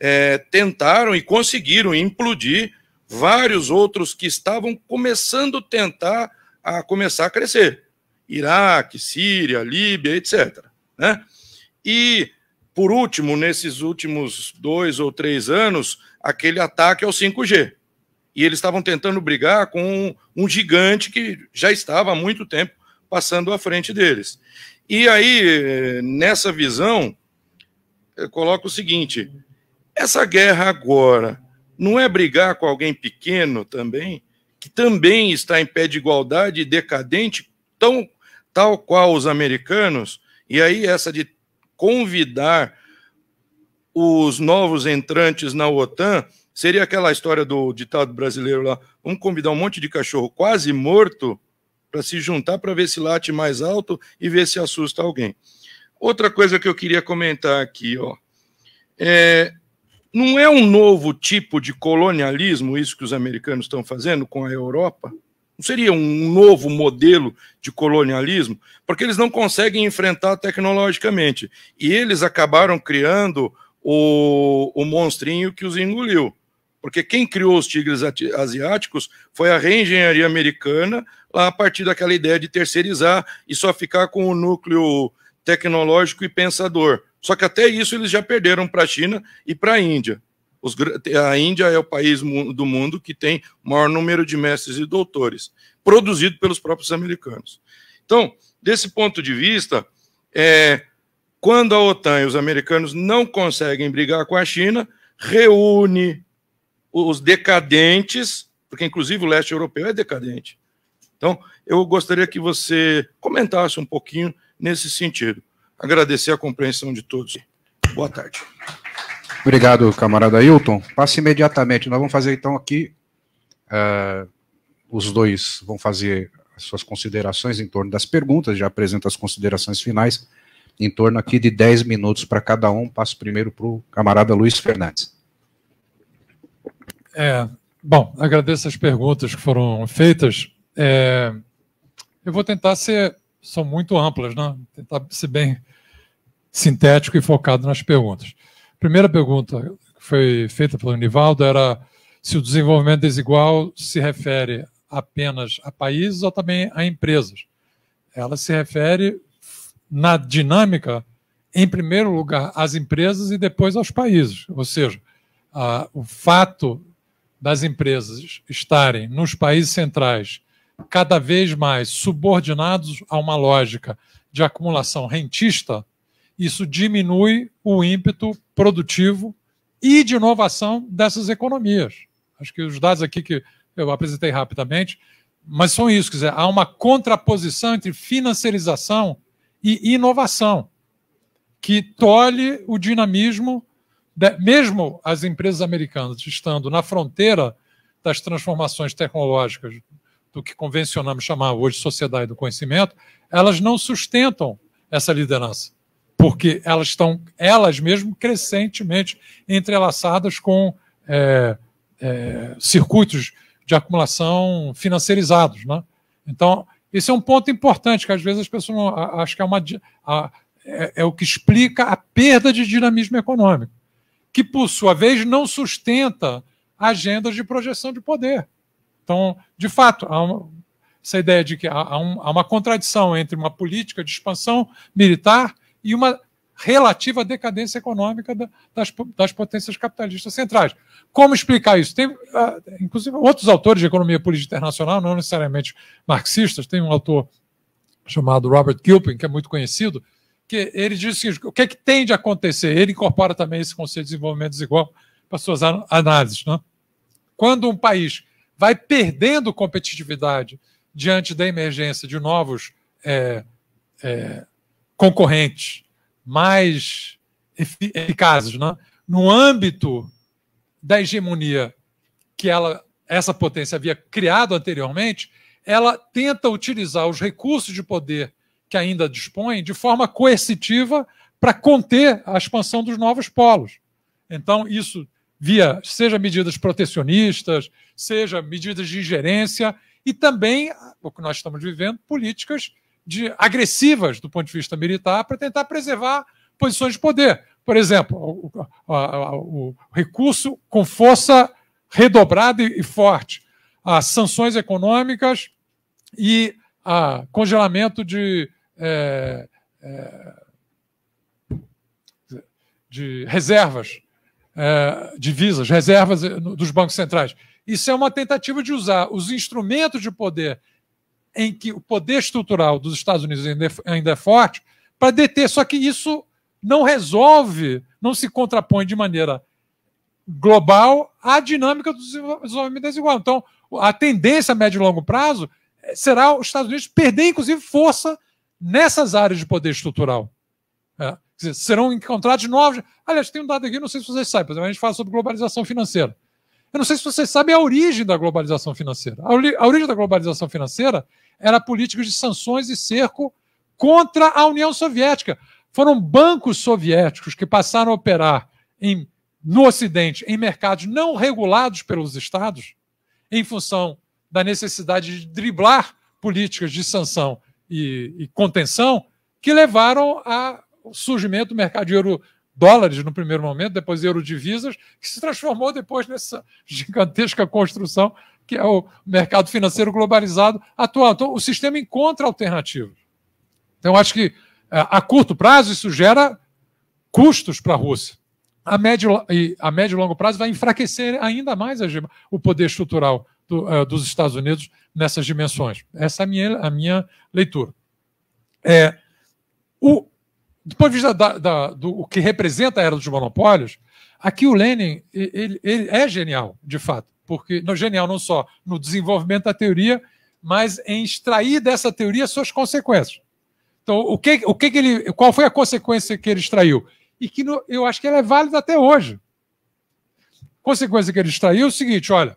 é, tentaram e conseguiram implodir vários outros que estavam começando a tentar a começar a crescer. Iraque, Síria, Líbia, etc. Né? E, por último, nesses últimos dois ou três anos, aquele ataque ao 5G. E eles estavam tentando brigar com um gigante que já estava há muito tempo passando à frente deles. E aí, eh, nessa visão, eu coloco o seguinte: essa guerra agora não é brigar com alguém pequeno também, que também está em pé de igualdade e decadente, tão, tal qual os americanos, e aí essa de convidar os novos entrantes na OTAN seria aquela história do ditado brasileiro lá: vamos convidar um monte de cachorro quase morto para se juntar para ver se late mais alto e ver se assusta alguém. Outra coisa que eu queria comentar aqui, ó, é não é um novo tipo de colonialismo isso que os americanos estão fazendo com a Europa? Não seria um novo modelo de colonialismo? Porque eles não conseguem enfrentar tecnologicamente. E eles acabaram criando o, o monstrinho que os engoliu. Porque quem criou os tigres asiáticos foi a reengenharia americana, lá a partir daquela ideia de terceirizar e só ficar com o núcleo tecnológico e pensador. Só que até isso eles já perderam para a China e para a Índia. Os, a Índia é o país do mundo que tem o maior número de mestres e doutores, produzido pelos próprios americanos. Então, desse ponto de vista, é, quando a OTAN e os americanos não conseguem brigar com a China, reúne os decadentes, porque inclusive o leste europeu é decadente. Então, eu gostaria que você comentasse um pouquinho nesse sentido agradecer a compreensão de todos. Boa tarde. Obrigado, camarada Hilton. Passe imediatamente. Nós vamos fazer então aqui. Uh, os dois vão fazer as suas considerações em torno das perguntas, já apresento as considerações finais, em torno aqui de 10 minutos para cada um. Passo primeiro para o camarada Luiz Fernandes. É, bom, agradeço as perguntas que foram feitas. É, eu vou tentar ser. São muito amplas, né? Tentar ser bem sintético e focado nas perguntas. A primeira pergunta que foi feita pelo Nivaldo era se o desenvolvimento desigual se refere apenas a países ou também a empresas. Ela se refere na dinâmica, em primeiro lugar, às empresas e depois aos países. Ou seja, a, o fato das empresas estarem nos países centrais cada vez mais subordinados a uma lógica de acumulação rentista isso diminui o ímpeto produtivo e de inovação dessas economias. Acho que os dados aqui que eu apresentei rapidamente, mas são isso, quer dizer, há uma contraposição entre financiarização e inovação, que tolhe o dinamismo, de, mesmo as empresas americanas estando na fronteira das transformações tecnológicas do que convencionamos chamar hoje sociedade do conhecimento, elas não sustentam essa liderança porque elas estão, elas mesmo, crescentemente entrelaçadas com é, é, circuitos de acumulação financiarizados. Né? Então, esse é um ponto importante, que às vezes as pessoas não, acham que é, uma, a, é, é o que explica a perda de dinamismo econômico, que, por sua vez, não sustenta agendas de projeção de poder. Então, de fato, há uma, essa ideia de que há, um, há, uma contradição entre uma política de expansão militar e uma relativa decadência econômica das, das potências capitalistas centrais. Como explicar isso? Tem, ah, inclusive, outros autores de economia política internacional, não necessariamente marxistas, tem um autor chamado Robert Gilpin, que é muito conhecido, que ele diz que, o que, é que tem de acontecer? Ele incorpora também esse conceito de desenvolvimento desigual para suas análises. Né? Quando um país vai perdendo competitividade diante da emergência de novos é, é, concorrentes mais eficazes, né? no âmbito da hegemonia que ela, essa potência havia criado anteriormente, ela tenta utilizar os recursos de poder que ainda dispõe de forma coercitiva para conter a expansão dos novos polos. Então, isso via, seja medidas protecionistas, seja medidas de ingerência, e também, o que nós estamos vivendo, políticas de agressivas do ponto de vista militar para tentar preservar posições de poder. Por exemplo, o, o recurso com força redobrada e forte as sanções econômicas e a congelamento de, é, é, de reservas, é, divisas, reservas eh, dos bancos centrais. Isso é uma tentativa de usar os instrumentos de poder em que o poder estrutural dos Estados Unidos ainda é, é forte para deter. Só que isso não resolve, não se contrapõe de maneira global à dinâmica do desenvolvimento desigual. Então, a tendência a médio e longo prazo eh, será os Estados Unidos perder, inclusive, força nessas áreas de poder estrutural. É. Dizer, serão encontrados novos. Aliás, tem um dado aqui, não sei se vocês sabem, mas a gente fala sobre globalização financeira. Eu não sei se vocês sabem a origem da globalização financeira. A origem da globalização financeira era políticas de sanções e cerco contra a União Soviética. Foram bancos soviéticos que passaram a operar em, no Ocidente em mercados não regulados pelos Estados, em função da necessidade de driblar políticas de sanção e, e contenção, que levaram ao surgimento do mercado de euro dólares no primeiro momento, depois eurodivisas, que se transformou depois nessa [laughs] gigantesca construção que é o mercado financeiro globalizado atual. Então, o sistema encontra alternativas. Então, acho que eh, a curto prazo isso gera custos para a Rússia. A médio, e a médio e longo prazo vai enfraquecer ainda mais a, o poder estrutural do, uh, dos Estados Unidos nessas dimensões. Essa é a minha, a minha leitura. É, o, do ponto de vista da, da, do que representa a era dos monopólios, aqui o Lenin ele, ele é genial, de fato, porque não, genial não só no desenvolvimento da teoria, mas em extrair dessa teoria suas consequências. Então, o que, o que, que ele, qual foi a consequência que ele extraiu? E que no, eu acho que ela é válida até hoje. Consequência que ele extraiu é o seguinte: olha,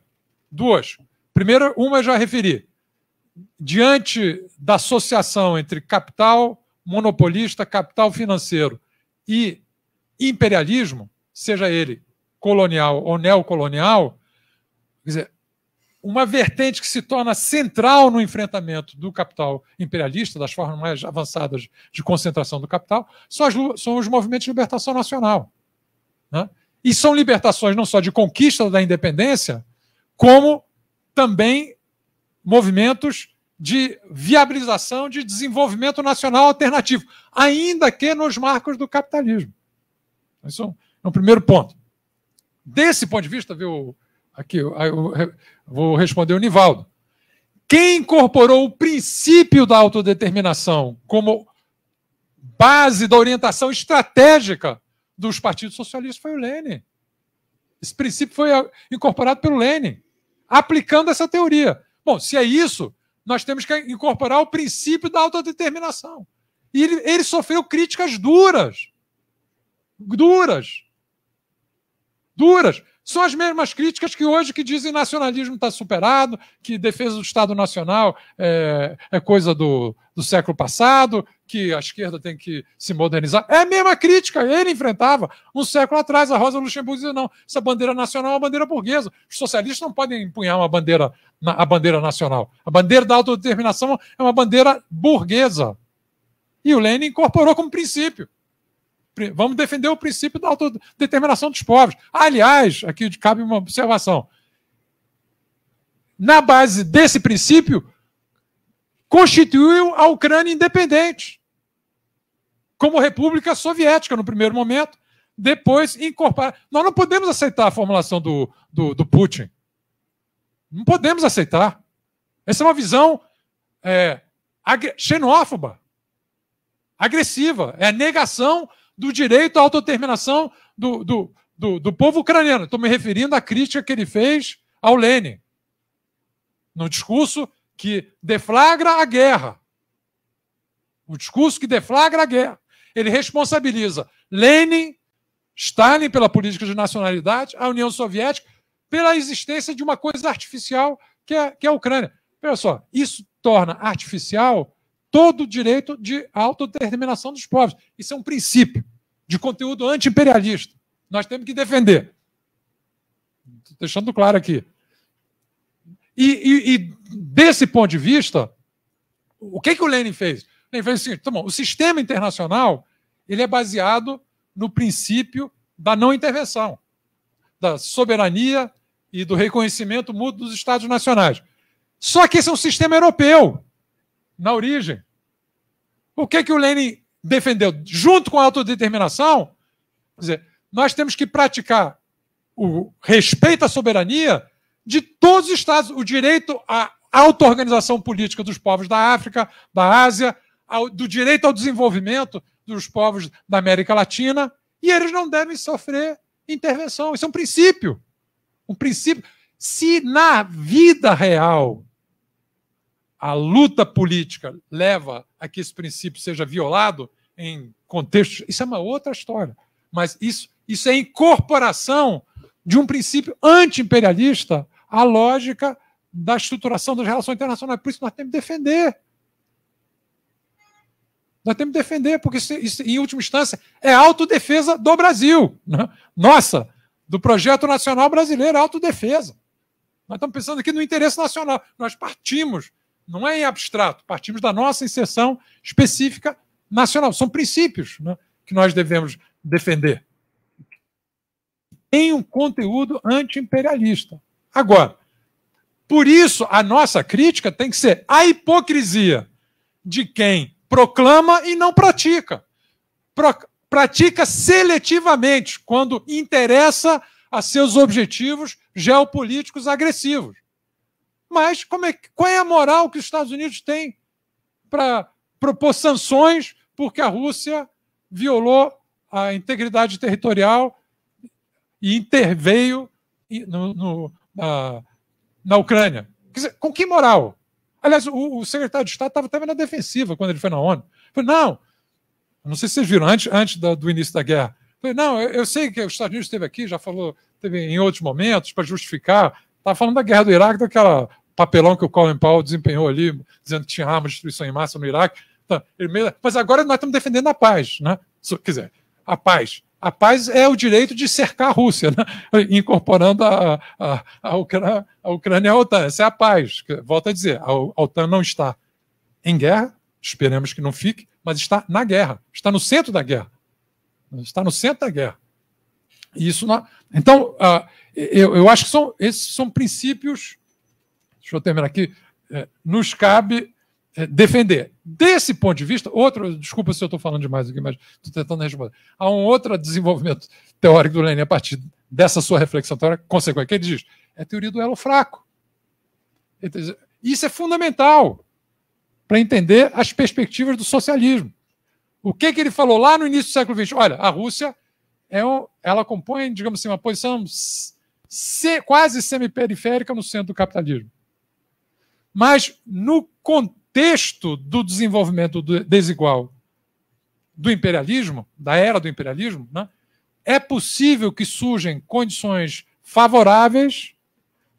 duas. Primeiro, uma eu já referi. Diante da associação entre capital, monopolista, capital financeiro e imperialismo, seja ele colonial ou neocolonial, quer dizer, uma vertente que se torna central no enfrentamento do capital imperialista, das formas mais avançadas de concentração do capital, são, as, são os movimentos de libertação nacional. Né? E são libertações não só de conquista da independência, como também movimentos de viabilização de desenvolvimento nacional alternativo, ainda que nos marcos do capitalismo. Isso é um é primeiro ponto. Desse ponto de vista, viu, aqui eu vou responder o Nivaldo. Quem incorporou o princípio da autodeterminação como base da orientação estratégica dos partidos socialistas foi o Lênin. Esse princípio foi é, incorporado pelo Lênin, aplicando essa teoria. Bom, se é isso, nós temos que incorporar o princípio da autodeterminação. E ele, ele sofreu críticas duras. Duras. Duras são as mesmas críticas que hoje que dizem nacionalismo está superado, que defesa do Estado Nacional é, é coisa do, do século passado, que a esquerda tem que se modernizar. É a mesma crítica, ele enfrentava um século atrás, a Rosa Luxemburgo dizia, não, essa bandeira nacional é uma bandeira burguesa, os socialistas não podem empunhar uma bandeira, a bandeira nacional. A bandeira da autodeterminação é uma bandeira burguesa. E o Lenin incorporou como princípio vamos defender o princípio da autodeterminação dos povos. Aliás, aqui cabe uma observação. Na base desse princípio, constituiu a Ucrânia independente, como República Soviética no primeiro momento, depois incorporar. Nós não podemos aceitar a formulação do, do, do Putin. Não podemos aceitar. Essa é uma visão é, xenófoba, agressiva, é a negação do direito à autodeterminação do, do, do, do povo ucraniano. Estou me referindo à crítica que ele fez ao Lenin, no discurso que deflagra a guerra. O discurso que deflagra a guerra. Ele responsabiliza Lenin, Stalin pela política de nacionalidade, a União Soviética pela existência de uma coisa artificial que é, que é a Ucrânia. Olha só, isso torna artificial todo o direito de autodeterminação dos povos. Isso é um princípio de conteúdo anti-imperialista. Nós temos que defender. Estou deixando claro aqui. E, e, e, desse ponto de vista, o que, que o Lenin fez? Lenin fez o seguinte: tá bom, o sistema internacional ele é baseado no princípio da não intervenção, da soberania e do reconhecimento mútuo dos Estados nacionais. Só que esse é um sistema europeu, na origem. Por que, que o Lenin defendeu junto com a autodeterminação, dizer, nós temos que praticar o respeito à soberania de todos os Estados, o direito à auto-organização política dos povos da África, da Ásia, ao, do direito ao desenvolvimento dos povos da América Latina, e eles não devem sofrer intervenção. Isso é um princípio. Um princípio. Se na vida real a luta política leva a que esse princípio seja violado em contextos. Isso é uma outra história. Mas isso, isso é incorporação de um princípio anti-imperialista à lógica da estruturação das relações internacionais. Por isso nós temos que defender. Nós temos que defender, porque isso, isso em última instância, é autodefesa do Brasil. Né? Nossa, do projeto nacional brasileiro, autodefesa. Nós estamos pensando aqui no interesse nacional. Nós partimos não é em abstrato, partimos da nossa inserção específica nacional. São princípios né, que nós devemos defender. Tem um conteúdo anti-imperialista. Agora, por isso, a nossa crítica tem que ser a hipocrisia de quem proclama e não pratica. Pro, pratica seletivamente, quando interessa a seus objetivos geopolíticos agressivos. Mas como é, qual é a moral que os Estados Unidos têm para propor sanções porque a Rússia violou a integridade territorial e interveio no, no, na, na Ucrânia? Dizer, com que moral? Aliás, o, o secretário de Estado estava até na defensiva quando ele foi na ONU. Falei, não, não sei se vocês viram, antes, antes da, do início da guerra. Falei, não, eu, eu, sei que os Estados Unidos esteve aqui, já falou, teve em outros momentos para justificar. Estava tá falando da guerra do Iraque, daquela papelão que o Colin Powell desempenhou ali, dizendo que tinha armas de destruição em massa no Iraque. Então, mas agora nós estamos defendendo a paz, né? Quer dizer, a paz. A paz é o direito de cercar a Rússia, né? [laughs] incorporando a, a, a, Ucrânia, a Ucrânia à OTAN. Essa é a paz. Volto a dizer, a, a OTAN não está em guerra, esperemos que não fique, mas está na guerra, está no centro da guerra. Está no centro da guerra. E isso não... Então, uh, eu, eu acho que são, esses são princípios deixa eu terminar aqui, é, nos cabe é, defender. Desse ponto de vista, outro, desculpa se eu estou falando demais aqui, mas estou tentando responder. Há um outro desenvolvimento teórico do Lenin a partir dessa sua reflexão teórica consequente, que ele diz, é a teoria do elo fraco. Tá isso é fundamental para entender as perspectivas do socialismo. O que, que ele falou lá no início do século XX? Olha, a Rússia é um, ela compõe, digamos assim, uma posição se, quase semiperiférica no centro do capitalismo mas no contexto do desenvolvimento desigual do imperialismo, da era do imperialismo, né, é possível que surjam condições favoráveis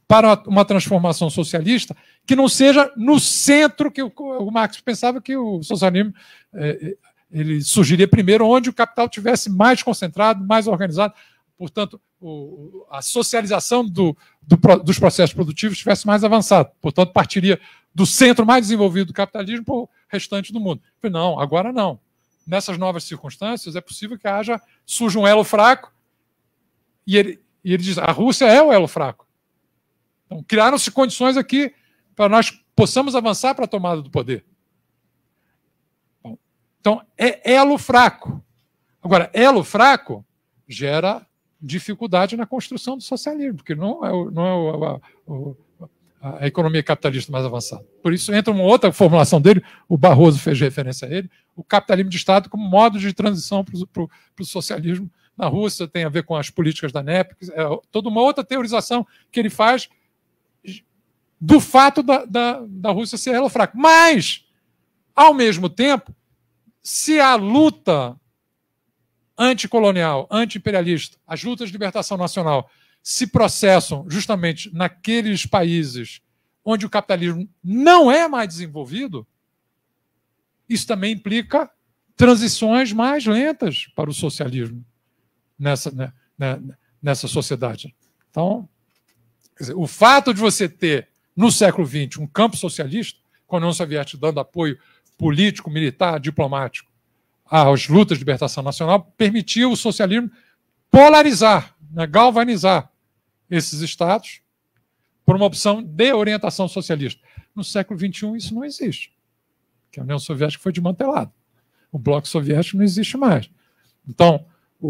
para uma transformação socialista que não seja no centro que o, Marx pensava que o socialismo eh, eh, ele surgiria primeiro onde o capital tivesse mais concentrado, mais organizado, portanto, o, a socialização do, do, dos processos produtivos estivesse mais avançado. Portanto, partiria do centro mais desenvolvido do capitalismo para o restante do mundo. Não, agora não. Nessas novas circunstâncias, é possível que haja, surja um elo fraco, e ele, e ele diz: a Rússia é o elo fraco. Então, criaram-se condições aqui para nós possamos avançar para a tomada do poder. Bom, então, é elo fraco. Agora, elo fraco gera dificuldade na construção do socialismo, porque não é, o, não é o, a, economia capitalista mais avançada. Por isso entra uma outra formulação dele, o Barroso fez referência a ele, o capitalismo de Estado como modo de transição para o socialismo na Rússia, tem a ver com as políticas da NEP, é toda uma outra teorização que ele faz do fato da, da, da Rússia ser ela fraca. Mas, ao mesmo tempo, se a luta anticolonial, antiimperialista, as lutas de libertação nacional se processam justamente naqueles países onde o capitalismo não é mais desenvolvido, isso também implica transições mais lentas para o socialismo nessa, né, né nessa sociedade. Então, dizer, o fato de você ter, no século XX, um campo socialista, com a União Soviética dando apoio político, militar, diplomático, as lutas de libertação nacional, permitiu o socialismo polarizar, né, galvanizar esses estados por uma opção de orientação socialista. No século XXI, isso não existe. Porque a União Soviética foi desmantelada. O Bloco Soviético não existe mais. Então,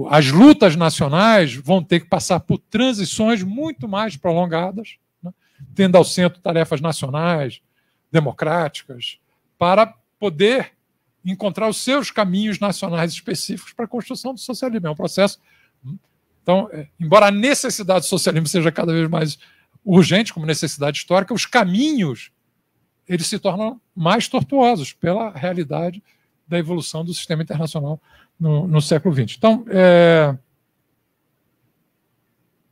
as lutas nacionais vão ter que passar por transições muito mais prolongadas, né, tendo ao centro tarefas nacionais, democráticas, para poder encontrar os seus caminhos nacionais específicos para a construção do socialismo. É um processo. Então, é, embora a necessidade do socialismo seja cada vez mais urgente como necessidade histórica, os caminhos eles se tornam mais tortuosos pela realidade da evolução do sistema internacional no, no século XX. Então, é...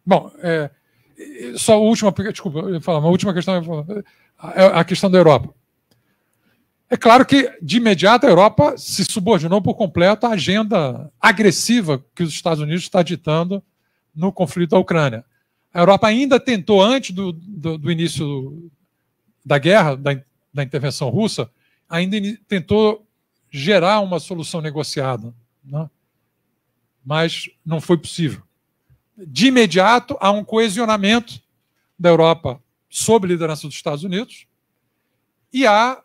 bom, é... só a última, desculpa, eu falar, uma última questão, a questão da Europa. É claro que, de imediato, a Europa se subordinou por completo à agenda agressiva que os Estados Unidos está ditando no conflito da Ucrânia. A Europa ainda tentou, antes do, do, do início da guerra, da, da intervenção russa, ainda in, tentou gerar uma solução negociada, né? mas não foi possível. De imediato, há um coesionamento da Europa sob liderança dos Estados Unidos e há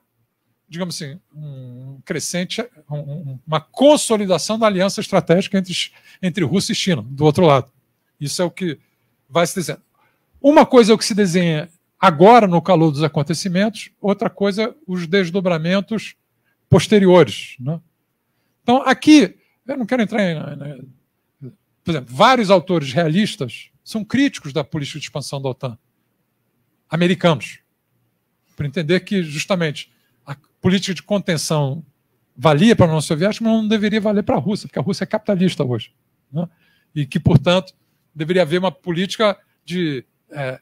digamos assim, um crescente, um, uma consolidação da aliança estratégica entre, entre Rússia e China, do outro lado. Isso é o que vai se desenhando. Uma coisa é o que se desenha agora no calor dos acontecimentos, outra coisa os desdobramentos posteriores. Né? Então, aqui, eu não quero entrar em. Né? né por exemplo, vários autores realistas são críticos da política de expansão da OTAN, americanos, para entender que, justamente, política de contenção valia para a União Soviética, mas não deveria valer para a Rússia, porque a Rússia é capitalista hoje. Né? E que, portanto, deveria haver uma política de é,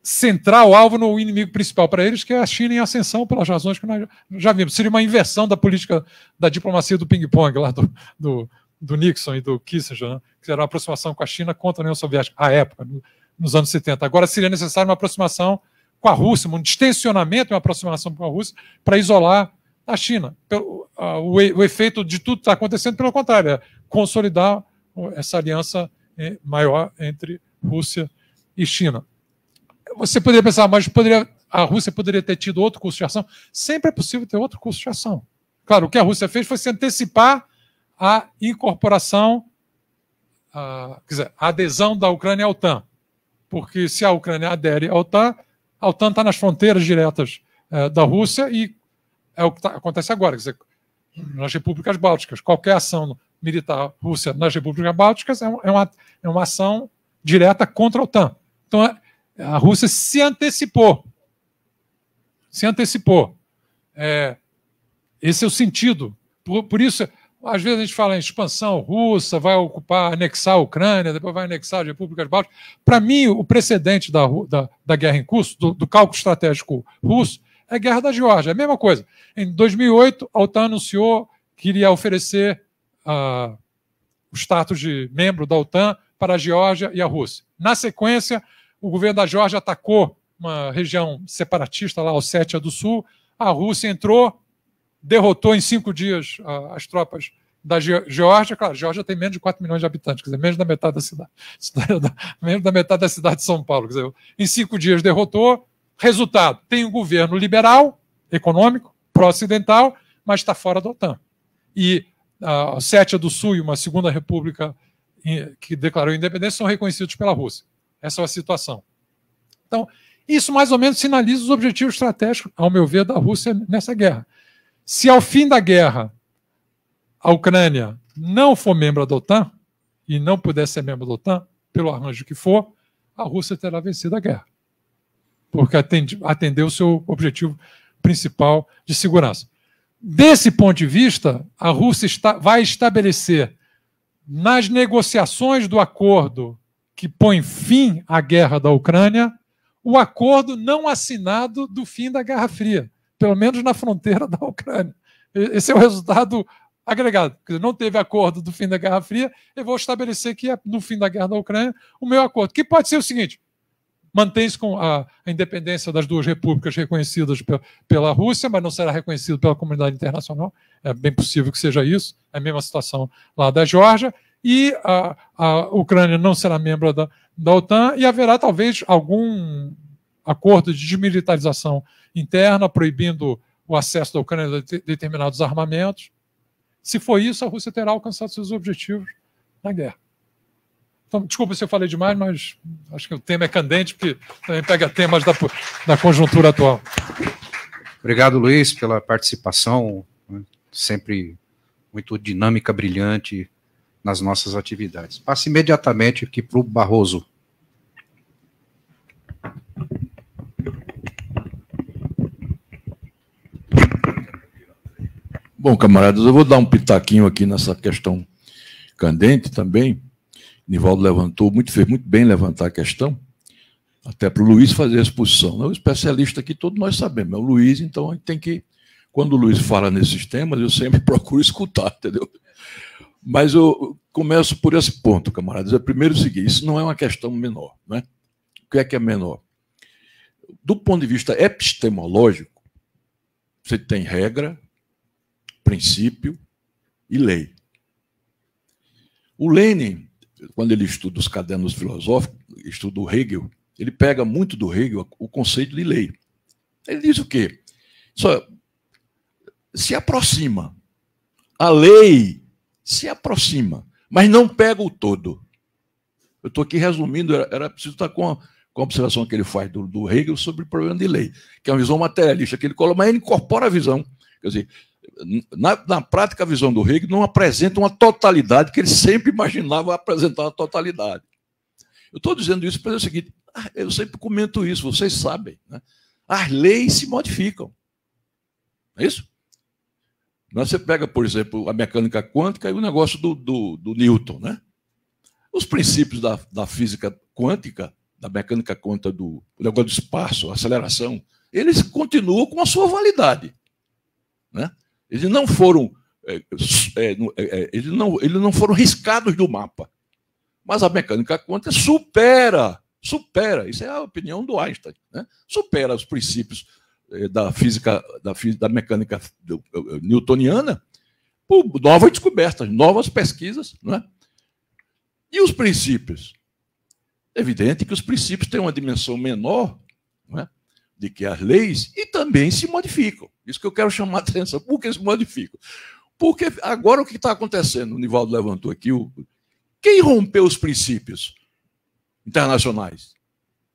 centrar o alvo no inimigo principal para eles, que é a China em ascensão, pelas razões que nós já vimos. Seria uma inversão da política da diplomacia do ping-pong lá do, do, do, Nixon e do Kissinger, né? que era uma aproximação com a China contra a União Soviética, à época, nos anos 70. Agora seria necessária uma aproximação com a Rússia, um distensionamento, uma aproximação com a Rússia, para isolar a China. O efeito de tudo está acontecendo, pelo contrário, é consolidar essa aliança eh, maior entre Rússia e China. Você poderia pensar, mas poderia, a Rússia poderia ter tido outro curso de ação? Sempre é possível ter outro curso de ação. Claro, o que a Rússia fez foi se antecipar à incorporação, a, quer dizer, a adesão da Ucrânia à OTAN. Porque se a Ucrânia adere à OTAN, a OTAN está nas fronteiras diretas é, da Rússia e é o que tá, acontece agora. Quer dizer, nas repúblicas bálticas, qualquer ação militar russa nas repúblicas bálticas é, é, uma, é uma ação direta contra a OTAN. Então, a, a Rússia se antecipou. Se antecipou. É, esse é o sentido. Por, por isso, às vezes a gente fala em expansão russa, vai ocupar, anexar a Ucrânia, depois vai anexar as repúblicas bálticas. Para mim, o precedente da, da, da, guerra em curso, do, do cálculo estratégico russo, é a guerra da Geórgia. É a mesma coisa. Em 2008, a OTAN anunciou que iria oferecer ah, o status de membro da OTAN para a Geórgia e a Rússia. Na sequência, o governo da Geórgia atacou uma região separatista lá, Ossétia do Sul, a Rússia entrou, derrotou em cinco dias uh, as tropas da Ge Geórgia. Claro, Geórgia tem menos de 4 milhões de habitantes, quer dizer, menos da metade da cidade, [laughs] menos da metade da cidade de São Paulo. Quer dizer, em cinco dias derrotou. Resultado: tem um governo liberal, econômico, pró-ocidental, mas está fora da OTAN. E a ah, Sétia do Sul e uma segunda república que declarou independência são reconhecidos pela Rússia. Essa é a situação. Então, isso mais ou menos sinaliza os objetivos estratégicos, ao meu ver, da Rússia nessa guerra. Se ao fim da guerra a Ucrânia não for membro da OTAN, e não puder ser membro da OTAN, pelo arranjo que for, a Rússia terá vencido a guerra. Porque atendeu o seu objetivo principal de segurança. Desse ponto de vista, a Rússia está, vai estabelecer nas negociações do acordo que põe fim à guerra da Ucrânia, o acordo não assinado do fim da Guerra Fria pelo menos na fronteira da Ucrânia. Esse é o resultado agregado. Não teve acordo do fim da Guerra Fria, eu vou estabelecer que é no fim da guerra da Ucrânia o meu acordo, que pode ser o seguinte: mantém-se com a, a, independência das duas repúblicas reconhecidas pe pela Rússia, mas não será reconhecido pela comunidade internacional. É bem possível que seja isso. É a mesma situação lá da Geórgia. E a, a Ucrânia não será membro da, da OTAN e haverá talvez algum acordo de desmilitarização interna, proibindo o acesso da Ucrânia a determinados armamentos. Se for isso, a Rússia terá alcançado seus objetivos na guerra. Então, desculpa se eu falei demais, mas acho que o tema é candente, porque também pega temas da, da conjuntura atual. Obrigado, Luiz, pela participação, né? sempre muito dinâmica, brilhante nas nossas atividades. Passe imediatamente aqui para o Barroso. Bom, camaradas, eu vou dar um pitaquinho aqui nessa questão candente também. Nivaldo levantou, muito, fez muito bem levantar a questão, até para o Luiz fazer a expulsão. Não, é o especialista aqui, todos nós sabemos, é o Luiz, então a gente tem que. Quando o Luiz fala nesses temas, eu sempre [laughs] procuro escutar, entendeu? Mas eu começo por esse ponto, camaradas. É primeiro o seguinte: isso não é uma questão menor, né? O que é que é menor? Do ponto de vista epistemológico, você tem regra, princípio e lei. O Lenin, quando ele estuda os cadernos filosóficos, estuda o Hegel, ele pega muito do Hegel o conceito de lei. Ele diz o quê? Só se aproxima. A lei se aproxima, mas não pega o todo. Eu estou aqui resumindo, era, era, preciso estar tá com a, com a observação que ele faz do, do Hegel sobre o problema de lei, que é uma visão materialista que ele coloca, mas ele incorpora a visão. Quer dizer, na, na prática, a visão do Hegel não apresenta uma totalidade que ele sempre imaginava apresentar uma totalidade. Eu estou dizendo isso para dizer o seguinte: ah, eu sempre comento isso, vocês sabem. Né? As leis se modificam. É isso? Você pega, por exemplo, a mecânica quântica e o negócio do, do, do Newton. Né? Os princípios da, da física quântica, da mecânica quântica, do negócio do espaço, aceleração, eles continuam com a sua validade. Né? Eles não foram, é é, é, é, eles não, eles não foram riscados do mapa. Mas a mecânica quântica supera, supera, isso é a opinião do Einstein, né? supera os princípios é, da física, da, da mecânica newtoniana por novas descobertas, novas pesquisas. Né? E os princípios? É evidente que os princípios têm uma dimensão menor, né? de que as leis e também se modificam. Isso que eu quero chamar a atenção. Por que se modificam? Porque agora o que está acontecendo, o Nivaldo levantou aqui, o... quem rompeu os princípios internacionais?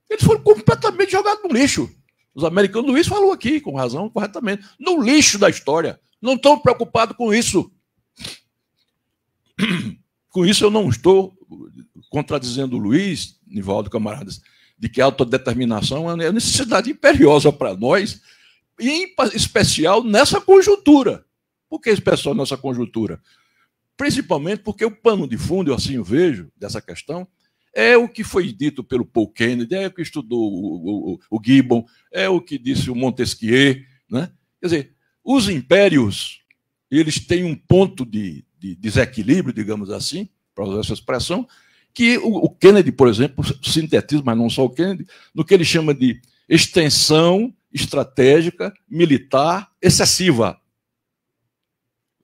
Eles foram completamente jogados no lixo. Os americanos, Luiz falou aqui, com razão, corretamente, no lixo da história. Não estão preocupados com isso. [clears throat] Com isso eu não estou contradizendo o Luiz, Nivaldo Camaradas de que a autodeterminação é uma necessidade imperiosa para nós, e em especial nessa conjuntura. Por que especial nessa conjuntura? Principalmente porque o pano de fundo, eu assim vejo, dessa questão, é o que foi dito pelo Paul Kennedy, é o que estudou o, o, o Gibbon, é o que disse o Montesquieu. Né? Quer dizer, os impérios eles têm um ponto de, de desequilíbrio, digamos assim, para usar essa expressão, que o, Kennedy, por exemplo, sintetiza, mas não só o Kennedy, no que ele chama de extensão estratégica militar excessiva.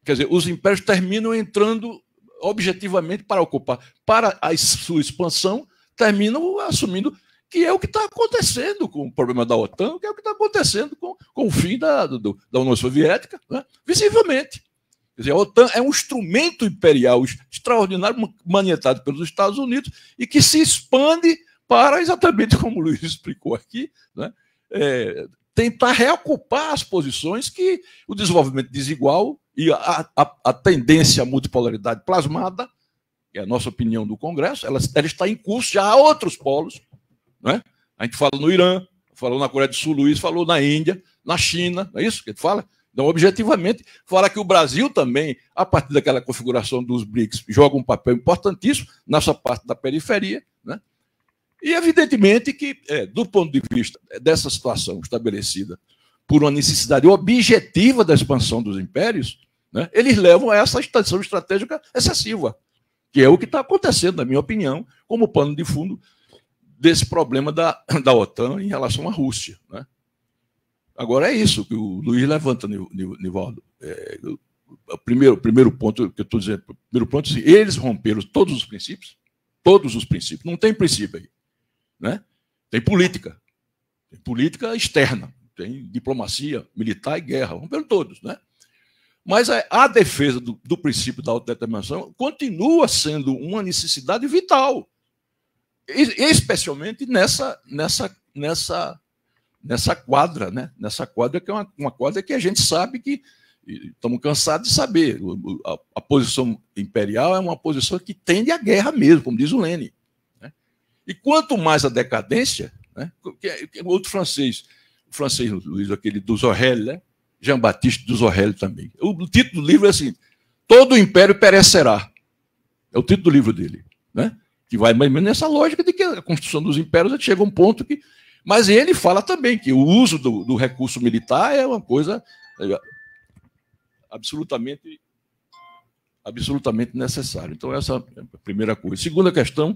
Quer dizer, os impérios terminam entrando objetivamente para ocupar. Para a sua expansão, terminam assumindo que é o que está acontecendo com o problema da OTAN, que é o que está acontecendo com, com o fim da, do, da União Soviética, né? visivelmente. Quer dizer, a OTAN é um instrumento imperial extraordinário, manietado pelos Estados Unidos, e que se expande para, exatamente como o Luiz [laughs] explicou aqui, né, é, tentar reocupar as posições que o desenvolvimento desigual e a, a, a, tendência à multipolaridade plasmada, que é a nossa opinião do Congresso, ela, ela está em curso já a outros polos. Né? A gente fala no Irã, falou na Coreia do Sul, Luiz falou na Índia, na China, não é isso que a gente fala? Então, objetivamente, fora que o Brasil também, a partir daquela configuração dos BRICS, joga um papel importantíssimo nessa parte da periferia, né? E, evidentemente, que, é, do ponto de vista dessa situação estabelecida por uma necessidade objetiva da expansão dos impérios, né, eles levam a essa extensão estratégica excessiva, que é o que está acontecendo, na minha opinião, como pano de fundo desse problema da, da OTAN em relação à Rússia. Né? Agora é isso que o Luiz levanta, Nivaldo. É, o primeiro, primeiro ponto que eu estou dizendo, primeiro ponto, se eles romperam todos os princípios, todos os princípios, não tem princípio aí. Né? Tem política, tem política externa, tem diplomacia, militar e guerra, romperam todos. Né? Mas a, é, a defesa do, do, princípio da autodeterminação continua sendo uma necessidade vital, especialmente nessa, nessa, nessa nessa quadra, né? Nessa quadra que é uma, uma quadra que a gente sabe que estamos cansados de saber. A, a, posição imperial é uma posição que tende à guerra mesmo, como diz o Lênin. Né? E quanto mais a decadência, né? É, é outro francês, o francês Luiz, aquele dos Zorrel, né? Jean-Baptiste dos Zorrel também. O título do livro é assim: Todo o Império Perecerá. É o título do livro dele. Né? Que vai mais ou menos nessa lógica de que a construção dos impérios chega a um ponto que mas ele fala também que o uso do, do recurso militar é uma coisa é, absolutamente, absolutamente necessária. Então, essa é a primeira coisa. Segunda questão,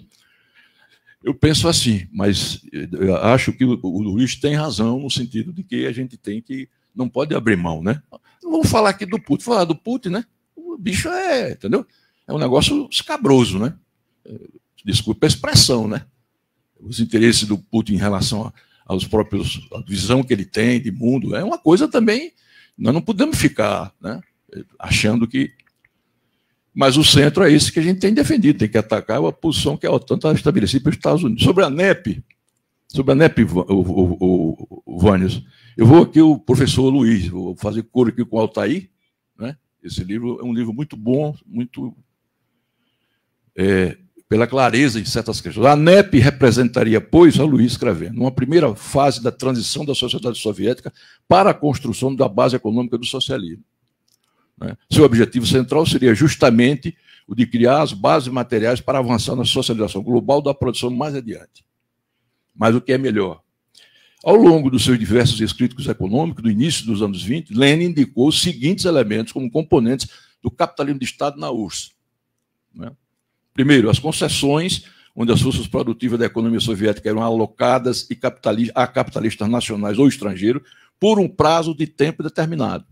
eu penso assim, mas eh, acho que o, Luiz tem razão no sentido de que a gente tem que. Não pode abrir mão, né? Não vamos falar aqui do Putin. Falar do Putin, né? O bicho é, entendeu? É um negócio escabroso, né? Eh, desculpa a expressão, né? os interesses do Putin em relação aos próprios, a visão que ele tem de mundo, é uma coisa também, nós não podemos ficar né, achando que. Mas o centro é esse que a gente tem defendido, tem que atacar a posição que a OTAN está estabelecida pelos Estados Unidos. Sobre a NEP, sobre a NEP, o, o, o, Vânios, eu vou aqui, o professor Luiz, vou fazer coro aqui com o Altair, né? Esse livro é um livro muito bom, muito é, pela clareza de certas questões. A ANEP representaria, pois, a Luiz escrevendo, uma primeira fase da transição da sociedade soviética para a construção da base econômica do socialismo. Né? Seu objetivo central seria justamente o de criar as bases materiais para avançar na socialização global da produção mais adiante. Mas o que é melhor? Ao longo dos seus diversos escritos econômicos, do início dos anos 20, Lenin indicou os seguintes elementos como componentes do capitalismo de Estado na URSS. Né? Primeiro, as concessões, onde as forças produtivas da economia soviética eram alocadas e a capitalistas nacionais ou estrangeiros por um prazo de tempo determinado.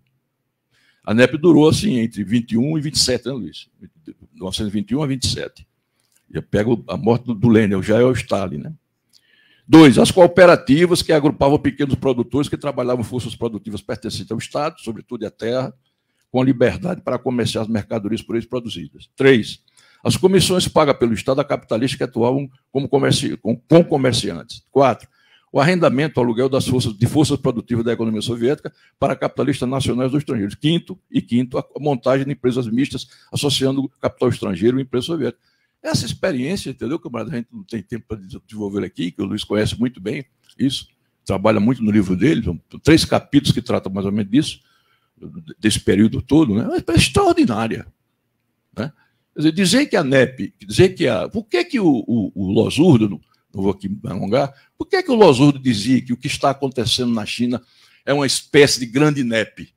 A NEP durou assim entre 21 e 27, né, Luiz? 1921 a 27. Já pega a morte do Lênin, já é o Stalin, né? Dois, as cooperativas que agrupavam pequenos produtores que trabalhavam forças produtivas pertencentes ao Estado, sobretudo à terra, com a liberdade para comerciar as mercadorias por eles produzidas. Três, as comissões pagas pelo Estado a capitalistas que atuavam como comerci com, com comerciantes. Quatro, o arrendamento, o aluguel das forças, de forças produtivas da economia soviética para capitalistas nacionais ou estrangeiros. Quinto, e quinto, a montagem de empresas mistas associando capital estrangeiro e empresa soviética. Essa experiência, entendeu, camarada? A gente não tem tempo para desenvolver aqui, que o Luiz conhece muito bem isso, trabalha muito no livro dele, são três capítulos que tratam mais ou menos disso, desse período todo, né? É extraordinária. Né? Dizer, dizer, que a NEP, dizer que a. Por que, que o, o, o Losurdo, não, vou aqui me alongar, por que, que o Losurdo dizia que o que está acontecendo na China é uma espécie de grande NEP?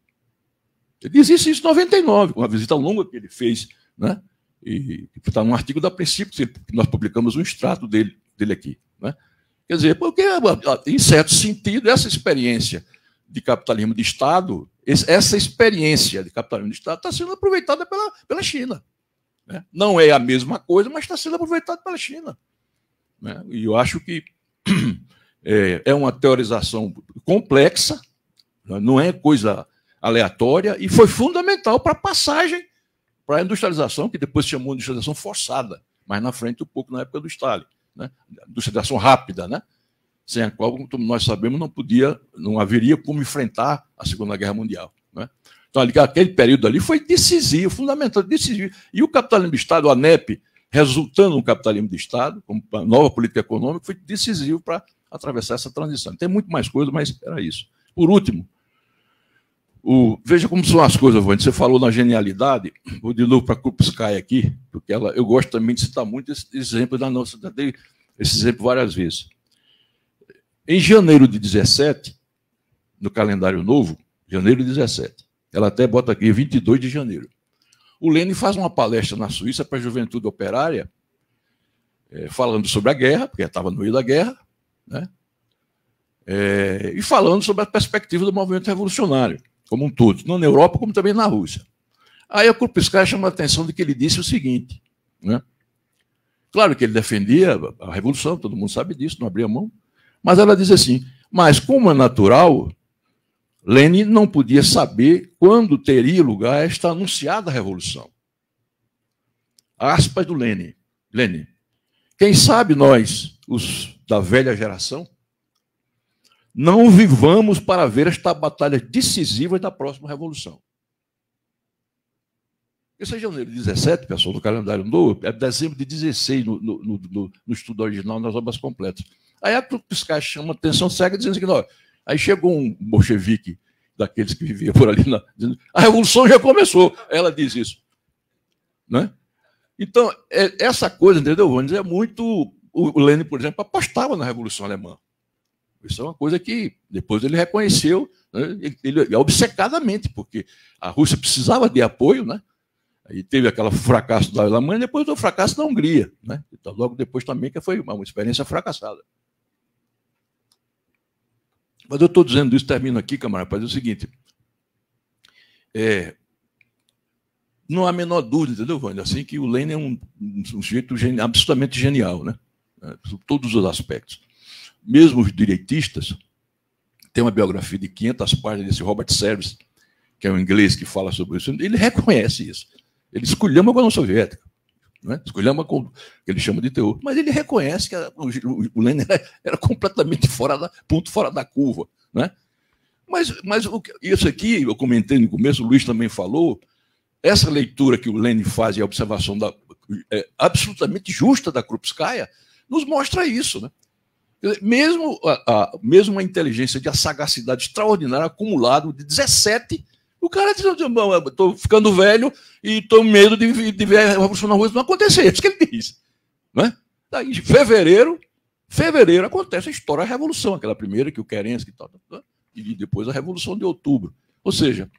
Ele dizia isso em 99, com uma visita longa que ele fez, né? E está num artigo da Princípio, que nós publicamos um extrato dele, dele aqui, né? Quer dizer, porque, em certo sentido, essa experiência de capitalismo de Estado, essa experiência de capitalismo de Estado está sendo aproveitada pela, pela China. Né? Não é a mesma coisa, mas está sendo aproveitado pela China. Né? E eu acho que [clears throat] é, é, uma teorização complexa, né? não é coisa aleatória, e foi fundamental para a passagem para a industrialização, que depois se chamou de industrialização forçada, mas na frente um pouco na época do Stalin. Né? Industrialização rápida, né? sem a qual, como nós sabemos, não podia, não haveria como enfrentar a Segunda Guerra Mundial. Né? Tá aquele período ali foi decisivo, fundamental, decisivo. E o capitalismo de Estado, a ANEP, resultando no capitalismo de Estado, como nova política econômica, foi decisivo para atravessar essa transição. Tem muito mais coisa, mas era isso. Por último, o, veja como são as coisas, Você falou na genialidade, vou de novo para a Kupskaya aqui, porque ela, eu gosto também de citar muito esse, exemplo da nossa, já dei esse exemplo várias vezes. Em janeiro de 17, no calendário novo, janeiro de 17, ela até bota aqui, 22 de janeiro. O Lênin faz uma palestra na Suíça para a juventude operária, é, falando sobre a guerra, porque estava no meio da guerra, né? É, e falando sobre a perspectiva do movimento revolucionário, como um todo, não na Europa, como também na Rússia. Aí a Krupskaya chama a atenção de que ele disse o seguinte, né? Claro que ele defendia a revolução, todo mundo sabe disso, não abria mão, mas ela diz assim: mas como é natural, Lenin não podia saber quando teria lugar esta anunciada revolução. Aspas do Lenin. Lenin. Quem sabe nós, os da velha geração, não vivamos para ver esta batalha decisiva da próxima revolução. Esse é janeiro de 17, pessoal, do calendário novo, é dezembro de 16 no, no, no, no estudo original, nas obras completas. Aí a Piscar chama atenção cega dizendo que assim, Aí chegou um bolchevique daqueles que viviam por ali, na, dizendo, a revolução já começou. Ela diz isso. Né? Então, é, essa coisa, entendeu, Vamos dizer, é muito. O Lenin, por exemplo, apostava na Revolução Alemã. Isso é uma coisa que depois ele reconheceu, né? ele, ele, é obcecadamente, porque a Rússia precisava de apoio, né? Aí teve aquele fracasso da Alemanha, depois do fracasso da Hungria, né? Então, logo depois também, que foi uma experiência fracassada. Mas eu estou dizendo isso, termino aqui, camarada, para dizer o seguinte. É, não há a menor dúvida, entendeu, Wander? Assim que o Lênin é um, um sujeito absolutamente genial, né? É, Sob todos os aspectos. Mesmo os direitistas, tem uma biografia de 500 páginas desse Robert Service, que é um inglês que fala sobre isso, ele reconhece isso. Ele escolheu uma União Soviética né? esculhamba é com que ele chama de teor. Mas ele reconhece que a, o, o Lênin era, era, completamente fora da, ponto fora da curva. Né? Mas, mas o, isso aqui, eu comentei no começo, o Luiz também falou, essa leitura que o Lênin faz e a observação da, é, absolutamente justa da Krupskaya nos mostra isso. Né? mesmo, a, a, mesmo a inteligência de a sagacidade extraordinária acumulada de 17 o cara diz, estou ficando velho e estou com medo de, de ver a Revolução na Rua não acontecer. É isso que ele diz. Né? Daí, em fevereiro, fevereiro acontece a história da Revolução, aquela primeira que o Kerensky tal, tal, tal, e depois a Revolução de Outubro. Ou seja,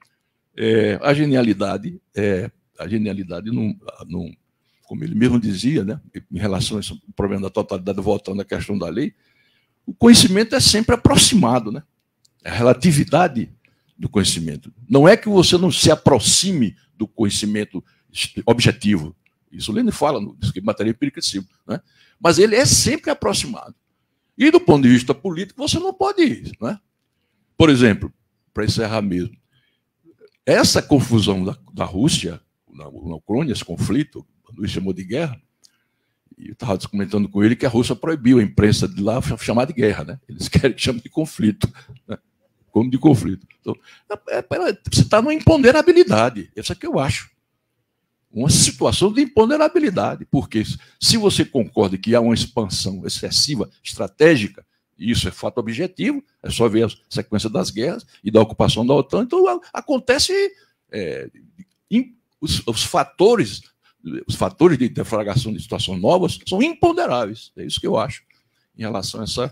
é, a genialidade, é, a genialidade não, não, como ele mesmo dizia, né, em relação ao problema da totalidade, voltando à questão da lei, o conhecimento é sempre aproximado, né? A relatividade do conhecimento. Não é que você não se aproxime do conhecimento objetivo. Isso Lênin fala no Matéria Empírica de Cima. Né? Mas ele é sempre aproximado. E do ponto de vista político, você não pode ir. Né? Por exemplo, para encerrar mesmo, essa confusão da, da Rússia, na, na Ucrânia, esse conflito, quando ele chamou de guerra, e eu estava comentando com ele que a Rússia proibiu a imprensa de lá chamar de guerra, né? Eles [laughs] querem que chame de conflito. Né? como de conflito. Então, é, é, você está numa imponderabilidade. Essa que eu acho. Uma situação de imponderabilidade. Porque se você concorda que há uma expansão excessiva, estratégica, e isso é fato objetivo, é só ver a sequência das guerras e da ocupação da OTAN, então acontece. É, os, os fatores os fatores de deflagração de situações novas são imponderáveis. É isso que eu acho em relação a essa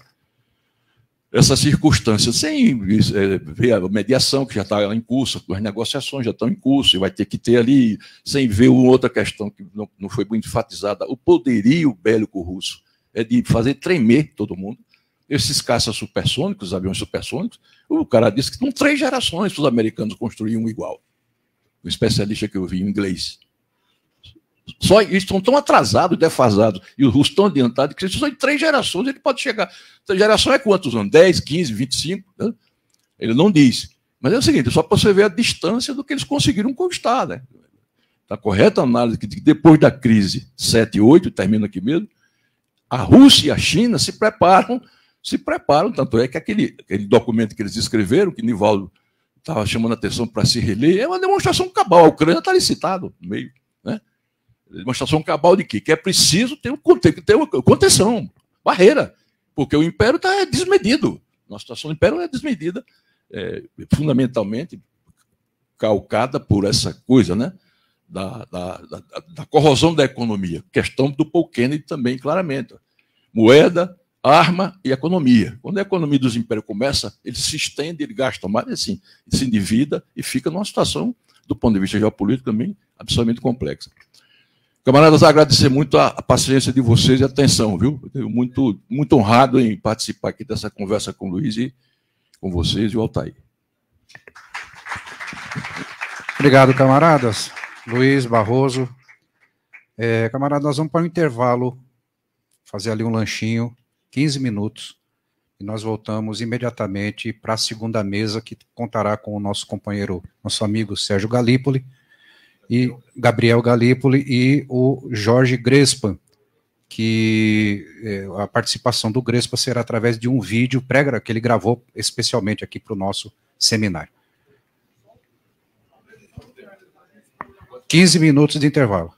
essa circunstância, sem eh, ver a mediação que já está em curso, as negociações já estão em curso, e vai ter que ter ali, sem ver uma outra questão que não, não foi muito enfatizada, o poderio bélico russo é de fazer tremer todo mundo. Esses caças supersônicos, aviões supersônicos, o cara disse que são três gerações para os americanos construírem um igual. Um especialista que eu vi em inglês só eles estão tão atrasados, defasados, e os russos estão adiantados, que só em três gerações ele pode chegar. Três geração é quantos anos? 10, 15, 25? Né? Ele não diz. Mas é o seguinte, só para você ver a distância do que eles conseguiram conquistar. Né? Está correta a análise que depois da crise 7 e 8, termina aqui mesmo, a Rússia e a China se preparam, se preparam, tanto é que aquele, aquele documento que eles escreveram, que Nivaldo estava chamando a atenção para se reler, é uma demonstração cabal. A Ucrânia está licitada no meio. Demonstração cabal de quê? Que é preciso ter, um, ter uma contenção, barreira, porque o império está desmedido. Nossa situação do império é desmedida, é, fundamentalmente calcada por essa coisa, né? Da, da, da, da, corrosão da economia. Questão do Paul Kennedy também, claramente. Moeda, arma e economia. Quando a economia dos impérios começa, ele se estende, ele gasta mais, assim, se endivida e fica numa situação, do ponto de vista geopolítico também, absolutamente complexa. Camaradas, agradecer muito a, paciência de vocês e a atenção, viu? Eu muito, muito honrado em participar aqui dessa conversa com o Luiz e com vocês e o Altair. Obrigado, camaradas. Luiz, Barroso. É, camaradas, nós vamos para um intervalo, fazer ali um lanchinho, 15 minutos, e nós voltamos imediatamente para a segunda mesa, que contará com o nosso companheiro, nosso amigo Sérgio Galípoli, e Gabriel Galípoli e o Jorge Grespan, que é, a participação do Grespa será através de um vídeo pré que ele gravou especialmente aqui para o nosso seminário. 15 minutos de intervalo.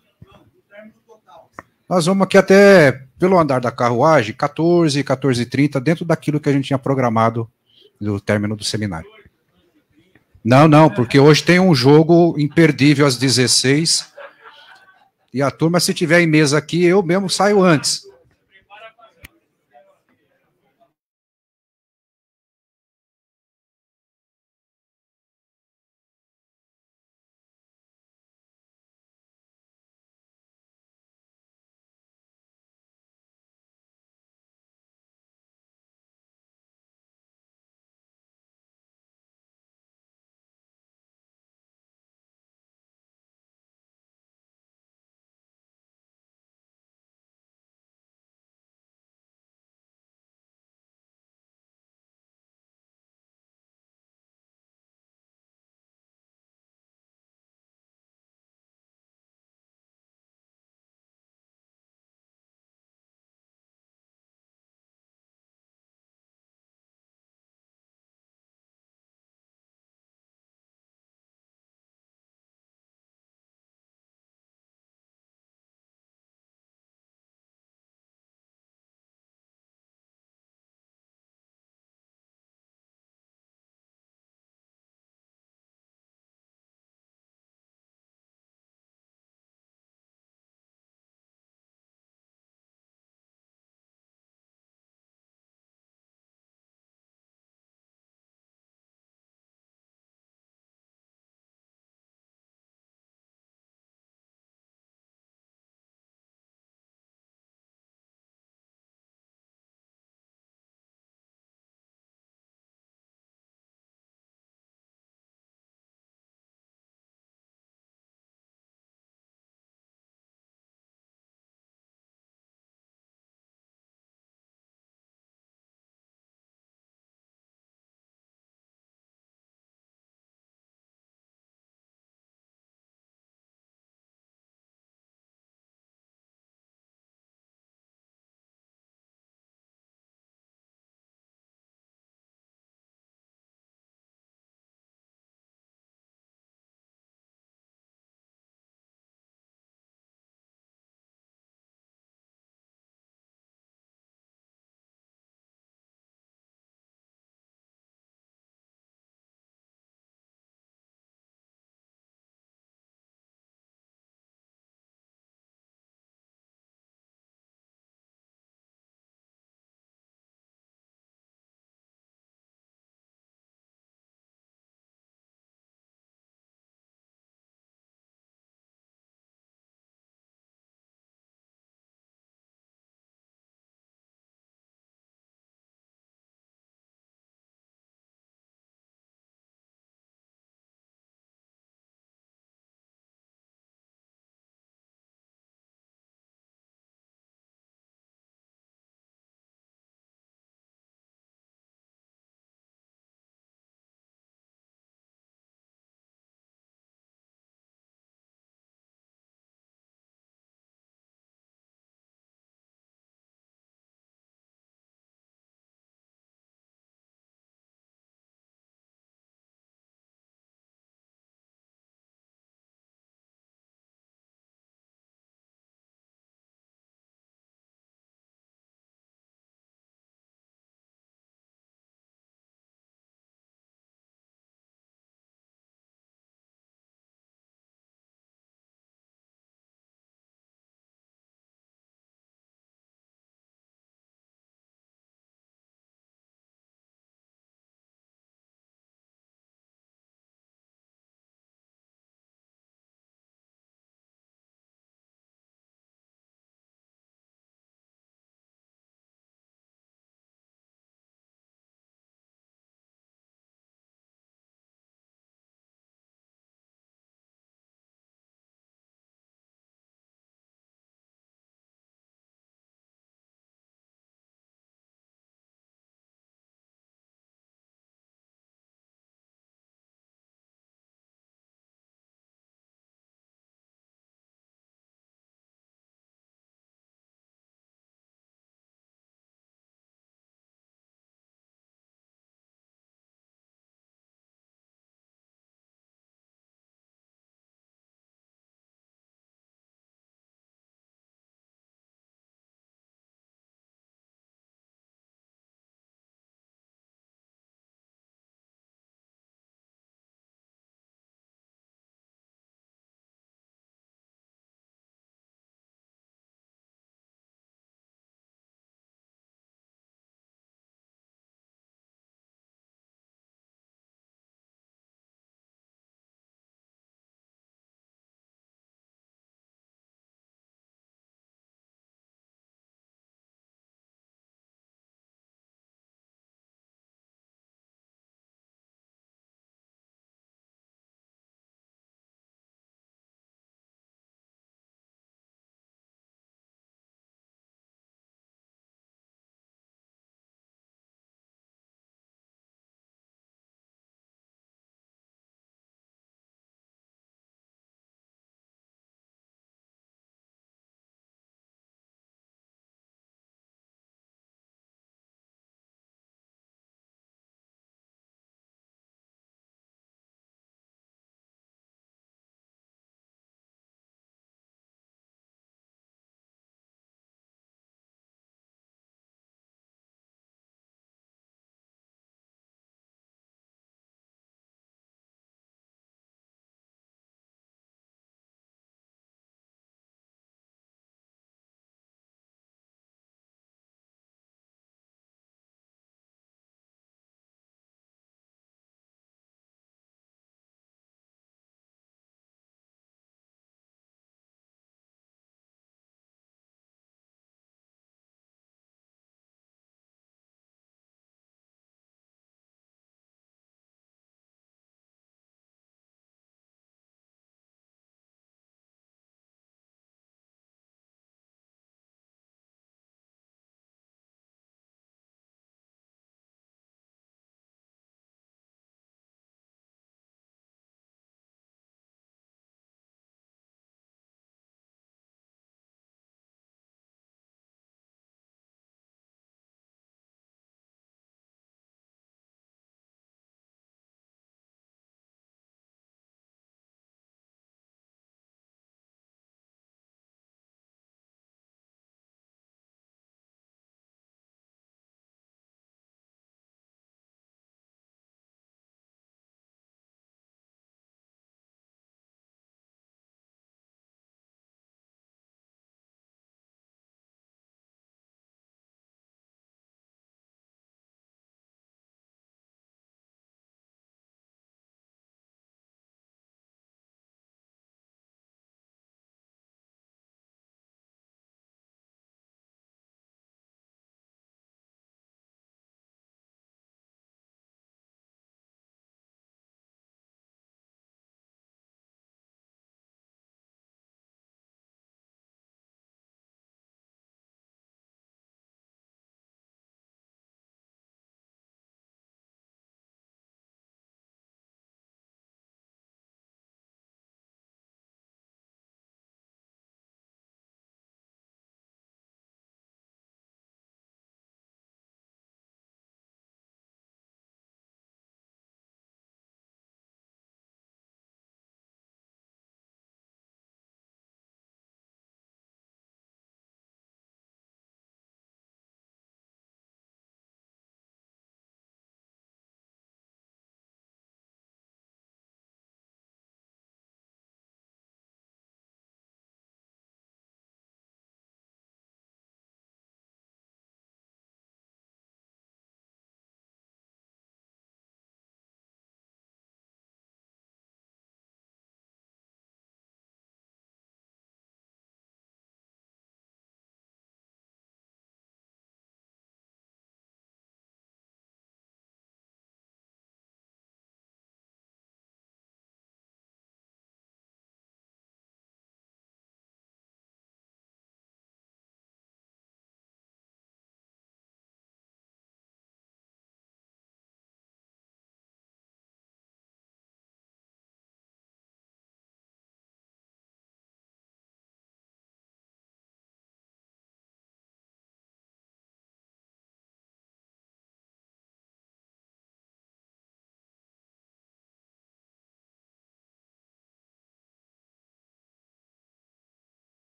Nós vamos aqui até, pelo andar da carruagem, 14, 14h30, dentro daquilo que a gente tinha programado no término do seminário. Não, não, porque hoje tem um jogo imperdível às 16. E a turma, se tiver em mesa aqui, eu mesmo saio antes.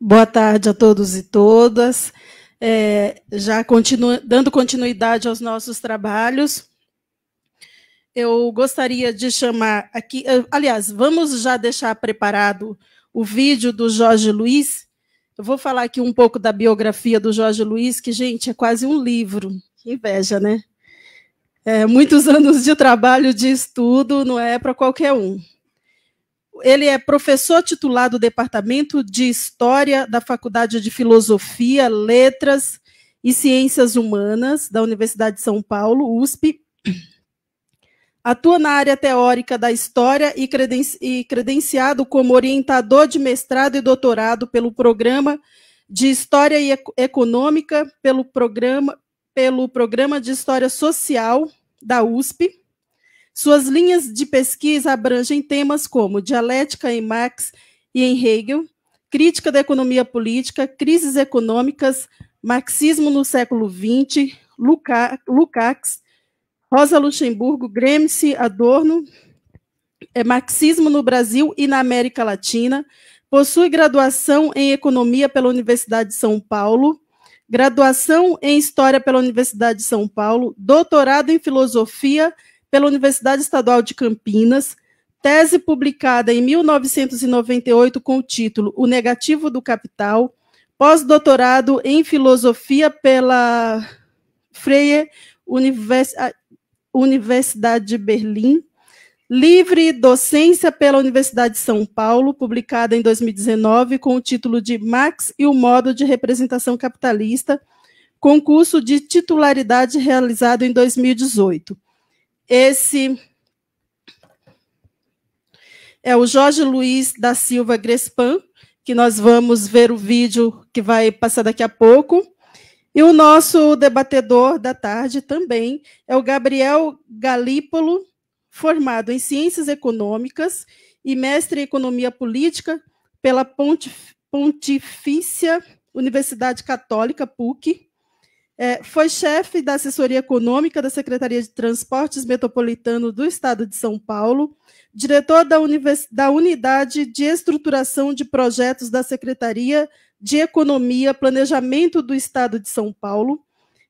Boa tarde a todos e todas. É, já continu, dando continuidade aos nossos trabalhos, eu gostaria de chamar aqui. Eh, aliás, vamos já deixar preparado o vídeo do Jorge Luiz. Eu vou falar aqui um pouco da biografia do Jorge Luiz, que, gente, é quase um livro. Que inveja, né? É, muitos [laughs] anos de trabalho, de estudo, não é para qualquer um ele é professor titular do Departamento de História da Faculdade de Filosofia, Letras e Ciências Humanas da Universidade de São Paulo, USP. Atua na área teórica da história e, creden e credenciado como orientador de mestrado e doutorado pelo Programa de História e Econômica, pelo programa, pelo programa de História Social da USP suas linhas de pesquisa abrangem temas como dialética em Marx e em Hegel, crítica da economia política, crises econômicas, marxismo no século XX, Lukács, Rosa Luxemburgo, Gramsci, Adorno, é, marxismo no Brasil e na América Latina, possui graduação em economia pela Universidade de São Paulo, graduação em história pela Universidade de São Paulo, doutorado em filosofia pela Universidade Estadual de Campinas, tese publicada em 1998 com o título O Negativo do Capital, pós-doutorado em filosofia pela Freie Universidade de Berlim, livre docência pela Universidade de São Paulo, publicada em 2019 com o título de Marx e o modo de representação capitalista, concurso de titularidade realizado em 2018. Esse é o Jorge Luiz da Silva Grespan, que nós vamos ver o vídeo que vai passar daqui a pouco. E o nosso debatedor da tarde também é o Gabriel Galípolo, formado em Ciências Econômicas e mestre em Economia Política pela Pontifícia Universidade Católica PUC é, foi chefe da assessoria econômica da Secretaria de Transportes Metropolitano do Estado de São Paulo, diretor da, da Unidade de Estruturação de Projetos da Secretaria de Economia Planejamento do Estado de São Paulo.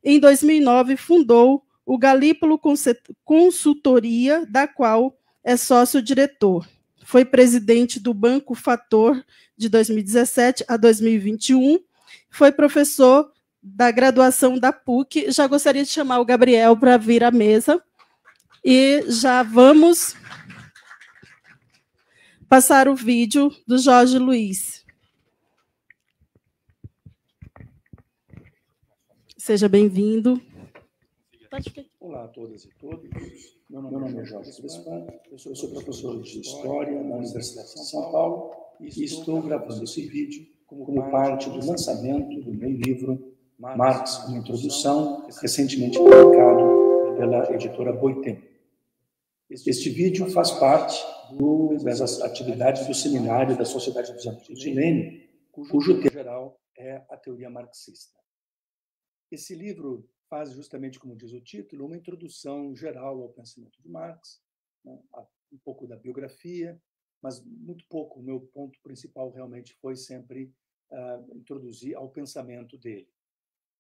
Em 2009, fundou o Galípolo Consultoria, da qual é sócio-diretor. Foi presidente do Banco Fator de 2017 a 2021. Foi professor da graduação da PUC, já gostaria de chamar o Gabriel para vir à mesa. E já vamos passar o vídeo do Jorge Luiz. Seja bem-vindo. Olá a todas e todos. Meu nome, Meu nome é Jorge Vespar, eu sou, eu sou professor de História na Universidade de São Paulo e estou gravando esse vídeo como parte do lançamento do meu livro Marx, uma introdução, recentemente publicado pela editora Boitempo. Este vídeo faz parte do, das atividades do seminário da Sociedade dos Amigos de Lênin, cujo tema geral é a teoria marxista. Esse livro faz justamente, como diz o título, uma introdução geral ao pensamento de Marx, né, um pouco da biografia, mas muito pouco. O meu ponto principal realmente foi sempre uh, introduzir ao pensamento dele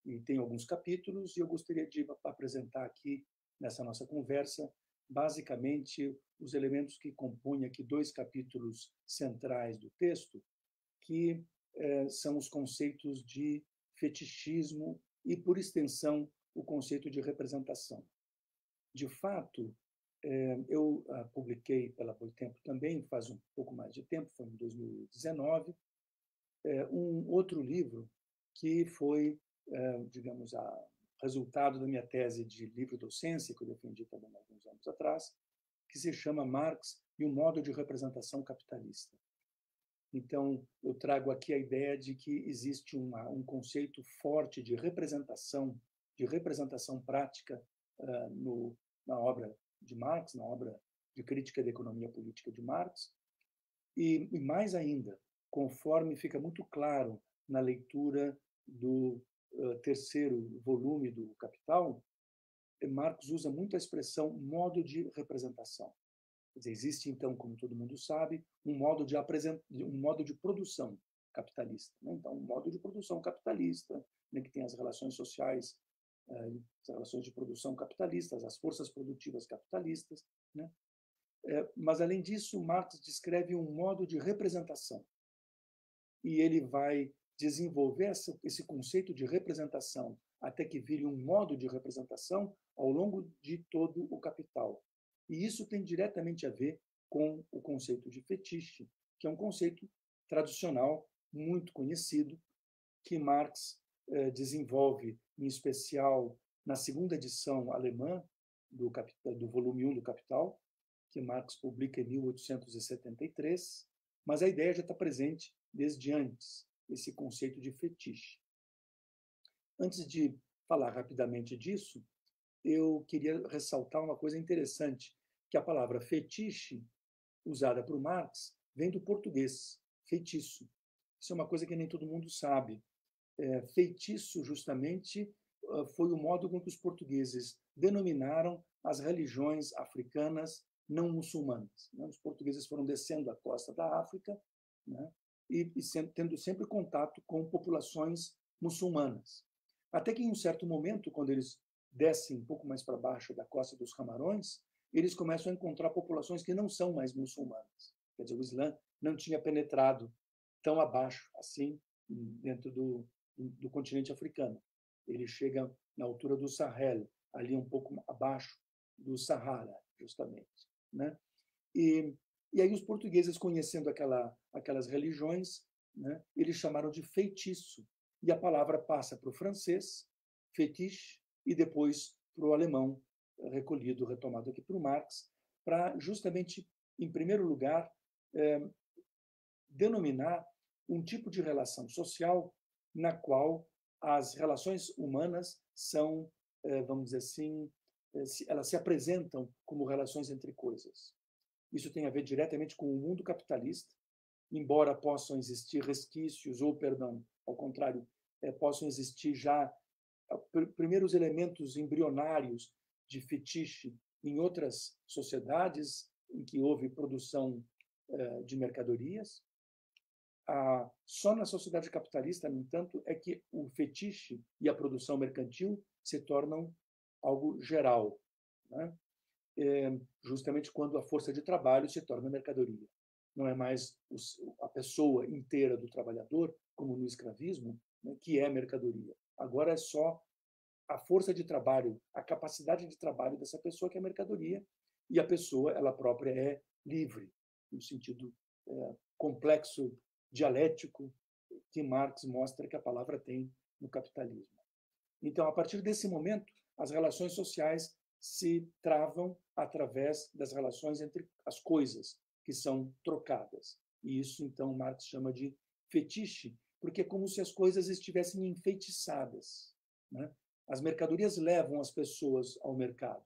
e tem alguns capítulos, e eu gostaria de apresentar aqui, nessa nossa conversa, basicamente os elementos que compõem aqui dois capítulos centrais do texto, que eh, são os conceitos de fetichismo e, por extensão, o conceito de representação. De fato, eh, eu ah, publiquei pela tempo também, faz um pouco mais de tempo, foi em 2019, eh, um outro livro que foi eh, digamos, a resultado da minha tese de livre docência, que eu defendi também alguns anos atrás, que se chama Marx e o modo de representação capitalista. Então, eu trago aqui a ideia de que existe uma, ah, um conceito forte de representação, de representação prática uh, no, na obra de Marx, na obra de crítica da economia política de Marx, e, e mais ainda, conforme fica muito claro na leitura do terceiro volume do Capital, eh, Marx usa muito a expressão modo de representação. Dizer, existe, então, como todo mundo sabe, um modo de, um modo de produção capitalista. Né? Então, um modo de produção capitalista, né, que tem as relações sociais, as relações de produção capitalistas, as forças produtivas capitalistas. Né? É, mas, além disso, Marx descreve um modo de representação. E ele vai desenvolver essa, esse conceito de representação até que vire um modo de representação ao longo de todo o capital. E isso tem diretamente a ver com o conceito de fetiche, que é um conceito tradicional, muito conhecido, que Marx eh, desenvolve, em especial na segunda edição alemã do, do volume 1 do Capital, que Marx publica em 1873, mas a ideia já está presente desde antes esse conceito de fetiche. Antes de falar rapidamente disso, eu queria ressaltar uma coisa interessante, que a palavra fetiche, usada por Marx, vem do português, feitiço. Isso é uma coisa que nem todo mundo sabe. É, feitiço, justamente, foi o modo com que os portugueses denominaram as religiões africanas não muçulmanas. Né? Os portugueses foram descendo a costa da África né? e, e tendo sempre contato com populações muçulmanas. Até que, em um certo momento, quando eles descem um pouco mais para baixo da costa dos Camarões, eles começam a encontrar populações que não são mais muçulmanas. Quer dizer, o Islã não tinha penetrado tão abaixo assim hum, dentro do, do continente africano. Ele chega na altura do Sahel, ali um pouco abaixo do Sahara, justamente. Né? E e aí os portugueses, conhecendo aquela, aquelas religiões, né, eles chamaram de feitiço. E a palavra passa para o francês, fetiche, e depois para o alemão, recolhido, retomado aqui por Marx, para justamente, em primeiro lugar, eh, denominar um tipo de relação social na qual as relações humanas são, eh, vamos dizer assim, eh, elas se apresentam como relações entre coisas. Isso tem a ver diretamente com o mundo capitalista, embora possam existir resquícios, ou, perdão, ao contrário, é, possam existir já eh, primeiros elementos embrionários de fetiche em outras sociedades em que houve produção é, de mercadorias. Ah, só na sociedade capitalista, no entanto, é que o fetiche e a produção mercantil se tornam algo geral. Né? Eh, justamente quando a força de trabalho se torna mercadoria. Não é mais a pessoa inteira do trabalhador, como no escravismo, né, que é mercadoria. Agora é só a força de trabalho, a capacidade de trabalho dessa pessoa que é mercadoria, e a pessoa, ela própria, é livre, no sentido é, complexo, dialético, que Marx mostra que a palavra tem no capitalismo. Então, a partir desse momento, as relações sociais se travam através das relações entre as coisas que são trocadas. E isso, então, Marx chama de fetiche, porque é como se as coisas estivessem enfeitiçadas. Né? As mercadorias levam as pessoas ao mercado.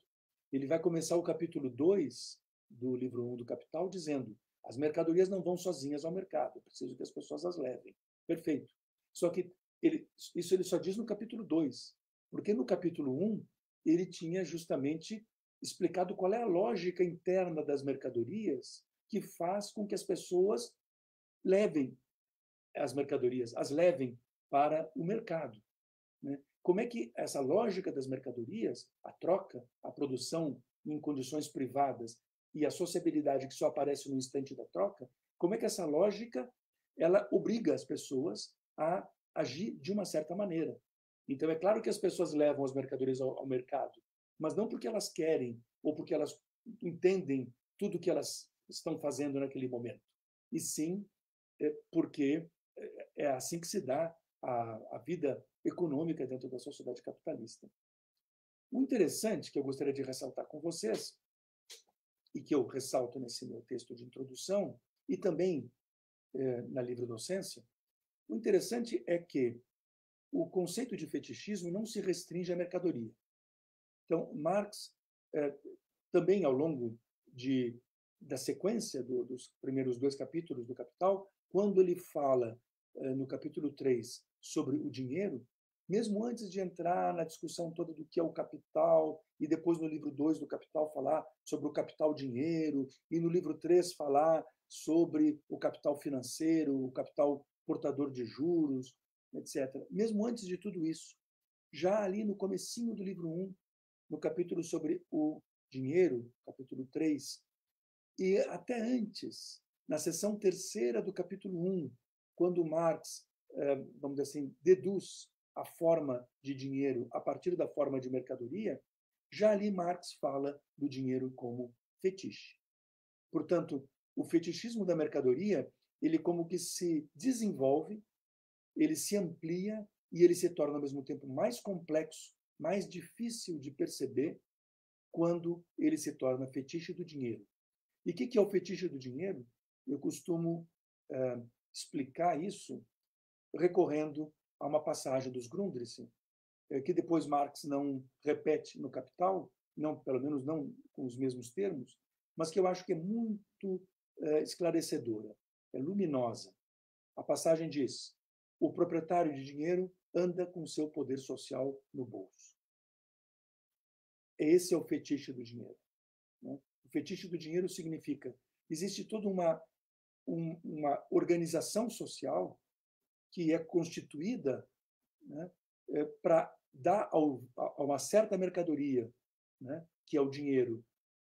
Ele vai começar o capítulo 2 do livro 1 um do Capital dizendo: as mercadorias não vão sozinhas ao mercado, preciso que as pessoas as levem. Perfeito. Só que ele, isso ele só diz no capítulo 2, porque no capítulo 1 um, ele tinha justamente explicado qual é a lógica interna das mercadorias que faz com que as pessoas levem as mercadorias, as levem para o mercado. Né? Como é que essa lógica das mercadorias, a troca, a produção em condições privadas e a sociabilidade que só aparece no instante da troca, como é que essa lógica ela obriga as pessoas a agir de uma certa maneira? Então, é claro que as pessoas levam as mercadorias ao, ao mercado, mas não porque elas querem ou porque elas entendem tudo o que elas estão fazendo naquele momento, e sim é porque é, é assim que se dá a, a vida econômica dentro da sociedade capitalista. O interessante que eu gostaria de ressaltar com vocês, e que eu ressalto nesse meu texto de introdução, e também é, na livre docência, o interessante é que o conceito de fetichismo não se restringe à mercadoria. Então, Marx, eh, também ao longo de, da sequência do, dos primeiros dois capítulos do Capital, quando ele fala eh, no capítulo 3 sobre o dinheiro, mesmo antes de entrar na discussão toda do que é o capital, e depois no livro 2 do Capital falar sobre o capital dinheiro, e no livro 3 falar sobre o capital financeiro, o capital portador de juros, etc. Mesmo antes de tudo isso, já ali no comecinho do livro 1, no capítulo sobre o dinheiro, capítulo 3, e até antes, na seção terceira do capítulo 1, quando Marx, eh, vamos dizer assim, deduz a forma de dinheiro a partir da forma de mercadoria, já ali Marx fala do dinheiro como fetiche. Portanto, o fetichismo da mercadoria, ele como que se desenvolve ele se amplia e ele se torna ao mesmo tempo mais complexo, mais difícil de perceber quando ele se torna fetiche do dinheiro. E o que, que, é o fetiche do dinheiro? Eu costumo uh, explicar isso recorrendo a uma passagem dos Grundrisse, eh, que depois Marx não repete no Capital, não, pelo menos não com os mesmos termos, mas que eu acho que é muito uh, esclarecedora, é luminosa. A passagem diz: o proprietário de dinheiro anda com seu poder social no bolso. Esse é o fetiche do dinheiro. Né? O fetiche do dinheiro significa existe toda uma, um, uma organização social que é constituída né, é, para dar ao, a uma certa mercadoria, né, que é o dinheiro,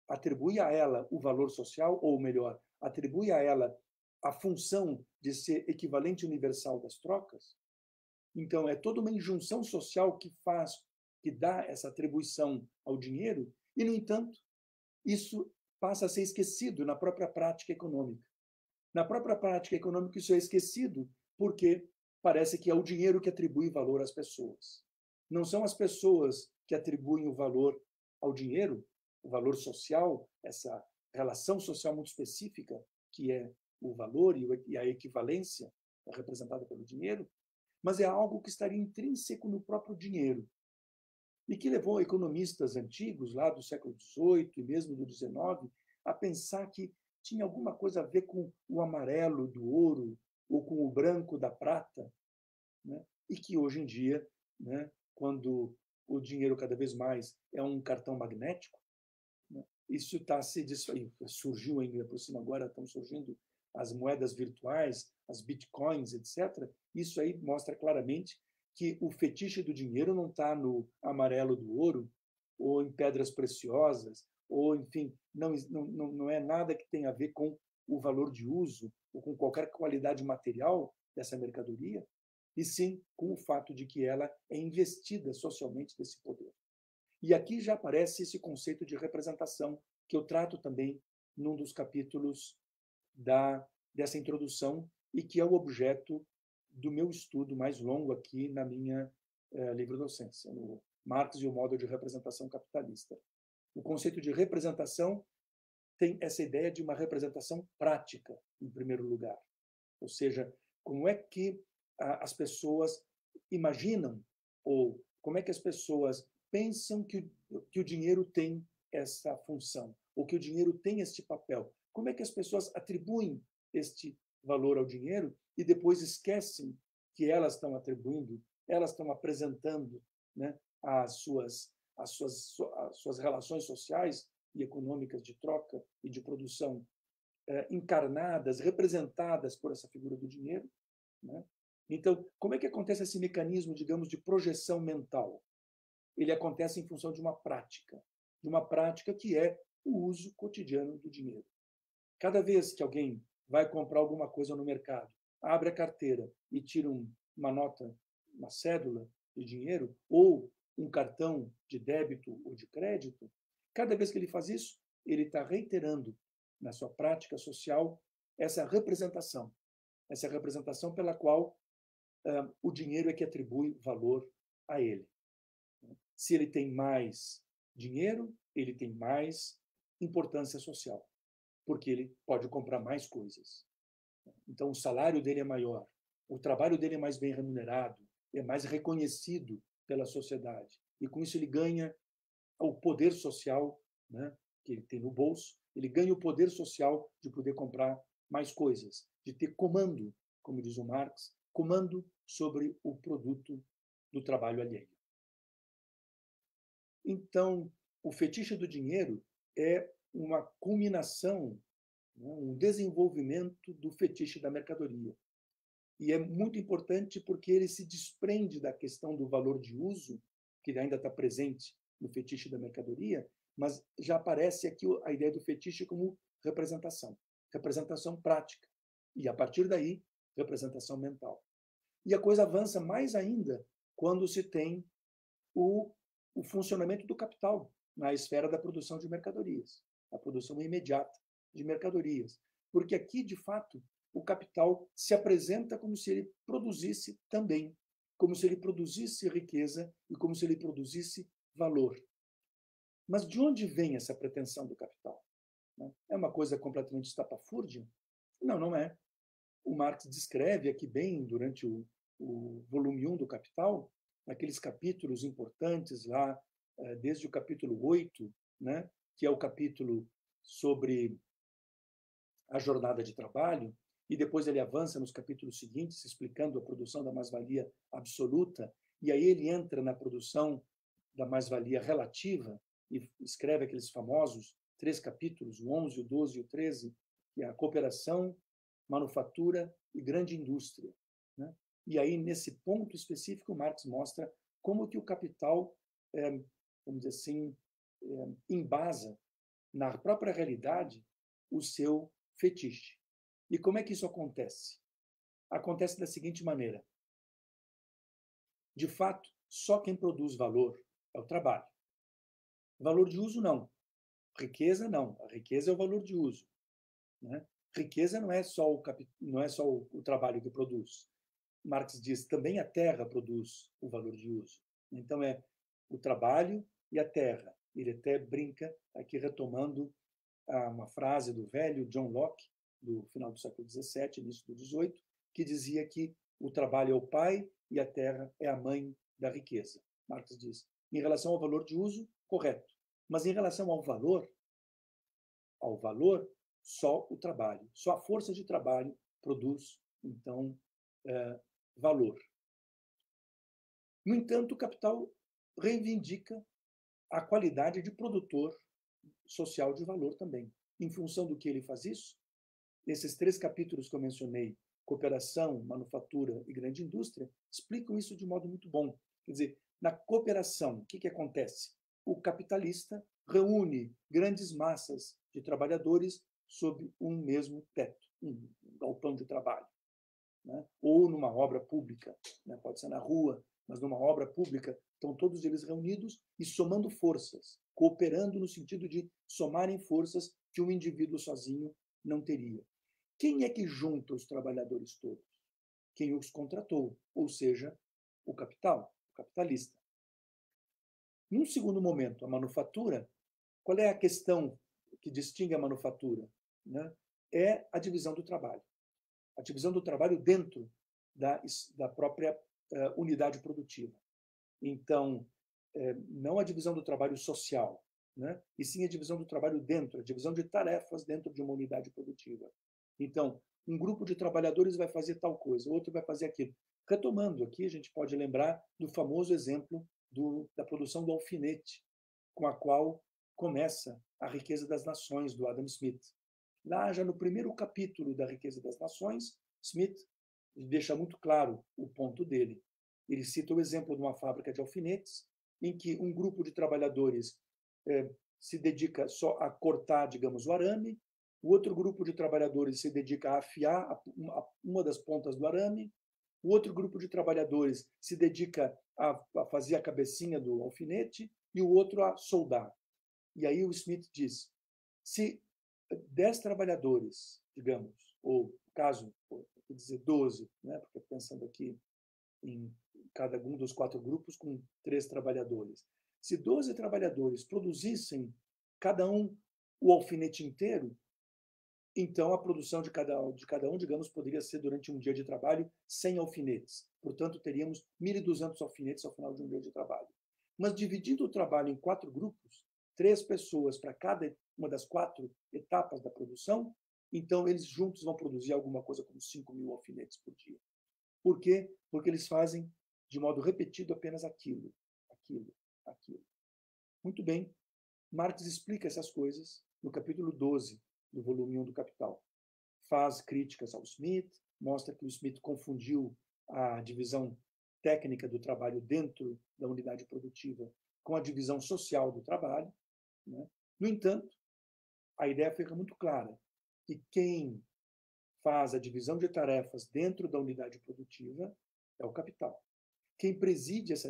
atribui a ela o valor social, ou melhor, atribui a ela a função de ser equivalente universal das trocas, então é toda uma injunção social que faz, que dá essa atribuição ao dinheiro, e, no entanto, isso passa a ser esquecido na própria prática econômica. Na própria prática econômica, isso é esquecido porque parece que é o dinheiro que atribui valor às pessoas. Não são as pessoas que atribuem o valor ao dinheiro, o valor social, essa relação social muito específica que é o valor e a equivalência é representada pelo dinheiro, mas é algo que estaria intrínseco no próprio dinheiro e que levou economistas antigos, lá do século XVIII e mesmo do XIX, a pensar que tinha alguma coisa a ver com o amarelo do ouro ou com o branco da prata, né? e que hoje em dia, né, quando o dinheiro cada vez mais é um cartão magnético, né, isso está se surgiu ainda por cima agora estão surgindo as moedas virtuais, as bitcoins, etc., isso aí mostra claramente que o fetiche do dinheiro não está no amarelo do ouro, ou em pedras preciosas, ou, enfim, não, não, não é nada que tenha a ver com o valor de uso ou com qualquer qualidade material dessa mercadoria, e sim com o fato de que ela é investida socialmente desse poder. E aqui já aparece esse conceito de representação que eu trato também num dos capítulos da, dessa introdução e que é o objeto do meu estudo mais longo aqui na minha eh, livro-docência, no Marx e o Modo de Representação Capitalista. O conceito de representação tem essa ideia de uma representação prática, em primeiro lugar. Ou seja, como é que a, as pessoas imaginam ou como é que as pessoas pensam que, que o dinheiro tem essa função, ou que o dinheiro tem este papel, como é que as pessoas atribuem este valor ao dinheiro e depois esquecem que elas estão atribuindo, elas estão apresentando né, as, suas, as, suas, as suas relações sociais e econômicas de troca e de produção eh, encarnadas, representadas por essa figura do dinheiro. Né? Então, como é que acontece esse mecanismo, digamos, de projeção mental? Ele acontece em função de uma prática, de uma prática que é o uso cotidiano do dinheiro. Cada vez que alguém vai comprar alguma coisa no mercado, abre a carteira e tira um, uma nota, uma cédula de dinheiro ou um cartão de débito ou de crédito, cada vez que ele faz isso, ele está reiterando na sua prática social essa representação, essa representação pela qual o dinheiro é que atribui valor a ele. Se ele tem mais dinheiro, ele tem mais importância social porque ele pode comprar mais coisas. Então, o salário dele é maior, o trabalho dele é mais bem remunerado, é mais reconhecido pela sociedade. E com isso, ele ganha o poder social né, que ele tem no bolso, ele ganha o poder social de poder comprar mais coisas, de ter comando, como diz o Marx, comando sobre o produto do trabalho alheio. Então, o fetiche do dinheiro é uma culminação, né, um desenvolvimento do fetiche da mercadoria. E é muito importante porque ele se desprende da questão do valor de uso, que ainda está presente no fetiche da mercadoria, mas já aparece aqui a ideia do fetiche como representação, representação prática. E a partir daí, representação mental. E a coisa avança mais ainda quando se tem o, o funcionamento do capital na esfera da produção de mercadorias a produção imediata de mercadorias. Porque aqui, de fato, o capital se apresenta como se ele produzisse também, como se ele produzisse riqueza e como se ele produzisse valor. Mas de onde vem essa pretensão do capital? Né? É uma coisa completamente estapafúrdia? Não, não é. O Marx descreve aqui bem, durante o, o volume 1 do Capital, aqueles capítulos importantes lá, eh, desde o capítulo 8, né, que é o capítulo sobre a jornada de trabalho, e depois ele avança nos capítulos seguintes, explicando a produção da mais-valia absoluta, e aí ele entra na produção da mais-valia relativa e escreve aqueles famosos três capítulos, o 11, o 12 e o 13, que é a cooperação, manufatura e grande indústria. Né? E aí, nesse ponto específico, Marx mostra como que o capital, é, vamos dizer assim, eh, embasa na própria realidade o seu fetiche. E como é que isso acontece? Acontece da seguinte maneira: de fato, só quem produz valor é o trabalho. Valor de uso, não. Riqueza, não. A riqueza é o valor de uso. Né? Riqueza não é só, o, não é só o, o trabalho que produz. Marx diz também a terra produz o valor de uso. Então é o trabalho e a terra. Ele até brinca aqui retomando ah, uma frase do velho John Locke, do final do século XVII, início do XVIII, que dizia que o trabalho é o pai e a terra é a mãe da riqueza. Marx diz. Em relação ao valor de uso, correto. Mas em relação ao valor, ao valor, só o trabalho, só a força de trabalho produz, então, é, valor. No entanto, o capital reivindica a qualidade de produtor social de valor também. Em função do que ele faz isso, esses três capítulos que eu mencionei, cooperação, manufatura e grande indústria, explicam isso de modo muito bom. Quer dizer, na cooperação, o que, que acontece? O capitalista reúne grandes massas de trabalhadores sob um mesmo teto, um galpão de trabalho, né? ou numa obra pública, né? pode ser na rua, mas numa obra pública, estão todos eles reunidos e somando forças, cooperando no sentido de somarem forças que um indivíduo sozinho não teria. Quem é que junta os trabalhadores todos? Quem os contratou, ou seja, o capital, o capitalista. Num segundo momento, a manufatura, qual é a questão que distingue a manufatura? Né? É a divisão do trabalho. A divisão do trabalho dentro da, da própria uh, unidade produtiva. Então, é, não a divisão do trabalho social, né? e sim a divisão do trabalho dentro, a divisão de tarefas dentro de uma unidade produtiva. Então, um grupo de trabalhadores vai fazer tal coisa, outro vai fazer aquilo. Retomando aqui, a gente pode lembrar do famoso exemplo do, da produção do alfinete, com a qual começa a riqueza das nações do Adam Smith. Lá já no primeiro capítulo da riqueza das nações, Smith deixa muito claro o ponto dele. Ele cita o exemplo de uma fábrica de alfinetes em que um grupo de trabalhadores é, se dedica só a cortar, digamos, o arame, o outro grupo de trabalhadores se dedica a afiar a, uma das pontas do arame, o outro grupo de trabalhadores se dedica a, a fazer a cabecinha do alfinete e o outro a soldar. E aí o Smith diz: se dez trabalhadores, digamos, ou caso, vou dizer, 12, né, porque pensando aqui em cada um dos quatro grupos com três trabalhadores. Se 12 trabalhadores produzissem cada um o alfinete inteiro, então a produção de cada, de cada um, digamos, poderia ser durante um dia de trabalho sem alfinetes. Portanto, teríamos 1.200 alfinetes ao final de um dia de trabalho. Mas dividindo o trabalho em quatro grupos, três pessoas para cada uma das quatro etapas da produção, então eles juntos vão produzir alguma coisa como 5 mil alfinetes por dia. Por quê? Porque eles fazem de modo repetido apenas aquilo, aquilo, aquilo. Muito bem, Marx explica essas coisas no capítulo 12 do volume 1 do Capital. Faz críticas ao Smith, mostra que o Smith confundiu a divisão técnica do trabalho dentro da unidade produtiva com a divisão social do trabalho. Né? No entanto, a ideia fica muito clara que quem faz a divisão de tarefas dentro da unidade produtiva é o capital. Quem preside essa,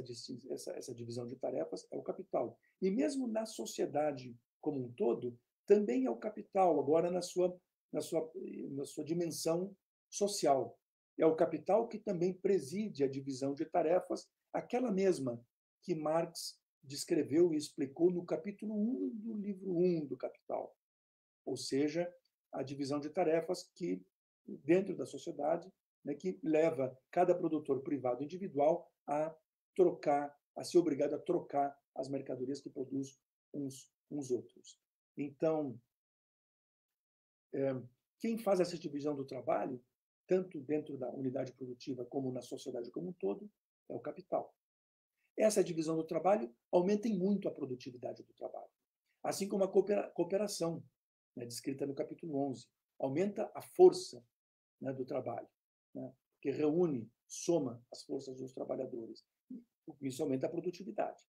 essa, essa divisão de tarefas é o capital. E mesmo na sociedade como um todo, também é o capital, agora na sua, na sua, na sua dimensão social. É o capital que também preside a divisão de tarefas, aquela mesma que Marx descreveu e explicou no capítulo 1 do livro 1 do Capital. Ou seja, a divisão de tarefas que, dentro da sociedade, né, que leva cada produtor privado individual a trocar, a ser obrigado a trocar as mercadorias que produz uns, uns outros. Então, é, quem faz essa divisão do trabalho, tanto dentro da unidade produtiva como na sociedade como um todo, é o capital. Essa divisão do trabalho aumenta muito a produtividade do trabalho, assim como a cooperação, né, descrita no capítulo 11, aumenta a força né, do trabalho. Né? que reúne, soma as forças dos trabalhadores. Isso aumenta a produtividade.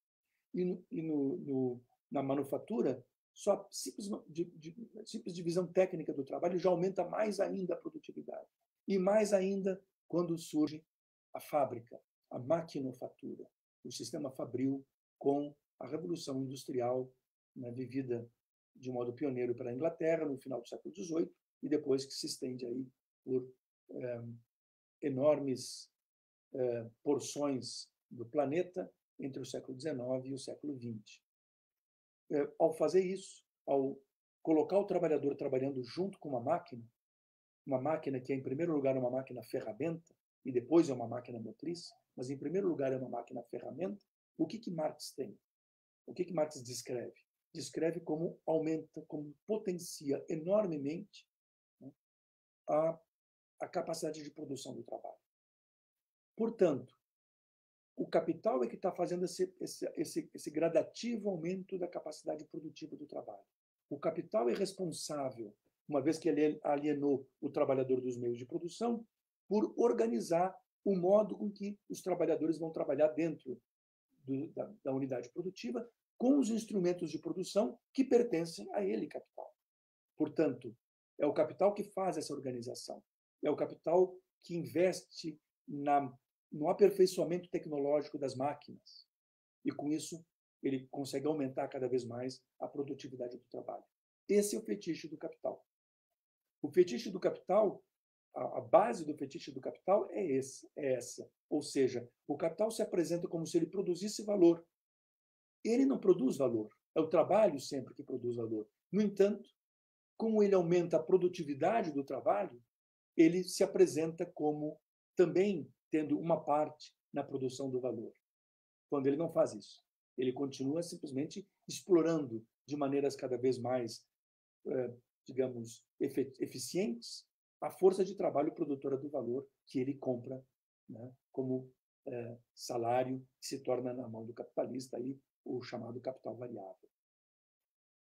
E, no, e no, no, na manufatura, só a simples, de, de, simples divisão técnica do trabalho já aumenta mais ainda a produtividade. E mais ainda quando surge a fábrica, a maquinofatura, o sistema fabril com a Revolução Industrial né, vivida de modo pioneiro pela Inglaterra no final do século XVIII e depois que se estende aí por eh, enormes eh, porções do planeta entre o século XIX e o século XX. Eh, ao fazer isso, ao colocar o trabalhador trabalhando junto com uma máquina, uma máquina que é, em primeiro lugar, uma máquina ferramenta, e depois é uma máquina motriz, mas, em primeiro lugar, é uma máquina ferramenta, o que, que Marx tem? O que, que Marx descreve? Descreve como aumenta, como potencia enormemente né, a a capacidade de produção do trabalho. Portanto, o capital é que está fazendo esse, esse, esse, esse gradativo aumento da capacidade produtiva do trabalho. O capital é responsável, uma vez que ele alienou o trabalhador dos meios de produção, por organizar o modo com que os trabalhadores vão trabalhar dentro do, da, da unidade produtiva com os instrumentos de produção que pertencem a ele, capital. Portanto, é o capital que faz essa organização é o capital que investe na, no aperfeiçoamento tecnológico das máquinas. E com isso, ele consegue aumentar cada vez mais a produtividade do trabalho. Esse é o fetiche do capital. O fetiche do capital, a, a base do fetiche do capital é, esse, é essa. Ou seja, o capital se apresenta como se ele produzisse valor. Ele não produz valor. É o trabalho sempre que produz valor. No entanto, como ele aumenta a produtividade do trabalho, ele se apresenta como também tendo uma parte na produção do valor. Quando ele não faz isso, ele continua simplesmente explorando de maneiras cada vez mais, eh, digamos, eficientes a força de trabalho produtora do valor que ele compra né, como é, salário que se torna na mão do capitalista aí, o chamado capital variável.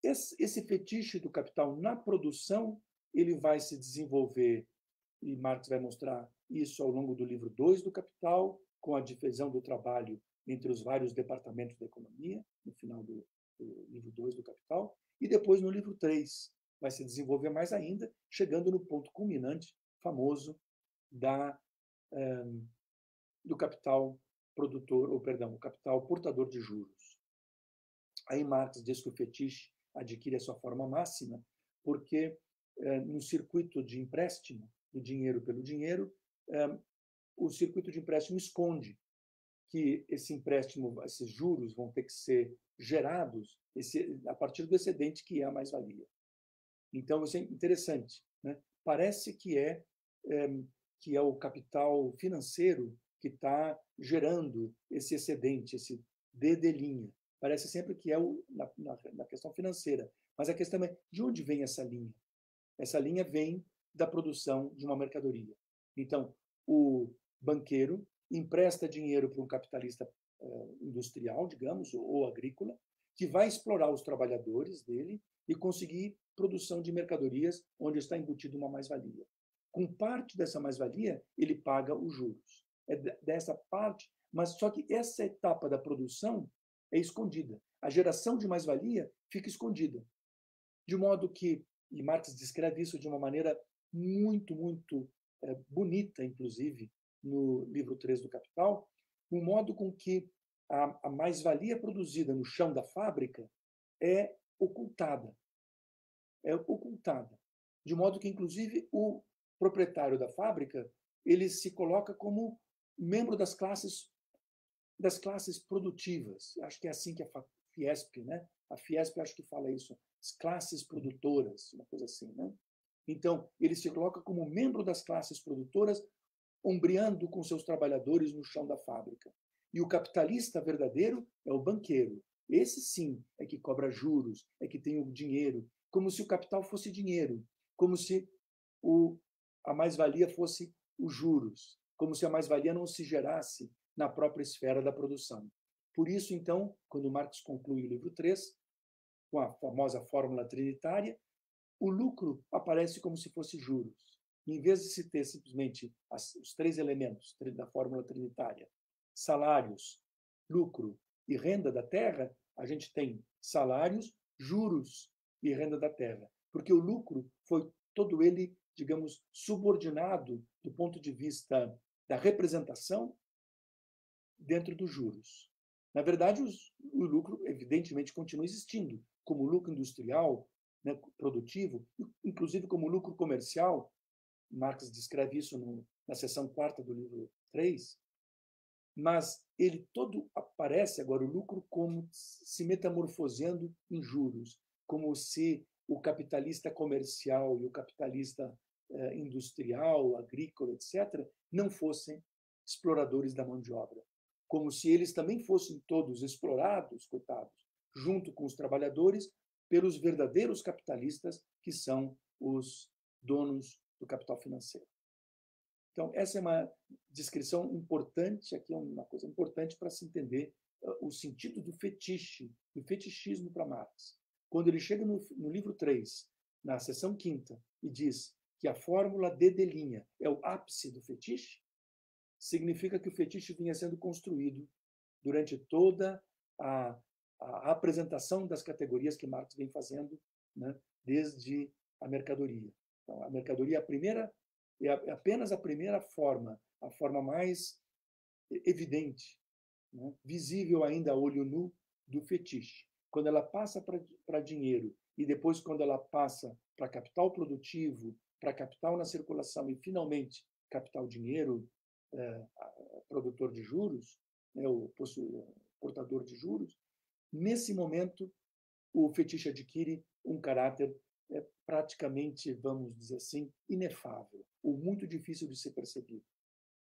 Esse, esse fetiche do capital na produção ele vai se desenvolver e Marx vai mostrar isso ao longo do livro 2 do Capital, com a difusão do trabalho entre os vários departamentos da economia, no final do, do livro 2 do Capital, e depois no livro 3 vai se desenvolver mais ainda, chegando no ponto culminante, famoso, da, eh, do capital produtor, ou perdão, o capital portador de juros. Aí Marx diz que o fetiche adquire a sua forma máxima porque eh, no circuito de empréstimo do dinheiro pelo dinheiro, eh, o circuito de empréstimo esconde que esse empréstimo, esses juros vão ter que ser gerados a partir do excedente que é a mais-valia. Então, isso é interessante. Né? Parece que é, é, que é o capital financeiro que está gerando esse excedente, esse DD Parece sempre que é o, na, na, na questão financeira. Mas a questão é de onde vem essa linha? Essa linha vem da produção de uma mercadoria. Então, o banqueiro empresta dinheiro para um capitalista eh, industrial, digamos, ou, ou agrícola, que vai explorar os trabalhadores dele e conseguir produção de mercadorias onde está embutida uma mais-valia. Com parte dessa mais-valia, ele paga os juros. É dessa parte, mas só que essa etapa da produção é escondida. A geração de mais-valia fica escondida. De modo que, e Marx descreve isso de uma maneira muito, muito é, bonita, inclusive, no livro 3 do Capital, o modo com que a, a mais-valia produzida no chão da fábrica é ocultada. É ocultada. De modo que, inclusive, o proprietário da fábrica ele se coloca como membro das classes das classes produtivas. Acho que é assim que a Fiesp, né? A Fiesp acho que fala isso, as classes produtoras, uma coisa assim, né? Então, ele se coloca como membro das classes produtoras, ombreando com seus trabalhadores no chão da fábrica. E o capitalista verdadeiro é o banqueiro. Esse sim é que cobra juros, é que tem o dinheiro, como se o capital fosse dinheiro, como se o, a mais-valia fosse os juros, como se a mais-valia não se gerasse na própria esfera da produção. Por isso, então, quando Marx conclui o livro 3, com a famosa fórmula trinitária, o lucro aparece como se fosse juros. Em vez de se ter simplesmente as, os três elementos da fórmula trinitária, salários, lucro e renda da terra, a gente tem salários, juros e renda da terra. Porque o lucro foi todo ele, digamos, subordinado do ponto de vista da representação dentro dos juros. Na verdade, os, o lucro, evidentemente, continua existindo, como lucro industrial, né, produtivo, inclusive como lucro comercial. Marx descreve isso no, na seção quarta do livro 3. Mas ele todo aparece agora, o lucro, como se metamorfoseando em juros, como se o capitalista comercial e o capitalista eh, industrial, agrícola, etc., não fossem exploradores da mão de obra. Como se eles também fossem todos explorados, coitados, junto com os trabalhadores, pelos verdadeiros capitalistas, que são os donos do capital financeiro. Então, essa é uma descrição importante, aqui é uma coisa importante para se entender ah, o sentido do fetiche, do fetichismo para Marx. Quando ele chega no, no livro 3, na seção quinta, e diz que a fórmula D-D linha é o ápice do fetiche, significa que o fetiche vinha sendo construído durante toda a a apresentação das categorias que Marx vem fazendo né, desde a mercadoria. Então, a mercadoria é, a primeira, é, é apenas a primeira forma, a forma mais evidente, né, visível ainda a olho nu do fetiche. Quando ela passa para dinheiro e depois quando ela passa para capital produtivo, para capital na circulação e finalmente capital dinheiro, é, produtor de juros, né, o portador de juros, nesse momento, o fetiche adquire um caráter é, praticamente, vamos dizer assim, inefável, ou muito difícil de ser percebido.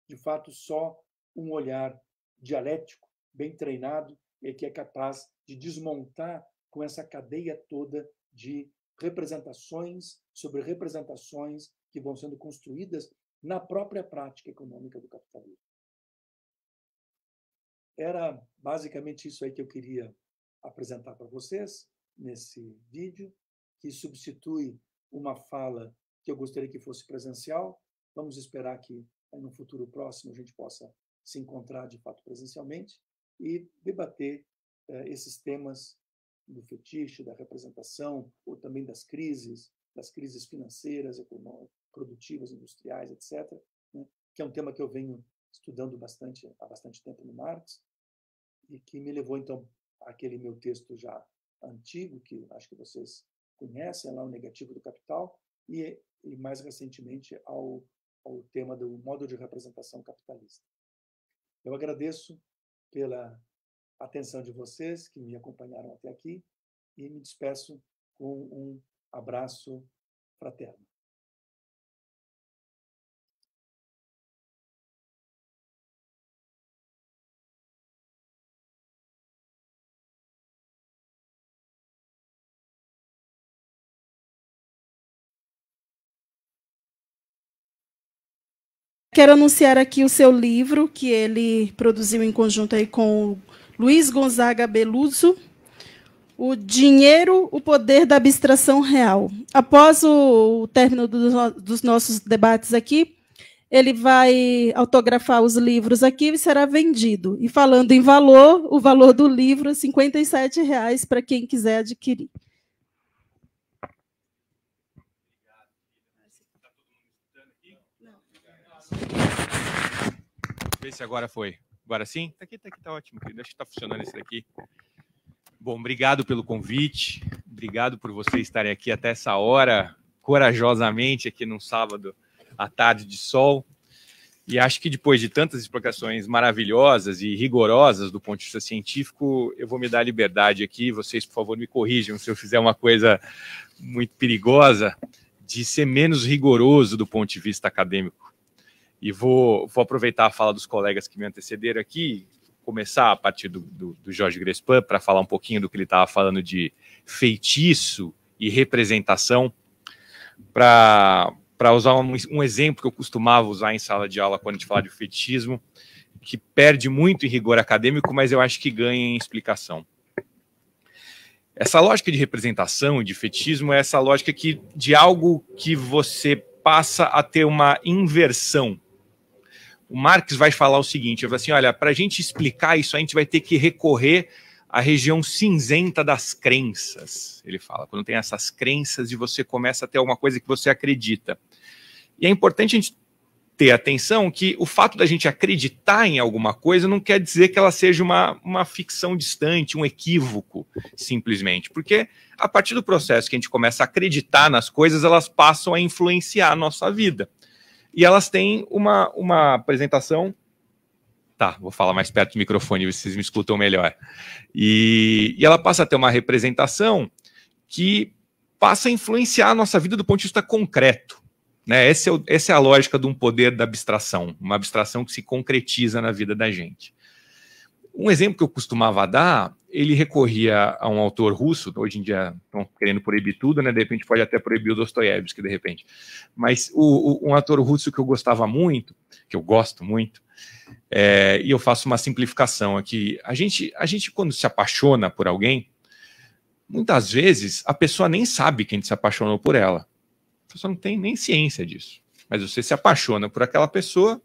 De fato, só um olhar dialético, bem treinado, é que é capaz de desmontar com essa cadeia toda de representações sobre representações que vão sendo construídas na própria prática econômica do capitalismo. Era basicamente isso aí que eu queria apresentar para vocês nesse vídeo, que substitui uma fala que eu gostaria que fosse presencial. Vamos esperar que eh, no futuro próximo a gente possa se encontrar de fato presencialmente e debater eh, esses temas do fetiche, da representação, ou também das crises, das crises financeiras, econômicas, produtivas, industriais, etc., né? que é um tema que eu venho estudando bastante há bastante tempo no Marx e que me levou, então, aquele meu texto já antigo, que acho que vocês conhecem, lá o Negativo do Capital, e, e mais recentemente ao, ao tema do modo de representação capitalista. Eu agradeço pela atenção de vocês que me acompanharam até aqui e me despeço com um abraço fraterno. Quero anunciar aqui o seu livro, que ele produziu em conjunto aí com o Luiz Gonzaga Beluso, O Dinheiro, o Poder da Abstração Real. Após o término dos nossos debates aqui, ele vai autografar os livros aqui e será vendido. E falando em valor, o valor do livro é R$ 57,00 para quem quiser adquirir. Vê se agora foi. Agora sim? Tá aqui, tá aqui, tá ótimo. Querido. Acho que tá funcionando esse daqui. Bom, obrigado pelo convite. Obrigado por vocês estarem aqui até essa hora, corajosamente, aqui num sábado à tarde de sol. E acho que depois de tantas explicações maravilhosas e rigorosas do ponto de vista científico, eu vou me dar a liberdade aqui. Vocês, por favor, me corrijam se eu fizer uma coisa muito perigosa de ser menos rigoroso do ponto de vista acadêmico. E vou, vou aproveitar a fala dos colegas que me antecederam aqui, começar a partir do, do, do Jorge Grespan para falar um pouquinho do que ele estava falando de feitiço e representação, para usar um, um exemplo que eu costumava usar em sala de aula quando a gente fala de fetichismo, que perde muito em rigor acadêmico, mas eu acho que ganha em explicação. Essa lógica de representação e de fetichismo é essa lógica que, de algo que você passa a ter uma inversão o Marx vai falar o seguinte: ele vai assim, olha, para a gente explicar isso, a gente vai ter que recorrer à região cinzenta das crenças. Ele fala, quando tem essas crenças e você começa a ter alguma coisa que você acredita. E é importante a gente ter atenção que o fato da gente acreditar em alguma coisa não quer dizer que ela seja uma, uma ficção distante, um equívoco, simplesmente. Porque a partir do processo que a gente começa a acreditar nas coisas, elas passam a influenciar a nossa vida. E elas têm uma, uma apresentação. Tá, vou falar mais perto do microfone, vocês me escutam melhor. E, e ela passa a ter uma representação que passa a influenciar a nossa vida do ponto de vista concreto. Né? Essa, é o, essa é a lógica de um poder da abstração, uma abstração que se concretiza na vida da gente. Um exemplo que eu costumava dar ele recorria a um autor russo, hoje em dia estão querendo proibir tudo, né? De repente pode até proibir o Dostoiévski, de repente. Mas o, o, um ator russo que eu gostava muito, que eu gosto muito, é, e eu faço uma simplificação aqui. A gente, a gente, quando se apaixona por alguém, muitas vezes a pessoa nem sabe que a gente se apaixonou por ela. A pessoa não tem nem ciência disso. Mas você se apaixona por aquela pessoa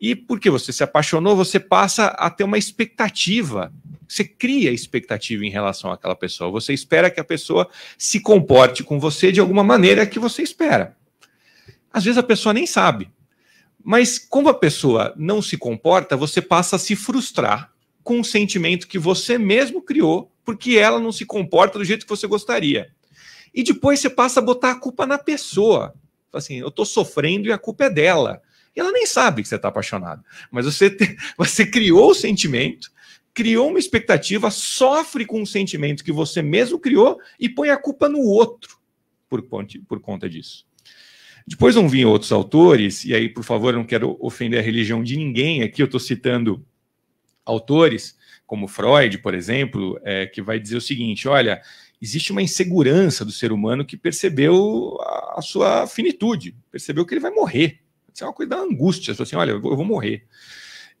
e porque você se apaixonou, você passa a ter uma expectativa. Você cria expectativa em relação àquela pessoa. Você espera que a pessoa se comporte com você de alguma maneira que você espera. Às vezes a pessoa nem sabe. Mas como a pessoa não se comporta, você passa a se frustrar com um sentimento que você mesmo criou, porque ela não se comporta do jeito que você gostaria. E depois você passa a botar a culpa na pessoa. Assim, eu estou sofrendo e a culpa é dela e ela nem sabe que você está apaixonado. Mas você, te, [laughs] você criou o sentimento, criou uma expectativa, sofre com um sentimento que você mesmo criou e põe a culpa no outro por, ponte, por conta disso. Depois vão vir outros autores, e aí, por favor, eu não quero ofender a religião de ninguém aqui, eu estou citando autores como Freud, por exemplo, é, que vai dizer o seguinte: olha, existe uma insegurança do ser humano que percebeu a, a sua finitude, percebeu que ele vai morrer. Isso é uma coisa da angústia. Assim, olha, eu vou, morrer.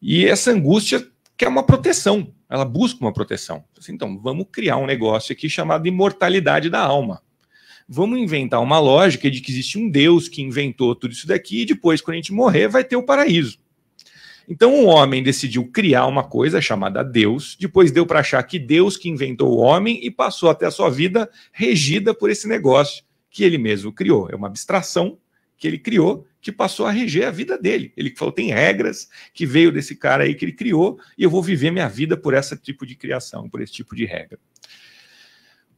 E essa angústia quer uma proteção. Ela busca uma proteção. Assim, então, vamos criar um negócio aqui chamado imortalidade da alma. Vamos inventar uma lógica de que existe um Deus que inventou tudo isso daqui e depois, quando a gente morrer, vai ter o paraíso. Então o homem decidiu criar uma coisa chamada Deus, depois deu para achar que Deus que inventou o homem e passou até a sua vida regida por esse negócio que ele mesmo criou. É uma abstração que ele criou, que passou a reger a vida dele. Ele falou: tem regras que veio desse cara aí que ele criou, e eu vou viver minha vida por esse tipo de criação, por esse tipo de regra.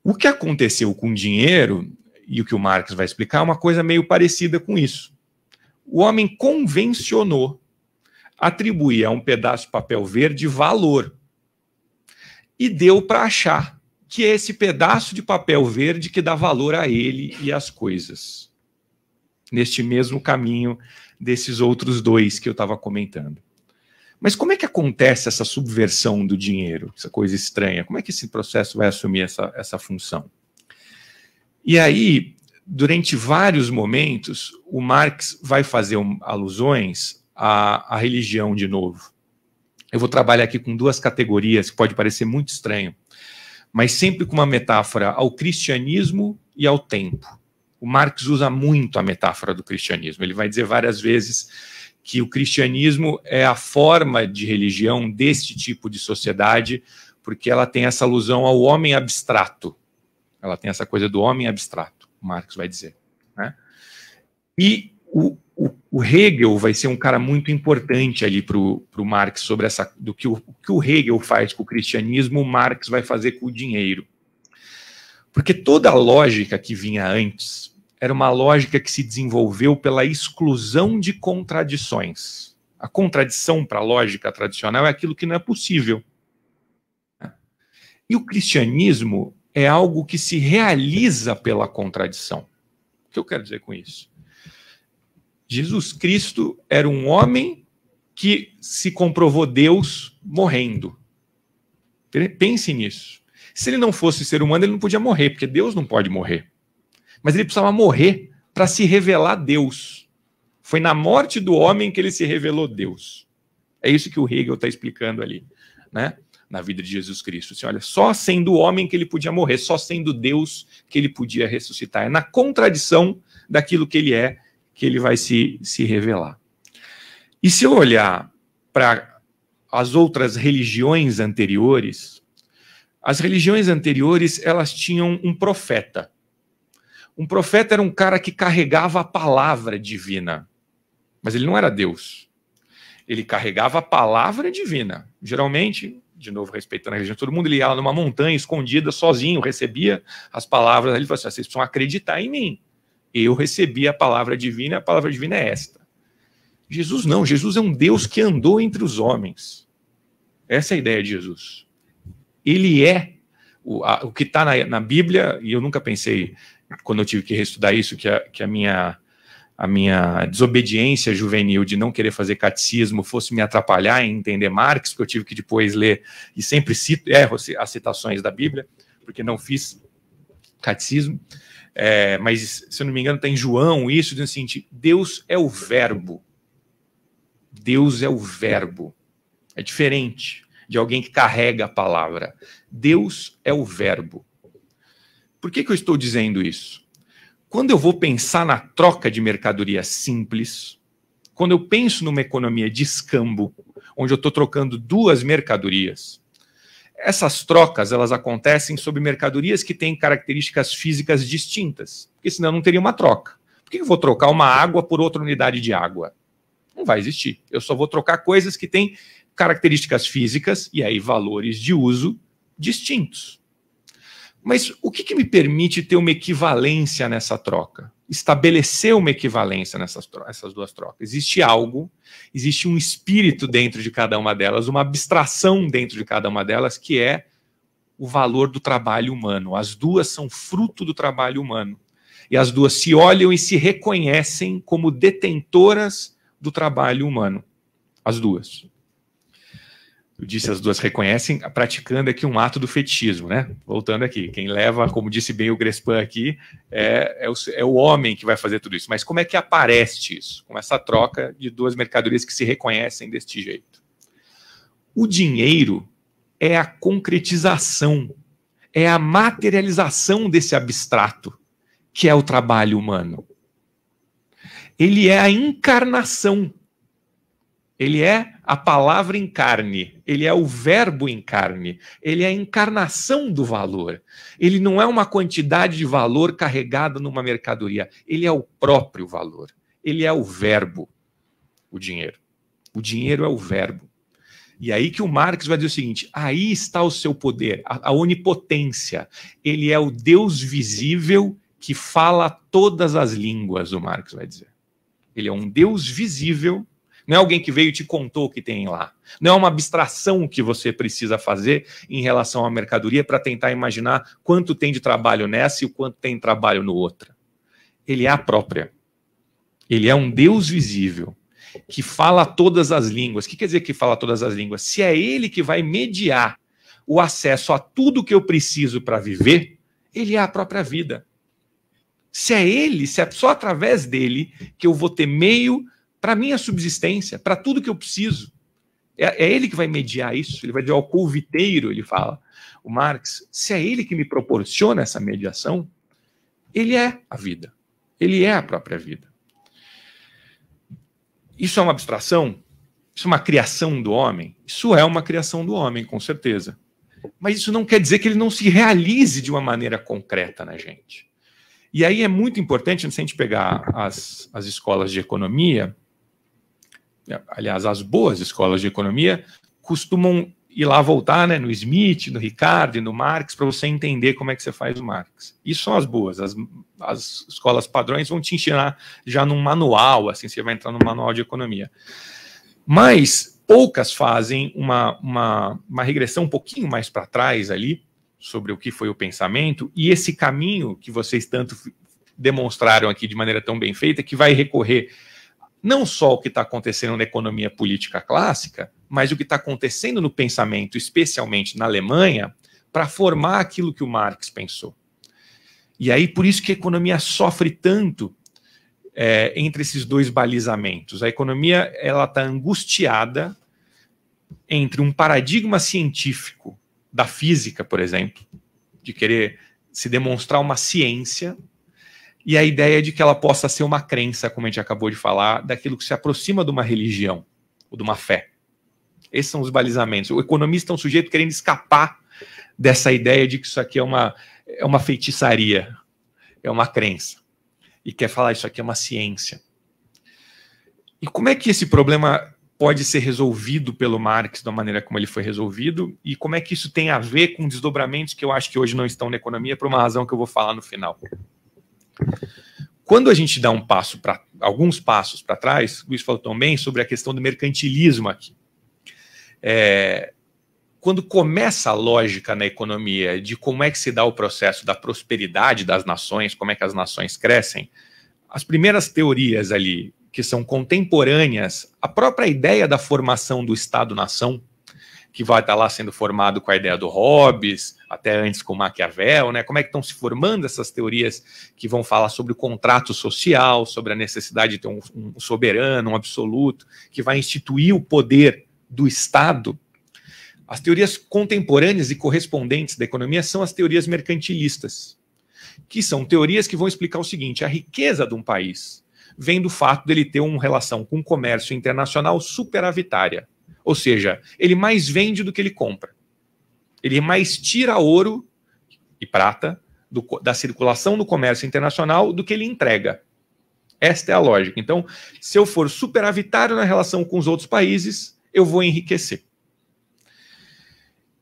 O que aconteceu com o dinheiro, e o que o Marx vai explicar, é uma coisa meio parecida com isso. O homem convencionou atribuir a um pedaço de papel verde valor e deu para achar que é esse pedaço de papel verde que dá valor a ele e às coisas neste mesmo caminho desses outros dois que eu estava comentando. Mas como é que acontece essa subversão do dinheiro, essa coisa estranha? Como é que esse processo vai assumir essa, essa função? E aí, durante vários momentos, o Marx vai fazer um, alusões à, à religião de novo. Eu vou trabalhar aqui com duas categorias que pode parecer muito estranho, mas sempre com uma metáfora ao cristianismo e ao tempo. O Marx usa muito a metáfora do cristianismo. Ele vai dizer várias vezes que o cristianismo é a forma de religião deste tipo de sociedade, porque ela tem essa alusão ao homem abstrato. Ela tem essa coisa do homem abstrato, Marx vai dizer. Né? E o, o, o, Hegel vai ser um cara muito importante ali para o Marx sobre essa do que o, o que o Hegel faz com o cristianismo, o Marx vai fazer com o dinheiro. Porque toda a lógica que vinha antes era uma lógica que se desenvolveu pela exclusão de contradições. A contradição para a lógica tradicional é aquilo que não é possível. E o cristianismo é algo que se realiza pela contradição. O que eu quero dizer com isso? Jesus Cristo era um homem que se comprovou Deus morrendo. Pense nisso. Se ele não fosse ser humano, ele não podia morrer, porque Deus não pode morrer. Mas ele precisava morrer para se revelar Deus. Foi na morte do homem que ele se revelou Deus. É isso que o Hegel está explicando ali, né? Na vida de Jesus Cristo. Assim, olha, só sendo homem que ele podia morrer, só sendo Deus que ele podia ressuscitar. É na contradição daquilo que ele é que ele vai se, se revelar. E se eu olhar para as outras religiões anteriores, as religiões anteriores, elas tinham um profeta. Um profeta era um cara que carregava a palavra divina, mas ele não era Deus. Ele carregava a palavra divina. Geralmente, de novo, respeitando a religião de todo mundo, ele ia lá numa montanha escondida, sozinho, recebia as palavras. Ele falou assim: ah, vocês precisam acreditar em mim. Eu recebi a palavra divina, a palavra divina é esta. Jesus não, Jesus é um Deus que andou entre os homens. Essa é a ideia de Jesus ele é o, a, o que está na, na, Bíblia, e eu nunca pensei, quando eu tive que reestudar isso, que a, que a minha a minha desobediência juvenil de não querer fazer catecismo fosse me atrapalhar em entender Marx, que eu tive que depois ler, e sempre cito, erro as citações da Bíblia, porque não fiz catecismo, é, mas se eu não me engano, está em João isso, dizendo assim: Deus é o Verbo. Deus é o Verbo. É diferente de alguém que carrega a palavra. Deus é o Verbo. Por que, que eu estou dizendo isso? Quando eu vou pensar na troca de mercadoria simples, quando eu penso numa economia de escambo, onde eu estou trocando duas mercadorias, essas trocas elas acontecem sobre mercadorias que têm características físicas distintas, porque senão não teria uma troca. Por que eu vou trocar uma água por outra unidade de água? Não vai existir. Eu só vou trocar coisas que têm características físicas e aí valores de uso distintos. Mas o que, que me permite ter uma equivalência nessa troca? Estabelecer uma equivalência nessas essas duas trocas. Existe algo, existe um espírito dentro de cada uma delas, uma abstração dentro de cada uma delas, que é o valor do trabalho humano. As duas são fruto do trabalho humano. E as duas se olham e se reconhecem como detentoras do trabalho humano. As duas eu disse, as duas reconhecem, praticando aqui um ato do fetichismo, né? Voltando aqui, quem leva, como disse bem o Grespan aqui, é, é, o, é o homem que vai fazer tudo isso. Mas como é que aparece isso? Com essa troca de duas mercadorias que se reconhecem deste jeito. O dinheiro é a concretização, é a materialização desse abstrato, que é o trabalho humano. Ele é a encarnação ele é a palavra em carne, ele é o verbo em carne, ele é a encarnação do valor. Ele não é uma quantidade de valor carregada numa mercadoria, ele é o próprio valor, ele é o verbo, o dinheiro. O dinheiro é o verbo. E aí que o Marx vai dizer o seguinte: aí está o seu poder, a, a onipotência. Ele é o Deus visível que fala todas as línguas, o Marx vai dizer. Ele é um Deus visível não é alguém que veio e te contou o que tem lá. Não é uma abstração que você precisa fazer em relação à mercadoria para tentar imaginar quanto tem de trabalho nessa e o quanto tem de trabalho no outra. Ele é a própria. Ele é um Deus visível que fala todas as línguas. O que quer dizer que fala todas as línguas? Se é ele que vai mediar o acesso a tudo que eu preciso para viver, ele é a própria vida. Se é ele, se é só através dele que eu vou ter meio para minha subsistência, para tudo que eu preciso. É, é, ele que vai mediar isso, ele vai dizer ao culviteiro, ele fala, o Marx, se é ele que me proporciona essa mediação, ele é a vida, ele é a própria vida. Isso é uma abstração? Isso é uma criação do homem? Isso é uma criação do homem, com certeza. Mas isso não quer dizer que ele não se realize de uma maneira concreta na gente. E aí é muito importante, se a gente pegar as, as escolas de economia, aliás, as boas escolas de economia costumam ir lá voltar, né, no Smith, no Ricardo, no Marx, para você entender como é que você faz o Marx. Isso são as boas. As, as escolas padrões vão te ensinar já num manual, assim, você vai entrar no manual de economia. Mas poucas fazem uma, uma, uma regressão um pouquinho mais para trás ali, sobre o que foi o pensamento, e esse caminho que vocês tanto demonstraram aqui de maneira tão bem feita, que vai recorrer não só o que está acontecendo na economia política clássica, mas o que está acontecendo no pensamento, especialmente na Alemanha, para formar aquilo que o Marx pensou. E aí, por isso que a economia sofre tanto é, entre esses dois balizamentos. A economia ela está angustiada entre um paradigma científico da física, por exemplo, de querer se demonstrar uma ciência e a ideia é de que ela possa ser uma crença, como a gente acabou de falar, daquilo que se aproxima de uma religião ou de uma fé. Esses são os balizamentos. O economista é um sujeito querendo escapar dessa ideia de que isso aqui é uma, é uma feitiçaria, é uma crença. E quer falar isso aqui é uma ciência. E como é que esse problema pode ser resolvido pelo Marx da maneira como ele foi resolvido e como é que isso tem a ver com desdobramentos que eu acho que hoje não estão na economia por uma razão que eu vou falar no final. Quando a gente dá um passo para alguns passos para trás, o Luiz falou também sobre a questão do mercantilismo aqui. É, quando começa a lógica na economia de como é que se dá o processo da prosperidade das nações, como é que as nações crescem, as primeiras teorias ali que são contemporâneas a própria ideia da formação do Estado-nação, que vai estar tá lá sendo formado com a ideia do Hobbes, até antes com Maquiavel, né? Como é que estão se formando essas teorias que vão falar sobre o contrato social, sobre a necessidade de ter um, um soberano, um absoluto, que vai instituir o poder do Estado? As teorias contemporâneas e correspondentes da economia são as teorias mercantilistas, que são teorias que vão explicar o seguinte: a riqueza de um país vem do fato dele ter uma relação com o comércio internacional superavitária ou seja, ele mais vende do que ele compra. Ele mais tira ouro e prata do, da circulação do comércio internacional do que ele entrega. Esta é a lógica. Então, se eu for superavitário na relação com os outros países, eu vou enriquecer.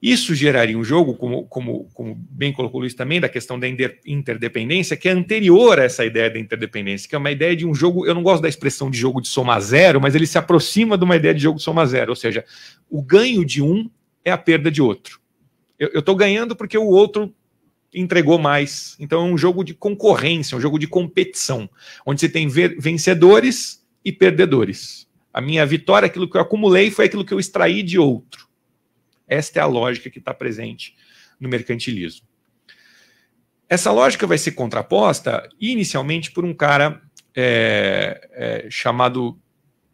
Isso geraria um jogo, como, como, como bem colocou o Luiz também, da questão da interdependência, que é anterior a essa ideia da interdependência, que é uma ideia de um jogo. Eu não gosto da expressão de jogo de soma zero, mas ele se aproxima de uma ideia de jogo de soma zero, ou seja, o ganho de um é a perda de outro. Eu estou ganhando porque o outro entregou mais. Então é um jogo de concorrência, um jogo de competição, onde você tem vencedores e perdedores. A minha vitória, aquilo que eu acumulei, foi aquilo que eu extraí de outro. Esta é a lógica que está presente no mercantilismo. Essa lógica vai ser contraposta inicialmente por um cara é, é, chamado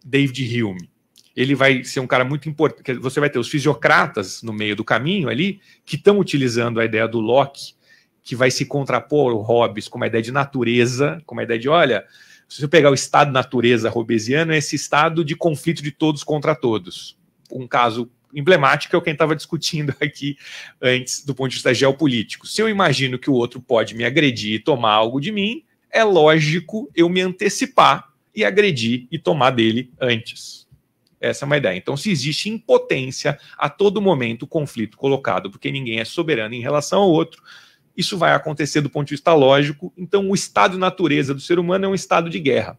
David Hume. Ele vai ser um cara muito importante. Você vai ter os fisiocratas no meio do caminho ali, que estão utilizando a ideia do Locke, que vai se contrapor ao Hobbes com a ideia de natureza, com a ideia de, olha, se eu pegar o estado natureza hobbesiano, é esse estado de conflito de todos contra todos. Um caso emblemático é o que estava discutindo [laughs] aqui antes do ponto de vista geopolítico. Se eu imagino que o outro pode me agredir e tomar algo de mim, é lógico eu me antecipar e agredir e tomar dele antes. Essa é uma ideia. Então, se existe impotência a todo momento, conflito colocado, porque ninguém é soberano em relação ao outro, isso vai acontecer do ponto de vista lógico. Então, o estado de natureza do ser humano é um estado de guerra.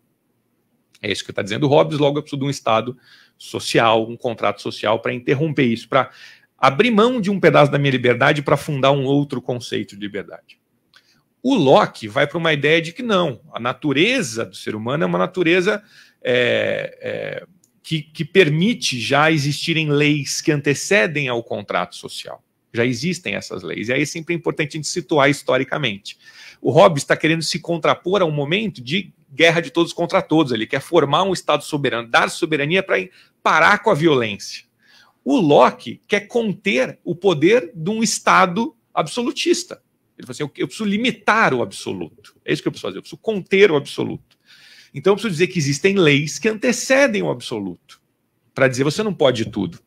É isso que está dizendo o Hobbes, logo eu preciso de um Estado social, um contrato social para interromper isso, para abrir mão de um pedaço da minha liberdade para fundar um outro conceito de liberdade. O Locke vai para uma ideia de que não, a natureza do ser humano é uma natureza é, é, que, que permite já existirem leis que antecedem ao contrato social. Já existem essas leis. E aí é sempre importante a gente situar historicamente. O Hobbes está querendo se contrapor a um momento de guerra de todos contra todos, ele quer formar um Estado soberano, dar soberania para parar com a violência. O Locke quer conter o poder de um Estado absolutista. Ele fala assim: eu, eu preciso limitar o absoluto. É isso que eu preciso fazer, eu preciso conter o absoluto. Então eu preciso dizer que existem leis que antecedem o absoluto para dizer você não pode tudo.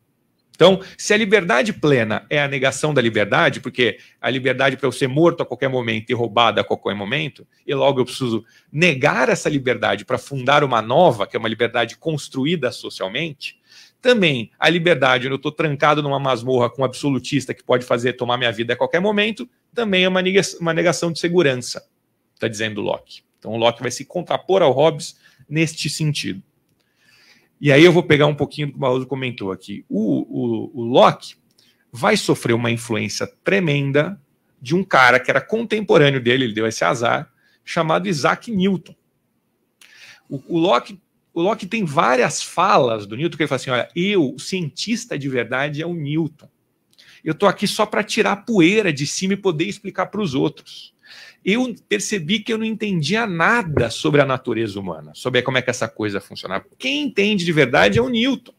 Então, se a liberdade plena é a negação da liberdade, porque a liberdade para eu ser morto a qualquer momento e roubada a qualquer momento, e logo eu preciso negar essa liberdade para fundar uma nova, que é uma liberdade construída socialmente, também a liberdade onde eu estou trancado numa masmorra com um absolutista que pode fazer tomar minha vida a qualquer momento, também é uma negação, uma negação de segurança, está dizendo Locke. Então, Locke vai se contrapor ao Hobbes neste sentido. E aí eu vou pegar um pouquinho do que o Barroso comentou aqui. O, o, o Locke vai sofrer uma influência tremenda de um cara que era contemporâneo dele, ele deu esse azar, chamado Isaac Newton. O, o, Locke, o Locke tem várias falas do Newton que ele fala assim: olha, eu, o cientista de verdade é o Newton. Eu estou aqui só para tirar a poeira de cima e poder explicar para os outros eu percebi que eu não entendia nada sobre a natureza humana, sobre como é que essa coisa funcionava. Quem entende de verdade é o Newton.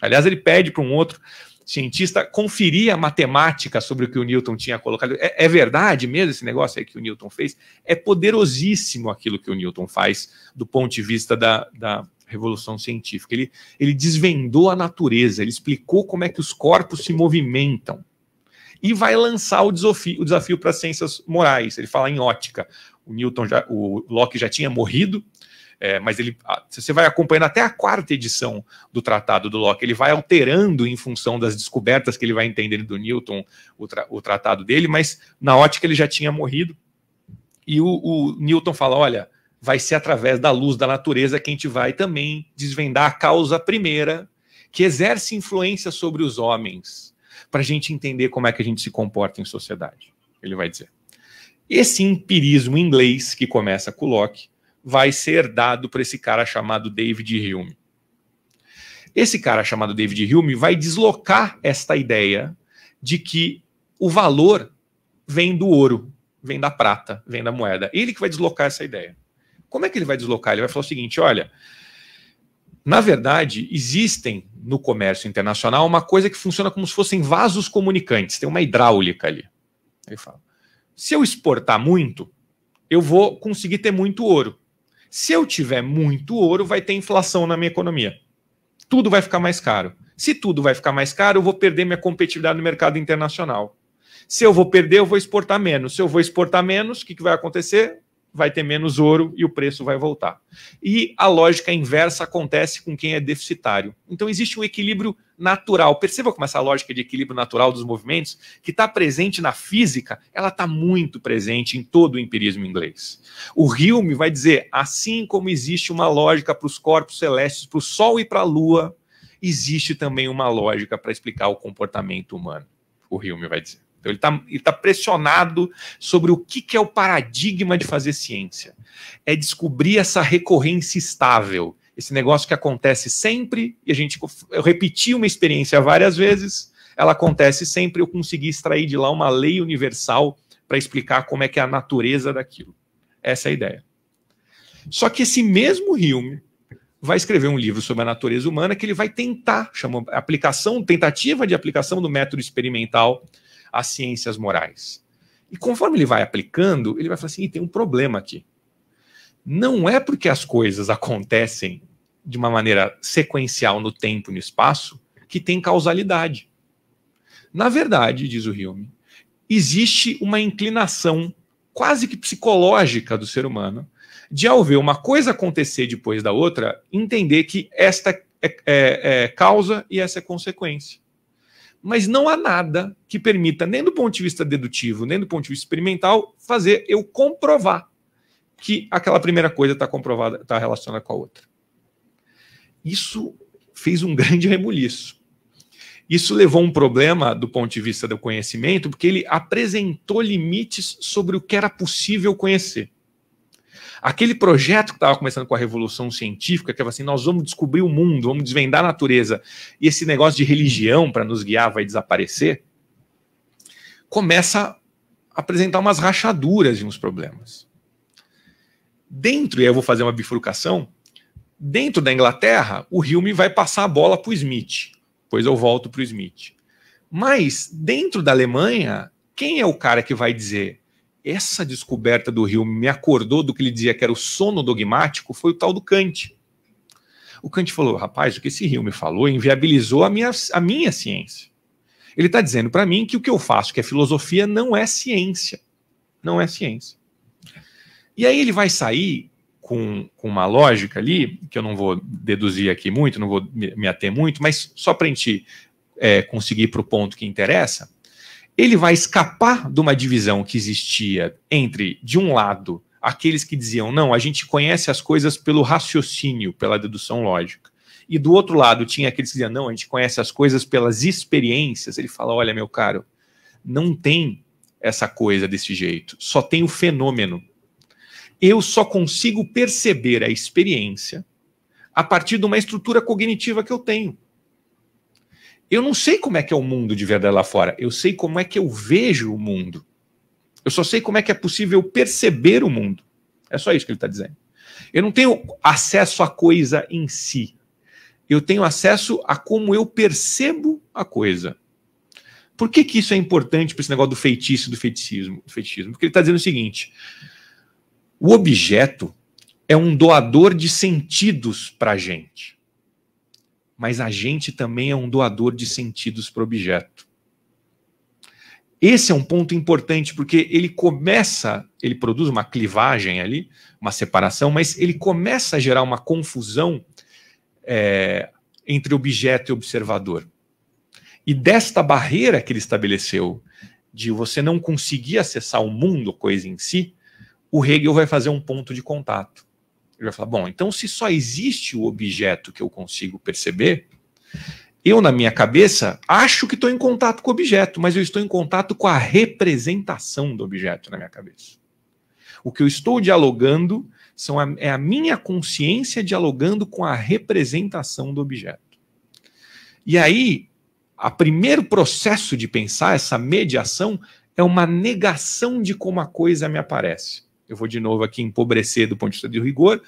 Aliás, ele pede para um outro cientista conferir a matemática sobre o que o Newton tinha colocado. É, é, verdade mesmo esse negócio aí que o Newton fez? É poderosíssimo aquilo que o Newton faz do ponto de vista da, da revolução científica. Ele, ele desvendou a natureza, ele explicou como é que os corpos se movimentam e vai lançar o desafio, o desafio para as ciências morais. Ele fala em ótica. O Newton já, o Locke já tinha morrido, é, mas ele, você vai acompanhando até a quarta edição do Tratado do Locke. Ele vai alterando em função das descobertas que ele vai entender do Newton, o, tra, o tratado dele, mas na ótica ele já tinha morrido. E o, o Newton fala: olha, vai ser através da luz da natureza que a gente vai também desvendar a causa primeira que exerce influência sobre os homens para a gente entender como é que a gente se comporta em sociedade. Ele vai dizer. Esse empirismo inglês, que começa com Locke, vai ser dado para esse cara chamado David Hume. Esse cara chamado David Hume vai deslocar esta ideia de que o valor vem do ouro, vem da prata, vem da moeda. Ele que vai deslocar essa ideia. Como é que ele vai deslocar? Ele vai falar o seguinte: olha, na verdade, existem no comércio internacional uma coisa que funciona como se fossem vasos comunicantes, tem uma hidráulica ali. Ele fala: se eu exportar muito, eu vou conseguir ter muito ouro. Se eu tiver muito ouro, vai ter inflação na minha economia. Tudo vai ficar mais caro. Se tudo vai ficar mais caro, eu vou perder minha competitividade no mercado internacional. Se eu vou perder, eu vou exportar menos. Se eu vou exportar menos, o que, que vai acontecer? vai ter menos ouro e o preço vai voltar. E a lógica inversa acontece com quem é deficitário. Então existe um equilíbrio natural. Perceba como essa lógica de equilíbrio natural dos movimentos, que está presente na física, ela está muito presente em todo o empirismo inglês. O Hume vai dizer, assim como existe uma lógica para os corpos celestes, para o Sol e para a Lua, existe também uma lógica para explicar o comportamento humano. O Hume vai dizer. Então ele está tá pressionado sobre o que, que é o paradigma de fazer ciência. É descobrir essa recorrência estável, esse negócio que acontece sempre, e a gente repetiu uma experiência várias vezes, ela acontece sempre, eu consegui extrair de lá uma lei universal para explicar como é que é a natureza daquilo. Essa é a ideia. Só que esse mesmo Hume vai escrever um livro sobre a natureza humana que ele vai tentar, chama aplicação, tentativa de aplicação do método experimental as ciências morais. E conforme ele vai aplicando, ele vai falar assim: tem um problema aqui. Não é porque as coisas acontecem de uma maneira sequencial no tempo e no espaço que tem causalidade. Na verdade, diz o Hume, existe uma inclinação quase que psicológica do ser humano de, ao ver uma coisa acontecer depois da outra, entender que esta é, é, é causa e essa é consequência mas não há nada que permita, nem do ponto de vista dedutivo, nem do ponto de vista experimental, fazer eu comprovar que aquela primeira coisa está comprovada, está relacionada com a outra. Isso fez um [laughs] grande rebuliço. Isso levou um problema do ponto de vista do conhecimento, porque ele apresentou limites sobre o que era possível conhecer. Aquele projeto que estava começando com a revolução científica, que era é assim, nós vamos descobrir o mundo, vamos desvendar a natureza, e esse negócio de religião para nos guiar vai desaparecer, começa a apresentar umas rachaduras e uns problemas. Dentro, e aí eu vou fazer uma bifurcação, dentro da Inglaterra, o Hume vai passar a bola para o Smith, pois eu volto para o Smith. Mas dentro da Alemanha, quem é o cara que vai dizer essa descoberta do rio me acordou do que ele dizia que era o sono dogmático, foi o tal do Kant. O Kant falou: rapaz, o que esse rio me falou inviabilizou a minha, a minha ciência. Ele está dizendo para mim que o que eu faço, que é filosofia, não é ciência. Não é ciência. E aí ele vai sair com, com, uma lógica ali, que eu não vou deduzir aqui muito, não vou me, me ater muito, mas só para a gente é, conseguir para o ponto que interessa, ele vai escapar de uma divisão que existia entre, de um lado, aqueles que diziam, não, a gente conhece as coisas pelo raciocínio, pela dedução lógica. E do outro lado, tinha aqueles que diziam, não, a gente conhece as coisas pelas experiências. Ele fala, olha, meu caro, não tem essa coisa desse jeito, só tem o fenômeno. Eu só consigo perceber a experiência a partir de uma estrutura cognitiva que eu tenho. Eu não sei como é que é o mundo de verdade lá fora. Eu sei como é que eu vejo o mundo. Eu só sei como é que é possível perceber o mundo. É só isso que ele está dizendo. Eu não tenho acesso à coisa em si. Eu tenho acesso a como eu percebo a coisa. Por que, que isso é importante para esse negócio do feitiço, do feiticismo, do feiticismo? Porque ele está dizendo o seguinte: o objeto é um doador de sentidos para a gente mas a gente também é um doador de sentidos para o objeto. Esse é um ponto importante, porque ele começa, ele produz uma clivagem ali, uma separação, mas ele começa a gerar uma confusão é, entre objeto e observador. E desta barreira que ele estabeleceu, de você não conseguir acessar o mundo, coisa em si, o Hegel vai fazer um ponto de contato. Ele vai falar: bom, então se só existe o objeto que eu consigo perceber, eu, na minha cabeça, acho que estou em contato com o objeto, mas eu estou em contato com a representação do objeto na minha cabeça. O que eu estou dialogando são a, é a minha consciência dialogando com a representação do objeto. E aí, o primeiro processo de pensar essa mediação é uma negação de como a coisa me aparece eu vou de novo aqui empobrecer do ponto de vista de rigor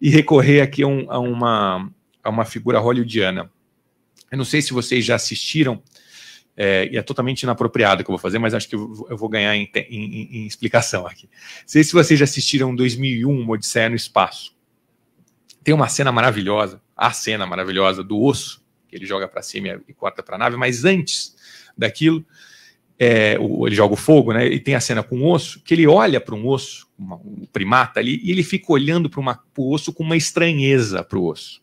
e recorrer aqui a, um, a uma, a uma figura hollywoodiana. Eu não sei se vocês já assistiram, é, e é totalmente inapropriado que eu vou fazer, mas acho que eu vou ganhar em, em, em explicação aqui. Não sei se vocês já assistiram 2001, Uma Odisseia no Espaço. Tem uma cena maravilhosa, a cena maravilhosa do osso, que ele joga para cima e corta para a nave, mas antes daquilo, é, ele joga o fogo, né? E tem a cena com o osso, que ele olha para um osso uma, um primata ali, e ele fica olhando para o osso com uma estranheza para o osso.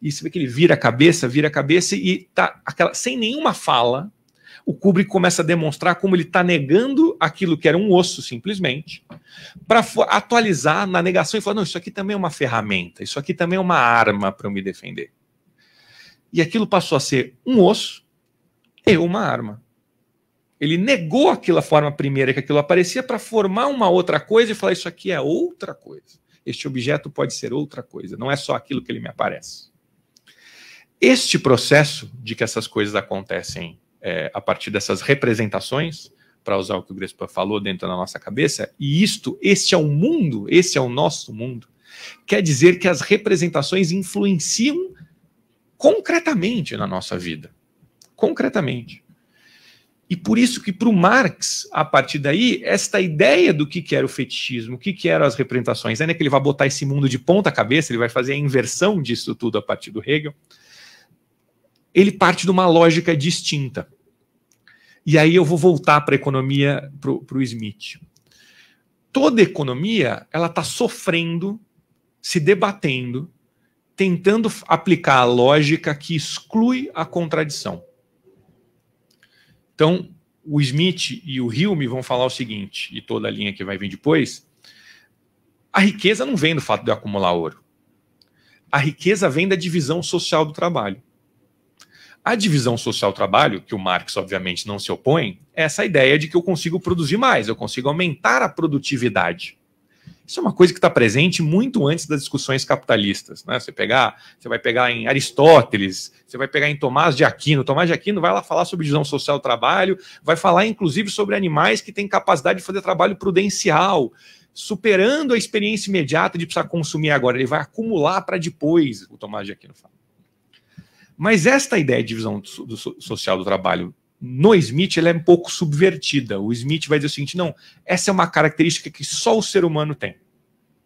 E você vê que ele vira a cabeça, vira a cabeça e tá aquela, sem nenhuma fala, o Kubrick começa a demonstrar como ele está negando aquilo que era um osso, simplesmente, para atualizar na negação e falar: não, isso aqui também é uma ferramenta, isso aqui também é uma arma para eu me defender. E aquilo passou a ser um osso e uma arma. Ele negou aquela forma primeira que aquilo aparecia para formar uma outra coisa e falar: Isso aqui é outra coisa. Este objeto pode ser outra coisa, não é só aquilo que ele me aparece. Este processo de que essas coisas acontecem é, a partir dessas representações, para usar o que o Grespa falou dentro da nossa cabeça, e isto, este é o mundo, esse é o nosso mundo, quer dizer que as representações influenciam concretamente na nossa vida. Concretamente. E por isso que para o Marx, a partir daí, esta ideia do que, que era o fetichismo, o que, que eram as representações, ainda é que ele vai botar esse mundo de ponta cabeça, ele vai fazer a inversão disso tudo a partir do Hegel, ele parte de uma lógica distinta. E aí eu vou voltar para a economia, para o Smith. Toda economia ela está sofrendo, se debatendo, tentando aplicar a lógica que exclui a contradição. Então, o Smith e o Hume vão falar o seguinte, e toda a linha que vai vir depois: a riqueza não vem do fato de acumular ouro. A riqueza vem da divisão social do trabalho. A divisão social do trabalho, que o Marx obviamente não se opõe, é essa ideia de que eu consigo produzir mais, eu consigo aumentar a produtividade. Isso é uma coisa que está presente muito antes das discussões capitalistas. Né? Você, pegar, você vai pegar em Aristóteles, você vai pegar em Tomás de Aquino. Tomás de Aquino vai lá falar sobre divisão social do trabalho, vai falar inclusive sobre animais que têm capacidade de fazer trabalho prudencial superando a experiência imediata de precisar consumir agora, ele vai acumular para depois, o Tomás de Aquino fala. Mas esta ideia de divisão do social do trabalho no Smith ela é um pouco subvertida. O Smith vai dizer o seguinte: não, essa é uma característica que só o ser humano tem.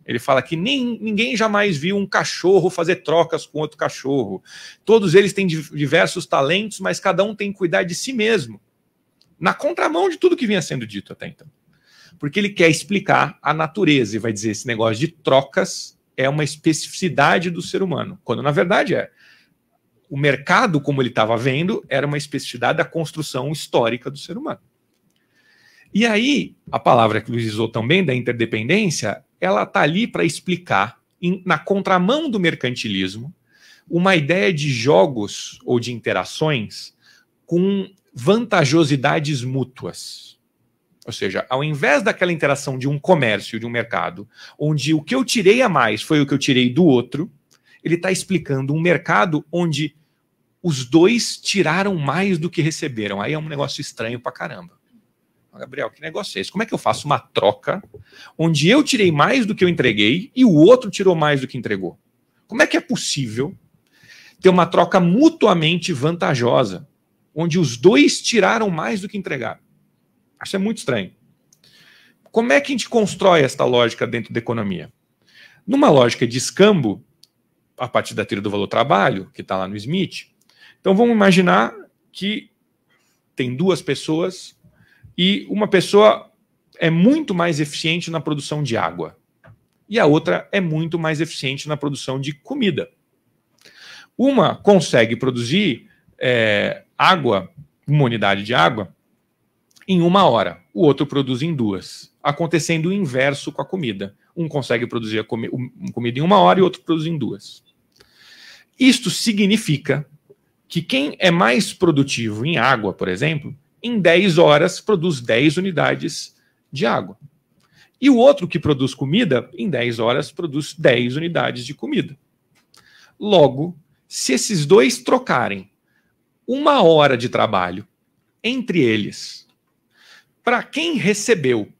Ele fala que nem, ninguém jamais viu um cachorro fazer trocas com outro cachorro. Todos eles têm diversos talentos, mas cada um tem que cuidar de si mesmo. Na contramão de tudo que vinha sendo dito até então. Porque ele quer explicar a natureza e vai dizer esse negócio de trocas é uma especificidade do ser humano, quando na verdade é o mercado, como ele estava vendo, era uma especificidade da construção histórica do ser humano. E aí, a palavra que Luiz usou também, da interdependência, ela está ali para explicar, em, na contramão do mercantilismo, uma ideia de jogos ou de interações com vantajosidades mútuas. Ou seja, ao invés daquela interação de um comércio, de um mercado, onde o que eu tirei a mais foi o que eu tirei do outro, ele está explicando um mercado onde os dois tiraram mais do que receberam. Aí é um negócio estranho pra caramba. Gabriel, que negócio é esse? Como é que eu faço uma troca onde eu tirei mais do que eu entreguei e o outro tirou mais do que entregou? Como é que é possível ter uma troca mutuamente vantajosa, onde os dois tiraram mais do que entregaram? que é muito estranho. Como é que a gente constrói esta lógica dentro da economia? Numa lógica de escambo, a partir da teoria do valor trabalho, que está lá no Smith, então vamos imaginar que tem duas pessoas e uma pessoa é muito mais eficiente na produção de água e a outra é muito mais eficiente na produção de comida. Uma consegue produzir é, água, uma unidade de água, em uma hora, o outro produz em duas. Acontecendo o inverso com a comida. Um consegue produzir a comi comida em uma hora e o outro produz em duas. Isto significa que quem é mais produtivo em água, por exemplo, em 10 horas produz 10 unidades de água. E o outro que produz comida, em 10 horas produz 10 unidades de comida. Logo, se esses dois trocarem uma hora de trabalho entre eles, para quem recebeu,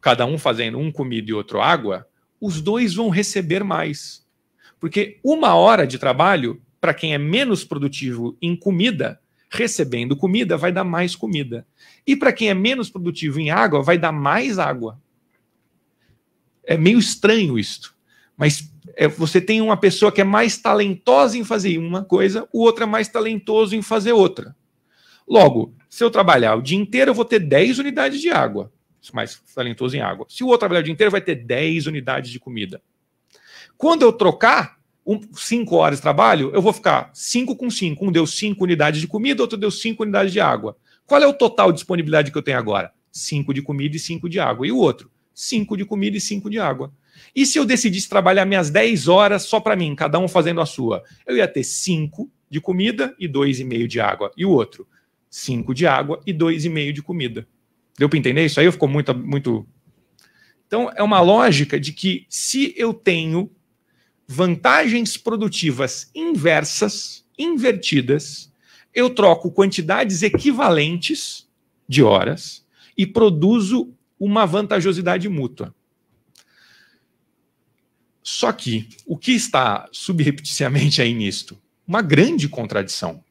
cada um fazendo um comida e outro água, os dois vão receber mais. Porque uma hora de trabalho para quem é menos produtivo em comida, recebendo comida, vai dar mais comida. E para quem é menos produtivo em água, vai dar mais água. É meio estranho isto. Mas é, você tem uma pessoa que é mais talentosa em fazer uma coisa, o outro é mais talentoso em fazer outra. Logo, se eu trabalhar o dia inteiro, eu vou ter 10 unidades de água. Mais talentoso em água. Se o outro trabalhar o dia inteiro, vai ter 10 unidades de comida. Quando eu trocar, um, cinco horas de trabalho, eu vou ficar cinco com cinco. Um deu cinco unidades de comida, outro deu cinco unidades de água. Qual é o total de disponibilidade que eu tenho agora? Cinco de comida e cinco de água. E o outro? Cinco de comida e cinco de água. E se eu decidisse trabalhar minhas 10 horas só para mim, cada um fazendo a sua? Eu ia ter cinco de comida e dois e meio de água. E o outro? Cinco de água e dois e meio de comida. Deu para entender isso aí? Ficou muito, muito. Então, é uma lógica de que se eu tenho vantagens produtivas inversas, invertidas, eu troco quantidades equivalentes de horas e produzo uma vantajosidade mútua. Só que o que está subrepticiamente aí nisto? Uma grande contradição.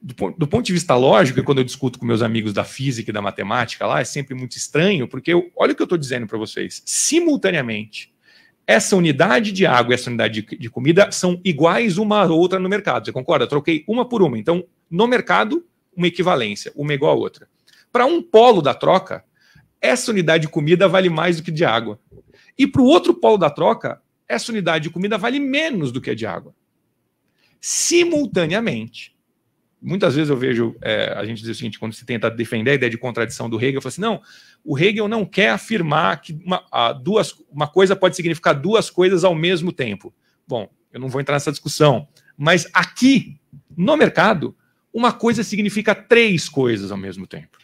Do, do, ponto de vista lógico, e quando eu discuto com meus amigos da física e da matemática lá, é sempre muito estranho, porque eu, olha o que eu estou dizendo para vocês. Simultaneamente, essa unidade de água e essa unidade de, de comida são iguais uma à outra no mercado. Você concorda? troquei uma por uma. Então, no mercado, uma equivalência, uma igual à outra. Para um polo da troca, essa unidade de comida vale mais do que de água. E para o outro polo da troca, essa unidade de comida vale menos do que a de água. Simultaneamente, muitas vezes eu vejo é, a gente dizer o seguinte, quando se tenta defender a ideia de contradição do Hegel, eu falo assim, não, o Hegel não quer afirmar que uma, a, duas, uma coisa pode significar duas coisas ao mesmo tempo. Bom, eu não vou entrar nessa discussão, mas aqui, no mercado, uma coisa significa três coisas ao mesmo tempo: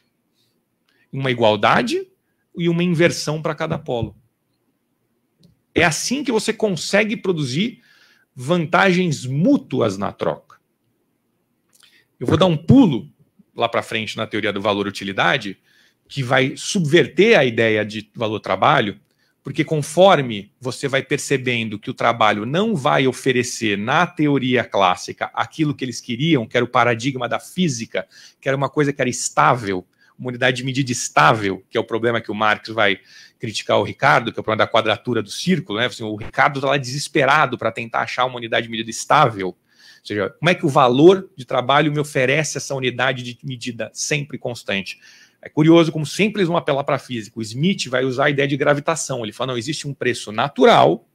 uma igualdade e uma inversão para cada polo. É assim que você consegue produzir vantagens mútuas na troca. Eu vou dar um pulo lá para frente na teoria do valor-utilidade que vai subverter a ideia de valor-trabalho, porque conforme você vai percebendo que o trabalho não vai oferecer, na teoria clássica, aquilo que eles queriam, que era o paradigma da física, que era uma coisa que era estável, uma unidade de medida estável, que é o problema que o Marx vai criticar o Ricardo, que é o problema da quadratura do círculo, né? Assim, o Ricardo está lá desesperado para tentar achar uma unidade de medida estável. Ou seja, como é que o valor de trabalho me oferece essa unidade de medida sempre constante? É curioso como sempre eles vão apelar para física. O Smith vai usar a ideia de gravitação. Ele fala: não, existe um preço natural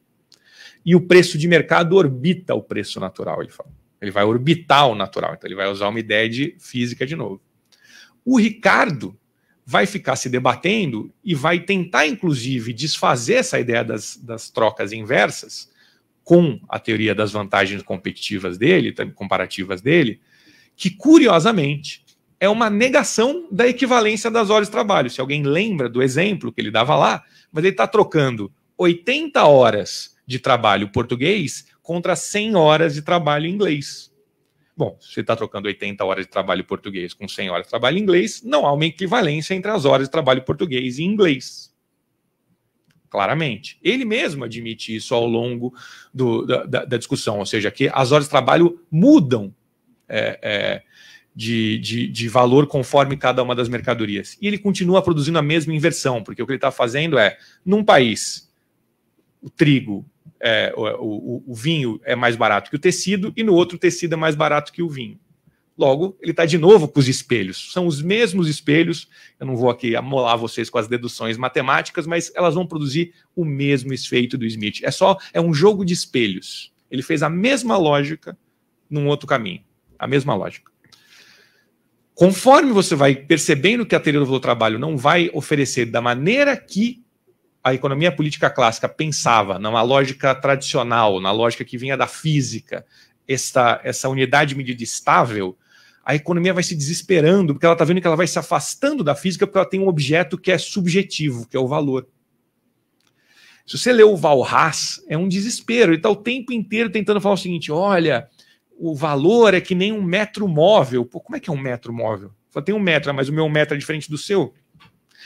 e o preço de mercado orbita o preço natural. Ele fala. Ele vai orbitar o natural. Então ele vai usar uma ideia de física de novo. O Ricardo vai ficar se debatendo e vai tentar, inclusive, desfazer essa ideia das, das trocas inversas com a teoria das vantagens competitivas dele, comparativas dele, que curiosamente é uma negação da equivalência das horas de trabalho. Se alguém lembra do exemplo que ele dava lá, mas ele está trocando 80 horas de trabalho português contra 100 horas de trabalho inglês. Bom, se está trocando 80 horas de trabalho português com 100 horas de trabalho inglês, não há uma equivalência entre as horas de trabalho português e inglês. Claramente. Ele mesmo admite isso ao longo do, da, da, discussão, ou seja, que as horas de trabalho mudam é, é, de, de, de, valor conforme cada uma das mercadorias. E ele continua produzindo a mesma inversão, porque o que ele está fazendo é, num país, o trigo, é, o, o, o, vinho é mais barato que o tecido, e no outro, o tecido é mais barato que o vinho. Logo, ele está de novo com os espelhos. São os mesmos espelhos. Eu não vou aqui amolar vocês com as deduções matemáticas, mas elas vão produzir o mesmo efeito do Smith. É só é um jogo de espelhos. Ele fez a mesma lógica num outro caminho, a mesma lógica. Conforme você vai percebendo que a teoria do valor do trabalho não vai oferecer da maneira que a economia política clássica pensava, numa lógica tradicional, na lógica que vinha da física, essa unidade medida estável, a economia vai se desesperando, porque ela está vendo que ela vai se afastando da física, porque ela tem um objeto que é subjetivo, que é o valor. Se você lê o Valras, é um desespero. Ele está o tempo inteiro tentando falar o seguinte: olha, o valor é que nem um metro móvel. Pô, como é que é um metro móvel? Só tem um metro, ah, mas o meu metro é diferente do seu.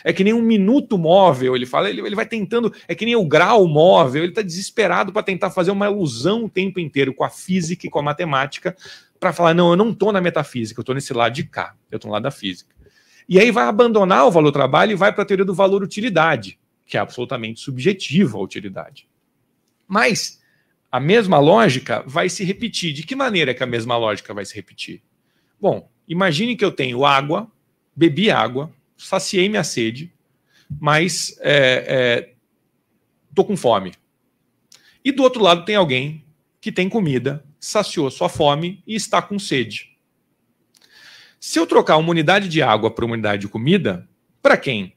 É que nem um minuto móvel, ele fala, ele, ele vai tentando, é que nem o grau móvel, ele está desesperado para tentar fazer uma ilusão o tempo inteiro com a física e com a matemática, para falar, não, eu não estou na metafísica, eu estou nesse lado de cá, eu estou no lado da física. E aí vai abandonar o valor trabalho e vai para a teoria do valor utilidade, que é absolutamente subjetiva a utilidade. Mas a mesma lógica vai se repetir. De que maneira que a mesma lógica vai se repetir? Bom, imagine que eu tenho água, bebi água, saciei minha sede, mas é, é, tô com fome. E do outro lado tem alguém que tem comida, saciou sua fome e está com sede. Se eu trocar uma unidade de água por uma unidade de comida, para quem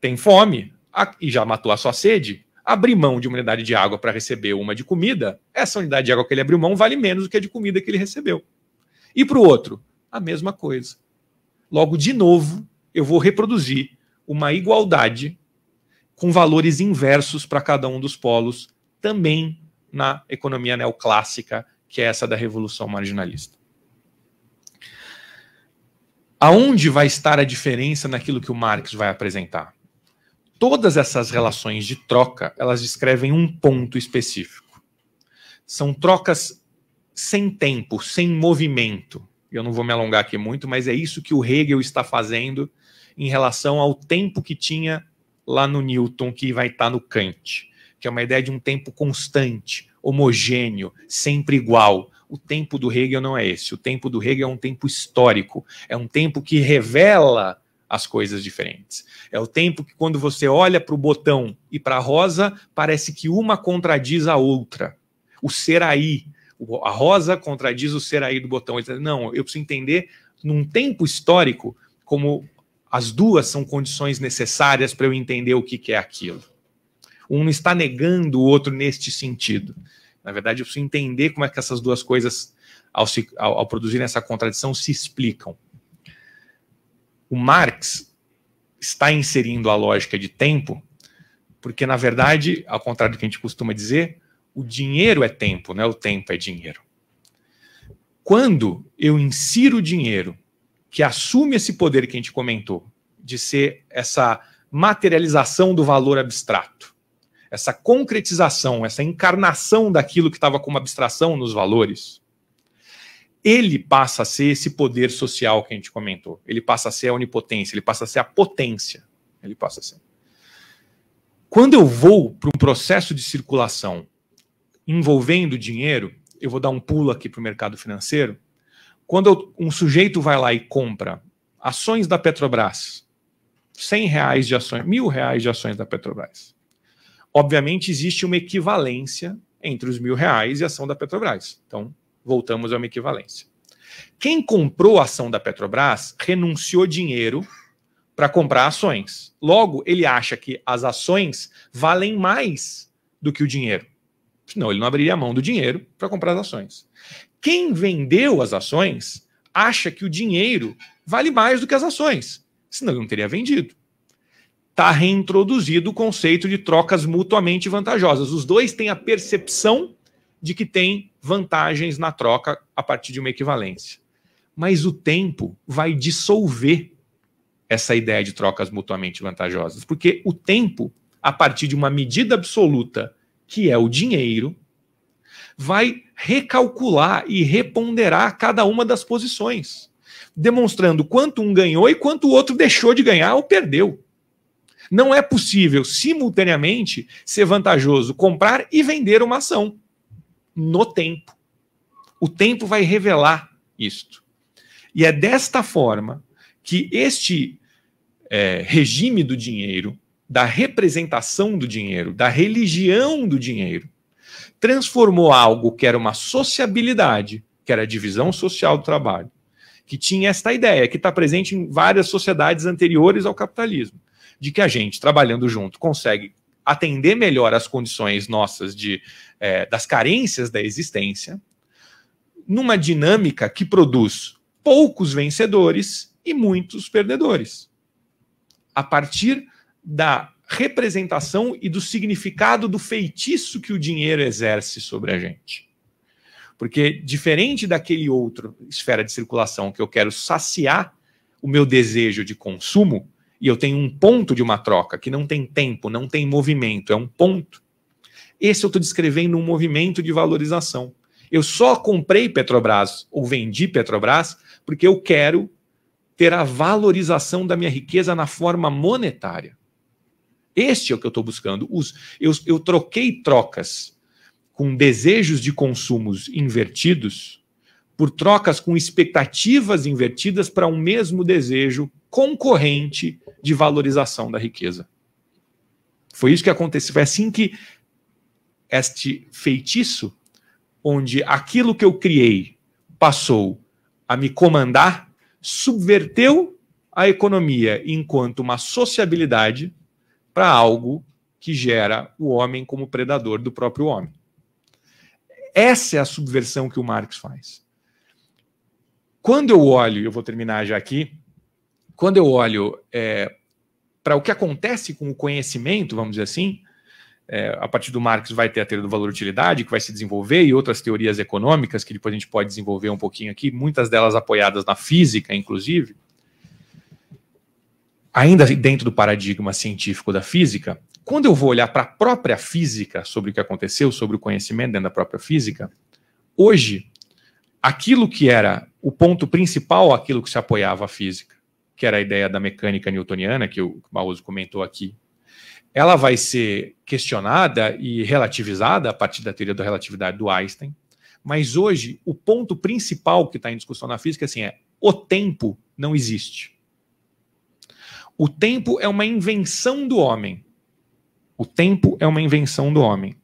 tem fome e já matou a sua sede, abrir mão de uma unidade de água para receber uma de comida, essa unidade de água que ele abriu mão vale menos do que a de comida que ele recebeu. E para o outro, a mesma coisa. Logo, de novo, eu vou reproduzir uma igualdade com valores inversos para cada um dos polos, também na economia neoclássica, que é essa da revolução marginalista. Aonde vai estar a diferença naquilo que o Marx vai apresentar? Todas essas relações de troca, elas descrevem um ponto específico. São trocas sem tempo, sem movimento. Eu não vou me alongar aqui muito, mas é isso que o Hegel está fazendo em relação ao tempo que tinha lá no Newton, que vai estar no Kant, que é uma ideia de um tempo constante, homogêneo, sempre igual. O tempo do Hegel não é esse. O tempo do Hegel é um tempo histórico, é um tempo que revela as coisas diferentes. É o tempo que, quando você olha para o botão e para a rosa, parece que uma contradiz a outra. O aí. a rosa contradiz o aí do botão. Tá, não, eu preciso entender num tempo histórico como as duas são condições necessárias para eu entender o que, é aquilo. Um está negando o outro neste sentido. Na verdade, eu preciso entender como é que essas duas coisas, ao, se, ao, ao produzir essa contradição, se explicam. O Marx está inserindo a lógica de tempo, porque, na verdade, ao contrário do que a gente costuma dizer, o dinheiro é tempo, né? o tempo é dinheiro. Quando eu insiro o dinheiro, que assume esse poder que a gente comentou, de ser essa materialização do valor abstrato, essa concretização, essa encarnação daquilo que estava como abstração nos valores, ele passa a ser esse poder social que a gente comentou. Ele passa a ser a onipotência, ele passa a ser a potência. Ele passa a ser. Quando eu vou para um processo de circulação envolvendo dinheiro, eu vou dar um pulo aqui para o mercado financeiro. Quando eu, um sujeito vai lá e compra ações da Petrobras, 100 reais de ações, mil reais de ações da Petrobras. Obviamente existe uma equivalência entre os mil reais e a ação da Petrobras. Então, Voltamos a uma equivalência. Quem comprou a ação da Petrobras renunciou dinheiro para comprar ações. Logo, ele acha que as ações valem mais do que o dinheiro. Senão, ele não abriria a mão do dinheiro para comprar as ações. Quem vendeu as ações acha que o dinheiro vale mais do que as ações. Senão, ele não teria vendido. Está reintroduzido o conceito de trocas mutuamente vantajosas. Os dois têm a percepção de que tem vantagens na troca a partir de uma equivalência. Mas o tempo vai dissolver essa ideia de trocas mutuamente vantajosas, porque o tempo, a partir de uma medida absoluta, que é o dinheiro, vai recalcular e reponderar cada uma das posições, demonstrando quanto um ganhou e quanto o outro deixou de ganhar ou perdeu. Não é possível simultaneamente ser vantajoso comprar e vender uma ação no tempo. O tempo vai revelar isto. E é desta forma que este é, regime do dinheiro, da representação do dinheiro, da religião do dinheiro, transformou algo que era uma sociabilidade, que era a divisão social do trabalho, que tinha esta ideia, que está presente em várias sociedades anteriores ao capitalismo, de que a gente, trabalhando junto, consegue atender melhor as condições nossas de é, das carências da existência, numa dinâmica que produz poucos vencedores e muitos perdedores, a partir da representação e do significado do feitiço que o dinheiro exerce sobre a gente. Porque, diferente daquele outro esfera de circulação que eu quero saciar o meu desejo de consumo, e eu tenho um ponto de uma troca que não tem tempo, não tem movimento, é um ponto. Esse eu estou descrevendo um movimento de valorização. Eu só comprei Petrobras ou vendi Petrobras porque eu quero ter a valorização da minha riqueza na forma monetária. Este é o que eu estou buscando. eu, eu troquei trocas com desejos de consumos invertidos por trocas com expectativas invertidas para um mesmo desejo concorrente de valorização da riqueza. Foi isso que aconteceu. Foi assim que este feitiço, onde aquilo que eu criei passou a me comandar, subverteu a economia enquanto uma sociabilidade para algo que gera o homem como predador do próprio homem. Essa é a subversão que o Marx faz. Quando eu olho, eu vou terminar já aqui, quando eu olho é, para o que acontece com o conhecimento, vamos dizer assim, é, a partir do Marx vai ter a teoria do valor utilidade, que vai se desenvolver, e outras teorias econômicas, que depois a gente pode desenvolver um pouquinho aqui, muitas delas apoiadas na física, inclusive. Ainda dentro do paradigma científico da física, quando eu vou olhar para a própria física, sobre o que aconteceu, sobre o conhecimento dentro da própria física, hoje, aquilo que era o ponto principal, aquilo que se apoiava à física, que era a ideia da mecânica newtoniana, que o Maoso comentou aqui ela vai ser questionada e relativizada a partir da teoria da relatividade do Einstein. Mas hoje, o ponto principal que está em discussão na física assim, é o tempo não existe. O tempo é uma invenção do homem. O tempo é uma invenção do homem.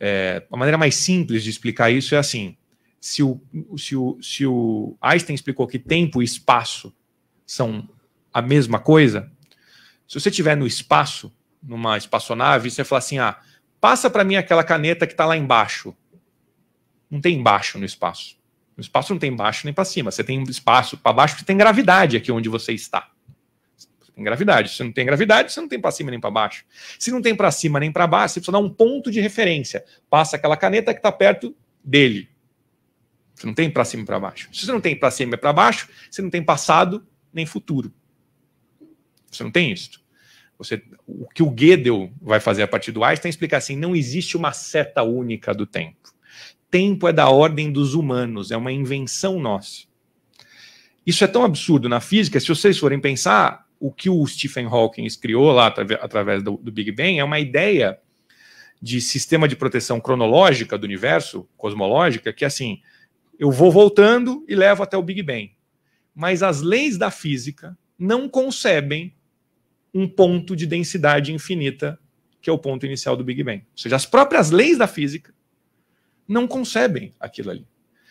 É, a maneira mais simples de explicar isso é assim: se o, se o, se o Einstein explicou que tempo e espaço são a mesma coisa, se você estiver no espaço, numa espaçonave e você fala assim: ah, passa para mim aquela caneta que está lá embaixo. Não tem embaixo no espaço. No espaço não tem embaixo nem para cima. Você tem espaço para baixo porque tem gravidade aqui onde você está. Você tem gravidade. Se não tem gravidade, você não tem para cima nem para baixo. Se não tem para cima nem para baixo, você precisa dar um ponto de referência. Passa aquela caneta que está perto dele. Você não tem para cima e para baixo. Se você não tem para cima e para baixo, você não tem passado nem futuro. Você não tem isso. Você, o que o Gödel vai fazer a partir do Einstein é explicar assim: não existe uma seta única do tempo. Tempo é da ordem dos humanos, é uma invenção nossa. Isso é tão absurdo na física, se vocês forem pensar, o que o Stephen Hawking criou lá através do, do Big Bang é uma ideia de sistema de proteção cronológica do universo, cosmológica, que é assim, eu vou voltando e levo até o Big Bang. Mas as leis da física não concebem um ponto de densidade infinita, que é o ponto inicial do Big Bang. Ou seja, as próprias leis da física não concebem aquilo ali.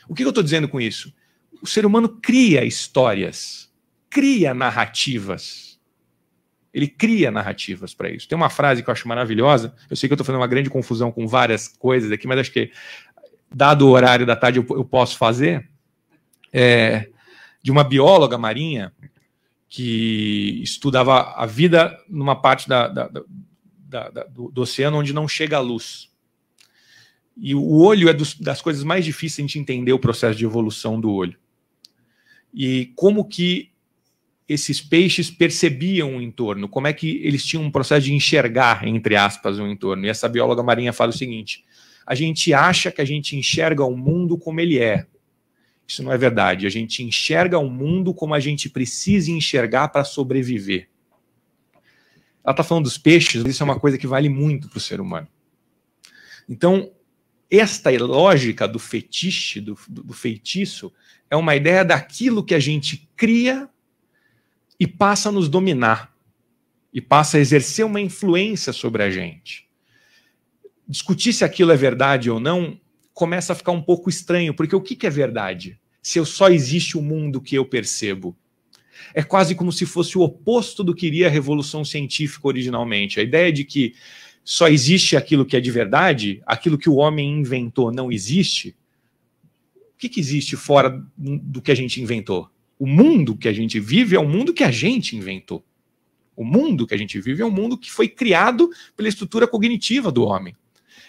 O que eu estou dizendo com isso? O ser humano cria histórias, cria narrativas. Ele cria narrativas para isso. Tem uma frase que eu acho maravilhosa. Eu sei que eu estou fazendo uma grande confusão com várias coisas aqui, mas acho que, dado o horário da tarde, eu, posso fazer. É, de uma bióloga marinha que estudava a vida numa parte da, da, da, do, do, oceano onde não chega a luz. E o olho é dos, das coisas mais difíceis de entender o processo de evolução do olho. E como que esses peixes percebiam o entorno, como é que eles tinham um processo de enxergar, entre aspas, o entorno. E essa bióloga marinha fala o seguinte: a gente acha que a gente enxerga o mundo como ele é, isso não é verdade. A gente enxerga o mundo como a gente precisa enxergar para sobreviver. Ela está falando dos peixes, isso é uma coisa que vale muito para o ser humano. Então, esta lógica do fetiche, do, do feitiço, é uma ideia daquilo que a gente cria e passa a nos dominar, e passa a exercer uma influência sobre a gente. Discutir se aquilo é verdade ou não começa a ficar um pouco estranho, porque o que, que é verdade? se eu só existe o mundo que eu percebo? É quase como se fosse o oposto do que iria a revolução científica originalmente. A ideia de que só existe aquilo que é de verdade, aquilo que o homem inventou não existe. O que, que existe fora do que a gente inventou? O mundo que a gente vive é o mundo que a gente inventou. O mundo que a gente vive é um mundo que foi criado pela estrutura cognitiva do homem.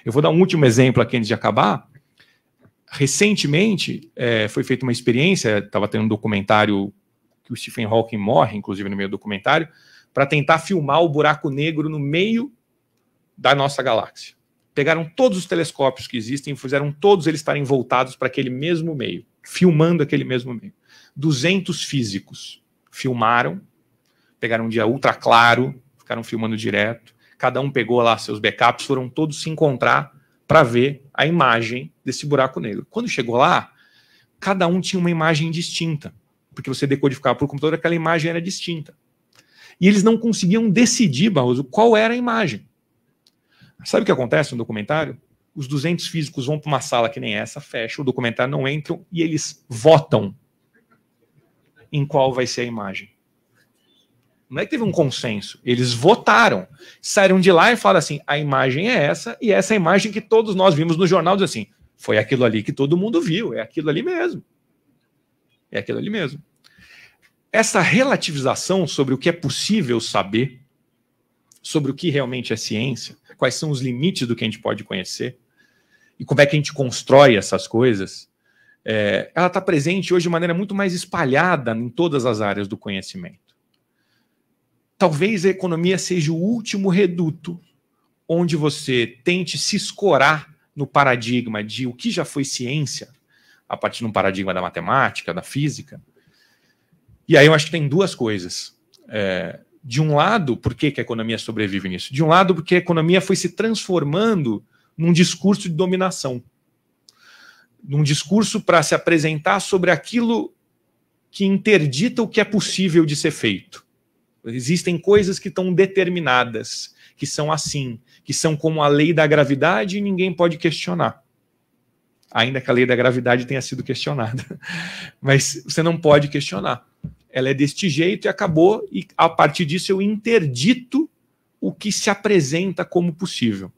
Eu vou dar um último exemplo aqui antes de acabar. Recentemente, é, foi feita uma experiência, estava tendo um documentário que o Stephen Hawking morre, inclusive no meio do documentário, para tentar filmar o buraco negro no meio da nossa galáxia. Pegaram todos os telescópios que existem e fizeram todos eles estarem voltados para aquele mesmo meio, filmando aquele mesmo meio. 200 físicos filmaram, pegaram um dia ultra claro, ficaram filmando direto, cada um pegou lá seus backups, foram todos se encontrar para ver a imagem desse buraco negro. Quando chegou lá, cada um tinha uma imagem distinta, porque você decodificava por computador, aquela imagem era distinta. E eles não conseguiam decidir, Barroso, qual era a imagem. Sabe o que acontece no documentário? Os 200 físicos vão para uma sala que nem essa, fecha, o documentário não entram e eles votam em qual vai ser a imagem. Não é que teve um consenso. Eles votaram. Saíram de lá e falaram assim: a imagem é essa, e essa é a imagem que todos nós vimos no jornal, diz assim: foi aquilo ali que todo mundo viu, é aquilo ali mesmo. É aquilo ali mesmo. Essa relativização sobre o que é possível saber, sobre o que realmente é ciência, quais são os limites do que a gente pode conhecer, e como é que a gente constrói essas coisas, é, ela está presente hoje de maneira muito mais espalhada em todas as áreas do conhecimento talvez a economia seja o último reduto onde você tente se escorar no paradigma de o que já foi ciência, a partir de um paradigma da matemática, da física. E aí eu acho que tem duas coisas. É, de um lado, por que, que a economia sobrevive nisso? De um lado, porque a economia foi se transformando num discurso de dominação, num discurso para se apresentar sobre aquilo que interdita o que é possível de ser feito. Existem coisas que estão determinadas, que são assim, que são como a lei da gravidade e ninguém pode questionar. Ainda que a lei da gravidade tenha sido questionada. [laughs] Mas você não pode questionar. Ela é deste jeito e acabou, e a partir disso eu interdito o que se apresenta como possível.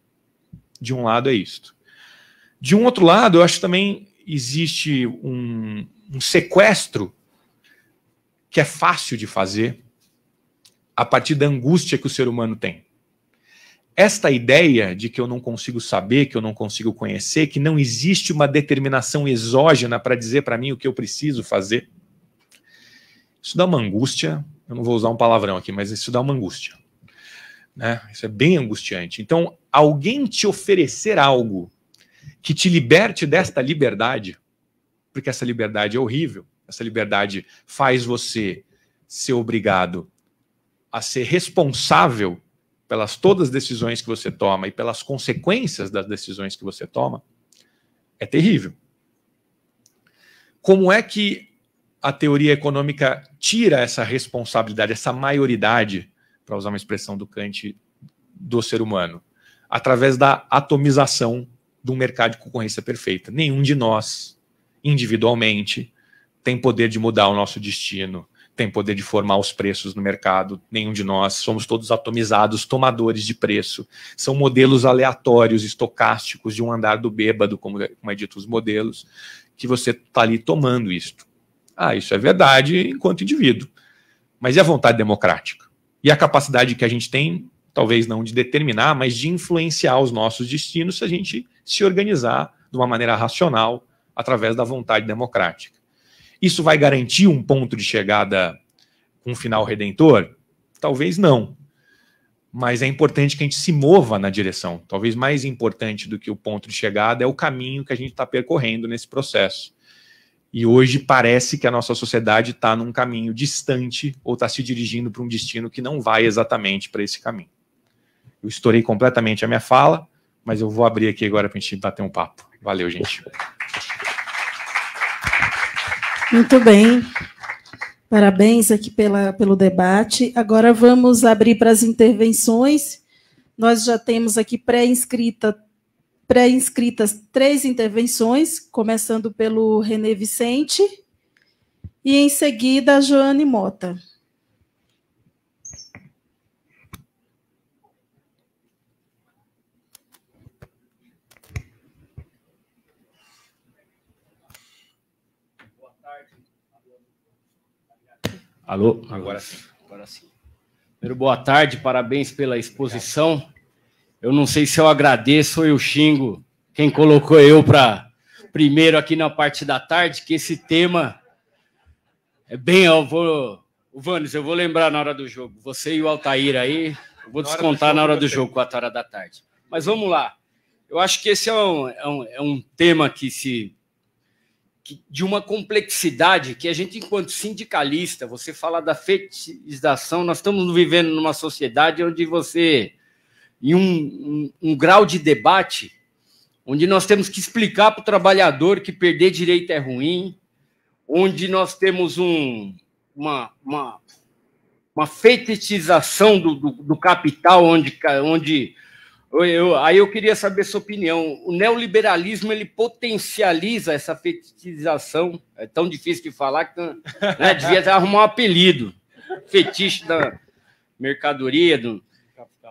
De um lado é isto. De um outro lado, eu acho que também existe um, um sequestro que é fácil de fazer a partir da angústia que o ser humano tem. Esta ideia de que eu não consigo saber, que eu não consigo conhecer, que não existe uma determinação exógena para dizer para mim o que eu preciso fazer, isso dá uma angústia. Eu não vou usar um palavrão aqui, mas isso dá uma angústia. Né? Isso é bem angustiante. Então, alguém te oferecer algo que te liberte desta liberdade, porque essa liberdade é horrível, essa liberdade faz você ser obrigado a ser responsável pelas todas as decisões que você toma e pelas consequências das decisões que você toma é terrível. Como é que a teoria econômica tira essa responsabilidade, essa maioridade, para usar uma expressão do Kant, do ser humano? Através da atomização de um mercado de concorrência perfeita. Nenhum de nós, individualmente, tem poder de mudar o nosso destino, tem poder de formar os preços no mercado, nenhum de nós, somos todos atomizados, tomadores de preço. São modelos aleatórios, estocásticos, de um andar do bêbado, como, como é dito os modelos, que você está ali tomando isto. Ah, isso é verdade enquanto indivíduo. Mas e a vontade democrática? E a capacidade que a gente tem, talvez não de determinar, mas de influenciar os nossos destinos se a gente se organizar de uma maneira racional através da vontade democrática. Isso vai garantir um ponto de chegada com um final redentor? Talvez não. Mas é importante que a gente se mova na direção. Talvez mais importante do que o ponto de chegada é o caminho que a gente está percorrendo nesse processo. E hoje parece que a nossa sociedade está num caminho distante ou está se dirigindo para um destino que não vai exatamente para esse caminho. Eu estourei completamente a minha fala, mas eu vou abrir aqui agora para a gente bater um papo. Valeu, gente. Muito bem. Parabéns aqui pela, pelo debate. Agora vamos abrir para as intervenções. Nós já temos aqui pré-inscrita, pré-inscritas três intervenções, começando pelo Renê Vicente e em seguida a Joane Mota. Alô? Agora sim, agora sim. Primeiro, boa tarde, parabéns pela exposição. Eu não sei se eu agradeço ou eu xingo quem colocou eu para primeiro aqui na parte da tarde, que esse tema é bem. Eu vou. O Vanes, eu vou lembrar na hora do jogo. Você e o Altair aí, eu vou na descontar hora na hora do jogo, 4 horas da tarde. Mas vamos lá. Eu acho que esse é um, é um, é um tema que se de uma complexidade que a gente, enquanto sindicalista, você fala da fetização, nós estamos vivendo numa sociedade onde você, em um, um, um grau de debate, onde nós temos que explicar para o trabalhador que perder direito é ruim, onde nós temos um, uma, uma, uma do, do, do capital, onde, onde eu, aí eu queria saber sua opinião. O neoliberalismo ele potencializa essa fetichização. É tão difícil de falar que né, [laughs] devia arrumar um apelido. Fetiche da mercadoria. Do...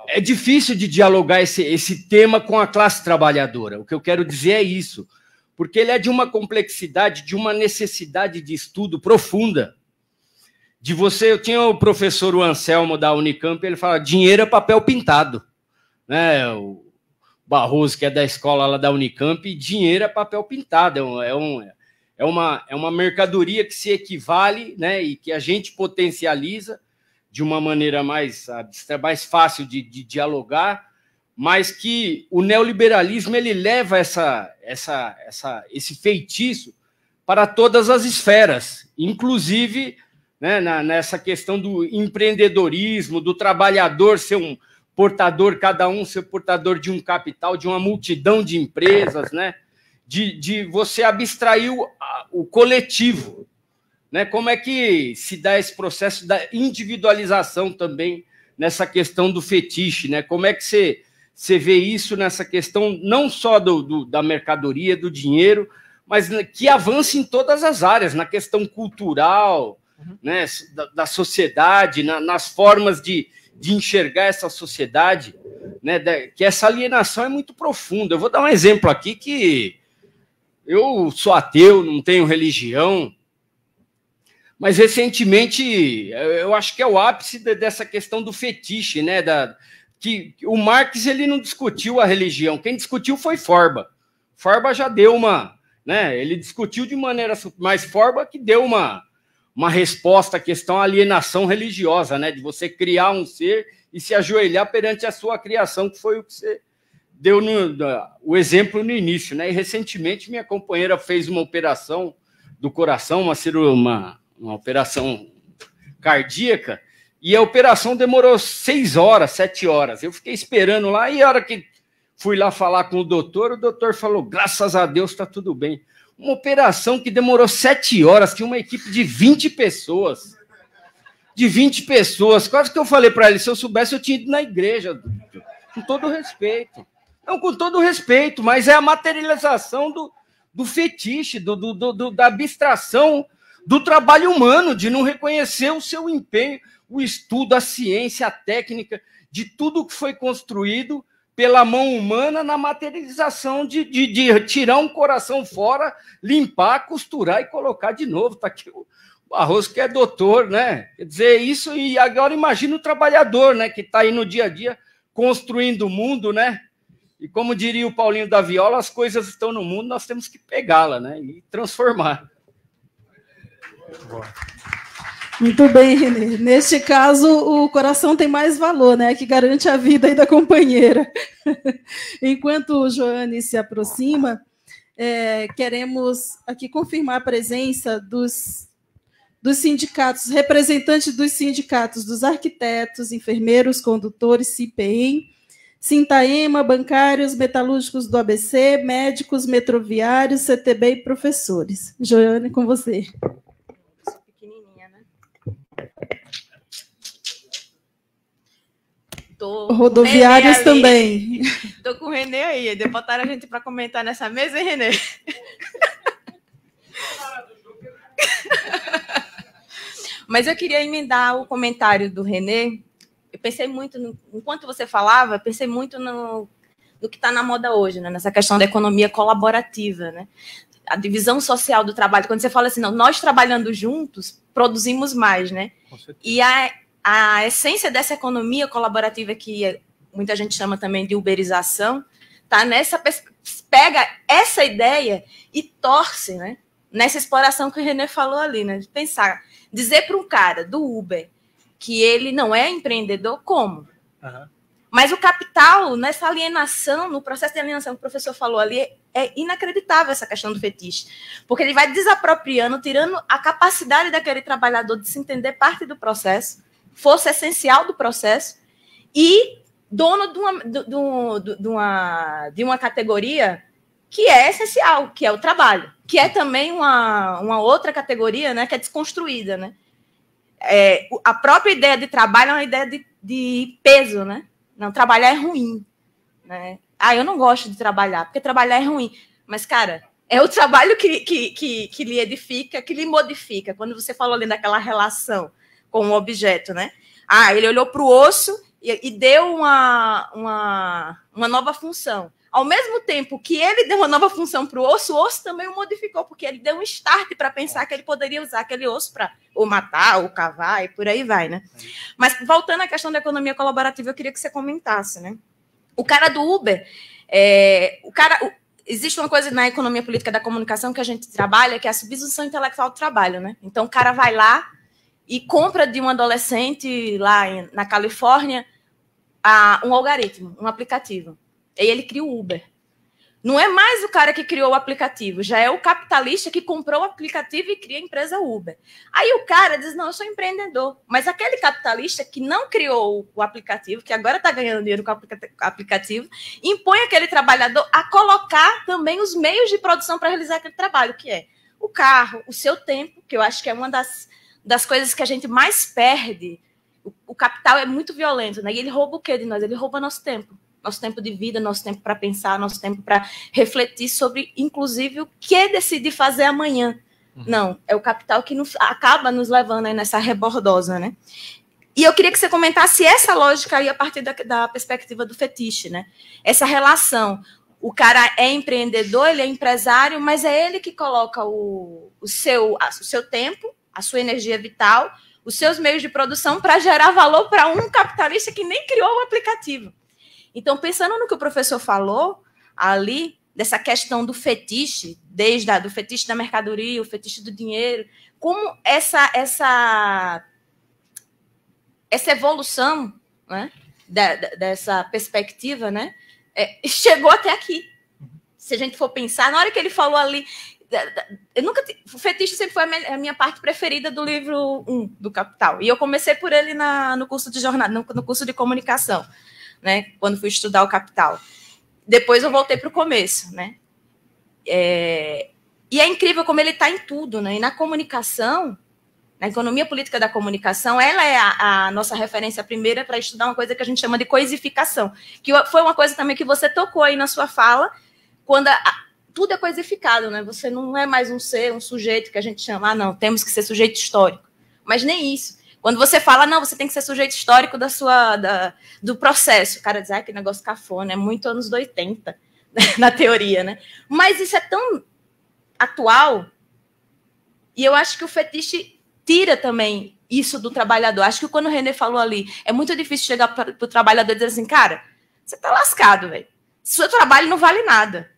É difícil de dialogar esse, esse tema com a classe trabalhadora. O que eu quero dizer é isso. Porque ele é de uma complexidade, de uma necessidade de estudo profunda. De você, eu tinha o professor Anselmo da Unicamp, ele fala: dinheiro é papel pintado né? O Barroso, que é da escola lá da Unicamp, dinheiro é papel pintado, é, um, é, um, é, uma, é uma mercadoria que se equivale né? e que a gente potencializa de uma maneira mais, mais fácil de, de dialogar, mas que o neoliberalismo ele leva essa, essa, essa, esse feitiço para todas as esferas, inclusive né, na, nessa questão do empreendedorismo, do trabalhador ser um, portador, cada um ser portador de um capital, de uma multidão de empresas, né? De, de você abstrair o, o coletivo. Né? Como é que se dá esse processo da individualização também nessa questão do fetiche? Né? Como é que você, você vê isso nessa questão não só do, do da mercadoria, do dinheiro, mas que avance em todas as áreas, na questão cultural, uhum. né, da, da, sociedade, na, nas formas de, de enxergar essa sociedade, né, que essa alienação é muito profunda. Eu vou dar um exemplo aqui que eu sou ateu, não tenho religião, mas recentemente eu acho que é o ápice dessa questão do fetiche, né? Da, que o Marx ele não discutiu a religião, quem discutiu foi Forba. Forba já deu uma, né? Ele discutiu de maneira mais Forba que deu uma uma resposta à questão alienação religiosa, né? De você criar um ser e se ajoelhar perante a sua criação, que foi o que você deu no, o exemplo no início, né? E recentemente minha companheira fez uma operação do coração, uma uma, uma operação cardíaca, e a operação demorou seis horas, sete horas. Eu fiquei esperando lá, e a hora que fui lá falar com o doutor, o doutor falou: graças a Deus está tudo bem. Uma operação que demorou sete horas, tinha uma equipe de 20 pessoas. De 20 pessoas. Quase que eu falei para ele: se eu soubesse, eu tinha ido na igreja. Com todo respeito. Não, com todo respeito, mas é a materialização do, do fetiche, do, do, do, da abstração do trabalho humano, de não reconhecer o seu empenho, o estudo, a ciência, a técnica, de tudo que foi construído pela mão humana na materialização de, de, de, tirar um coração fora, limpar, costurar e colocar de novo. Está aqui o Barroso, que é doutor, né? Quer dizer, isso, e agora imagina o trabalhador, né? Que está aí no dia a dia construindo o mundo, né? E como diria o Paulinho da Viola, as coisas estão no mundo, nós temos que pegá-la, né? E transformar. Muito bom. Muito bem, Renê. Neste caso, o coração tem mais valor, né? Que garante a vida da companheira. [laughs] Enquanto o Joane se aproxima, é, queremos aqui confirmar a presença dos, dos sindicatos, representantes dos sindicatos dos arquitetos, enfermeiros, condutores, CPEM, Sintaema, bancários, metalúrgicos do ABC, médicos, metroviários, CTB e professores. Joane, com você. Tô Rodoviários também. Tô com o Renê aí. É de botaram a gente para comentar nessa mesa, hein, Renê? [laughs] Mas eu queria emendar o comentário do Renê. Eu pensei muito, no, enquanto você falava, pensei muito no, no que está na moda hoje, né? nessa questão da economia colaborativa. Né? A divisão social do trabalho. Quando você fala assim, não, nós trabalhando juntos, produzimos mais. Né? E a a essência dessa economia colaborativa que muita gente chama também de uberização, tá nessa pega essa ideia e torce, né? Nessa exploração que o René falou ali, né? De pensar, dizer para um cara do Uber que ele não é empreendedor, como? Uhum. Mas o capital, nessa alienação, no processo de alienação que o professor falou ali, é inacreditável essa questão do fetiche. Porque ele vai desapropriando, tirando a capacidade daquele trabalhador de se entender parte do processo força essencial do processo e dono de uma, de, uma, de uma, de uma categoria que é essencial, que é o trabalho, que é também uma, uma outra categoria né, que é desconstruída. Né? É, a própria ideia de trabalho é uma ideia de, de peso, né? Não, trabalhar é ruim. Né? Ah, eu não gosto de trabalhar, porque trabalhar é ruim. Mas, cara, é o trabalho que, que, que, que lhe edifica, que lhe modifica. Quando você falou ali daquela relação com o objeto, né? Ah, ele olhou para o osso e, e deu uma, uma, uma nova função ao mesmo tempo que ele deu uma nova função para o osso, o osso também o modificou, porque ele deu um start para pensar que ele poderia usar aquele osso para ou matar, ou cavar, e por aí vai, né? Mas voltando à questão da economia colaborativa, eu queria que você comentasse, né? O cara do Uber, é, o cara. O, existe uma coisa na economia política da comunicação que a gente trabalha, que é a subsunção intelectual do trabalho, né? Então o cara vai lá, e compra de um adolescente lá em, na Califórnia a, um algoritmo, um aplicativo. E ele cria o Uber. Não é mais o cara que criou o aplicativo, já é o capitalista que comprou o aplicativo e cria a empresa Uber. Aí o cara diz: Não, eu sou empreendedor. Mas aquele capitalista que não criou o aplicativo, que agora está ganhando dinheiro com o aplicativo, impõe aquele trabalhador a colocar também os meios de produção para realizar aquele trabalho, que é o carro, o seu tempo, que eu acho que é uma das das coisas que a gente mais perde, o, o capital é muito violento, né? E ele rouba o que de nós? Ele rouba nosso tempo. Nosso tempo de vida, nosso tempo para pensar, nosso tempo para refletir sobre, inclusive, o que decidir fazer amanhã. Uhum. Não, é o capital que nos, acaba nos levando aí nessa rebordosa, né? E eu queria que você comentasse essa lógica aí a partir da, da, perspectiva do fetiche, né? Essa relação. O cara é empreendedor, ele é empresário, mas é ele que coloca o, o, seu, o seu tempo, a sua energia vital, os seus meios de produção para gerar valor para um capitalista que nem criou o aplicativo. Então, pensando no que o professor falou ali, dessa questão do fetiche, desde a, do fetiche da mercadoria, o fetiche do dinheiro, como essa essa essa evolução né, da, da, dessa perspectiva né, é, [laughs] chegou até aqui. Se a gente for pensar, na hora que ele falou ali eu nunca. O fetiche sempre foi a minha parte preferida do livro 1 do Capital. E eu comecei por ele na, no curso de jornal, no, curso de comunicação, né? Quando fui estudar o Capital. Depois eu voltei para o começo, né? É, e é incrível como ele está em tudo, né? E na comunicação, na economia política da comunicação, ela é a, a nossa referência primeira para estudar uma coisa que a gente chama de coisificação, que foi uma coisa também que você tocou aí na sua fala, quando tudo é coisificado, né? Você não é mais um ser, um sujeito que a gente chama, ah, não, temos que ser sujeito histórico. Mas nem isso. Quando você fala, não, você tem que ser sujeito histórico da sua, da, do processo, o cara diz, ah, que negócio cafona, é muito anos 80, [laughs] na teoria, né? Mas isso é tão atual, e eu acho que o fetiche tira também isso do trabalhador. Acho que quando o René falou ali, é muito difícil chegar para o trabalhador e dizer assim, cara, você está lascado, velho. Seu trabalho não vale nada.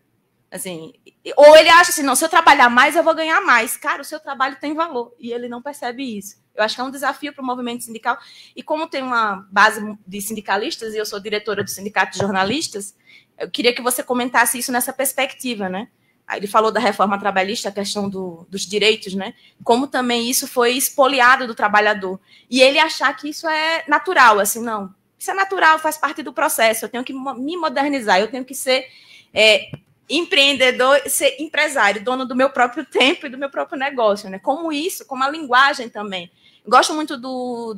Assim, ou ele acha assim, não, se eu trabalhar mais, eu vou ganhar mais. Cara, o seu trabalho tem valor e ele não percebe isso. Eu acho que é um desafio para o movimento sindical. E como tem uma base de sindicalistas e eu sou diretora do Sindicato de Jornalistas, eu queria que você comentasse isso nessa perspectiva, né? ele falou da reforma trabalhista, a questão do, dos direitos, né? Como também isso foi espoliado do trabalhador. E ele achar que isso é natural, assim, não. Isso é natural, faz parte do processo, eu tenho que me modernizar, eu tenho que ser é, empreendedor, ser empresário, dono do meu próprio tempo e do meu próprio negócio, né? Como isso, como a linguagem também. gosto muito do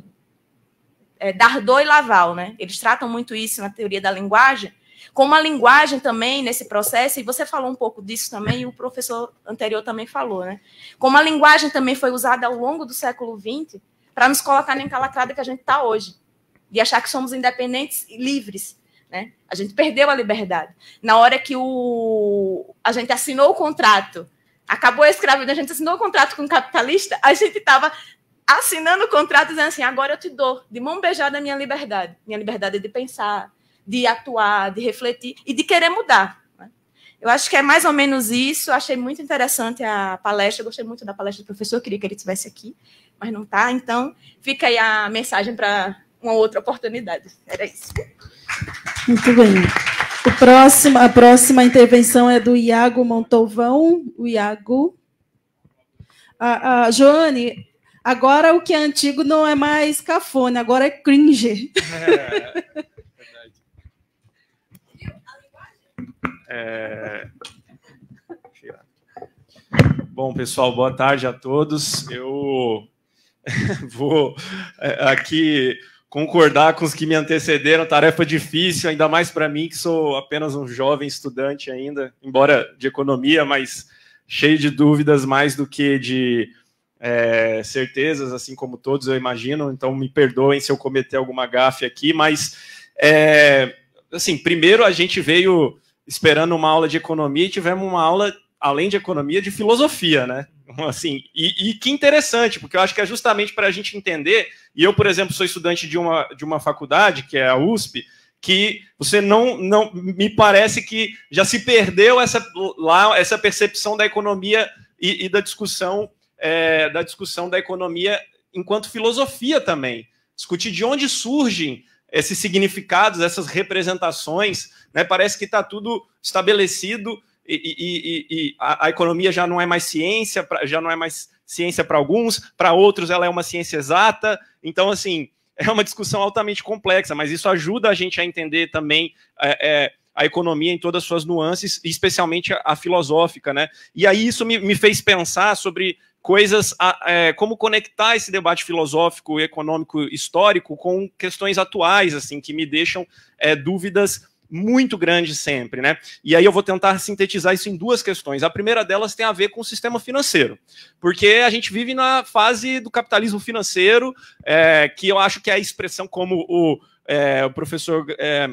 é, Dardot e Laval, né? Eles tratam muito isso na teoria da linguagem, como a linguagem também nesse processo, e você falou um pouco disso também, e o professor anterior também falou, né? Como a linguagem também foi usada ao longo do século XX para nos colocar na encalacrada que a gente está hoje, e achar que somos independentes e livres. Né? A gente perdeu a liberdade. Na hora que o, a gente assinou o contrato, acabou a escravidão, a gente assinou o contrato com o capitalista, a gente estava assinando o contrato dizendo assim: agora eu te dou de mão beijada a minha liberdade, minha liberdade de pensar, de atuar, de refletir e de querer mudar. Eu acho que é mais ou menos isso. Achei muito interessante a palestra, gostei muito da palestra do professor, queria que ele estivesse aqui, mas não está. Então, fica aí a mensagem para uma outra oportunidade. Era isso. Muito bem. O próximo, a próxima intervenção é do Iago Montovão. O Iago. A, a Joane, agora o que é antigo não é mais cafona, agora é cringe. É, é... é bom, pessoal, boa tarde a todos. Eu [laughs] vou é, aqui concordar com os que me antecederam, tarefa difícil, ainda mais para mim, que sou apenas um jovem estudante ainda, embora de economia, mas cheio de dúvidas mais do que de é, certezas, assim como todos, eu imagino. Então, me perdoem se eu cometer alguma gafe aqui, mas, é, assim, primeiro a gente veio esperando uma aula de economia e tivemos uma aula além de economia, de filosofia, né? Uhum. Assim, e, e que interessante, porque eu acho que é justamente para a gente entender, e eu, por exemplo, sou estudante de uma, de uma faculdade, que é a USP, que você não, não me parece que já se perdeu essa lá essa percepção da economia e, e da discussão é, da discussão da economia enquanto filosofia também discutir de onde surgem esses significados essas representações né? parece que está tudo estabelecido e, e, e a, a, economia já não é mais ciência, pra, já não é mais ciência para alguns, para outros ela é uma ciência exata. Então, assim, é uma discussão altamente complexa, mas isso ajuda a gente a entender também. É, é, a economia em todas as suas nuances, especialmente a, a filosófica, né? E aí isso me, me fez pensar sobre coisas, é, como conectar esse debate filosófico, econômico, histórico com questões atuais, assim, que me deixam é, dúvidas muito grande sempre, né? E aí eu vou tentar sintetizar isso em duas questões. A primeira delas tem a ver com o sistema financeiro, porque a gente vive na fase do capitalismo financeiro, é, que eu acho que é a expressão como o, é, o professor é,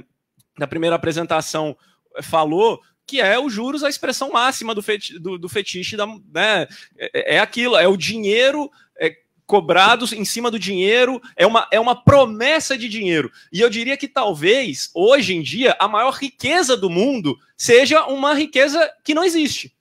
na primeira apresentação falou, que é o juros a expressão máxima do, feti do, do fetiche, da, né? É, é aquilo, é o dinheiro é, cobrados em cima do dinheiro, é uma, é uma promessa de dinheiro. E eu diria que talvez, hoje em dia, a maior riqueza do mundo seja uma riqueza que não existe,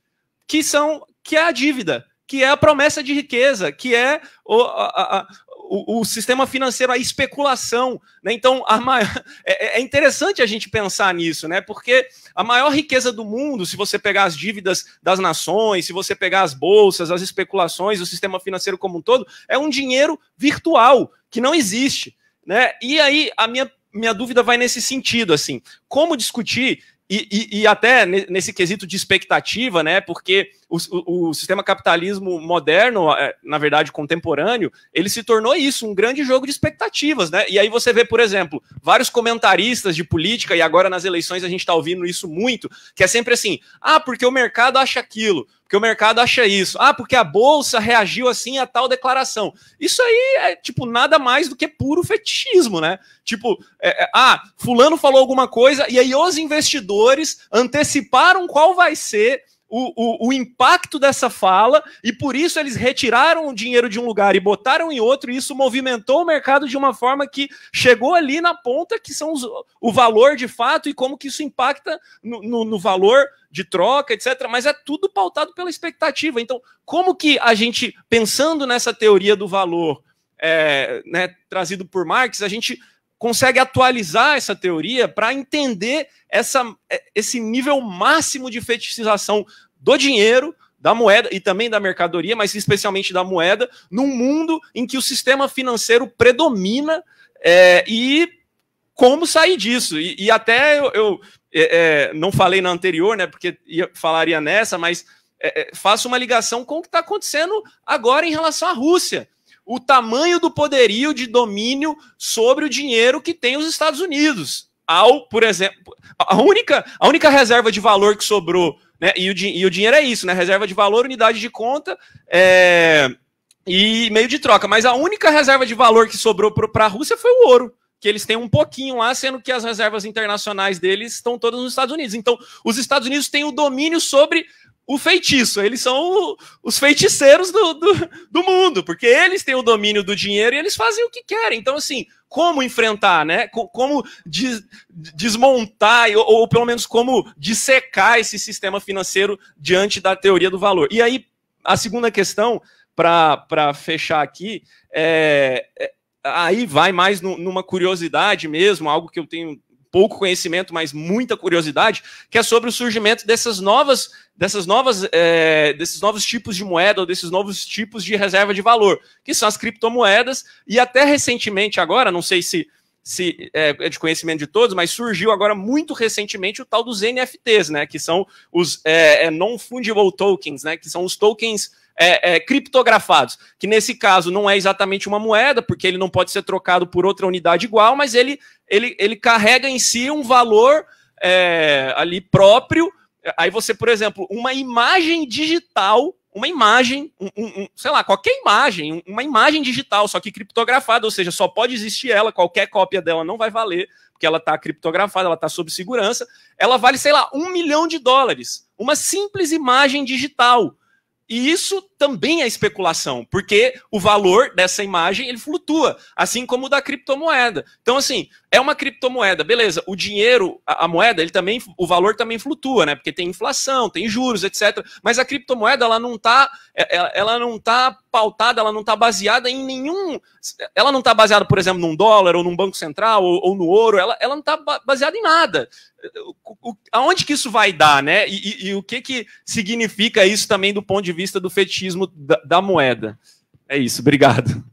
que são que é a dívida, que é a promessa de riqueza, que é o, a, a, o, sistema financeiro, a especulação. Né? Então, maior, [laughs] é, é, é, interessante a gente pensar nisso, né? porque a maior riqueza do mundo, se você pegar as dívidas das nações, se você pegar as bolsas, as especulações, o sistema financeiro como um todo, é um dinheiro virtual, que não existe. Né? E aí, a minha, minha dúvida vai nesse sentido, assim, como discutir e, e, e, até nesse quesito de expectativa, né? Porque o, o, o, sistema capitalismo moderno, é, na verdade contemporâneo, ele se tornou isso, um grande jogo de expectativas, né? E aí você vê, por exemplo, vários comentaristas de política, e agora nas eleições a gente está ouvindo isso muito, que é sempre assim: ah, porque o mercado acha aquilo, porque o mercado acha isso. Ah, porque a bolsa reagiu assim a tal declaração. Isso aí é, tipo, nada mais do que puro fetichismo, né? Tipo, é, é, ah, Fulano falou alguma coisa e aí os investidores anteciparam qual vai ser o, o, o, impacto dessa fala e por isso eles retiraram o dinheiro de um lugar e botaram em outro, e isso movimentou o mercado de uma forma que chegou ali na ponta, que são os, o valor de fato e como que isso impacta no, no, no valor de troca, etc. Mas é tudo pautado pela expectativa. Então, como que a gente, pensando nessa teoria do valor é, né, trazido por Marx, a gente consegue atualizar essa teoria para entender essa, esse nível máximo de fetichização do dinheiro, da moeda e também da mercadoria, mas especialmente da moeda, num mundo em que o sistema financeiro predomina é, e como sair disso. E, e até eu, eu é, é não falei na anterior, né? Porque ia, falaria nessa, mas é, é faço uma ligação com o que está acontecendo agora em relação à Rússia o tamanho do poderio de domínio sobre o dinheiro que tem os Estados Unidos. Ao, por exemplo, a única, a única reserva de valor que sobrou, né, e, o, e o dinheiro é isso, né, reserva de valor, unidade de conta é, e meio de troca. Mas a única reserva de valor que sobrou para a Rússia foi o ouro que eles têm um pouquinho lá, sendo que as reservas internacionais deles estão todas nos Estados Unidos. Então, os Estados Unidos têm o domínio sobre o feitiço. Eles são o, os feiticeiros do, do, do, mundo, porque eles têm o domínio do dinheiro e eles fazem o que querem. Então, assim, como enfrentar, né? Como des, desmontar, ou, ou, pelo menos como dissecar esse sistema financeiro diante da teoria do valor. E aí, a segunda questão, para fechar aqui, é, é. Aí vai mais no, numa curiosidade mesmo, algo que eu tenho pouco conhecimento, mas muita curiosidade, que é sobre o surgimento dessas novas, dessas novas, é, desses novos tipos de moeda ou desses novos tipos de reserva de valor, que são as criptomoedas, e até recentemente agora, não sei se, se eh, é, de conhecimento de todos, mas surgiu agora muito recentemente o tal dos NFTs, né? Que são os é, non-fungible tokens, né? Que são os tokens é, é, criptografados, que nesse caso não é exatamente uma moeda, porque ele não pode ser trocado por outra unidade igual, mas ele, ele, ele carrega em si um valor é, ali próprio. Aí você, por exemplo, uma imagem digital, uma imagem, um, um, sei lá, qualquer imagem, uma imagem digital, só que criptografada, ou seja, só pode existir ela, qualquer cópia dela não vai valer, porque ela está criptografada, ela está sob segurança. Ela vale, sei lá, um milhão de dólares. Uma simples imagem digital e isso também é especulação, porque o valor dessa imagem ele flutua, assim como o da criptomoeda. Então, assim, é uma criptomoeda, beleza? O dinheiro, a, a, moeda, ele também, o valor também flutua, né? Porque tem inflação, tem juros, etc. Mas a criptomoeda ela não tá, ela, é, é, ela não tá pautada, ela não tá baseada em nenhum, ela não tá baseada, por exemplo, num dólar ou num banco central ou, ou no ouro. Ela, ela não tá baseada em nada. aonde que isso vai dar, né? E, e, e o que que significa isso também do ponto de vista do fetiche da, da moeda. É isso, obrigado.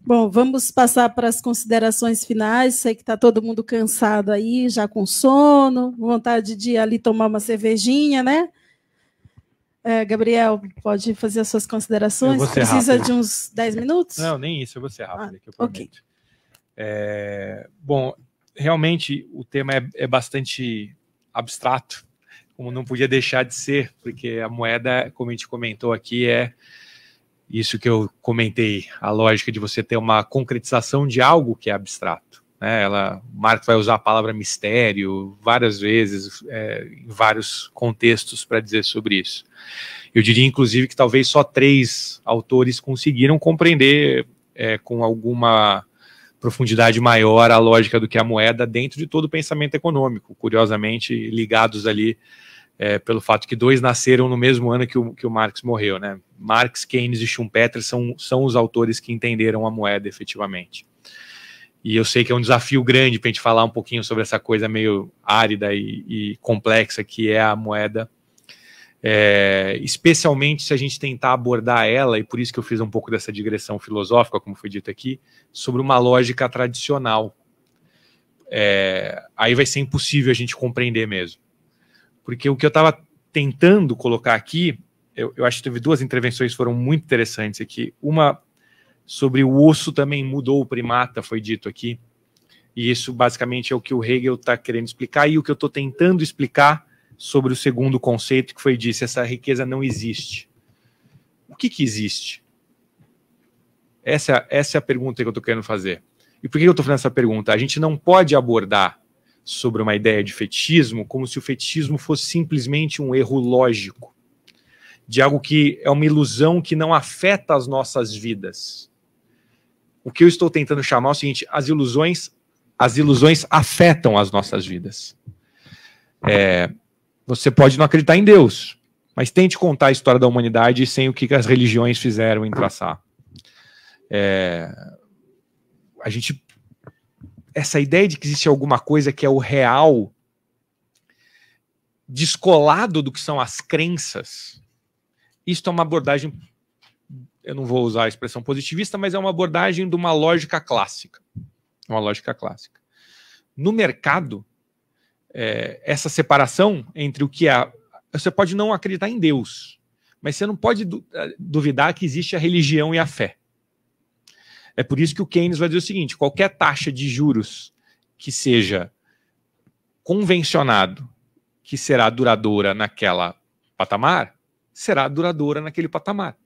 Bom, vamos passar para as considerações finais. Sei que está todo mundo cansado aí, já com sono, vontade de ali tomar uma cervejinha, né? É, Gabriel, pode fazer as suas considerações? Precisa rápido. de uns 10 minutos? Não, nem isso, eu vou ser ah, rápido aqui, Okay. É, bom, realmente o tema é, é bastante abstrato, como não podia deixar de ser, porque a moeda, como a gente comentou aqui, é isso que eu comentei, a lógica de você ter uma concretização de algo que é abstrato. Né? Ela, o Marx vai usar a palavra mistério várias vezes, é, em vários contextos, para dizer sobre isso. Eu diria, inclusive, que talvez só três autores conseguiram compreender é, com alguma profundidade maior a lógica do que a moeda dentro de todo o pensamento econômico, curiosamente ligados ali é, pelo fato que dois nasceram no mesmo ano que o, que o Marx morreu, né? Marx, Keynes e Schumpeter são, são os autores que entenderam a moeda efetivamente. E eu sei que é um desafio grande para a gente falar um pouquinho sobre essa coisa meio árida e, e complexa que é a moeda, é, especialmente se a gente tentar abordar ela, e por isso que eu fiz um pouco dessa digressão filosófica, como foi dito aqui, sobre uma lógica tradicional. É, aí vai ser impossível a gente compreender mesmo porque o que eu estava tentando colocar aqui, eu, eu, acho que teve duas intervenções que foram muito interessantes aqui. Uma sobre o osso também mudou o primata, foi dito aqui. E isso basicamente é o que o Hegel está querendo explicar e o que eu estou tentando explicar sobre o segundo conceito que foi dito, essa riqueza não existe. O que, que existe? Essa, essa é a pergunta que eu estou querendo fazer. E por que eu estou fazendo essa pergunta? A gente não pode abordar sobre uma ideia de fetichismo como se o fetichismo fosse simplesmente um erro lógico, de algo que é uma ilusão que não afeta as nossas vidas. O que eu estou tentando chamar é o seguinte: as ilusões, as ilusões afetam as nossas vidas. É, você pode não acreditar em Deus, mas tente contar a história da humanidade sem o que as religiões fizeram em traçar. É, a gente essa ideia de que existe alguma coisa que é o real, descolado do que são as crenças, isto é uma abordagem, eu não vou usar a expressão positivista, mas é uma abordagem de uma lógica clássica. Uma lógica clássica. No mercado, é, essa separação entre o que é. Você pode não acreditar em Deus, mas você não pode é, duvidar que existe a religião e a fé. É por isso que o Keynes vai dizer o seguinte: qualquer taxa de juros que seja convencionado que será duradoura naquela patamar, será duradoura naquele patamar.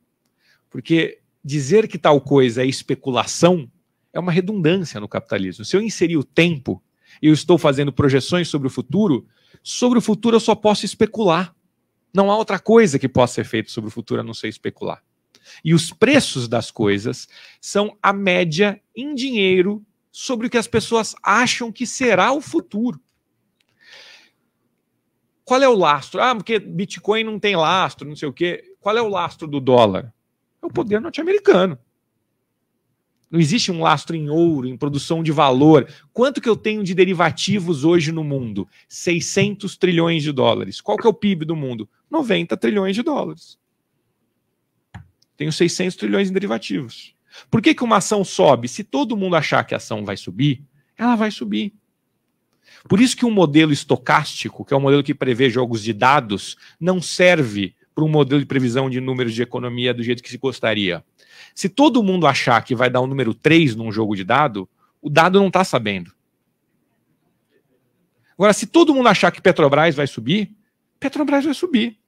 Porque dizer que tal coisa é especulação é uma redundância no capitalismo. Se eu inserir o tempo e eu estou fazendo projeções sobre o futuro, sobre o futuro eu só posso especular. Não há outra coisa que possa ser feita sobre o futuro a não ser especular e os preços das coisas são a média em dinheiro sobre o que as pessoas acham que será o futuro. Qual é o lastro? Ah, porque Bitcoin não tem lastro, não sei o quê. Qual é o lastro do dólar? É o poder norte-americano. Não existe um lastro em ouro, em produção de valor. Quanto que eu tenho de derivativos hoje no mundo? 600 trilhões de dólares. Qual que é o PIB do mundo? 90 trilhões de dólares tenho 600 trilhões em derivativos. Por que, que uma ação sobe? Se todo mundo achar que a ação vai subir, ela vai subir. Por isso que um modelo estocástico, que é um modelo que prevê jogos de dados, não serve para um modelo de previsão de números de economia do jeito que se gostaria. Se todo mundo achar que vai dar um número 3 num jogo de dado, o dado não está sabendo. Agora, se todo mundo achar que Petrobras vai subir, Petrobras vai subir.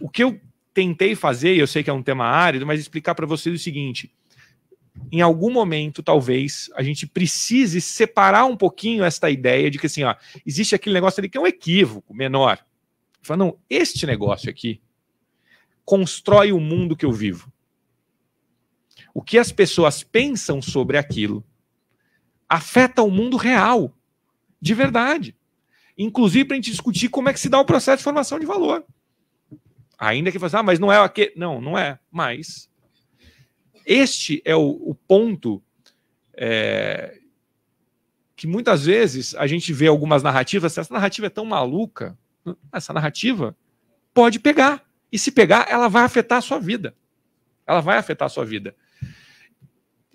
O que eu tentei fazer, e eu sei que é um tema árido, mas explicar para vocês o seguinte: em algum momento, talvez, a gente precise separar um pouquinho esta ideia de que assim, ó, existe aquele negócio ali que é um equívoco menor. Fala, não, este negócio aqui constrói o mundo que eu vivo. O que as pessoas pensam sobre aquilo afeta o mundo real, de verdade. Inclusive para a gente discutir como é que se dá o processo de formação de valor. Ainda que você ah, mas não é aquele. Não, não é. Mas este é o, o ponto é, que muitas vezes a gente vê algumas narrativas. Essa narrativa é tão maluca, essa narrativa pode pegar. E se pegar, ela vai afetar a sua vida. Ela vai afetar a sua vida.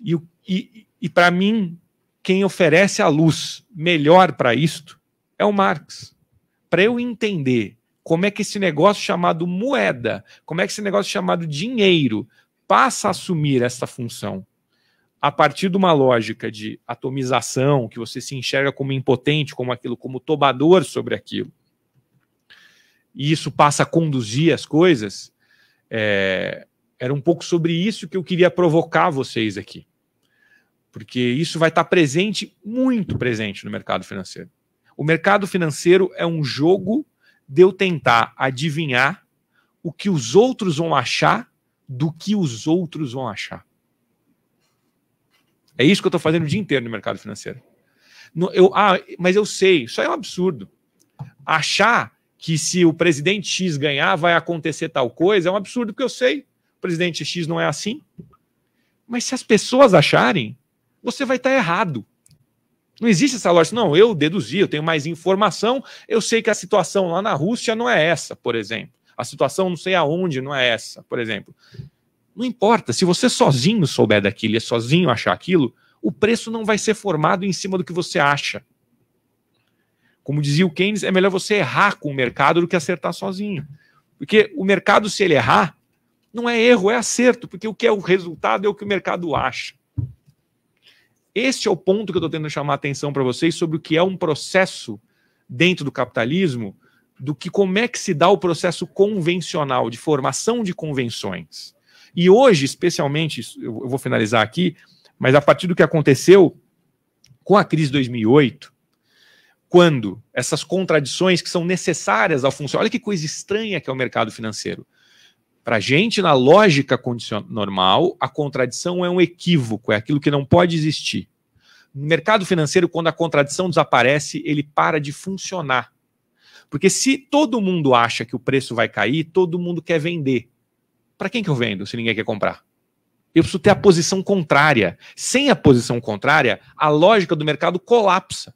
E, e, e para mim, quem oferece a luz melhor para isto é o Marx. Para eu entender como é que esse negócio chamado moeda, como é que esse negócio chamado dinheiro passa a assumir essa função a partir de uma lógica de atomização, que você se enxerga como impotente, como aquilo, como tobador sobre aquilo, e isso passa a conduzir as coisas, é, era um pouco sobre isso que eu queria provocar vocês aqui. Porque isso vai estar presente, muito presente no mercado financeiro. O mercado financeiro é um jogo de eu tentar adivinhar o que os outros vão achar do que os outros vão achar. É isso que eu estou fazendo o dia inteiro no mercado financeiro. No, eu, ah, mas eu sei, isso aí é um absurdo. Achar que se o presidente X ganhar vai acontecer tal coisa é um absurdo, porque eu sei. O presidente X não é assim. Mas se as pessoas acharem, você vai estar tá errado. Não existe essa lógica, não, eu deduzi, eu tenho mais informação, eu sei que a situação lá na Rússia não é essa, por exemplo. A situação não sei aonde não é essa, por exemplo. Não importa, se você sozinho souber daquilo e é sozinho achar aquilo, o preço não vai ser formado em cima do que você acha. Como dizia o Keynes, é melhor você errar com o mercado do que acertar sozinho. Porque o mercado, se ele errar, não é erro, é acerto, porque o que é o resultado é o que o mercado acha. Este é o ponto que eu estou tentando chamar a atenção para vocês sobre o que é um processo dentro do capitalismo, do que como é que se dá o processo convencional de formação de convenções. E hoje, especialmente, eu vou finalizar aqui, mas a partir do que aconteceu com a crise de 2008, quando essas contradições que são necessárias ao funcionamento, olha que coisa estranha que é o mercado financeiro. Para a gente, na lógica normal, a contradição é um equívoco, é aquilo que não pode existir. No mercado financeiro, quando a contradição desaparece, ele para de funcionar. Porque se todo mundo acha que o preço vai cair, todo mundo quer vender. Para quem que eu vendo se ninguém quer comprar? Eu preciso ter a posição contrária. Sem a posição contrária, a lógica do mercado colapsa.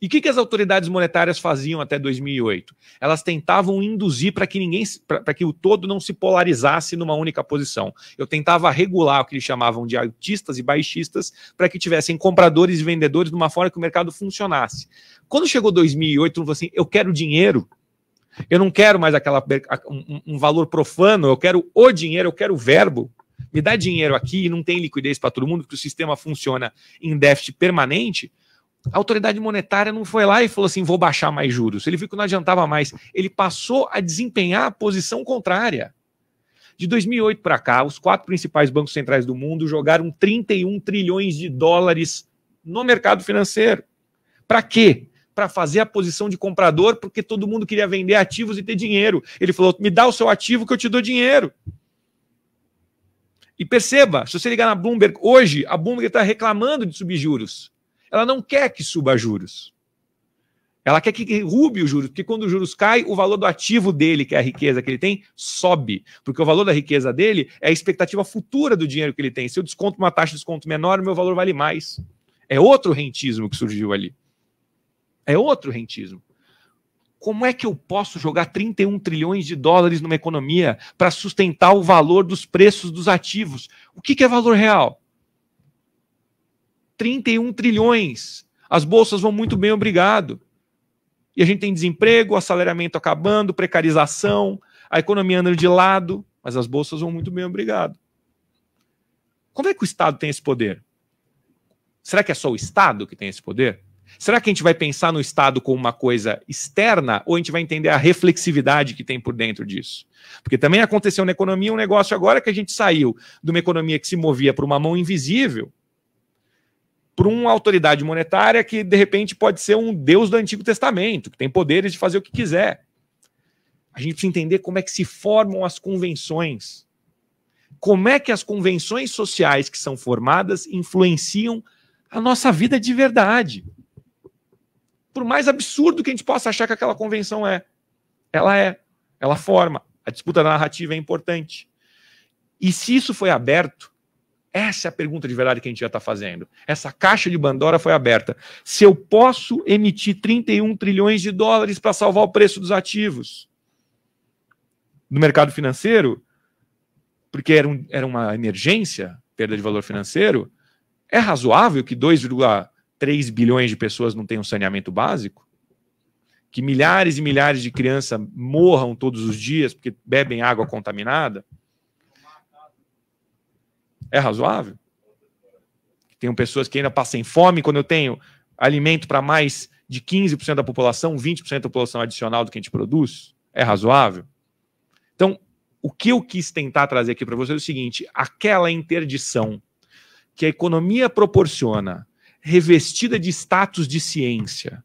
E o que, que, as autoridades monetárias faziam até 2008? Elas tentavam induzir para que ninguém, para que o todo não se polarizasse numa única posição. Eu tentava regular o que eles chamavam de altistas e baixistas para que tivessem compradores e vendedores de uma forma que o mercado funcionasse. Quando chegou 2008, eu falei assim: eu quero dinheiro. Eu não quero mais aquela um, um valor profano. Eu quero o dinheiro. Eu quero o verbo me dá dinheiro aqui e não tem liquidez para todo mundo, porque o sistema funciona em déficit permanente, a autoridade monetária não foi lá e falou assim: vou baixar mais juros. Ele viu que não adiantava mais. Ele passou a desempenhar a posição contrária. De 2008 para cá, os quatro principais bancos centrais do mundo jogaram 31 trilhões de dólares no mercado financeiro. Para quê? Para fazer a posição de comprador, porque todo mundo queria vender ativos e ter dinheiro. Ele falou: me dá o seu ativo que eu te dou dinheiro. E perceba, se você ligar na Bloomberg hoje, a Bloomberg está reclamando de subjuros ela não quer que suba juros. Ela quer que derrube os juros, porque quando os juros caem, o valor do ativo dele, que é a riqueza que ele tem, sobe. Porque o valor da riqueza dele é a expectativa futura do dinheiro que ele tem. Se eu desconto uma taxa de desconto menor, meu valor vale mais. É outro rentismo que surgiu ali. É outro rentismo. Como é que eu posso jogar 31 trilhões de dólares numa economia para sustentar o valor dos preços dos ativos? O que, que é valor real? 31 trilhões. As bolsas vão muito bem, obrigado. E a gente tem desemprego, assalariamento acabando, precarização, a economia andando de lado, mas as bolsas vão muito bem, obrigado. Como é que o Estado tem esse poder? Será que é só o Estado que tem esse poder? Será que a gente vai pensar no Estado como uma coisa externa ou a gente vai entender a reflexividade que tem por dentro disso? Porque também aconteceu na economia um negócio agora que a gente saiu de uma economia que se movia por uma mão invisível para uma autoridade monetária que, de repente, pode ser um deus do Antigo Testamento, que tem poderes de fazer o que quiser. A gente precisa entender como é que se formam as convenções. Como é que as convenções sociais que são formadas influenciam a nossa vida de verdade. Por mais absurdo que a gente possa achar que aquela convenção é, ela é, ela forma. A disputa da narrativa é importante. E se isso foi aberto, essa é a pergunta de verdade que a gente já está fazendo. Essa caixa de Pandora foi aberta. Se eu posso emitir 31 trilhões de dólares para salvar o preço dos ativos no mercado financeiro, porque era, um, era uma emergência, perda de valor financeiro, é razoável que 2,3 bilhões de pessoas não tenham saneamento básico? Que milhares e milhares de crianças morram todos os dias porque bebem água contaminada? É razoável? Tenho pessoas que ainda passam fome quando eu tenho alimento para mais de 15% da população, 20% da população adicional do que a gente produz? É razoável? Então, o que eu quis tentar trazer aqui para vocês é o seguinte: aquela interdição que a economia proporciona, revestida de status de ciência,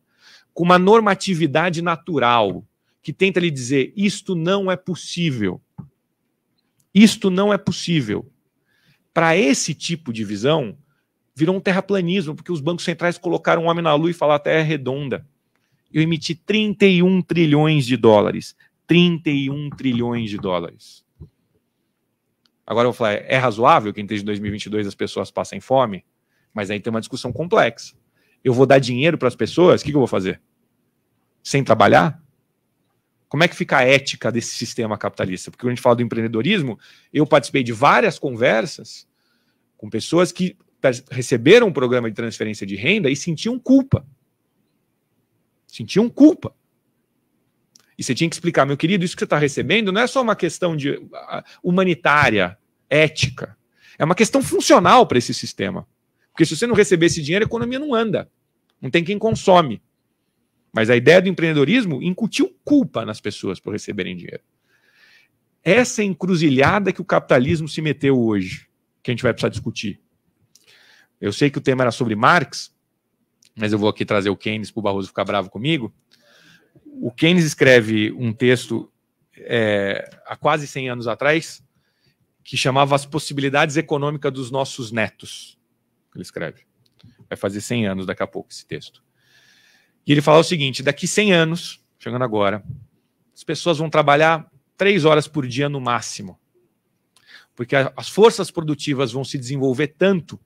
com uma normatividade natural, que tenta lhe dizer isto não é possível. Isto não é possível para esse tipo de visão, virou um terraplanismo, porque os bancos centrais colocaram um homem na lua e falaram a Terra é redonda. Eu emiti 31 trilhões de dólares. 31 trilhões de dólares. Agora eu vou falar, é razoável que em 2022 as pessoas passem fome? Mas aí tem uma discussão complexa. Eu vou dar dinheiro para as pessoas, o que, que eu vou fazer? Sem trabalhar? Como é que fica a ética desse sistema capitalista? Porque quando a gente fala do empreendedorismo, eu participei de várias conversas com pessoas que receberam um programa de transferência de renda e sentiam culpa. Sentiam culpa. E você tinha que explicar, meu querido, isso que você está recebendo não é só uma questão de humanitária, ética. É uma questão funcional para esse sistema. Porque se você não receber esse dinheiro, a economia não anda. Não tem quem consome. Mas a ideia do empreendedorismo incutiu culpa nas pessoas por receberem dinheiro. Essa encruzilhada que o capitalismo se meteu hoje, que a gente vai precisar discutir. Eu sei que o tema era sobre Marx, mas eu vou aqui trazer o Keynes para o Barroso ficar bravo comigo. O Keynes escreve um texto é, há quase 100 anos atrás que chamava As Possibilidades Econômicas dos Nossos Netos. Ele escreve. Vai fazer 100 anos daqui a pouco esse texto. E ele fala o seguinte: daqui 100 anos, chegando agora, as pessoas vão trabalhar três horas por dia no máximo. Porque as forças produtivas vão se desenvolver tanto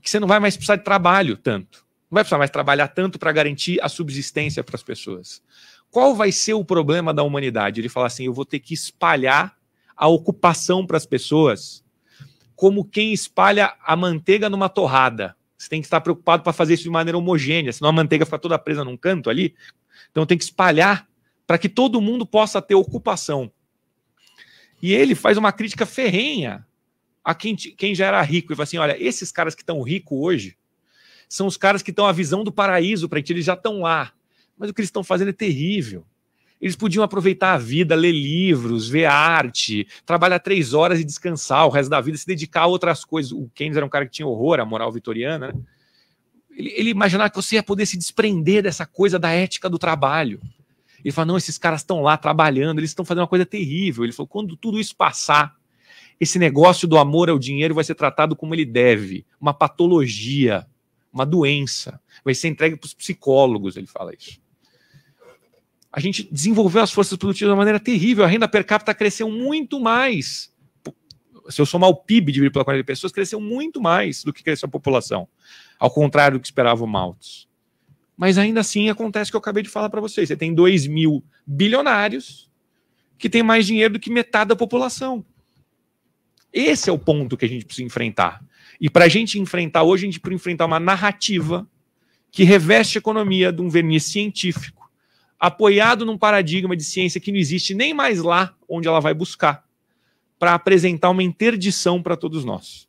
que você não vai mais precisar de trabalho tanto. Não vai precisar mais trabalhar tanto para garantir a subsistência para as pessoas. Qual vai ser o problema da humanidade? Ele fala assim: eu vou ter que espalhar a ocupação para as pessoas como quem espalha a manteiga numa torrada. Você tem que estar preocupado para fazer isso de maneira homogênea, senão a manteiga fica toda presa num canto ali. Então tem que espalhar para que todo mundo possa ter ocupação. E ele faz uma crítica ferrenha a quem, quem já era rico. e fala assim: olha, esses caras que estão ricos hoje são os caras que estão a visão do paraíso para a gente, eles já estão lá. Mas o que eles estão fazendo é terrível. Eles podiam aproveitar a vida, ler livros, ver arte, trabalhar três horas e descansar o resto da vida, se dedicar a outras coisas. O Keynes era um cara que tinha horror à moral vitoriana. Né? Ele, ele imaginava que você ia poder se desprender dessa coisa da ética do trabalho. Ele falou: não, esses caras estão lá trabalhando, eles estão fazendo uma coisa terrível. Ele falou: quando tudo isso passar, esse negócio do amor ao dinheiro vai ser tratado como ele deve, uma patologia, uma doença, vai ser entregue para os psicólogos. Ele fala isso a gente desenvolveu as forças produtivas de uma maneira terrível. A renda per capita cresceu muito mais. Se eu somar o PIB dividido pela quantidade de pessoas, cresceu muito mais do que cresceu a população. Ao contrário do que esperava o maltes. Mas ainda assim acontece o que eu acabei de falar para vocês. Você tem 2 mil bilionários que têm mais dinheiro do que metade da população. Esse é o ponto que a gente precisa enfrentar. E para a gente enfrentar hoje, a gente precisa enfrentar uma narrativa que reveste a economia de um verniz científico apoiado num paradigma de ciência que não existe nem mais lá onde ela vai buscar, para apresentar uma interdição para todos nós.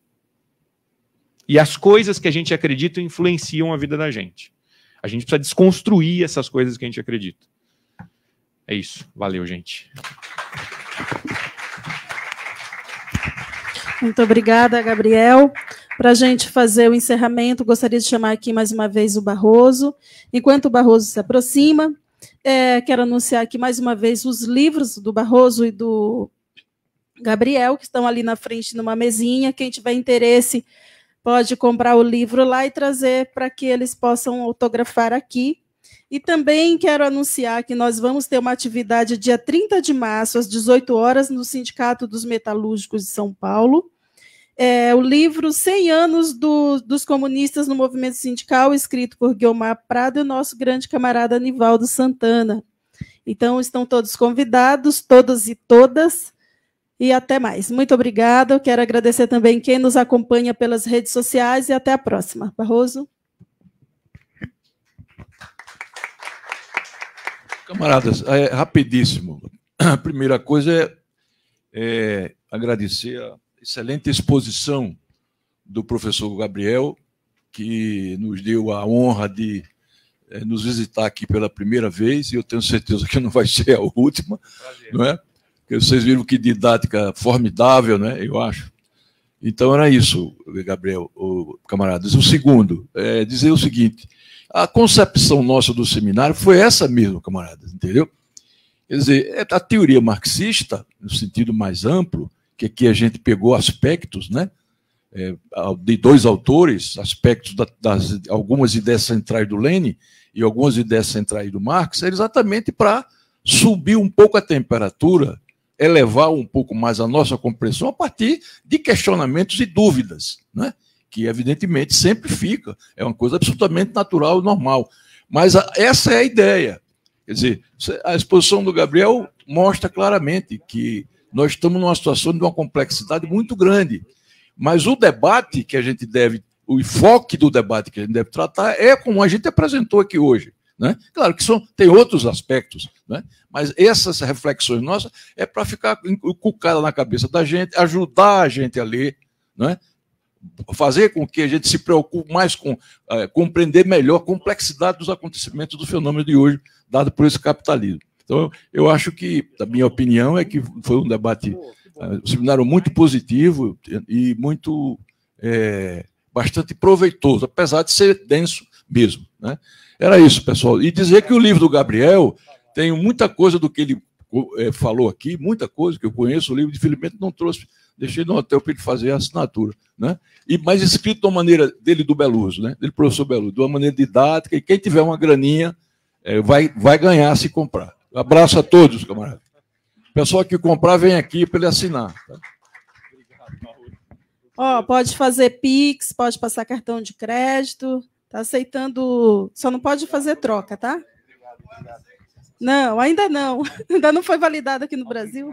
E as coisas que a gente acredita influenciam a vida da gente. A gente precisa desconstruir essas coisas que a gente acredita. É isso. Valeu, gente. Muito obrigada, Gabriel. Para a gente fazer o encerramento, gostaria de chamar aqui mais uma vez o Barroso. Enquanto o Barroso se aproxima, é, quero anunciar aqui mais uma vez os livros do Barroso e do Gabriel, que estão ali na frente numa mesinha. Quem tiver interesse pode comprar o livro lá e trazer para que eles possam autografar aqui. E também quero anunciar que nós vamos ter uma atividade dia 30 de março, às 18 horas, no Sindicato dos Metalúrgicos de São Paulo é, o livro 100 anos do, dos comunistas no movimento sindical, escrito por Guilmar Prado e o nosso grande camarada Anivaldo Santana. Então, estão todos convidados, todas e todas, e até mais. Muito obrigada. Eu quero agradecer também quem nos acompanha pelas redes sociais e até a próxima. Barroso. Camaradas, é, rapidíssimo. [clears throat] A primeira coisa é, é agradecer a excelente exposição do professor Gabriel, que nos deu a honra de é, nos visitar aqui pela primeira vez, e eu tenho certeza que não vai ser a última, Prazer. não é? Porque vocês viram que didática formidável, né? Eu acho. Então era isso, Gabriel, camaradas. O segundo, é dizer o seguinte: a concepção nossa do seminário foi essa mesmo, camaradas, entendeu? Quer dizer, é a teoria marxista, no sentido mais amplo, que aqui a gente pegou aspectos, né? É, de dois autores, aspectos da, das algumas ideias centrais do Lênin e algumas ideias centrais do Marx, era é exatamente para subir um pouco a temperatura, elevar um pouco mais a nossa compreensão a partir de questionamentos e dúvidas, né? que evidentemente sempre fica, é uma coisa absolutamente natural e normal. Mas a, essa é a ideia. Quer dizer, a exposição do Gabriel mostra claramente que nós estamos numa situação de uma complexidade muito grande. Mas o debate que a gente deve, o enfoque do debate que a gente deve tratar é como a gente apresentou aqui hoje. Né? Claro que são, tem outros aspectos, né? mas essas reflexões nossas é para ficar inculcada na cabeça da gente, ajudar a gente a ler, né? fazer com que a gente se preocupe mais com é, compreender melhor a complexidade dos acontecimentos do fenômeno de hoje, dado por esse capitalismo. Então, eu acho que, a minha opinião é que foi um debate, ah, um seminário muito positivo e muito, é, bastante proveitoso, apesar de ser denso mesmo. Né? Era isso, pessoal. E dizer que o livro do Gabriel tem muita coisa do que ele é, falou aqui, muita coisa que eu conheço, o livro de Filimento não trouxe, deixei no hotel para ele fazer a assinatura, né? E mais escrito de uma maneira dele do Beluso, né? Dele professor Beluso, de uma maneira didática e quem tiver uma graninha é, vai vai ganhar se comprar. Abraço a todos, camarada. O pessoal que comprar, vem aqui para ele assinar. Tá? Ó, oh, pode fazer Pix, pode passar cartão de crédito. Tá aceitando. Só não pode fazer troca, tá? Não, ainda não. [laughs] Ainda não foi validado aqui no Brasil.